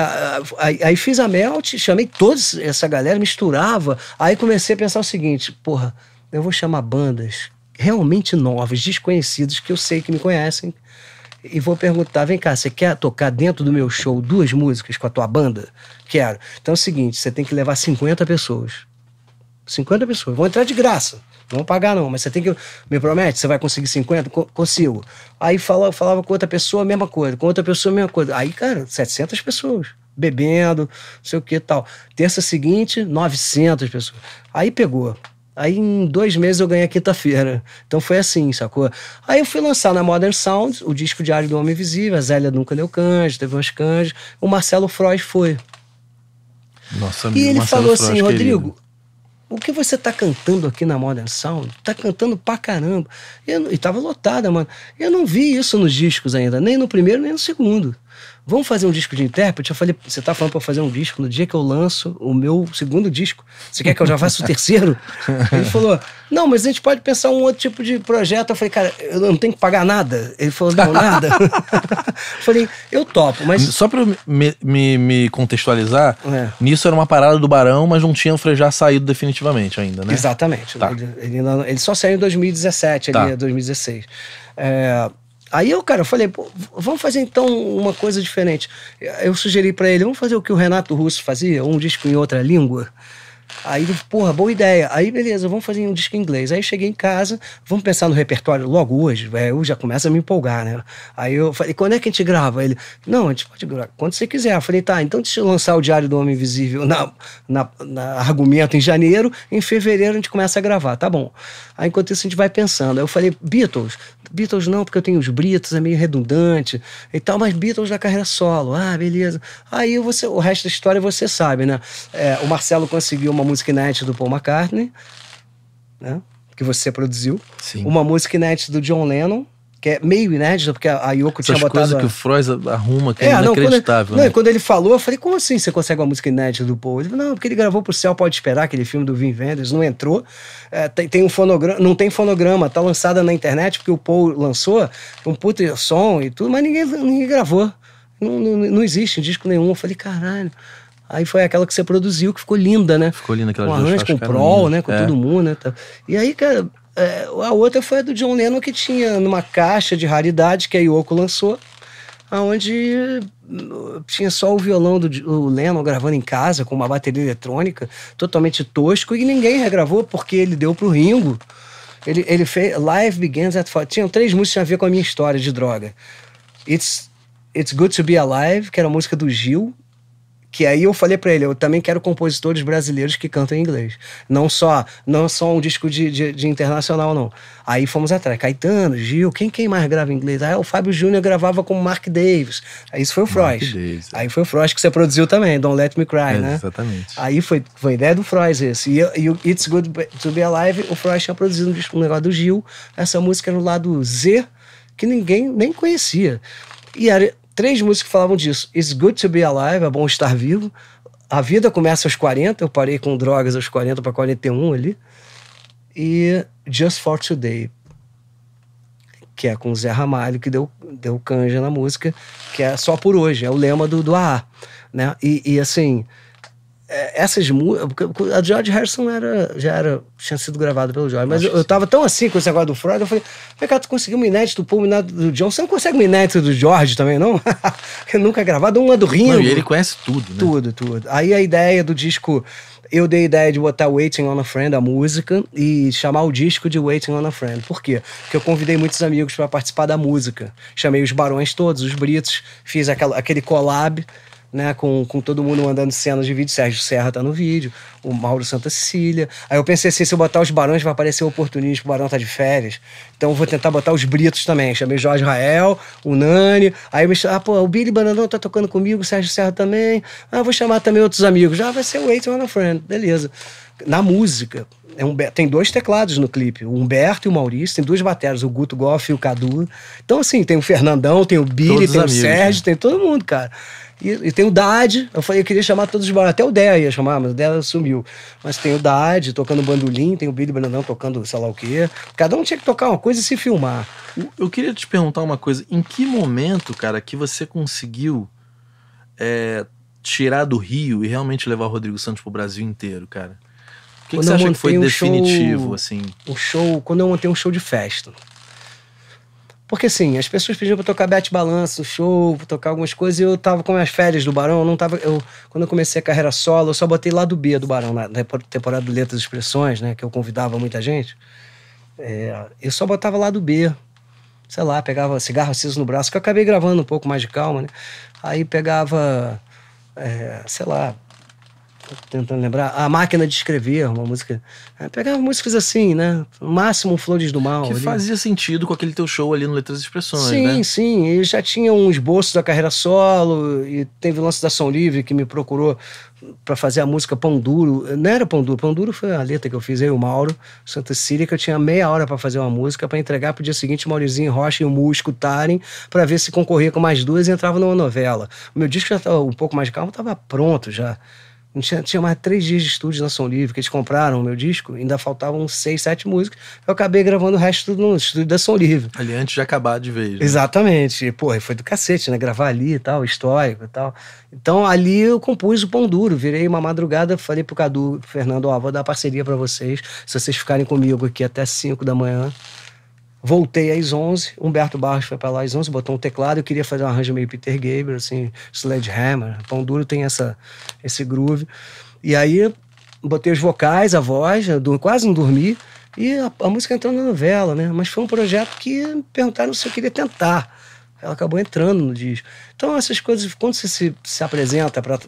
aí, aí, fiz a melt, chamei toda essa galera, misturava. Aí comecei a pensar o seguinte: porra, eu vou chamar bandas realmente novas, desconhecidas que eu sei que me conhecem, e vou perguntar: vem cá, você quer tocar dentro do meu show duas músicas com a tua banda? Quero. Então é o seguinte: você tem que levar 50 pessoas. 50 pessoas. Vão entrar de graça. Não vou pagar, não, mas você tem que. Me promete, você vai conseguir 50? consigo. Aí falava, falava com outra pessoa, mesma coisa. Com outra pessoa, mesma coisa. Aí, cara, 700 pessoas. Bebendo, não sei o que tal. Terça seguinte, 900 pessoas. Aí pegou. Aí em dois meses eu ganhei quinta-feira. Então foi assim, sacou? Aí eu fui lançar na Modern Sound o disco Diário do Homem Invisível, a Zélia nunca deu canja, teve umas canjas. O Marcelo Frois foi. Nossa, amigo, e ele Marcelo falou assim, Rodrigo, o que você tá cantando aqui na Modern Sound? Tá cantando pra caramba. E, eu, e tava lotada, mano. Eu não vi isso nos discos ainda, nem no primeiro, nem no segundo. Vamos fazer um disco de intérprete? Eu falei, você tá falando para fazer um disco no dia que eu lanço o meu segundo disco. Você quer que eu já faça o terceiro? Ele falou, não, mas a gente pode pensar um outro tipo de projeto. Eu falei, cara, eu não tenho que pagar nada. Ele falou, não, nada. eu falei, eu topo, mas. Só pra me, me, me contextualizar, é. nisso era uma parada do Barão, mas não tinha o Frejá saído definitivamente ainda, né? Exatamente. Tá. Ele, ele, ele, só saiu em 2017, tá. ali, 2016. É, Aí eu, cara, falei, vamos fazer então uma coisa diferente. Eu sugeri para ele, vamos fazer o que o Renato Russo fazia, um disco em outra língua. Aí, porra, boa ideia. Aí, beleza, vamos fazer um disco em inglês. Aí cheguei em casa, vamos pensar no repertório logo hoje. Eu já começa a me empolgar, né? Aí eu falei, quando é que a gente grava? Ele, não, a gente pode gravar quando você quiser. Eu falei, tá, então deixa eu lançar o Diário do Homem Invisível na, na, na, argumento em janeiro, em fevereiro a gente começa a gravar, tá bom. Aí enquanto isso a gente vai pensando. Aí eu falei, Beatles, Beatles não, porque eu tenho os Britos, é meio redundante e tal, mas Beatles da carreira solo. Ah, beleza. Aí você, o resto da história você sabe, né? É, o Marcelo conseguiu uma música inédita do Paul McCartney, né? Que você produziu. Sim. Uma música inédita do John Lennon que é meio inédita, porque a Yoko Essas tinha botado... Essas coisas que o Freud arruma, que é, é inacreditável. Não, quando, ele, né? quando ele falou, eu falei, como assim você consegue uma música inédita do Paul? Ele falou, não, porque ele gravou pro Céu Pode Esperar, aquele filme do Vin Vendors, não entrou. É, tem, tem, um fonograma, não tem fonograma, tá lançada na internet, porque o Paul lançou um puto som e tudo, mas ninguém, ninguém gravou. Não, não, não existe disco nenhum. Eu falei, caralho... Aí foi aquela que você produziu, que ficou linda, né? Ficou linda aquela Com arranjo, com o Prol, né? Com é. todo mundo, né? E aí, cara, é, a outra foi a do John Lennon que tinha numa caixa de raridade que a Yoko lançou, aonde uh, tinha só o violão do o Lennon gravando em casa com uma bateria eletrônica totalmente tosco e ninguém regravou porque ele deu pro Ringo. Ele, ele fez Live Begins at Four. Tinham três músicas que tinham a ver com a minha história de droga. It's, It's Good to Be Alive, que era a música do Gil, que aí eu falei para ele, eu também quero compositores brasileiros que cantam em inglês. Não só, não só um disco de, de, de internacional, não. Aí fomos atrás. Caetano, Gil, quem, quem mais grava em inglês? Ah, o Fábio Júnior gravava com Mark Davis. Aí isso foi o Frost é. aí foi o Frost que você produziu também, Don't Let Me Cry, é, né? Exatamente. Aí foi, foi ideia do Frost esse. E, e o It's Good to Be Alive, o Frost tinha produzido um, disco, um negócio do Gil. Essa música era no lado Z, que ninguém nem conhecia. E era três músicas falavam disso. It's Good to Be Alive, é bom estar vivo. A vida começa aos 40, eu parei com drogas aos 40 para 41 ali. E Just for Today, que é com o Zé Ramalho, que deu, deu canja na música, que é só por hoje, é o lema do, do AA. Né? E, e assim, é, essas músicas. A George Harrison era, já era, tinha sido gravado pelo George, mas eu, eu tava tão assim com esse negócio do Freud, eu falei, vem cá, tu conseguiu uma inédito do Paul, do John, você não consegue uma inédito do George também, não? nunca nunca é gravado, uma do Rio Não, e ele conhece tudo, né? Tudo, tudo. Aí a ideia do disco, eu dei a ideia de botar Waiting on a Friend, a música, e chamar o disco de Waiting on a Friend. Por quê? Porque eu convidei muitos amigos para participar da música. Chamei os barões todos, os britos, fiz aquela, aquele collab, né? Com, com todo mundo mandando cenas de vídeo. Sérgio Serra tá no vídeo, o Mauro Santa Cecília. Aí eu pensei assim: se eu botar os barões, vai aparecer o oportunismo, o barão tá de férias. Então eu vou tentar botar os britos também. Chamei Jorge Rael, o Nani. Aí eu me ah, pô, o Billy Bananão tá tocando comigo, o Sérgio Serra também. Ah, vou chamar também outros amigos. Já ah, vai ser o Eight on a Friend. Beleza. Na música, é um, tem dois teclados no clipe, o Humberto e o Maurício, tem duas baterias, o Guto Goff e o Cadu. Então, assim, tem o Fernandão, tem o Billy, Todos tem amigos, o Sérgio, né? tem todo mundo, cara. E, e, tem o Dad, eu falei, eu queria chamar todos os até o Dea ia chamar, mas o Dea sumiu. Mas tem o Dad tocando bandolim, tem o Billy Brandão tocando sei lá o quê. Cada um tinha que tocar uma coisa e se filmar. Eu queria te perguntar uma coisa, em que momento, cara, que você conseguiu é, tirar do Rio e realmente levar o Rodrigo Santos pro Brasil inteiro, cara? O que, que você acha que foi um definitivo, show, assim? Um show, quando eu montei um show de festa. Porque assim, as pessoas pediam pra tocar Bete Balanço, show, pra tocar algumas coisas, e eu tava com as férias do Barão, eu não tava. Eu, quando eu comecei a carreira solo, eu só botei lá do B do Barão, na temporada do Letras e Expressões, né? Que eu convidava muita gente. É, eu só botava lá do B. Sei lá, pegava cigarro aceso no braço, que eu acabei gravando um pouco mais de calma, né? Aí pegava, é, sei lá, tentando lembrar. A Máquina de Escrever, uma música. É, pegava músicas assim, né? No máximo Flores do Mal. Que ali. fazia sentido com aquele teu show ali no Letras e Expressões, sim, né? Sim, sim. E já tinha um esboço da carreira solo, e teve o lance da Ação Livre que me procurou para fazer a música Pão Duro. Não era Pão Duro, Pão Duro foi a letra que eu fiz, eu e o Mauro, Santa Cília, que eu tinha meia hora para fazer uma música, para entregar pro dia seguinte o Maurizinho Rocha e o Mu escutarem, para ver se concorria com mais duas e entrava numa novela. O meu disco já tava um pouco mais calmo, tava pronto já. Tinha, tinha mais três dias de estúdio na Som Livre, que eles compraram o meu disco, ainda faltavam seis, sete músicas. Eu acabei gravando o resto no estúdio da Som Livre. Ali antes de acabar de vez. Né? Exatamente. E, porra, foi do cacete, né? Gravar ali e tal, histórico e tal. Então ali eu compus o Pão Duro. Virei uma madrugada, falei pro Cadu, Fernando, ó, vou dar parceria para vocês, se vocês ficarem comigo aqui até cinco da manhã. Voltei às 11, Humberto Barros foi para lá às 11, botou um teclado, eu queria fazer um arranjo meio Peter Gabriel, assim, Sledgehammer, Pão Duro tem essa, esse groove. E aí botei os vocais, a voz, quase não dormi, e a, a, música entrou na novela, né? Mas foi um projeto que me perguntaram se eu queria tentar. Ela acabou entrando no disco. Então essas coisas, quando você se, se apresenta para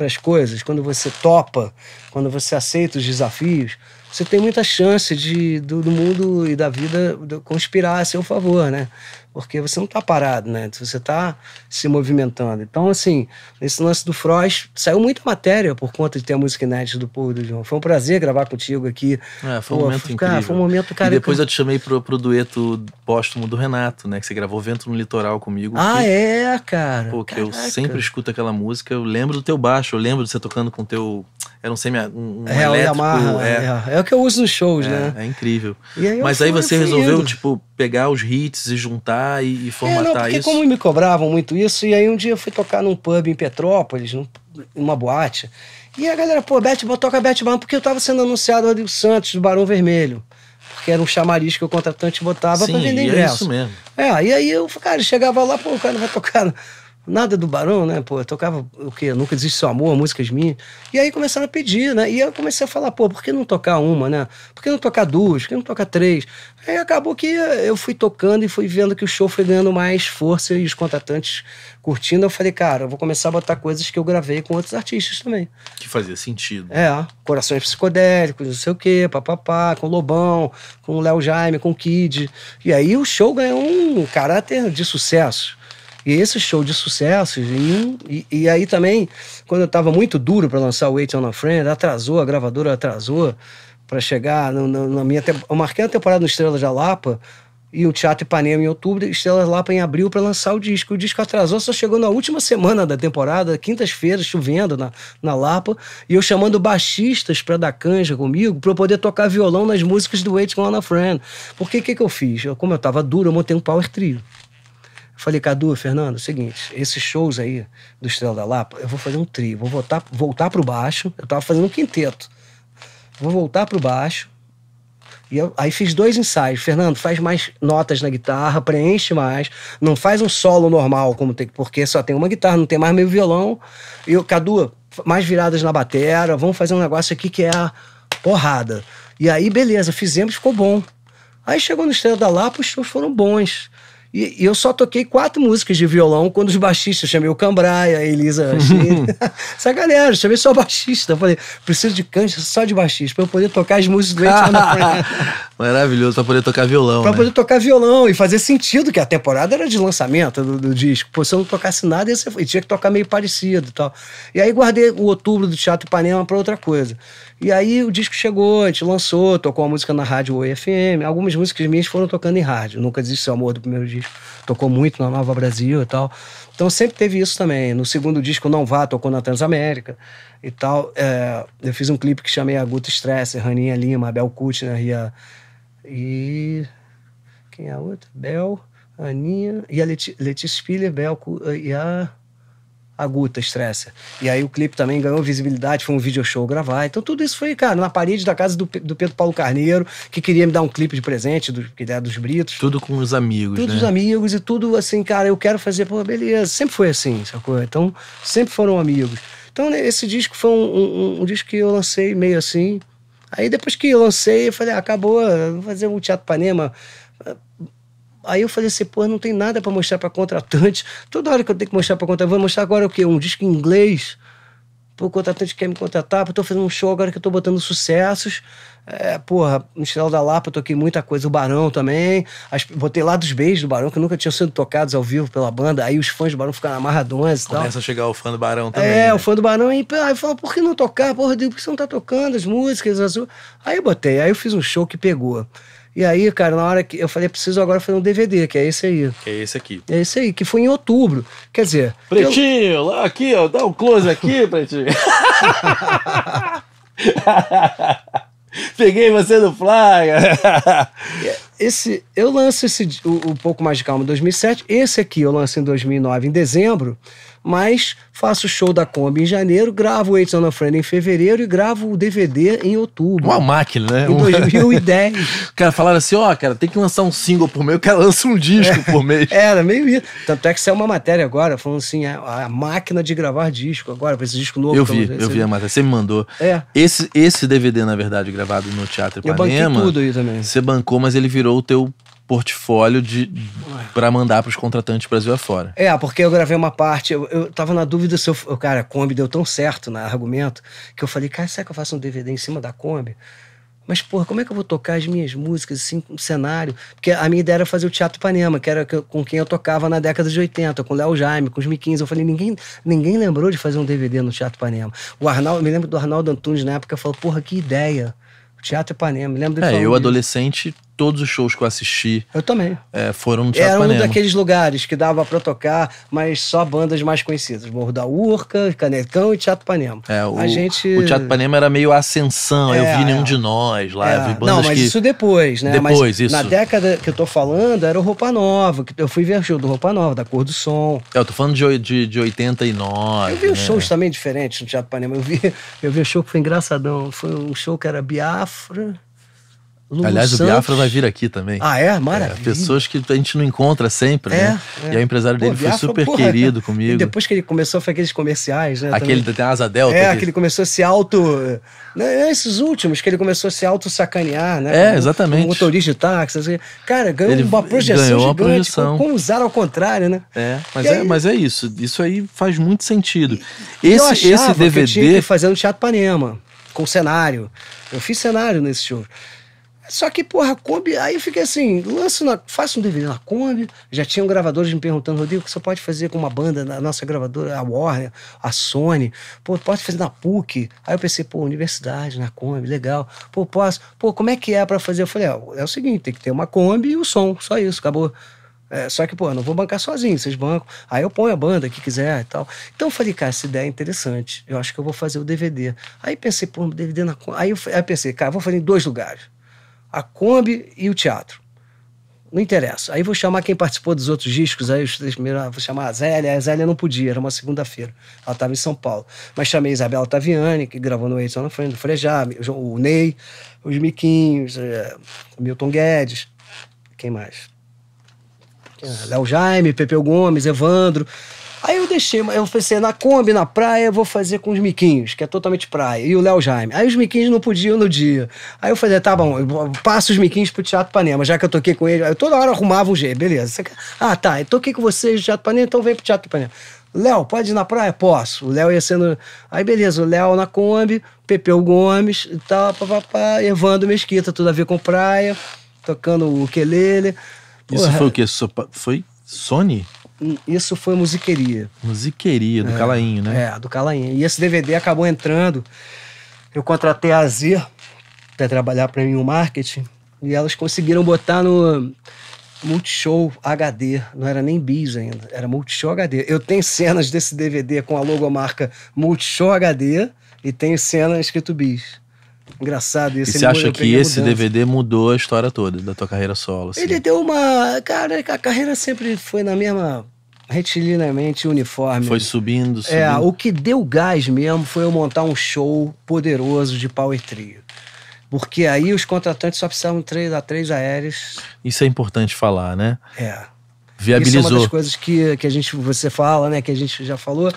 as coisas, quando você topa, quando você aceita os desafios, você tem muita chance de, do, do mundo e da vida conspirar a seu favor, né? Porque você não está parado, né? Você está se movimentando. Então, assim, nesse lance do Frost, saiu muita matéria por conta de ter a música inédita do Povo do João. Foi um prazer gravar contigo aqui. É, foi um Pô, momento foi, cara, incrível. Foi um momento, cara... E depois eu te chamei pro, pro dueto póstumo do Renato, né? Que você gravou Vento no Litoral comigo. Ah, que, é, cara? Pô, que eu sempre escuto aquela música. Eu lembro do teu baixo, eu lembro de você tocando com o teu era é um semi. Um, um é, elétrico. Yamaha, é. É, é. o que eu uso nos shows, é, né? É incrível. Aí Mas aí você resolveu, tipo, pegar os hits e juntar e, e é, formatar não, porque isso? Como me cobravam muito isso, e aí um dia eu fui tocar num pub em Petrópolis, num, numa boate. E a galera, pô, tocar toca Batman, porque eu tava sendo anunciado Rodrigo Santos, do Barão Vermelho que era um chamariz que o contratante botava para vender ingresso. É isso mesmo. É, e aí eu, cara, chegava lá, pô, o cara vai tocar nada do Barão, né? Pô, eu tocava o quê? Nunca Existe Seu Amor, músicas minhas. E aí começaram a pedir, né? E eu comecei a falar, pô, por que não tocar uma, né? Por que não tocar duas? Por que não tocar três? Aí acabou que eu fui tocando e fui vendo que o show foi ganhando mais força e os contratantes curtindo. Eu falei, cara, eu vou começar a botar coisas que eu gravei com outros artistas também. Que fazia sentido. É, Corações Psicodélicos, não sei o quê, papapá, com Lobão, com Léo Jaime, com Kid. E aí o show ganhou um caráter de sucesso. E esse show de sucessos, e, e, e aí também, quando eu tava muito duro para lançar o Wait on a Friend, atrasou, a gravadora atrasou para chegar no, no, na minha. Te... Eu marquei a temporada no Estrela da Lapa e o Teatro Ipanema em outubro, Estrela Lapa em abril para lançar o disco. O disco atrasou, só chegou na última semana da temporada, quintas-feiras, chovendo na, na Lapa, e eu chamando baixistas para dar canja comigo, para eu poder tocar violão nas músicas do Wait on a Friend. Porque o que, que eu fiz? Eu, como eu tava duro, eu montei um power trio. Falei, Cadu, Fernando, é o seguinte, esses shows aí do Estrela da Lapa, eu vou fazer um trio, vou voltar, voltar pro baixo, eu tava fazendo um quinteto. Vou voltar pro baixo, e eu, aí fiz dois ensaios. Fernando, faz mais notas na guitarra, preenche mais, não faz um solo normal, como tem, porque só tem uma guitarra, não tem mais meio violão. E o Cadu, mais viradas na batera, vamos fazer um negócio aqui que é a porrada. E aí, beleza, fizemos, ficou bom. Aí chegou no Estrela da Lapa, os shows foram bons. E, e, eu só toquei quatro músicas de violão quando os baixistas. chamei o Cambraia, a Elisa. Uhum. essa galera, chamei só baixista. Eu falei, preciso de cancha só de baixista, pra eu poder tocar as músicas do Maravilhoso, pra poder tocar violão. Pra né? poder tocar violão e fazer sentido, que a temporada era de lançamento do, do disco. Pô, se eu não tocasse nada, ia ser, tinha que tocar meio parecido e tal. E aí guardei o outubro do Teatro Ipanema pra outra coisa. E aí o disco chegou, a gente lançou, tocou a música na rádio fm, Algumas músicas minhas foram tocando em rádio. Nunca Desiste Seu Amor do primeiro disco. Tocou muito na Nova Brasil e tal. Então sempre teve isso também. No segundo disco, Não Vá, tocou na Transamérica e tal. É, eu fiz um clipe que chamei a Guta Stress, Raninha Lima, Abel Bel Kutner e a... E... Quem é a outra? Bel, Aninha... E a Letícia Spiller, Bel... E a aguda Guta E aí o clipe também ganhou visibilidade, foi um video show gravar. Então tudo isso foi, cara, na parede da casa do, do Pedro Paulo Carneiro, que queria me dar um clipe de presente, do, que era dos Britos. Tudo com os amigos, Tudo né? os amigos e tudo assim, cara, eu quero fazer, pô, beleza. Sempre foi assim, sacou? Então sempre foram amigos. Então né, esse disco foi um, um, um disco que eu lancei meio assim. Aí depois que eu lancei, eu falei, ah, acabou, vou fazer o um Teatro Panema Aí eu falei assim, pô, não tem nada para mostrar para contratante. Toda hora que eu tenho que mostrar para contratante, vou mostrar agora o quê? Um disco em inglês. Pô, o contratante quer me contratar, eu tô fazendo um show agora que eu tô botando sucessos. É, porra, no Estrela da Lapa eu toquei muita coisa, o Barão também. As, botei lá dos beijos do Barão, que nunca tinham sido tocados ao vivo pela banda. Aí os fãs do Barão ficaram amarradões e tal. Começa a chegar o fã do Barão também. É, né? o fã do Barão aí, aí fala, por que não tocar? Porra, Rodrigo, por que você não tá tocando as músicas? As... Aí eu botei, aí eu fiz um show que pegou. E aí, cara, na hora que eu falei, preciso agora fazer um DVD, que é esse aí. Que é esse aqui. É esse aí, que foi em outubro. Quer dizer. Pretinho, eu... lá aqui, ó, dá um close aqui, Pretinho. Peguei você no flag. É, esse, eu lanço esse o, o Pouco Mais de Calma em 2007. Esse aqui eu lanço em 2009, em dezembro. Mas faço o show da Kombi em janeiro, gravo o It's on a Friend em fevereiro e gravo o DVD em outubro. Uma máquina, né? Em 2010. o cara falaram assim: ó, oh, cara, tem que lançar um single por mês, o cara lança um disco é, por mês. Era meio isso. Tanto é que é uma matéria agora falando assim: a, a máquina de gravar disco agora, pra esse disco novo. Eu tá vi, eu vi a matéria, você me mandou. É. Esse, esse DVD, na verdade, gravado no Teatro Ipanema. Eu banquei tudo aí também. Você bancou, mas ele virou o teu portfólio de para mandar para os contratantes Brasil afora. É, porque eu gravei uma parte, eu, eu tava na dúvida se eu, cara, a Kombi deu tão certo no né, argumento que eu falei, cara, será que eu faço um DVD em cima da Kombi? Mas, porra, como é que eu vou tocar as minhas músicas assim, um cenário? Porque a minha ideia era fazer o Teatro Panema, que era com quem eu tocava na década de 80, com o Léo Jaime, com os Miquins. Eu falei, ninguém, ninguém lembrou de fazer um DVD no Teatro Panema. O Arnaldo, me lembro do Arnaldo Antunes na época, falou, porra, que ideia. Teatro Ipanema, me lembro dele. É, eu adolescente todos os shows que eu assisti. Eu também. É, foram no Era Panema. um daqueles lugares que dava para tocar, mas só bandas mais conhecidas. Morro da Urca, Canecão e Teatro Panema. É, o, a gente... o Teatro Panema era meio ascensão, é, eu vi é. nenhum é. de nós lá, eu vi é. bandas Não, mas que... isso depois, né? Depois, mas isso. Na década que eu tô falando, era o Roupa Nova, que eu fui ver show do Roupa Nova, da Cor do Som. É, eu tô falando de, de, de 89, Eu vi né? shows também diferentes no Teatro Panema. Eu vi, eu vi um show que foi engraçadão. Foi um show que era Biafra Lulu Aliás, Santos. o Biafra vai vir aqui também. Ah, é? é Maravilha. É, pessoas que a gente não encontra sempre, é, né? É. E o empresário dele Pô, Biafra, foi super porra, querido comigo. E depois que ele começou, foi aqueles comerciais, né? Aquele também. tem asa delta. É, que... que ele começou a se auto... Né, é esses últimos, que ele começou a se auto-sacanear, né? É, como, exatamente. Como motorista de táxi. Assim. Cara, ganhou ele uma projeção ganhou gigante. Uma projeção. Como, usar ao contrário, né? É, mas, é, aí... mas é isso. Isso aí faz muito sentido. Esse, esse DVD... Que eu tinha que fazer no Teatro Panema, com cenário. Eu fiz cenário nesse show. Só que, porra, a Kombi, aí eu fiquei assim, lanço na, faço um DVD na Kombi. Já tinham gravadores me perguntando, Rodrigo, o que você pode fazer com uma banda na nossa gravadora, a Warner, a Sony? Pô, pode fazer na PUC? Aí eu pensei, pô, universidade, na Kombi, legal. Pô, posso? Pô, como é que é para fazer? Eu falei, ah, é o seguinte, tem que ter uma Kombi e o som, só isso, acabou. É, só que, pô, eu não vou bancar sozinho, vocês bancam. Aí eu ponho a banda que quiser e tal. Então eu falei, cara, essa ideia é interessante. Eu acho que eu vou fazer o DVD. Aí pensei, pô, DVD na. Aí eu, aí eu pensei, cara, eu vou fazer em dois lugares a Kombi e o teatro. Não interessa. Aí vou chamar quem participou dos outros discos, aí os três primeiros, ah, vou chamar a Zélia. A Zélia não podia, era uma segunda-feira. Ela estava em São Paulo. Mas chamei a Isabela Taviani, que gravou no Edson Frente, do Frejá, o Ney, os Miquinhos, é, Milton Guedes. Quem mais? Léo Jaime, Pepeu Gomes, Evandro. Aí eu deixei, eu pensei, assim, é na Kombi, na praia, eu vou fazer com os miquinhos, que é totalmente praia, e o Léo Jaime. Aí os miquinhos não podiam no dia. Aí eu falei, tá bom, eu passo os miquinhos pro Teatro Panema, já que eu toquei com ele. Eu toda hora arrumava um jeito, beleza. Ah, tá, eu toquei com vocês no Teatro Panema, então vem pro Teatro Panema. Léo, pode ir na praia? Posso. O Léo ia sendo. Aí beleza, o Léo na Kombi, Pepeu Gomes e tal, papapá, Evandro Mesquita, tudo a ver com praia, tocando o quelele. Isso foi o quê? Foi Sony? isso foi Musiqueria. Musiqueria, do é, Calainho, né? É, do Calainho. E esse DVD acabou entrando. Eu contratei a Z para trabalhar para mim no marketing. E elas conseguiram botar no Multishow HD. Não era nem bis ainda, era Multishow HD. Eu tenho cenas desse DVD com a logomarca Multishow HD e tenho cenas escrito bis. Engraçado isso. E você acha que esse DVD mudou a história toda da tua carreira solo? Assim? Ele deu uma. Cara, a carreira sempre foi na mesma retilinamente uniforme. Foi subindo, é, subindo. É, o que deu gás mesmo foi eu montar um show poderoso de power trio. Porque aí os contratantes só precisavam três a três aéreos. Isso é importante falar, né? É. Viabilizou. Isso é uma das coisas que, que a gente, você fala, né? Que a gente já falou,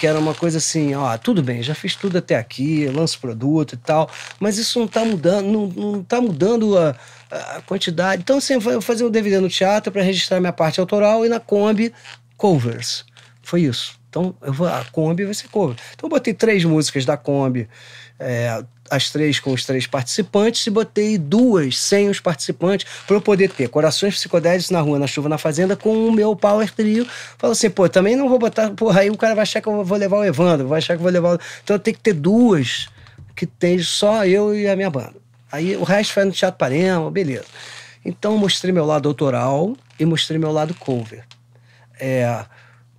que era uma coisa assim, ó, tudo bem, já fiz tudo até aqui, lanço produto e tal, mas isso não tá mudando, não, não tá mudando a, a quantidade. Então, assim, eu vou fazer um DVD no teatro para registrar minha parte autoral e na Kombi covers. Foi isso. Então, eu vou, a Kombi vai ser cover. Então, eu botei três músicas da Kombi, é, as três com os três participantes, e botei duas sem os participantes, para eu poder ter Corações Psicodélicos na Rua, na Chuva, na Fazenda, com o meu Power Trio. Fala assim, pô, também não vou botar, porra, aí o cara vai achar que eu vou levar o Evandro, vai achar que eu vou levar o... Então, eu tenho que ter duas que tem só eu e a minha banda. Aí o resto foi no Teatro Parema, beleza. Então, eu mostrei meu lado autoral e mostrei meu lado cover. É,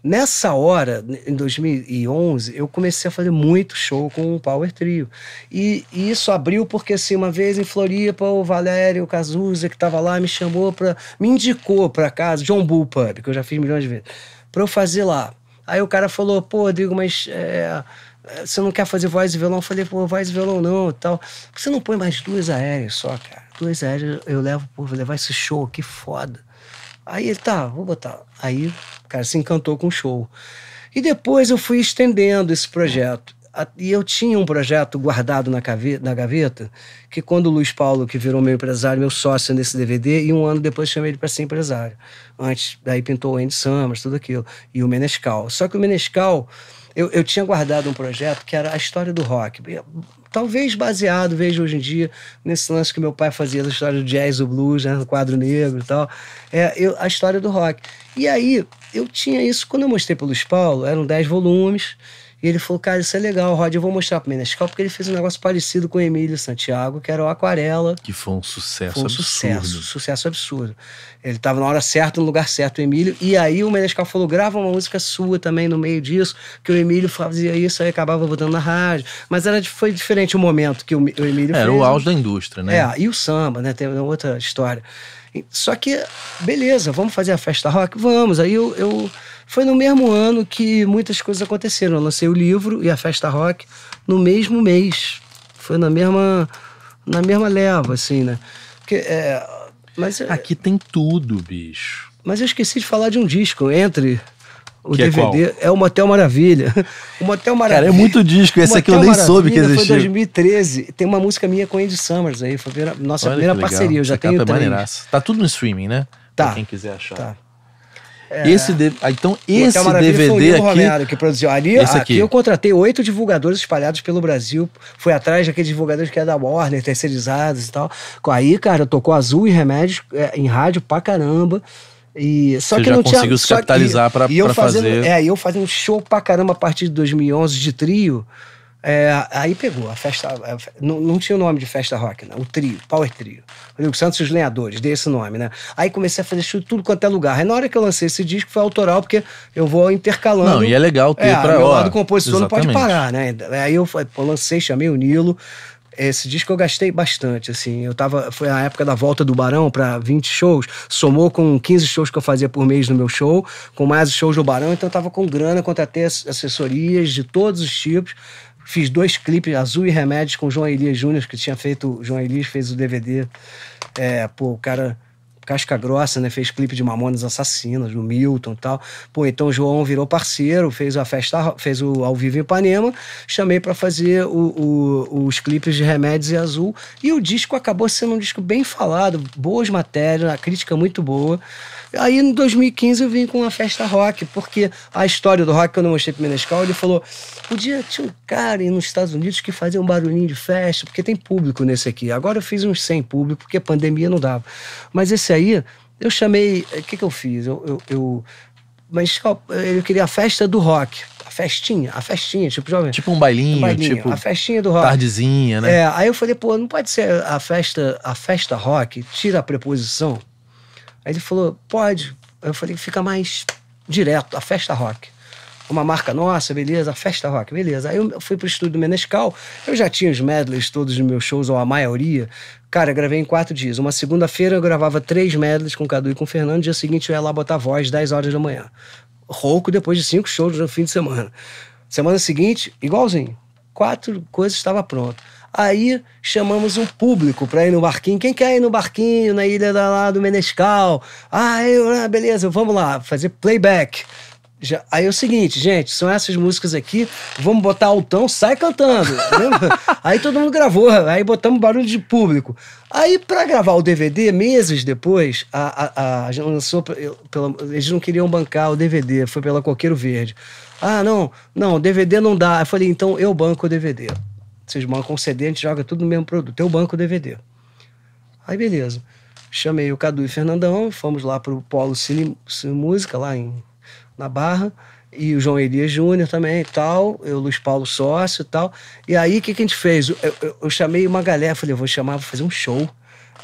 nessa hora, em 2011, eu comecei a fazer muito show com o Power Trio. E, e isso abriu porque, assim, uma vez em Floripa, o Valério Cazuza, que estava lá, me chamou para me indicou para casa, John Bull Pub, que eu já fiz milhões de vezes, para eu fazer lá. Aí o cara falou, pô, Rodrigo, mas... É, você não quer fazer voz e violão? Eu falei, pô, voz e violão não tal. você não põe mais duas aéreas só, cara? Duas aéreas eu levo, pô, vou levar esse show, que foda. Aí ele, tá, vou botar. Aí o cara se encantou com o show. E depois eu fui estendendo esse projeto. E eu tinha um projeto guardado na gaveta, na gaveta que quando o Luiz Paulo, que virou meu empresário, meu sócio nesse DVD, e um ano depois chamei ele para ser empresário. Antes, daí pintou o Andy Summers, tudo aquilo. E o Menescal. Só que o Menescal, eu, eu tinha guardado um projeto que era a história do rock talvez baseado, vejo hoje em dia, nesse lance que meu pai fazia, da história do jazz, do blues, né, do quadro negro e tal, é, eu, a história do rock. E aí, eu tinha isso, quando eu mostrei para o Luiz Paulo, eram 10 volumes, e ele falou, cara, isso é legal, Rod, eu vou mostrar pro Menescal, porque ele fez um negócio parecido com o Emílio Santiago, que era o Aquarela. Que foi um sucesso foi um absurdo. sucesso, sucesso absurdo. Ele tava na hora certa, no lugar certo, o Emílio. E aí o Menescal falou, grava uma música sua também no meio disso, que o Emílio fazia isso, aí acabava botando na rádio. Mas era, foi diferente o momento que o, o Emílio Era fez, o auge da indústria, né? É, e o samba, né? Tem outra história. Só que, beleza, vamos fazer a festa rock? Vamos. Aí eu, eu foi no mesmo ano que muitas coisas aconteceram. Eu lancei o livro e a festa rock no mesmo mês. Foi na mesma, na mesma leva, assim, né? Porque, é, mas, é Aqui tem tudo, bicho. Mas eu esqueci de falar de um disco. Entre o que DVD é, é, o Motel Maravilha. O Motel Maravilha. Cara, é muito disco. Esse aqui eu nem Maravilha soube que existia. Foi 2013. Tem uma música minha com Andy Summers aí. Foi a nossa Olha primeira parceria. Eu já Essa tenho é três. É tá tudo no streaming, né? Tá. Pra quem quiser achar. Tá. É. Esse de... Ah, então, esse DVD foi o aqui... Romero que produziu. Ali, aqui. aqui. eu contratei oito divulgadores espalhados pelo Brasil. Fui atrás daqueles divulgadores que é da Warner, terceirizados e tal. Aí, cara, tocou Azul e Remédios é, em rádio pra caramba. E, só Você que já não conseguiu tinha, se capitalizar para fazer. É, eu fazendo um show pra caramba a partir de 2011 de trio. É, aí pegou a festa. A, não, não, tinha o nome de festa rock, não. O trio, Power Trio. Rodrigo Santos e os Lenhadores, dei esse nome, né? Aí comecei a fazer show tudo quanto é lugar. Aí na hora que eu lancei esse disco foi autoral, porque eu vou intercalando. Não, e é legal ter é, pra meu lado compositor exatamente. não pode parar, né? Aí eu pô, lancei, chamei o Nilo. Esse disco eu gastei bastante, assim. Eu tava. Foi a época da volta do Barão para 20 shows. Somou com 15 shows que eu fazia por mês no meu show, com mais shows do Barão, então eu tava com grana, contratei assessorias de todos os tipos. Fiz dois clipes, Azul e Remédios, com o João Elias Júnior, que tinha feito. O João Elias fez o DVD. É, pô, o cara Casca Grossa, né? Fez clipe de Mamonas Assassinas, do Milton e tal. Pô, então o João virou parceiro, fez a festa, fez o Ao Vivo em Ipanema, chamei para fazer o, o, os clipes de Remédios e Azul. E o disco acabou sendo um disco bem falado, boas matérias, a crítica muito boa. Aí em 2015 eu vim com a festa rock, porque a história do rock que eu não mostrei pro Menescal, ele falou: podia tinha um cara nos Estados Unidos que fazia um barulhinho de festa, porque tem público nesse aqui. Agora eu fiz uns 100 público, porque a pandemia não dava. Mas esse aí, eu chamei. O eh, que, que eu fiz? Eu. eu, eu mas ele queria a festa do rock. A festinha, a festinha, tipo jovem. Tipo um bailinho, um bailinho tipo. A festinha do rock. Tardezinha, né? É, aí eu falei, pô, não pode ser a festa, a festa rock, tira a preposição. Aí ele falou, pode. Aí eu falei, fica mais direto, a festa rock uma marca nossa, beleza, festa rock, beleza. Aí eu fui pro estúdio do Menescal, eu já tinha os medleys todos nos meus shows, ou a maioria, Cara, gravei em quatro dias. Uma segunda-feira eu gravava três medleys com o Cadu e com o Fernando. No dia seguinte eu ia lá botar voz, 10 horas da manhã. Rouco depois de cinco shows no fim de semana. Semana seguinte, igualzinho. Quatro coisas estava pronto. Aí chamamos um público para ir no barquinho. Quem quer ir no barquinho, na ilha da, lá do Menescal? Ah, eu, ah, beleza, vamos lá, fazer playback. Já, aí é o seguinte, gente, são essas músicas aqui, vamos botar altão, sai cantando. aí todo mundo gravou, aí botamos barulho de público. Aí para gravar o DVD, meses depois, a, a, a lançou, pela, eles não queriam bancar o DVD, foi pela Coqueiro Verde. Ah, não, não, DVD não dá. Eu falei, então eu banco o DVD. Vocês bancam o CD, a gente joga tudo no mesmo produto, eu banco o DVD. Aí beleza. Chamei o Cadu e o Fernandão, fomos lá pro Polo Cine, Cine Música, lá em na Barra, e o João Elias Júnior também e tal, eu, Luiz Paulo sócio e tal. E aí, o que, que a gente fez? Eu, eu, eu chamei uma galera, falei, vou chamar, vou fazer um show.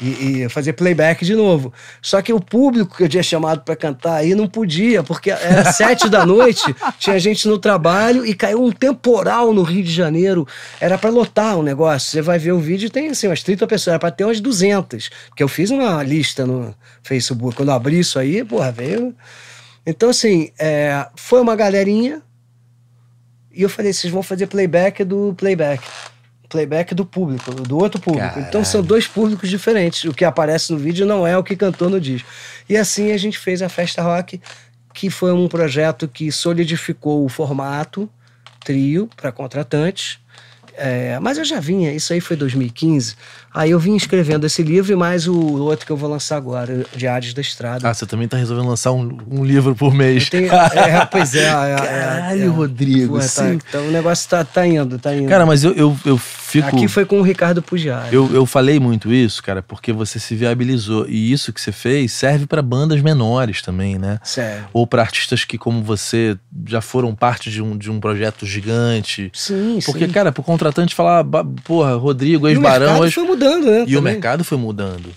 E, e, fazer playback de novo. Só que o público que eu tinha chamado para cantar aí não podia, porque era sete da noite, tinha gente no trabalho e caiu um temporal no Rio de Janeiro. Era para lotar o um negócio. Você vai ver o vídeo, tem assim umas 30 pessoas, era para ter umas 200. Porque eu fiz uma lista no Facebook. Quando eu abri isso aí, porra, veio então, assim, é, foi uma galerinha e eu falei: vocês vão fazer playback do playback. Playback do público, do outro público. Caralho. Então são dois públicos diferentes. O que aparece no vídeo não é o que cantou no disco. E assim a gente fez a Festa Rock, que foi um projeto que solidificou o formato trio para contratantes. É, mas eu já vinha, isso aí foi 2015. Aí eu vim escrevendo esse livro e mais o outro que eu vou lançar agora, Diários da Estrada. Ah, você também tá resolvendo lançar um, um livro por mês. Tenho, é, pois é. é, é Caralho, é, é, Rodrigo. assim tá, então o negócio tá, tá indo, tá indo. Cara, mas eu, eu, eu fico... Aqui foi com o Ricardo Pugiari. Eu, eu falei muito isso, cara, porque você se viabilizou. E isso que você fez serve para bandas menores também, né? Certo. Ou para artistas que, como você, já foram parte de um, de um projeto gigante. Sim, porque, sim. Porque, cara, pro contratante falar, porra, Rodrigo, ex-barão... Ex mudando, né? E também. o mercado foi mudando.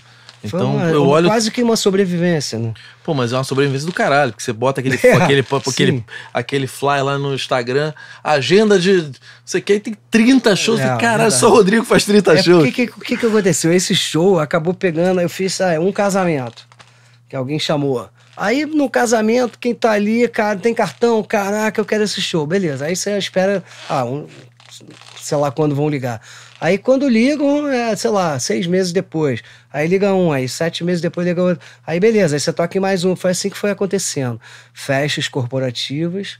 Então, uma, eu olho. Quase que uma sobrevivência, né? Pô, mas é uma sobrevivência do caralho, porque você bota aquele, é, aquele, aquele, aquele fly lá no Instagram, agenda de. você quer que, tem 30 shows. É, é caralho, só o Rodrigo faz 30 é, shows. O que, que, que, aconteceu? Esse show acabou pegando. Eu fiz ah, é um casamento, que alguém chamou. Aí no casamento, quem tá ali, cara, tem cartão, caraca, eu quero esse show. Beleza. Aí você espera, ah, um, sei lá quando vão ligar. Aí quando ligam, é, sei lá, seis meses depois. Aí liga um, aí sete meses depois liga outro. Aí beleza, aí você toca em mais um. Foi assim que foi acontecendo. Festas corporativas,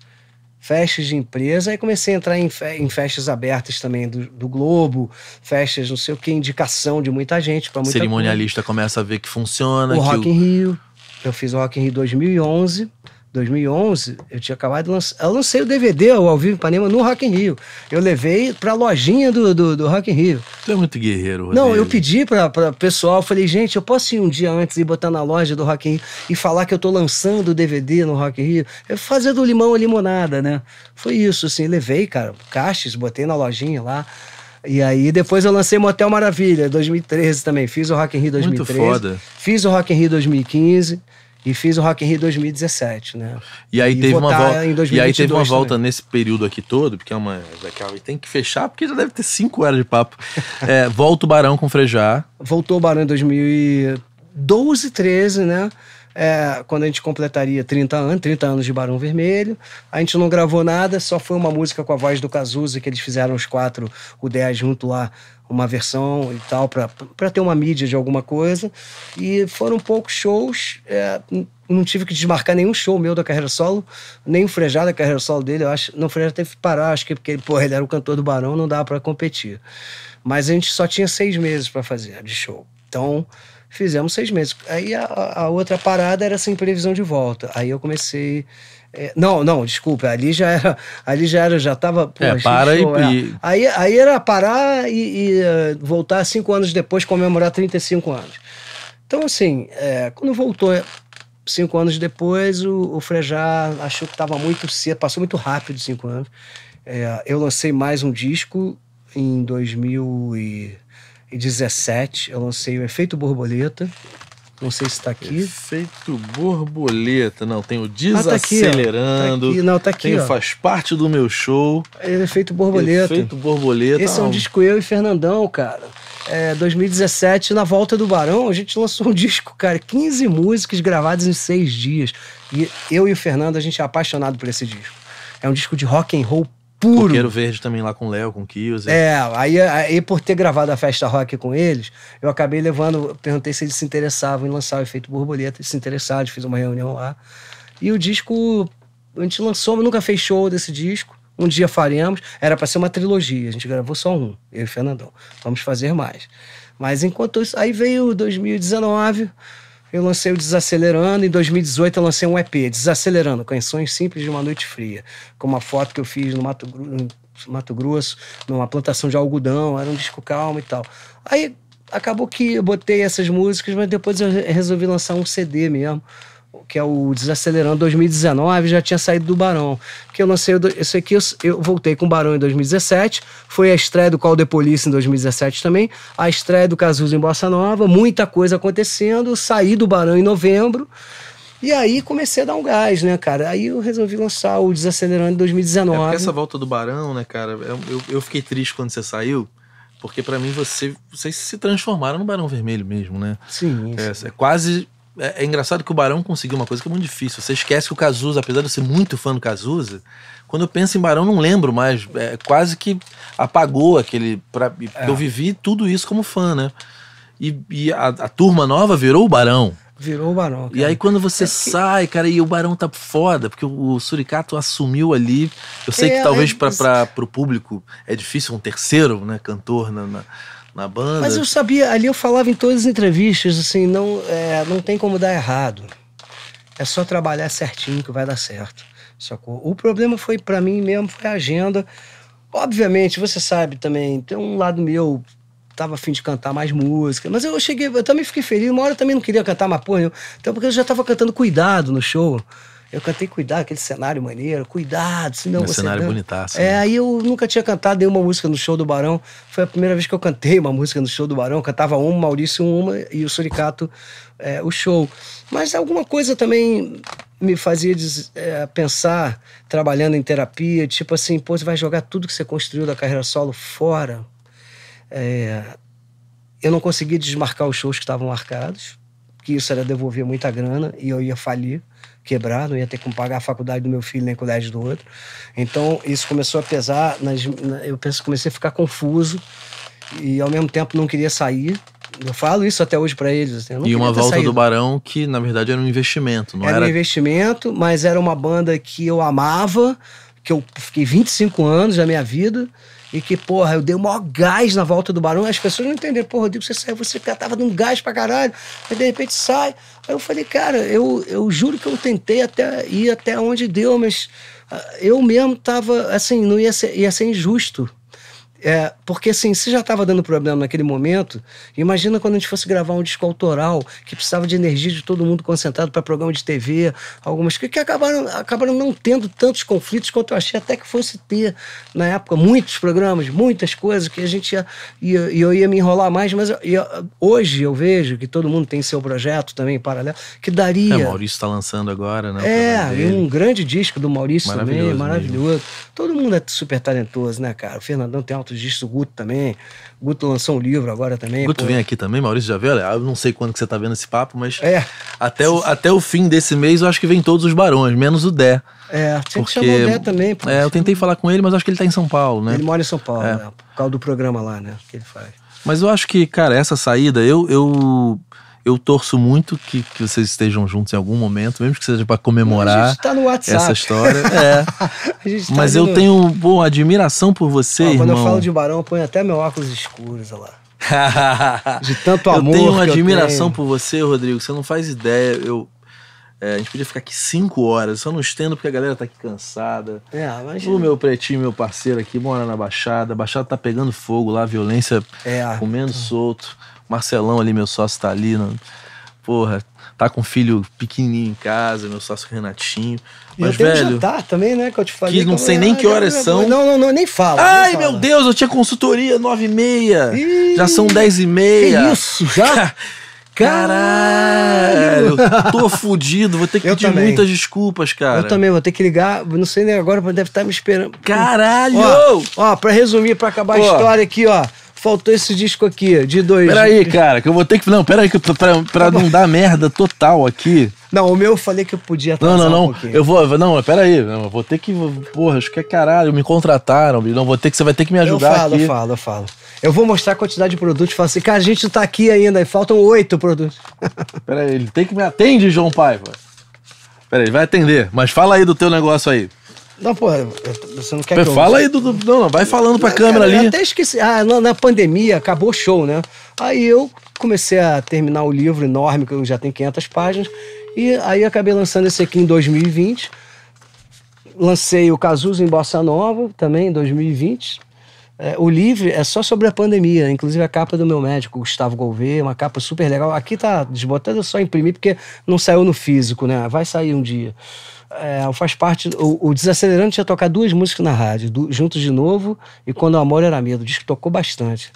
festas de empresa. Aí comecei a entrar em, em festas abertas também do, do, Globo, festas não sei o que, indicação de muita gente. para muita Cerimonialista coisa. começa a ver que funciona. O que Rock o... in Rio. Eu fiz o Rock in Rio 2011. 2011, eu tinha acabado de lançar. Eu lancei o DVD ao vivo em Panema no Rock in Rio. Eu levei pra lojinha do, do, do Rock in Rio. Tu é muito guerreiro, Rodrigo. Não, eu pedi pra, pra pessoal, falei, gente, eu posso ir um dia antes e botar na loja do Rock in Rio e falar que eu tô lançando o DVD no Rock in Rio? Eu fazer do limão a limonada, né? Foi isso, assim, levei, cara, caixas, botei na lojinha lá. E aí depois eu lancei Motel Maravilha, 2013 também. Fiz o Rock in Rio 2013. Muito foda. Fiz o Rock in Rio 2015 e fiz o Rock in Rio 2017, né? E aí, e teve, uma volta, e aí teve uma volta nesse período aqui todo, porque é uma. É tem que fechar, porque já deve ter cinco horas de papo. é, volta o Barão com Frejá. Voltou o Barão em 2012, 13, né? É, quando a gente completaria 30 anos, 30 anos de Barão Vermelho. A gente não gravou nada, só foi uma música com a voz do Cazuza que eles fizeram os quatro, o 10 junto lá uma versão e tal, para ter uma mídia de alguma coisa. E foram poucos shows. É, não tive que desmarcar nenhum show meu da carreira solo, nem o Frejá da carreira solo dele. Eu acho, não, o Frejá teve que parar, acho que porque porra, ele era o cantor do Barão, não dava para competir. Mas a gente só tinha seis meses para fazer de show. Então, fizemos seis meses. Aí a, a outra parada era sem previsão de volta. Aí eu comecei é, não, não, desculpa, ali já era, ali já era, já tava... Pô, é, para é. e, Aí, aí era parar e, e eh, voltar cinco anos depois, comemorar 35 anos. Então, assim, é, quando voltou eh, cinco anos depois, o, o Frejá achou que estava muito cedo, passou muito rápido cinco anos. É, eu lancei mais um disco em 2017, eu lancei o Efeito Borboleta, você está aqui. Efeito borboleta. Não, tem o desacelerando. Ah, tá aqui, tá aqui, não, tá aqui. Tem ó. faz parte do meu show. Efeito borboleta. Efeito borboleta. Esse ah, é um disco eu e Fernandão, cara. É, 2017, na volta do Barão, a gente lançou um disco, cara. 15 músicas gravadas em seis dias. E eu e o Fernando, a gente é apaixonado por esse disco. É um disco de rock and roll puro. Coqueiro Verde também lá com o Léo, com o Kios. É. é, aí, aí por ter gravado a festa rock com eles, eu acabei levando, perguntei se eles se interessavam em lançar o efeito borboleta, eles se interessaram, fiz uma reunião lá. E o disco, a gente lançou, mas nunca fez show desse disco. Um dia faremos, era para ser uma trilogia, a gente gravou só um, eu e o Fernandão. Vamos fazer mais. Mas enquanto isso, aí veio 2019 eu lancei o Desacelerando. Em 2018, eu lancei um EP, Desacelerando, Canções Simples de uma Noite Fria, com uma foto que eu fiz no Mato, no Mato Grosso, numa plantação de algodão. Era um disco calmo e tal. Aí acabou que eu botei essas músicas, mas depois eu resolvi lançar um CD mesmo que é o Desacelerando 2019, já tinha saído do Barão. Porque eu lancei esse aqui, eu, eu, voltei com o Barão em 2017, foi a estreia do Call de Police em 2017 também, a estreia do Cazuza em Bossa Nova, muita coisa acontecendo, saí do Barão em novembro, e aí comecei a dar um gás, né, cara? Aí eu resolvi lançar o Desacelerando em 2019. É essa volta do Barão, né, cara, eu, eu fiquei triste quando você saiu, porque para mim você, vocês se transformaram no Barão Vermelho mesmo, né? Sim. É, sim. é quase é, é, engraçado que o Barão conseguiu uma coisa que é muito difícil. Você esquece que o Cazuza, apesar de eu ser muito fã do Cazuza, quando eu penso em Barão, não lembro mais. É, quase que apagou aquele. Pra, é. Eu vivi tudo isso como fã, né? E, e a, a, turma nova virou o Barão. Virou o Barão. Cara. E aí quando você é sai, cara, e o Barão tá foda, porque o, o Suricato assumiu ali. Eu sei que é, talvez é... para o público é difícil um terceiro né, cantor na, na na banda. Mas eu sabia, ali eu falava em todas as entrevistas, assim, não, é, não tem como dar errado. É só trabalhar certinho que vai dar certo. Sacou? O problema foi, para mim mesmo, foi a agenda. Obviamente, você sabe também, tem um lado meu, tava afim de cantar mais música, mas eu cheguei, eu também fiquei feliz. Uma hora eu também não queria cantar mais porra, então porque eu já tava cantando Cuidado no show. Eu cantei Cuidado, aquele cenário maneiro, cuidado, senão um você. cenário bonitão bonitaço. É, né? aí eu nunca tinha cantado nenhuma música no show do Barão. Foi a primeira vez que eu cantei uma música no show do Barão. Eu cantava uma, Maurício uma e o Suricato é, o show. Mas alguma coisa também me fazia é, pensar, trabalhando em terapia, tipo assim, pô, você vai jogar tudo que você construiu da carreira solo fora. É, eu não conseguia desmarcar os shows que estavam marcados, que isso era devolver muita grana e eu ia falir quebrar, não ia ter como pagar a faculdade do meu filho nem o colégio do outro. Então isso começou a pesar, nas, na, eu penso, comecei a ficar confuso e ao mesmo tempo não queria sair. Eu falo isso até hoje para eles. Assim, e uma volta saído. do Barão que na verdade era um investimento, não era? Era um investimento, mas era uma banda que eu amava, que eu fiquei 25 anos da minha vida e que, porra, eu dei o maior gás na volta do Barão. As pessoas não entenderam. Porra, Rodrigo, você saiu, você tava dando gás pra caralho. Aí, de repente sai. Aí eu falei, cara, eu, eu juro que eu tentei até ir até onde deu, mas ah, eu mesmo tava, assim, não ia ser, ia ser injusto é, porque assim, se já estava dando problema naquele momento, imagina quando a gente fosse gravar um disco autoral que precisava de energia de todo mundo concentrado para programa de TV, algumas que, que acabaram, acabaram não tendo tantos conflitos quanto eu achei até que fosse ter na época. Muitos programas, muitas coisas que a gente ia. E eu ia me enrolar mais, mas eu, hoje eu vejo que todo mundo tem seu projeto também paralelo, que daria. É, o Maurício está lançando agora, né? É, um grande disco do Maurício maravilhoso também, maravilhoso. Mesmo. Todo mundo é super talentoso, né, cara? O Fernandão tem eventos, disso o Guto também. O Guto lançou um livro agora também. Guto pô. vem aqui também, Maurício já eu não sei quando que você tá vendo esse papo, mas é. até, o, até o fim desse mês eu acho que vem todos os barões, menos o Dé. É, tinha porque, que chamar o Dé também. Pô. É, eu tentei falar com ele, mas acho que ele tá em São Paulo, né? Ele mora em São Paulo, é. né? Por causa do programa lá, né? Que ele faz. Mas eu acho que, cara, essa saída, eu, eu eu torço muito que, que vocês estejam juntos em algum momento, mesmo que seja para comemorar a gente tá no WhatsApp. essa história. É. tá Mas indo... eu tenho boa admiração por você, Ó, Quando eu falo de Barão, eu ponho até meu óculos escuros, olha lá. de tanto amor. Eu tenho uma admiração tenho. por você, Rodrigo. Você não faz ideia. Eu, é, a gente podia ficar aqui cinco horas. Só não estendo porque a galera tá aqui cansada. É, imagina. O meu pretinho, meu parceiro aqui, mora na Baixada. A Baixada tá pegando fogo lá, violência é, comendo tá. solto. Marcelão ali, meu sócio, tá ali. Não, porra, tá com um filho pequenininho em casa, meu sócio Renatinho. Mas, eu velho. Um tá jantar também, né? Que eu te falei. Que não sei nem é que horas não, são. Não, não, não, nem fala. Ai, nem fala. meu Deus, eu tinha consultoria nove e meia. já são dez e meia. Que isso, já? Caralho! Eu Tô fudido, vou ter que eu pedir também. muitas desculpas, cara. Eu também vou ter que ligar, não sei nem agora, deve estar tá me esperando. Caralho! Ó, ó pra resumir, pra acabar a história aqui, ó faltou esse disco aqui, de dois. Peraí, cara, que eu vou ter que. Não, peraí, que pra, pra, tá não dar merda total aqui. Não, o meu eu falei que eu podia Não, não, não. Um eu vou. Não, peraí. eu vou ter que. Porra, acho que é caralho. Me contrataram, não vou ter que. Você vai ter que me ajudar. Eu falo, aqui. eu falo, eu falo. Eu vou mostrar a quantidade de produtos e falo assim, cara, a gente está tá aqui ainda, faltam oito produtos. peraí, ele tem que me atende, João Paiva. Peraí, vai atender. Mas fala aí do teu negócio aí. Não, pô é, é, você não quer Mas que eu... Fala aí, do, do, não, vai falando pra não, câmera cara, ali. Eu até esqueci. Ah, na, na, pandemia acabou o show, né? Aí eu comecei a terminar o livro enorme, que já tem 500 páginas, e aí acabei lançando esse aqui em 2020. Lancei o Cazuza em Bossa Nova, também em 2020. É, o livro é só sobre a pandemia, inclusive a capa do meu médico, Gustavo Gouveia, uma capa super legal. Aqui tá desbotando, é só imprimir porque não saiu no físico, né? Vai sair um dia é, faz parte. O, o, Desacelerante ia tocar duas músicas na rádio, do, Juntos de Novo e Quando o Amor Era Medo. Diz disco tocou bastante.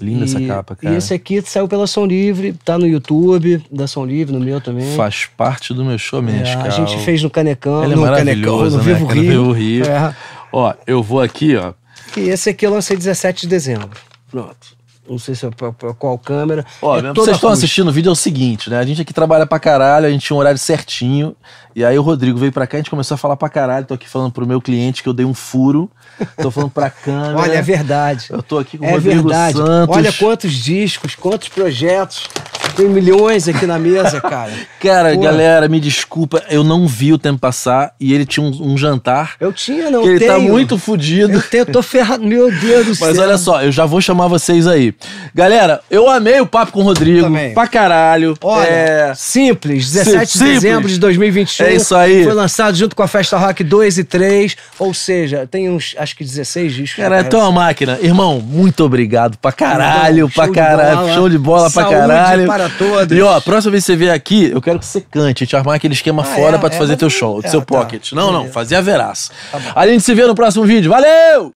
Linda e, essa capa, cara. E esse aqui saiu pela Som Livre, tá no YouTube da Som Livre, no meu também. Faz parte do meu show mesmo, é, A gente fez no Canecão, Ele é no Canecão, no Vivo né, Rio. Vivo Rio. É. Ó, eu vou aqui, ó. E esse aqui eu lancei 17 de dezembro. Pronto não sei se é pra, pra qual câmera. Ó, é vocês estão assistindo o vídeo é o seguinte, né? A gente aqui trabalha pra caralho, a gente tinha um horário certinho. E aí o Rodrigo veio pra cá, a gente começou a falar pra caralho. Tô aqui falando pro meu cliente que eu dei um furo. Tô falando pra câmera. Olha, é verdade. Eu tô aqui com o é Rodrigo verdade. Santos. Olha quantos discos, quantos projetos. Tem milhões aqui na mesa, cara. cara, Pô. galera, me desculpa, eu não vi o tempo passar e ele tinha um, um jantar. Eu tinha, não. Que ele tá tenho. tá muito fodido. Eu tô ferrado, meu Deus do Mas céu. Mas olha só, eu já vou chamar vocês aí. Galera, eu amei o papo com o Rodrigo. Eu também. Pra caralho. Olha, é... simples, 17 simples. de dezembro de 2021. É isso aí. Foi lançado junto com a Festa Rock 2 e 3, ou seja, tem uns acho que 16 discos. Cara, é tua uma máquina. Irmão, muito obrigado pra caralho, Show pra caralho. Show de bola Saúde pra caralho. para todos. E ó, próxima vez que você vier aqui, eu quero que você cante, te armar aquele esquema ah, fora é, pra tu é, fazer teu é show, é, teu ah, tá. pocket. Não, Beleza. não, fazer a veraça. Tá a gente se vê no próximo vídeo. Valeu!